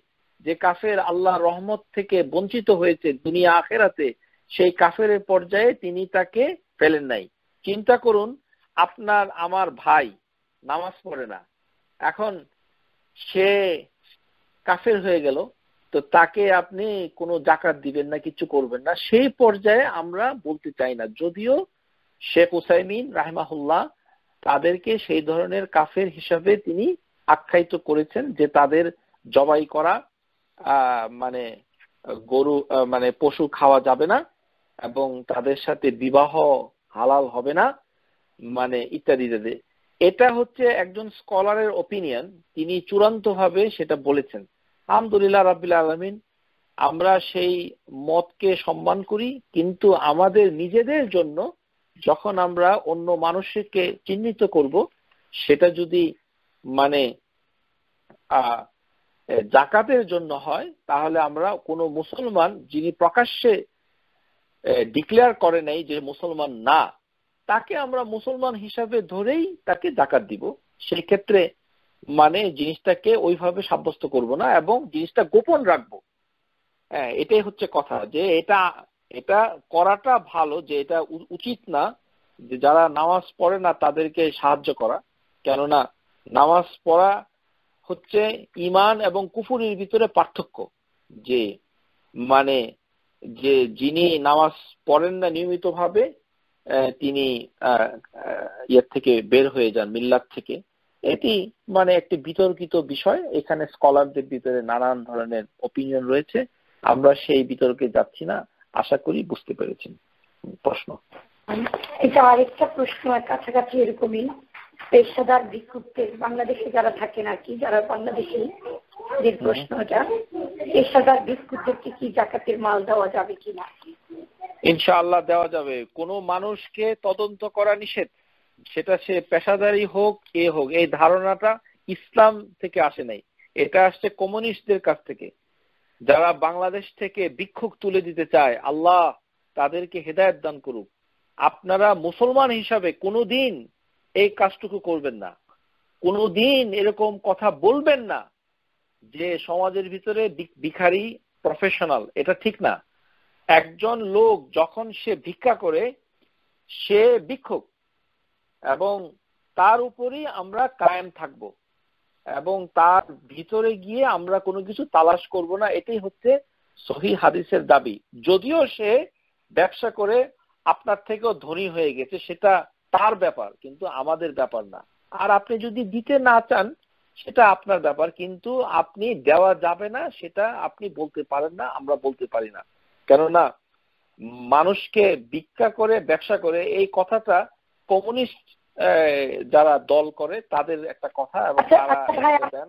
যে কাফের আল্লাহ রহমত থেকে বঞ্চিত হয়েছে দুনিয়া আখেরাতে সেই কাফের পর্যায়ে তিনি তাকে ফেলেন নাই চিন্তা করুন আপনার আমার ভাই নামাজ পড়ে না এখন সে কাফের হয়ে গেল তো তাকে আপনি কোনো জাকাত দিবেন না কিছু করবেন না সেই পর্যায়ে আমরা বলতে চাই না যদিও শেখ উসাইমিন রাহমাহুল্লাহ তাদেরকে সেই ধরনের কাফের হিসাবে তিনি আখ্যায়িত করেছেন যে তাদের জবাই করা মানে গরু মানে পশু খাওয়া যাবে না এবং তাদের সাথে বিবাহ হালাল হবে না মানে ইত্যাদি ইত্যাদি এটা হচ্ছে একজন স্কলারের ওপিনিয়ন তিনি চূড়ান্ত ভাবে সেটা বলেছেন আলহামদুলিল্লাহ রাবিল আলমিন আমরা সেই মতকে সম্মান করি কিন্তু আমাদের নিজেদের জন্য যখন আমরা অন্য মানুষকে চিহ্নিত করব সেটা যদি মানে জাকাতের জন্য হয় তাহলে আমরা কোনো মুসলমান যিনি প্রকাশ্যে ডিক্লেয়ার করে নাই যে মুসলমান না তাকে আমরা মুসলমান হিসাবে ধরেই তাকে জাকাত দিব সেই ক্ষেত্রে মানে জিনিসটাকে ওইভাবে সাব্যস্ত করব না এবং জিনিসটা গোপন রাখবো হ্যাঁ এটাই হচ্ছে কথা যে এটা এটা করাটা ভালো যে এটা উচিত না যে যারা নামাজ পড়ে না তাদেরকে সাহায্য করা কেননা নামাজ পড়া হচ্ছে ইমান এবং কুফুরির ভিতরে পার্থক্য যে মানে যে যিনি নামাজ পড়েন না নিয়মিত ভাবে তিনি ইয়ের থেকে বের হয়ে যান মিল্লার থেকে এটি মানে একটি বিতর্কিত বিষয় এখানে স্কলারদের ভিতরে নানান ধরনের অপিনিয়ন রয়েছে আমরা সেই বিতর্কে যাচ্ছি না আশা করি বুঝতে পেরেছেন প্রশ্ন এটা আরেকটা প্রশ্ন কাছাকাছি এরকমই পেশাদার ভিক্ষুকদের বাংলাদেশে যারা থাকে আর কি যারা বাংলাদেশে যে প্রশ্নটা পেশাদার কি জাকাতের মাল দেওয়া যাবে কিনা ইনশাআল্লাহ দেওয়া যাবে কোনো মানুষকে তদন্ত করা নিষেধ সেটা সে পেশাদারি হোক এ হোক এই ধারণাটা ইসলাম থেকে আসে নাই এটা আসছে কমিউনিস্টদের কাছ থেকে যারা বাংলাদেশ থেকে বিক্ষোভ তুলে দিতে চায় আল্লাহ তাদেরকে হেদায়ত দান করুক আপনারা মুসলমান হিসাবে কোনো দিন এই কাজটুকু করবেন না কোনো দিন এরকম কথা বলবেন না যে সমাজের ভিতরে ভিখারি প্রফেশনাল এটা ঠিক না একজন লোক যখন সে ভিক্ষা করে সে বিক্ষোভ এবং তার উপরই আমরা কায়েম থাকবো এবং তার ভিতরে গিয়ে আমরা কোনো কিছু তালাশ করব না এটাই হচ্ছে সহি হাদিসের দাবি যদিও সে ব্যবসা করে আপনার থেকেও ধনী হয়ে গেছে সেটা তার ব্যাপার কিন্তু আমাদের ব্যাপার না আর আপনি যদি দিতে না চান সেটা আপনার ব্যাপার কিন্তু আপনি দেওয়া যাবে না সেটা আপনি বলতে পারেন না আমরা বলতে পারি না কেননা মানুষকে ভিক্ষা করে ব্যবসা করে এই কথাটা কমিউনিস্ট যারা দল করে তাদের একটা কথা এবং আচ্ছা, আচ্ছা,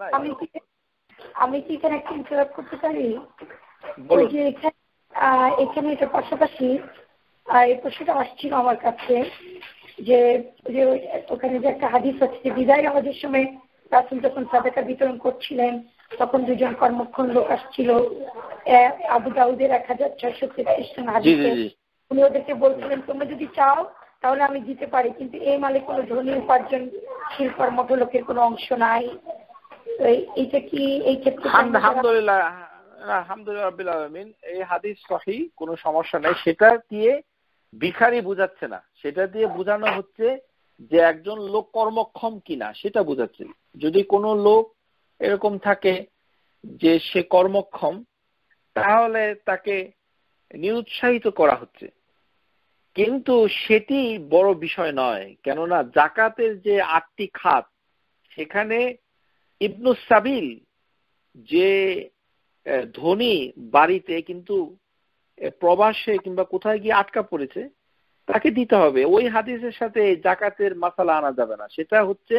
আমি কি এখানে একটা করতে পারি এখানে এটা পাশাপাশি এই প্রশ্নটা আসছিল আমার কাছে যে ওখানে যে একটা হাদিস আছে যে বিদায় আমাদের সময় রাসুল যখন সাদাকা বিতরণ করছিলেন তখন দুজন কর্মক্ষণ লোক আসছিল আবু দাউদের এক হাজার ছয়শো তেত্রিশ জন হাদিস উনি ওদেরকে বলছিলেন তোমরা যদি চাও তাহলে আমি দিতে পারি কিন্তু এই মালে কোনো ধনী শিল্পর মতো লোকের কোনো অংশ নাই এইটা কি এই ক্ষেত্রে আলহামদুলিল্লাহ আলহামদুলিল্লাহ রাব্বিল আলামিন এই হাদিস সহি কোনো সমস্যা নাই সেটা দিয়ে ভিখারি না সেটা দিয়ে বোঝানো হচ্ছে যে একজন লোক কর্মক্ষম কিনা সেটা বোঝাচ্ছে যদি কোনো লোক এরকম থাকে যে সে কর্মক্ষম তাহলে তাকে নিরুৎসাহিত করা হচ্ছে কিন্তু সেটি বড় বিষয় নয় কেননা জাকাতের যে আটটি খাত সেখানে ইবনু সাবিল যে ধনী বাড়িতে কিন্তু প্রবাসে কিংবা কোথায় গিয়ে আটকা পড়েছে তাকে দিতে হবে ওই হাদিসের সাথে জাকাতের মাসালা আনা যাবে না সেটা হচ্ছে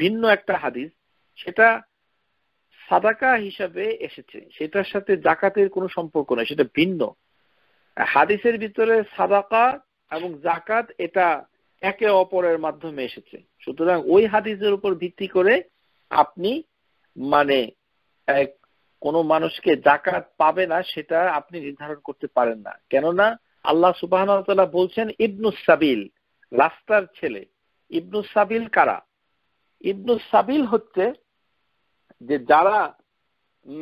ভিন্ন একটা হাদিস সেটা সাদাকা হিসাবে এসেছে সেটার সাথে জাকাতের কোনো সম্পর্ক নয় সেটা ভিন্ন হাদিসের ভিতরে সাদাকা এবং জাকাত এটা একে অপরের মাধ্যমে এসেছে সুতরাং ওই হাদিসের উপর ভিত্তি করে আপনি মানে কোনো মানুষকে জাকাত পাবে না সেটা আপনি নির্ধারণ করতে পারেন না কেননা আল্লাহ সুবাহ বলছেন ইবনু সাবিল রাস্তার ছেলে ইবনু সাবিল কারা ইবনু সাবিল হচ্ছে যে যারা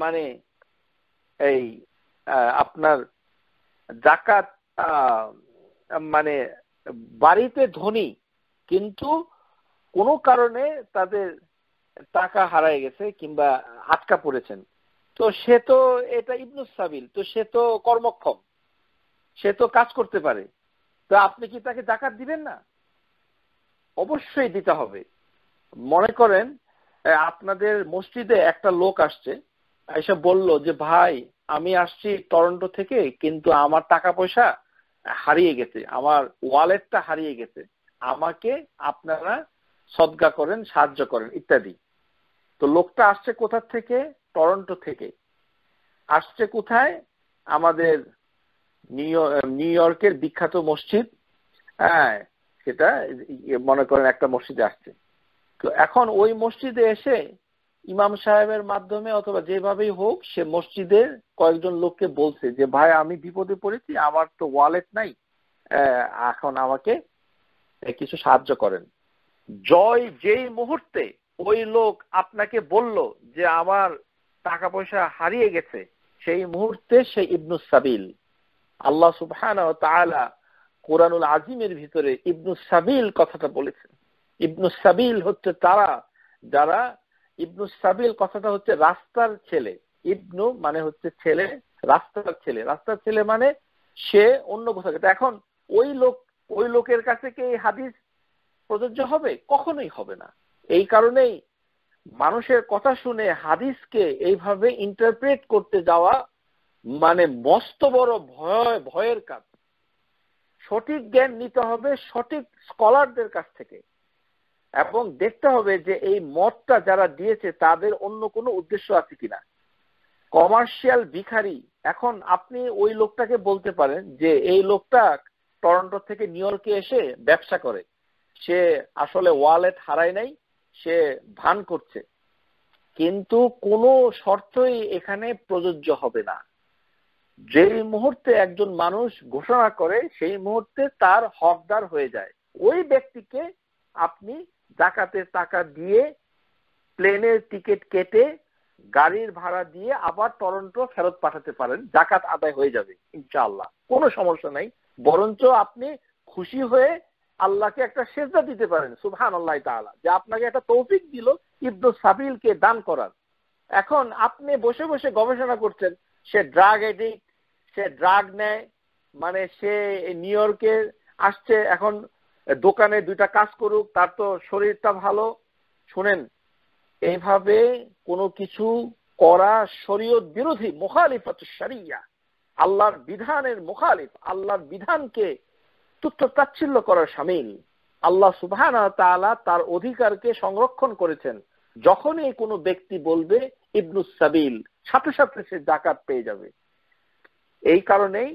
মানে এই আপনার জাকাত মানে বাড়িতে ধনী কিন্তু কোনো কারণে তাদের টাকা হারায় গেছে কিংবা আটকা পড়েছেন তো সে তো এটা ইবনুসাবিল সাবিল তো সে তো কর্মক্ষম সে তো কাজ করতে পারে তো আপনি কি তাকে জাকাত দিবেন না অবশ্যই দিতে হবে মনে করেন আপনাদের মসজিদে একটা লোক আসছে এসে বলল যে ভাই আমি আসছি টরন্টো থেকে কিন্তু আমার টাকা পয়সা হারিয়ে গেছে আমার ওয়ালেটটা হারিয়ে গেছে আমাকে আপনারা সদ্গা করেন সাহায্য করেন ইত্যাদি তো লোকটা আসছে কোথার থেকে টরন্টো থেকে আসছে কোথায় আমাদের নিউ ইয়র্কের বিখ্যাত মসজিদ হ্যাঁ সেটা মনে করেন একটা মসজিদে আসছে তো এখন ওই মসজিদে এসে ইমাম সাহেবের মাধ্যমে অথবা যেভাবেই হোক সে মসজিদের কয়েকজন লোককে বলছে যে ভাই আমি বিপদে পড়েছি আমার তো ওয়ালেট নাই এখন আমাকে কিছু সাহায্য করেন জয় যেই মুহূর্তে ওই লোক আপনাকে বলল যে আমার টাকা পয়সা হারিয়ে গেছে সেই মুহূর্তে সে ইবনু সাবিল আল্লাহ সুবহান কোরআনুল আজিমের ভিতরে ইবনু সাবিল কথাটা বলেছেন ইবনু সাবিল হচ্ছে তারা যারা ইবনু সাবিল কথাটা হচ্ছে রাস্তার ছেলে ইবনু মানে হচ্ছে ছেলে রাস্তার ছেলে রাস্তার ছেলে মানে সে অন্য কোথাও গেছে এখন ওই লোক ওই লোকের কাছে কি হাদিস প্রযোজ্য হবে কখনোই হবে না এই কারণেই মানুষের কথা শুনে হাদিসকে এইভাবে ইন্টারপ্রেট করতে যাওয়া মানে মস্ত বড় ভয় ভয়ের কাজ সঠিক জ্ঞান নিতে হবে সঠিক স্কলারদের কাছ থেকে এবং দেখতে হবে যে এই মতটা যারা দিয়েছে তাদের অন্য কোনো উদ্দেশ্য আছে কিনা কমার্শিয়াল ভিখারি এখন আপনি ওই লোকটাকে বলতে পারেন যে এই লোকটা টরন্টো থেকে নিউ ইয়র্কে এসে ব্যবসা করে সে আসলে ওয়ালেট হারায় নাই সে ভান করছে কিন্তু কোনো শর্তই এখানে প্রযোজ্য হবে না যে মুহূর্তে একজন মানুষ ঘোষণা করে সেই মুহূর্তে তার হকদার হয়ে যায় ওই ব্যক্তিকে আপনি জাকাতের টাকা দিয়ে প্লেনের টিকিট কেটে গাড়ির ভাড়া দিয়ে আবার টরন্টো ফেরত পাঠাতে পারেন জাকাত আদায় হয়ে যাবে ইনশাআল্লাহ কোনো সমস্যা নাই বরঞ্চ আপনি খুশি হয়ে আল্লাহকে একটা সেজা দিতে পারেন সুবহান আল্লাহ তাআলা যে আপনাকে একটা তৌফিক দিল ইবনু কে দান করার এখন আপনি বসে বসে গবেষণা করছেন সে ড্রাগ এডিক্ট সে ড্রাগ নেয় মানে সে নিউ ইয়র্কে আসছে এখন দোকানে দুইটা কাজ করুক তার তো শরীরটা ভালো শুনেন এইভাবে কোনো কিছু করা শরীয়ত বিরোধী মুখালিফত সারিয়া আল্লাহর বিধানের মুখালিফ আল্লাহর বিধানকে তুচ্ছ তাচ্ছিল্য করার সামিল আল্লাহ সুবাহ তার অধিকারকে সংরক্ষণ করেছেন যখনই কোনো ব্যক্তি বলবে ইবনু সাবিল সাথে সাথে সে জাকাত পেয়ে যাবে এই কারণেই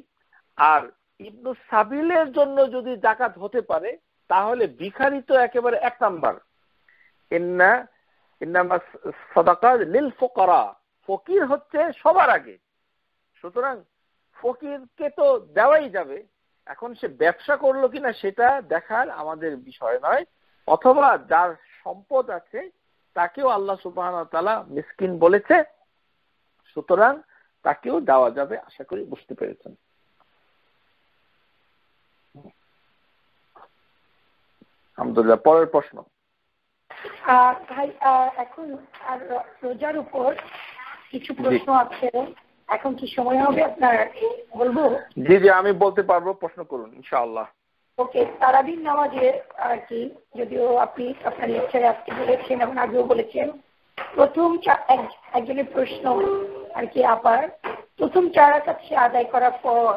আর ইবনু সাবিলের জন্য যদি জাকাত হতে পারে তাহলে ভিখারি তো একেবারে এক নাম্বার ইন্না ইন্নামা সদাকাত লিল ফোকারা ফকির হচ্ছে সবার আগে সুতরাং ফকিরকে তো দেওয়াই যাবে এখন সে ব্যবসা করলো কিনা সেটা দেখার আমাদের বিষয় নয় অথবা যার সম্পদ আছে তাকেও আল্লাহ সুবাহ তালা মিসকিন বলেছে সুতরাং তাকেও দেওয়া যাবে আশা করি বুঝতে পেরেছেন আলহামদুলিল্লাহ পরের প্রশ্ন ভাই এখন আর রোজার উপর কিছু প্রশ্ন আছে এখন কি সময় হবে আপনার বলবো জি জি আমি বলতে পারবো প্রশ্ন করুন ইনশাআল্লাহ ওকে তারাবিন নামাজে আর কি যদিও আপনি আপনার লেকচারে আজকে বলেছেন এবং আগেও বলেছেন প্রথম একজনের প্রশ্ন আর কি আবার প্রথম চার কাছে আদায় করার পর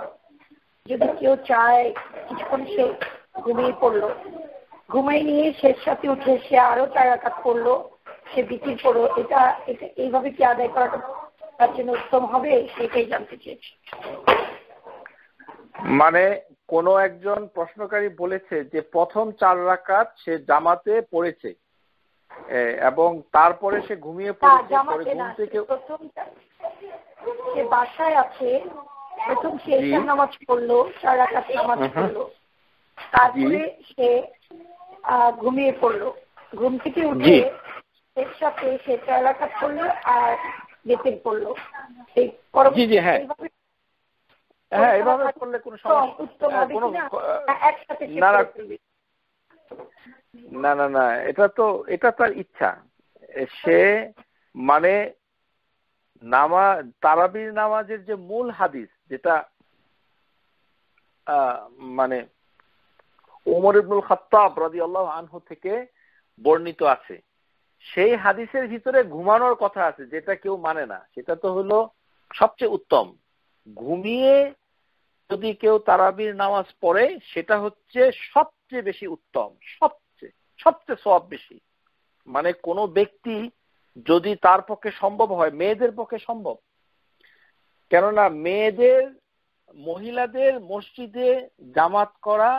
যদি কেউ চায় কিছুক্ষণ সে ঘুমিয়ে পড়লো ঘুমাই নিয়ে শেষ সাথে উঠে সে আরো টাকা আঘাত করলো সে বিক্রি করলো এটা এটা এইভাবে কি আদায় করাটা তার জন্য উত্তম হবে সেটাই জানতে চেয়েছি মানে কোন একজন প্রশ্নকারী বলেছে যে প্রথম চার রাকাত সে জামাতে পড়েছে এবং তারপরে সে ঘুমিয়ে পড়েছে সে বাসায় আছে প্রথম সে নামাজ পড়লো চার রাকাত নামাজ পড়লো তারপরে সে ঘুমিয়ে পড়লো ঘুম থেকে উঠে সেটা এলাকাত করলো আর সেই জি জি হ্যাঁ হ্যাঁ এভাবে করলে কোনো সমস্যা হ্যাঁ, একসাথে না না না না এটা তো এটা তার ইচ্ছা সে মানে নামা তারাবির নামাজের যে মূল হাদিস যেটা মানে ওমর ইবনুল খাত্তাব রাজি আল্লাহ আনহু থেকে বর্ণিত আছে সেই হাদিসের ভিতরে ঘুমানোর কথা আছে যেটা কেউ মানে না সেটা তো হলো সবচেয়ে উত্তম ঘুমিয়ে যদি কেউ তারাবির নামাজ পড়ে সেটা হচ্ছে সবচেয়ে বেশি উত্তম সবচেয়ে সবচেয়ে সব বেশি মানে কোনো ব্যক্তি যদি তার পক্ষে সম্ভব হয় মেয়েদের পক্ষে সম্ভব কেননা মেয়েদের মহিলাদের মসজিদে জামাত করা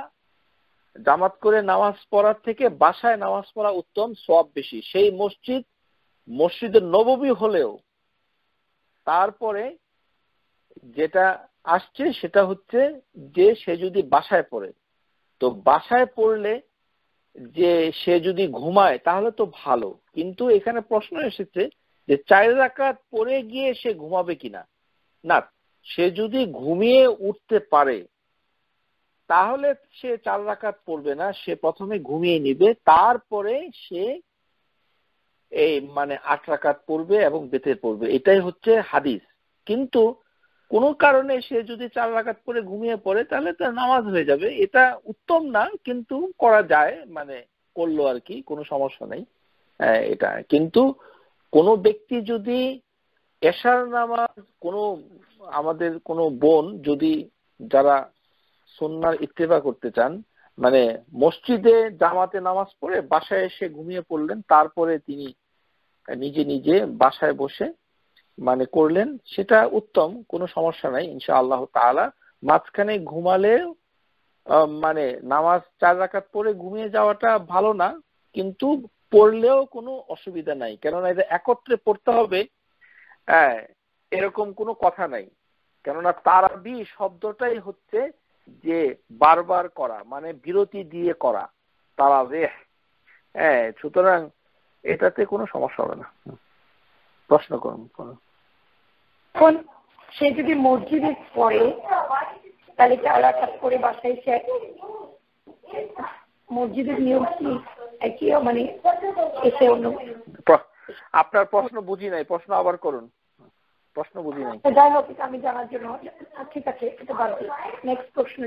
জামাত করে নামাজ পড়ার থেকে বাসায় নামাজ পড়া উত্তম সব বেশি সেই মসজিদ মসজিদের নবমী হলেও তারপরে যেটা আসছে সেটা হচ্ছে যে সে যদি বাসায় পড়ে তো বাসায় পড়লে যে সে যদি ঘুমায় তাহলে তো ভালো কিন্তু এখানে প্রশ্ন এসেছে যে চার রাকাত পড়ে গিয়ে সে ঘুমাবে কিনা না সে যদি ঘুমিয়ে উঠতে পারে তাহলে সে চার রাকাত পড়বে না সে প্রথমে ঘুমিয়ে নিবে তারপরে সে এই মানে আট রাকাত পড়বে এবং বেতের পড়বে এটাই হচ্ছে হাদিস কিন্তু কোন কারণে সে যদি চার রাকাত পরে ঘুমিয়ে পড়ে তাহলে তার নামাজ হয়ে যাবে এটা উত্তম না কিন্তু করা যায় মানে করলো আর কি কোনো সমস্যা নেই হ্যাঁ, এটা কিন্তু কোনো ব্যক্তি যদি এশার নামাজ কোনো আমাদের কোনো বোন যদি যারা সন্ন্যার ইত্তেফা করতে চান মানে মসজিদে জামাতে নামাজ পড়ে বাসায় এসে ঘুমিয়ে পড়লেন তারপরে তিনি নিজে নিজে বাসায় বসে মানে করলেন সেটা উত্তম কোনো সমস্যা নাই ইনশা আল্লাহ তালা মাঝখানে ঘুমালে মানে নামাজ চার রাখাত পরে ঘুমিয়ে যাওয়াটা ভালো না কিন্তু পড়লেও কোনো অসুবিধা নাই কেননা এটা একত্রে পড়তে হবে এরকম কোনো কথা নাই কেননা তারাবি শব্দটাই হচ্ছে যে বারবার করা মানে বিরতি দিয়ে করা তারা রেহ হ্যাঁ সুতরাং এটাতে কোনো সমস্যা হবে না প্রশ্ন করুন এখন সে যদি মসজিদে পড়ে তাহলে কি আলাদা করে বাসায় সে মসজিদের নিয়ম কি একই মানে এসে অন্য আপনার প্রশ্ন বুঝি নাই প্রশ্ন আবার করুন প্রশ্ন বুঝি নাই আচ্ছা, যাই হোক আমি জানার জন্য ঠিক আছে এটা বাদ নেক্সট প্রশ্ন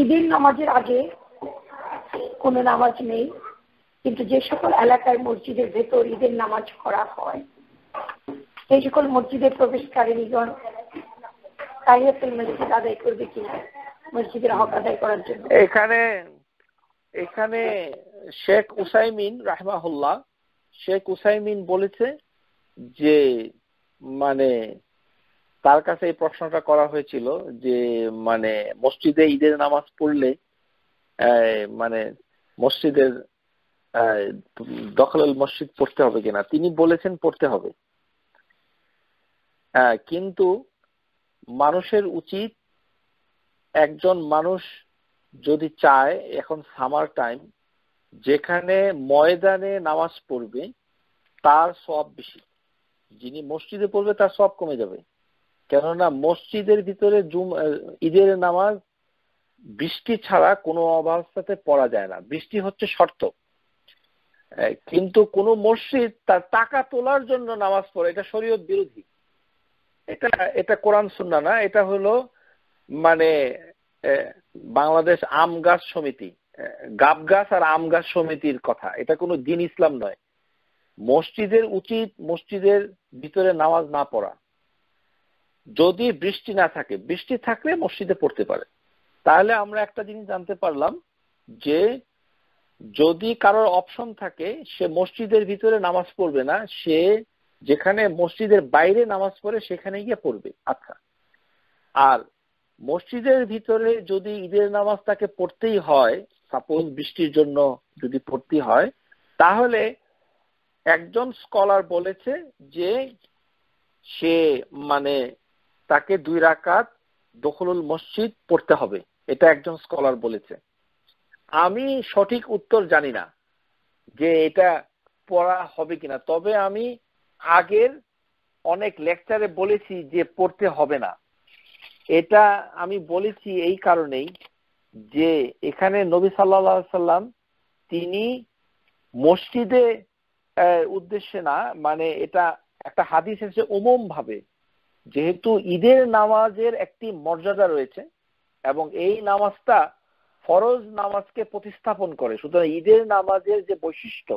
ঈদের নামাজের আগে কোন নামাজ নেই কিন্তু যে সকল এলাকায় মসজিদের ভেতর ঈদের নামাজ করা হয় সেই সকল মসজিদ আদায় করবে কিনা মসজিদের হক আদায় করার জন্য এখানে এখানে শেখ উসাইমিন রাহমাহুল্লাহ শেখ উসাইমিন বলেছে যে মানে তার কাছে এই প্রশ্নটা করা হয়েছিল যে মানে মসজিদে ঈদের নামাজ পড়লে মানে মসজিদের দখল মসজিদ পড়তে হবে কিনা তিনি বলেছেন পড়তে হবে কিন্তু মানুষের উচিত একজন মানুষ যদি চায় এখন সামার টাইম যেখানে ময়দানে নামাজ পড়বে তার সব বেশি যিনি মসজিদে পড়বে তার সব কমে যাবে কেননা মসজিদের ভিতরে জুম ঈদের নামাজ বৃষ্টি ছাড়া কোনো অবস্থাতে পড়া যায় না বৃষ্টি হচ্ছে শর্ত কিন্তু কোনো মসজিদ তার টাকা তোলার জন্য নামাজ পড়ে এটা শরীয়ত বিরোধী এটা এটা কোরআন শুননা না এটা হলো মানে বাংলাদেশ আম গাছ সমিতি গাব গাছ আর আম গাছ সমিতির কথা এটা কোনো দিন ইসলাম নয় মসজিদের উচিত মসজিদের ভিতরে নামাজ না পড়া যদি বৃষ্টি না থাকে বৃষ্টি থাকলে মসজিদে পড়তে পারে তাহলে আমরা একটা জিনিস জানতে পারলাম যে যদি কারোর অপশন থাকে সে মসজিদের ভিতরে নামাজ পড়বে না সে যেখানে মসজিদের বাইরে নামাজ পড়ে সেখানে গিয়ে পড়বে আচ্ছা আর মসজিদের ভিতরে যদি ঈদের নামাজ তাকে পড়তেই হয় সাপোজ বৃষ্টির জন্য যদি পড়তে হয় তাহলে একজন স্কলার বলেছে যে সে মানে তাকে দুই রাকাত দখলুল মসজিদ পড়তে হবে এটা একজন স্কলার বলেছে আমি সঠিক উত্তর জানি না যে এটা পড়া হবে কিনা তবে আমি আগের অনেক লেকচারে বলেছি যে পড়তে হবে না এটা আমি বলেছি এই কারণেই যে এখানে নবী সাল্লা সাল্লাম তিনি মসজিদে উদ্দেশ্যে না মানে এটা একটা হাদিস এসেছে উমম ভাবে যেহেতু ঈদের নামাজের একটি মর্যাদা রয়েছে এবং এই নামাজটা ফরজ নামাজকে প্রতিস্থাপন করে সুতরাং ঈদের নামাজের যে বৈশিষ্ট্য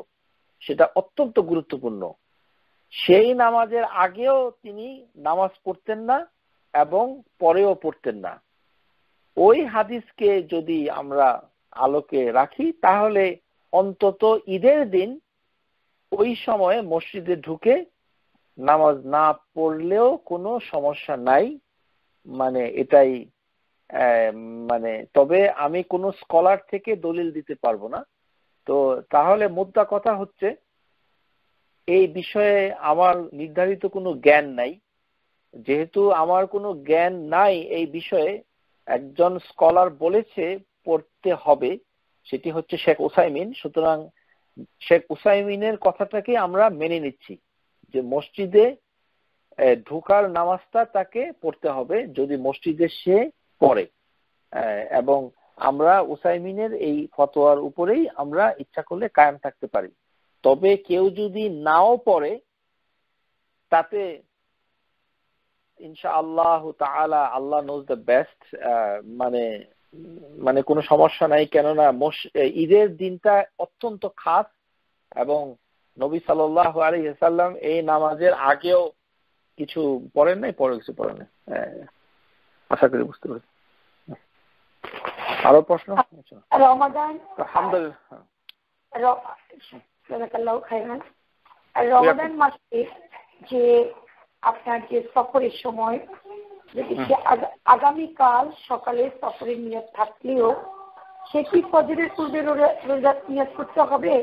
সেটা অত্যন্ত গুরুত্বপূর্ণ সেই নামাজের আগেও তিনি নামাজ পড়তেন না এবং পরেও পড়তেন না ওই হাদিসকে যদি আমরা আলোকে রাখি তাহলে অন্তত ঈদের দিন ওই সময়ে মসজিদে ঢুকে নামাজ না পড়লেও কোনো সমস্যা নাই মানে এটাই মানে তবে আমি কোনো স্কলার থেকে দলিল দিতে পারবো না তো তাহলে মোদ্দা কথা হচ্ছে এই বিষয়ে আমার নির্ধারিত কোনো জ্ঞান নাই যেহেতু আমার কোনো জ্ঞান নাই এই বিষয়ে একজন স্কলার বলেছে পড়তে হবে সেটি হচ্ছে শেখ ওসাইমিন সুতরাং শেখ উসাইমিনের কথাটাকে আমরা মেনে নিচ্ছি যে মসজিদে ঢুকার নামাজটা তাকে পড়তে হবে যদি মসজিদে সে পড়ে এবং আমরা উসাইমিনের এই ফতোয়ার উপরেই আমরা ইচ্ছা করলে কায়েম থাকতে পারি তবে কেউ যদি নাও পড়ে তাতে ইনশা আল্লাহ তালা আল্লাহ নোজ দ্য বেস্ট মানে মানে কোনো সমস্যা নাই কেননা ঈদের দিনটা অত্যন্ত খাস এবং নবী সাল্লাহ আলী সাল্লাম এই নামাজের আগেও কিছু পড়েন নাই পরে কিছু পড়েন নাই আশা করি বুঝতে পারছি আরো প্রশ্ন হ্যাঁ। রমাদান মাসে যে আপনার যে সফরের সময় আগামীকাল সকালে সফরের নিয়ত থাকলেও সে কি ফজরের পূর্বে রোজা নিয়ত করতে হবে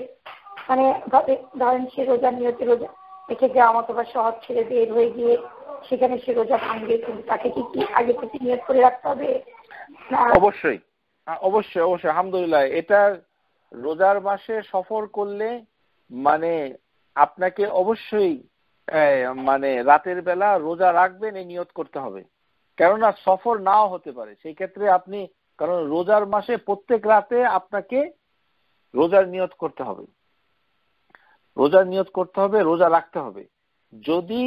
মানে ধরেন সে রোজা নিয়তে রোজা রেখে আমাকে বা শহর ছেড়ে বের হয়ে গিয়ে সেখানে সে রোজা ভাঙবে কিন্তু তাকে কি কি আগে থেকে নিয়ত করে রাখতে হবে অবশ্যই অবশ্যই অবশ্যই আলহামদুলিল্লাহ এটা রোজার মাসে সফর করলে মানে আপনাকে অবশ্যই মানে রাতের বেলা রোজা রাখবেন এই নিয়ত করতে হবে কেননা সফর নাও হতে পারে সেই ক্ষেত্রে আপনি কারণ রোজার মাসে প্রত্যেক রাতে আপনাকে রোজার নিয়ত করতে হবে রোজার নিয়ত করতে হবে রোজা রাখতে হবে যদি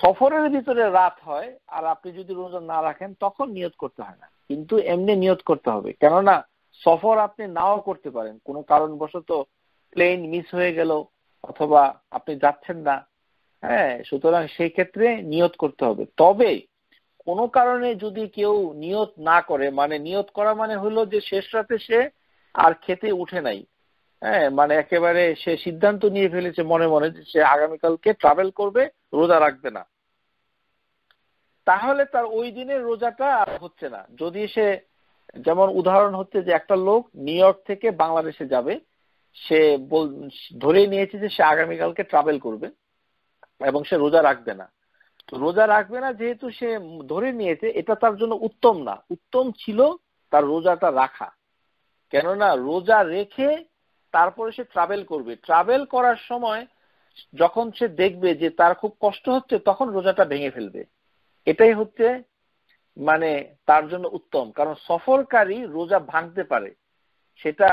সফরের ভিতরে রাত হয় আর আপনি যদি রোজা না রাখেন তখন নিয়ত করতে হয় না কিন্তু এমনি নিয়ত করতে হবে কেননা সফর আপনি নাও করতে পারেন কোনো কারণবশত প্লেন মিস হয়ে গেল অথবা আপনি যাচ্ছেন না হ্যাঁ সুতরাং সেই ক্ষেত্রে নিয়ত করতে হবে তবে কোনো কারণে যদি কেউ নিয়ত না করে মানে নিয়ত করা মানে হলো যে শেষ রাতে সে আর খেতে উঠে নাই হ্যাঁ মানে একেবারে সে সিদ্ধান্ত নিয়ে ফেলেছে মনে মনে যে সে আগামীকালকে ট্রাভেল করবে রোজা রাখবে না তাহলে তার ওই দিনের রোজাটা আর হচ্ছে না যদি সে যেমন উদাহরণ হচ্ছে যে একটা লোক নিউ ইয়র্ক থেকে বাংলাদেশে যাবে সে ধরে নিয়েছে যে সে আগামীকালকে ট্রাভেল করবে এবং সে রোজা রাখবে না রোজা রাখবে না যেহেতু সে ধরে নিয়েছে এটা তার জন্য উত্তম না উত্তম ছিল তার রোজাটা রাখা কেননা রোজা রেখে তারপরে সে ট্রাভেল করবে ট্রাভেল করার সময় যখন সে দেখবে যে তার খুব কষ্ট হচ্ছে তখন রোজাটা ভেঙে ফেলবে এটাই হচ্ছে মানে তার জন্য উত্তম কারণ সফরকারী রোজা ভাঙতে পারে সেটা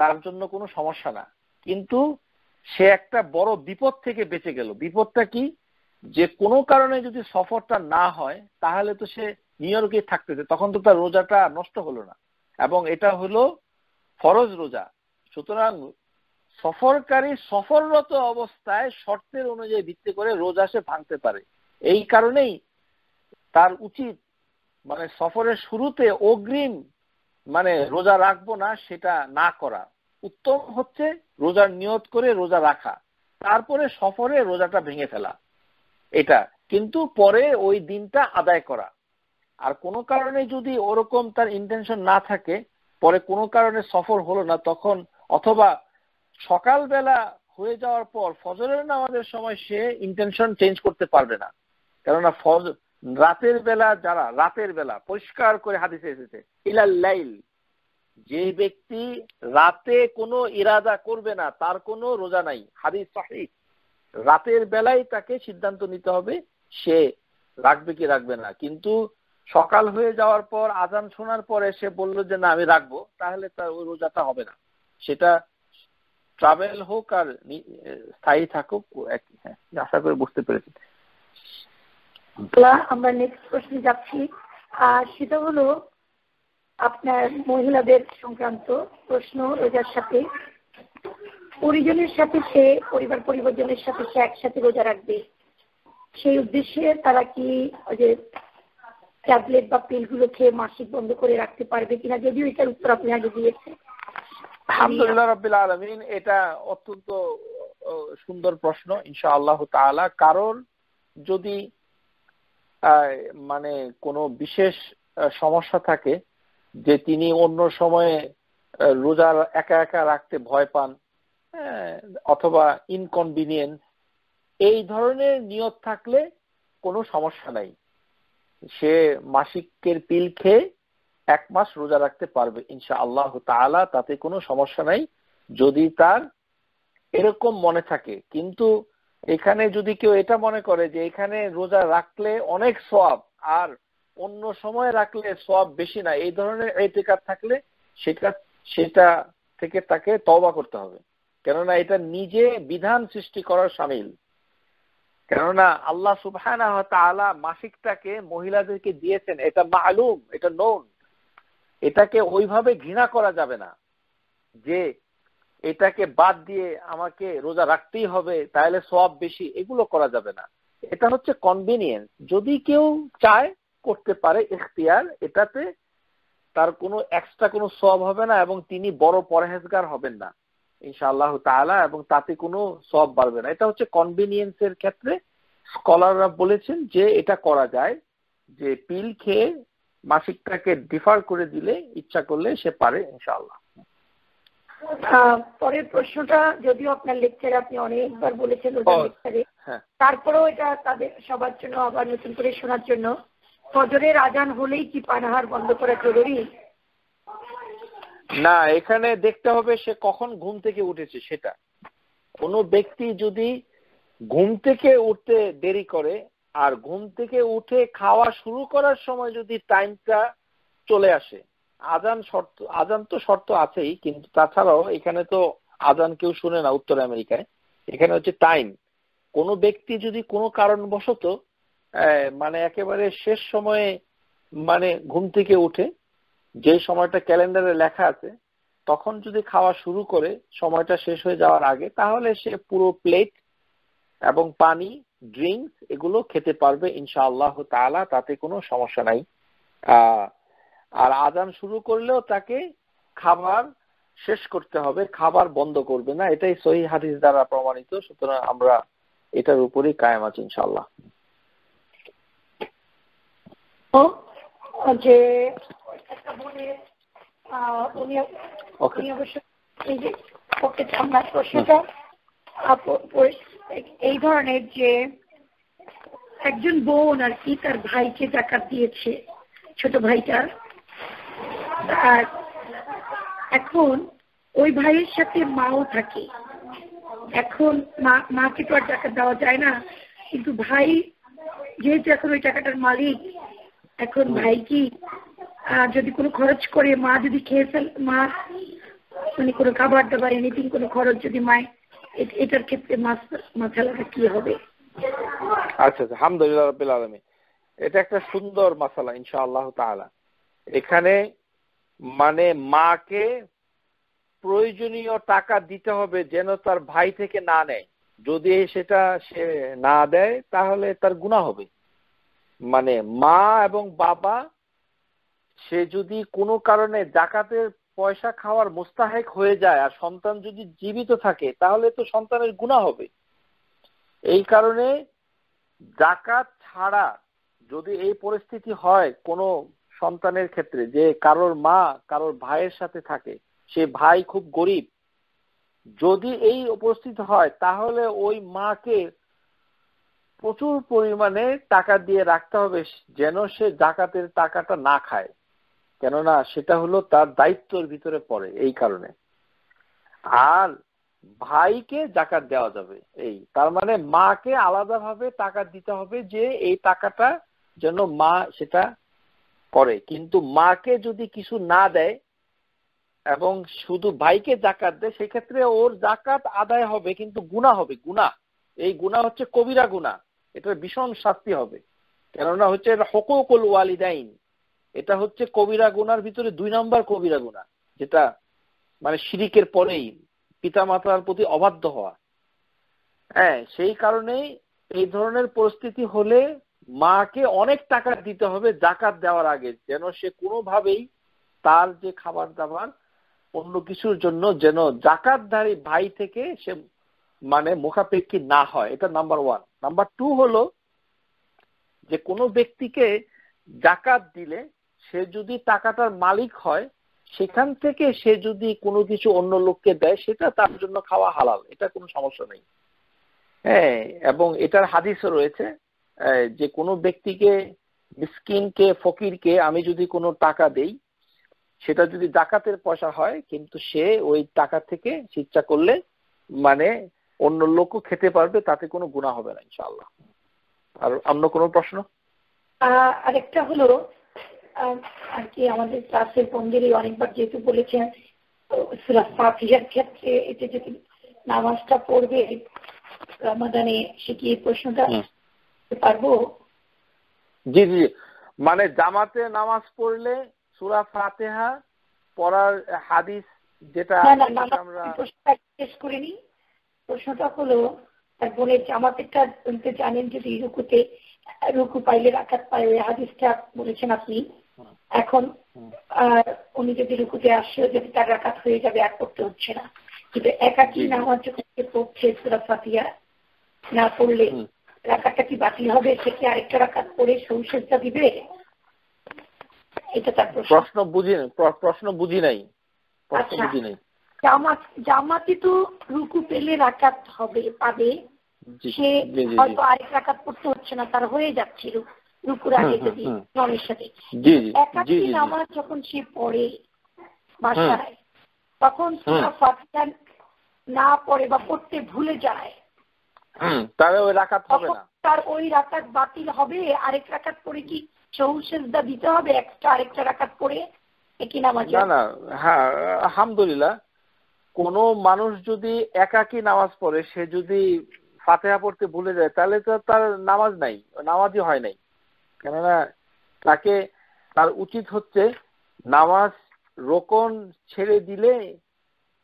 তার জন্য কোনো সমস্যা না কিন্তু সে একটা বড় বিপদ থেকে বেঁচে গেল বিপদটা কি যে কোনো কারণে যদি সফরটা না হয় তাহলে তো সে নিউ ইয়র্কেই থাকতেছে তখন তো তার রোজাটা নষ্ট হলো না এবং এটা হলো ফরজ রোজা সুতরাং সফরকারী সফররত অবস্থায় শর্তের অনুযায়ী ভিত্তি করে রোজা সে ভাঙতে পারে এই কারণেই তার উচিত মানে সফরের শুরুতে অগ্রিম মানে রোজা রাখবো না সেটা না করা উত্তম হচ্ছে রোজার নিয়ত করে রোজা রাখা তারপরে সফরে রোজাটা ভেঙে ফেলা এটা কিন্তু পরে ওই দিনটা আদায় করা আর কোনো কারণে যদি ওরকম তার ইন্টেনশন না থাকে পরে কোনো কারণে সফর হলো না তখন অথবা সকালবেলা হয়ে যাওয়ার পর ফজরের নামাজের সময় সে ইন্টেনশন চেঞ্জ করতে পারবে না কেননা ফজ রাতের বেলা যারা রাতের বেলা পরিষ্কার করে হাদিসে এসেছে ইলাল লাইল যে ব্যক্তি রাতে কোনো ইরাদা করবে না তার কোনো রোজা নাই হাদিস সহিহ রাতের বেলায় তাকে সিদ্ধান্ত নিতে হবে সে রাখবে কি রাখবে না কিন্তু সকাল হয়ে যাওয়ার পর আজান শোনার পরে সে বলল যে না আমি রাখবো তাহলে তার ওই রোজাটা হবে না সেটা ট্রাভেল হোক আর স্থায়ী থাকুক হ্যাঁ আশা করে বুঝতে পেরেছি আমরা নেক্সট প্রশ্নে যাচ্ছি আর সেটা হলো আপনার মহিলাদের সংক্রান্ত প্রশ্ন রোজার সাথে পরিজনের সাথে সে পরিবার পরিবারজনের সাথে সে একসাথে রোজা রাখবে সেই উদ্দেশ্যে তারা কি যে ট্যাবলেট বা পিলগুলো খেয়ে মাসিক বন্ধ করে রাখতে পারবে কিনা যদিও এটার উত্তর আপনি আগে দিয়েছেন আলহামদুলিল্লাহ রাব্বিল আলামিন এটা অত্যন্ত সুন্দর প্রশ্ন ইনশাআল্লাহ তাআলা কারণ যদি মানে কোনো বিশেষ সমস্যা থাকে যে তিনি অন্য সময়ে রোজা একা একা রাখতে ভয় পান হ্যাঁ, অথবা ইনকনভিনিয়েন্স এই ধরনের নিয়ত থাকলে কোনো সমস্যা নাই সে মাসিকের পিল খেয়ে এক মাস রোজা রাখতে পারবে ইনশা আল্লাহ তালা তাতে কোনো সমস্যা নাই যদি তার এরকম মনে থাকে কিন্তু এখানে যদি কেউ এটা মনে করে যে এখানে রোজা রাখলে অনেক সব আর অন্য সময় রাখলে সব বেশি না এই ধরনের এতেকার থাকলে সেটা সেটা থেকে তাকে তবা করতে হবে কেননা এটা নিজে বিধান সৃষ্টি করার সামিল কেননা আল্লাহ সুবাহ মাসিকটাকে মহিলাদেরকে দিয়েছেন এটা মালুম এটা নোন এটাকে ওইভাবে ঘৃণা করা যাবে না যে এটাকে বাদ দিয়ে আমাকে রোজা রাখতেই হবে তাহলে সব বেশি এগুলো করা যাবে না এটা হচ্ছে কনভিনিয়েন্স যদি কেউ চায় করতে পারে এখতিয়ার এটাতে তার কোনো এক্সট্রা কোনো সব হবে না এবং তিনি বড় পরহেজগার হবেন না ইনশাআল্লাহ তালা এবং তাতে কোনো সব বাড়বে না এটা হচ্ছে কনভিনিয়েন্স এর ক্ষেত্রে স্কলাররা বলেছেন যে এটা করা যায় যে পিল খেয়ে মাসিকটাকে ডিফার করে দিলে ইচ্ছা করলে সে পারে ইনশাআল্লাহ হ্যাঁ, পরের প্রশ্নটা যদিও আপনার লেকচারে আপনি অনেকবার বলেছেন হ্যাঁ। তারপরেও এটা তাদের সবার জন্য আবার নতুন করে শোনার জন্য ফজরের আজান হলেই কি পানাহার বন্ধ করা জরুরি না এখানে দেখতে হবে সে কখন ঘুম থেকে উঠেছে সেটা কোনো ব্যক্তি যদি ঘুম থেকে উঠতে দেরি করে আর ঘুম থেকে উঠে খাওয়া শুরু করার সময় যদি টাইমটা চলে আসে আজান শর্ত আজান তো শর্ত আছেই কিন্তু তাছাড়াও এখানে তো আজান কেউ শুনে না উত্তর আমেরিকায় এখানে হচ্ছে টাইম কোনো ব্যক্তি যদি কোনো কারণবশত মানে একেবারে শেষ সময়ে মানে ঘুম থেকে উঠে যে সময়টা ক্যালেন্ডারে লেখা আছে তখন যদি খাওয়া শুরু করে সময়টা শেষ হয়ে যাওয়ার আগে তাহলে সে পুরো প্লেট এবং পানি ড্রিঙ্কস এগুলো খেতে পারবে ইনশাআল্লাহ তালা তাতে কোনো সমস্যা নাই আর আজান শুরু করলেও তাকে খাবার শেষ করতে হবে খাবার বন্ধ করবে না এটাই সহি হাদিস দ্বারা প্রমাণিত সুতরাং আমরা এটার উপরেই কায়েম আছি ইনশাআল্লাহ যে এই ধরনের যে একজন বোন আর কি তার ভাইকে জাকাত দিয়েছে ছোট ভাইটা আর এখন ওই ভাইয়ের সাথে মাও থাকে এখন মা মাকে তো আর টাকা দেওয়া যায় না কিন্তু ভাই যেহেতু এখন ওই টাকাটার মালিক এখন ভাই কি যদি কোনো খরচ করে মা যদি খেয়ে ফেল মা মানে কোনো খাবার দাবার এনিথিং কোনো খরচ যদি মায় এটার ক্ষেত্রে মাসালাটা কি হবে আচ্ছা আচ্ছা হামদুলিল্লাহ এটা একটা সুন্দর মাসালা এখানে মানে মাকে প্রয়োজনীয় টাকা দিতে হবে যেন তার ভাই থেকে না নেয় যদি সেটা সে না দেয় তাহলে তার গুণা হবে মানে মা এবং বাবা সে যদি কোনো কারণে জাকাতের পয়সা খাওয়ার মোস্তাহেক হয়ে যায় আর সন্তান যদি জীবিত থাকে তাহলে তো সন্তানের গুণা হবে এই কারণে জাকাত ছাড়া যদি এই পরিস্থিতি হয় কোনো সন্তানের ক্ষেত্রে যে কারোর মা কারোর ভাইয়ের সাথে থাকে সে ভাই খুব গরিব যদি এই উপস্থিত হয় তাহলে ওই মাকে প্রচুর পরিমাণে টাকা দিয়ে রাখতে হবে যেন সে জাকাতের টাকাটা না খায় কেননা সেটা হলো তার দায়িত্বের ভিতরে পড়ে এই কারণে আর ভাইকে জাকাত দেওয়া যাবে এই তার মানে মাকে আলাদাভাবে টাকা দিতে হবে যে এই টাকাটা যেন মা সেটা করে কিন্তু মাকে যদি কিছু না দেয় এবং শুধু ভাইকে জাকাত দেয় সেক্ষেত্রে ওর জাকাত আদায় হবে কিন্তু গুণা হবে গুণা এই গুণা হচ্ছে কবিরা গুণা এটা ভীষণ শাস্তি হবে কেননা হচ্ছে হকুকুল ওয়ালিদাইন এটা হচ্ছে কবিরা গুনার ভিতরে দুই নম্বর কবিরা গুণা যেটা মানে শিরিকের পরেই পিতা মাতার প্রতি অবাধ্য হওয়া হ্যাঁ সেই কারণেই এই ধরনের পরিস্থিতি হলে মাকে অনেক টাকা দিতে হবে জাকাত দেওয়ার আগে যেন সে কোনোভাবেই তার যে খাবার দাবার অন্য কিছুর জন্য যেন জাকাতধারী ভাই থেকে সে মানে মুখাপেক্ষী না হয় এটা নাম্বার ওয়ান নাম্বার টু হলো যে কোনো ব্যক্তিকে জাকাত দিলে সে যদি টাকাটার মালিক হয় সেখান থেকে সে যদি কোনো কিছু অন্য লোককে দেয় সেটা তার জন্য খাওয়া হালাল এটা কোনো সমস্যা নেই হ্যাঁ এবং এটার হাদিসও রয়েছে যে কোনো ব্যক্তিকে মিসকিনকে ফকিরকে আমি যদি কোনো টাকা দেই সেটা যদি ডাকাতের পয়সা হয় কিন্তু সে ওই টাকা থেকে ইচ্ছা করলে মানে অন্য লোকও খেতে পারবে তাতে কোনো গুণা হবে না ইনশাল্লাহ আর অন্য কোনো প্রশ্ন আরেকটা হলো আর কি আমাদের ক্লাসের বন্ধুরই অনেকবার যেহেতু বলেছেন ফাফিয়ার ক্ষেত্রে এতে যদি নামাজটা পড়বে রমাদানে সে কি প্রশ্নটা পারবো জি জি মানে জামাতে নামাজ পড়লে সুরা ফাতেহা পড়ার হাদিস যেটা আমরা শেষ করিনি প্রশ্নটা হলো তার বোনের মানে জামাতেরটা জানেন যদি রুকুতে রুকু পাইলে রাখাত পাইলে হাদিসটা বলেছেন আপনি এখন উনি যদি রুকুতে আসলে যদি তার রাখাত হয়ে যাবে আর করতে হচ্ছে না কিন্তু একাকি নামাজ যখন পড়ছে সুরা ফাতিয়া না পড়লে রাখাতটা কি বাতিল হবে সে কি আরেকটা রাখাত পড়ে সৌসজ্জা দিবে এটা তার প্রশ্ন বুঝি নাই প্রশ্ন আচ্ছা। বুঝি নাই জামাত জামাতে তো রুকু পেলে রাখাত হবে পাবে সে হয়তো আরেক রাখাত পড়তে হচ্ছে না তার হয়ে যাচ্ছে রুকু দুপুরাগে যদি ননের সাথে নামাজ যখন সে পড়ে বাসায় তখন ফাতিহা না পড়ে বা পড়তে ভুলে যায় তাহলে ওই রাকাত হবে না তার ওই রাকাত বাতিল হবে আরেক রাকাত পড়ে কি চৌসেজদা দিতে হবে একটা আরেকটা রাকাত পড়ে একই নামাজ না না হ্যাঁ আলহামদুলিল্লাহ কোন মানুষ যদি একাকি নামাজ পড়ে সে যদি ফাতেহা পড়তে ভুলে যায় তাহলে তো তার নামাজ নাই নামাজই হয় নাই কেননা তাকে তার উচিত হচ্ছে নামাজ রোকন ছেড়ে দিলে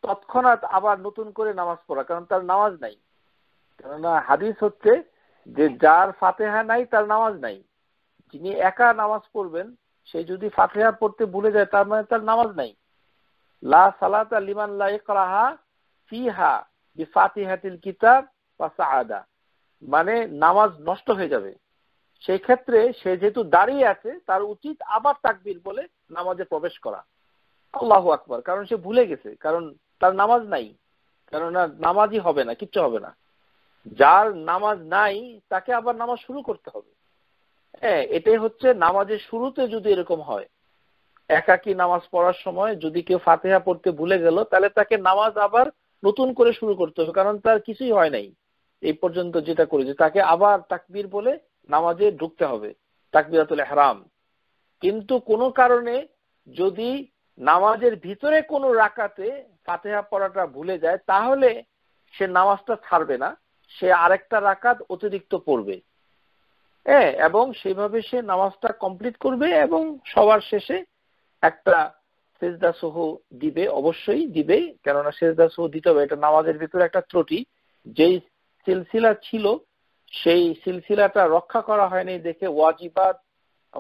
তৎক্ষণাৎ আবার নতুন করে নামাজ পড়া কারণ তার নামাজ নাই কেননা হাদিস হচ্ছে যে যার ফাতেহা নাই তার নামাজ নাই যিনি একা নামাজ পড়বেন সে যদি ফাতেহা পড়তে ভুলে যায় তার মানে তার নামাজ নাই লা সালাতা লিমান লা ইকরাহা ফিহা বি ফাতিহাতিল কিতাব বা সাআদা মানে নামাজ নষ্ট হয়ে যাবে সেই ক্ষেত্রে সে যেহেতু দাঁড়িয়ে আছে তার উচিত আবার তাকবির বলে নামাজে প্রবেশ করা আল্লাহ আকবর কারণ সে ভুলে গেছে কারণ তার নামাজ নাই কেননা নামাজই হবে না কিচ্ছু হবে না যার নামাজ নাই তাকে আবার নামাজ শুরু করতে হবে হ্যাঁ এটাই হচ্ছে নামাজের শুরুতে যদি এরকম হয় একাকি নামাজ পড়ার সময় যদি কেউ ফাতেহা পড়তে ভুলে গেল তাহলে তাকে নামাজ আবার নতুন করে শুরু করতে হবে কারণ তার কিছুই হয় নাই এই পর্যন্ত যেটা করেছে তাকে আবার তাকবির বলে নামাজে ঢুকতে হবে তাকবিরাতুল এহরাম কিন্তু কোনো কারণে যদি নামাজের ভিতরে কোনো রাকাতে ফাতেহা পড়াটা ভুলে যায় তাহলে সে নামাজটা ছাড়বে না সে আরেকটা রাকাত অতিরিক্ত পড়বে হ্যাঁ এবং সেভাবে সে নামাজটা কমপ্লিট করবে এবং সবার শেষে একটা সেজদা সহ দিবে অবশ্যই দিবে কেননা সেজদা সহ দিতে হবে এটা নামাজের ভিতরে একটা ত্রুটি যেই সিলসিলা ছিল সেই সিলসিলাটা রক্ষা করা হয়নি দেখে ওয়াজিবাদ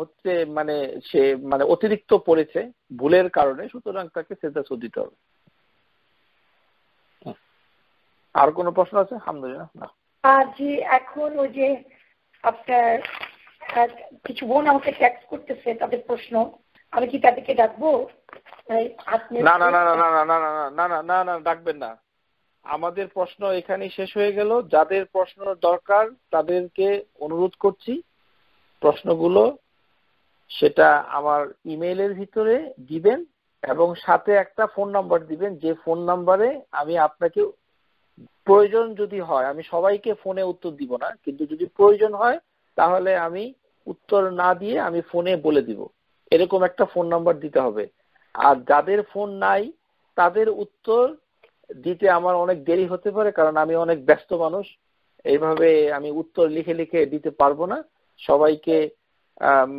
হচ্ছে মানে সে মানে অতিরিক্ত পড়েছে ভুলের কারণে সুতরাং তাকে সেটা দিতে হবে আর কোনো প্রশ্ন আছে আলহামদুলিল্লাহ না এখন ওই যে আপনার কিছু বোন আমাকে ট্যাক্স করতেছে তাদের প্রশ্ন আমি কি তাদেরকে ডাকবো না না না না না না না না না না না ডাকবেন না আমাদের প্রশ্ন এখানেই শেষ হয়ে গেল যাদের প্রশ্ন দরকার তাদেরকে অনুরোধ করছি প্রশ্নগুলো সেটা আমার ইমেলের ভিতরে দিবেন এবং সাথে একটা ফোন নাম্বার দিবেন যে ফোন নাম্বারে আমি আপনাকে প্রয়োজন যদি হয় আমি সবাইকে ফোনে উত্তর দিব না কিন্তু যদি প্রয়োজন হয় তাহলে আমি উত্তর না দিয়ে আমি ফোনে বলে দিব এরকম একটা ফোন নাম্বার দিতে হবে আর যাদের ফোন নাই তাদের উত্তর দিতে আমার অনেক দেরি হতে পারে কারণ আমি অনেক ব্যস্ত মানুষ এইভাবে আমি উত্তর লিখে লিখে দিতে পারবো না সবাইকে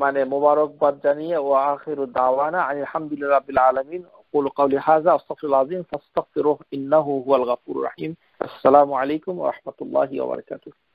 মানে মোবারকবাদ জানিয়ে ও আখির দাওয়ানা আমি আলহামদুলিল্লাহ রাব্বিল আলামিন قولوا قولي هذا استغفر الله العظيم فاستغفروه انه هو الغفور الرحيم السلام عليكم ورحمه الله وبركاته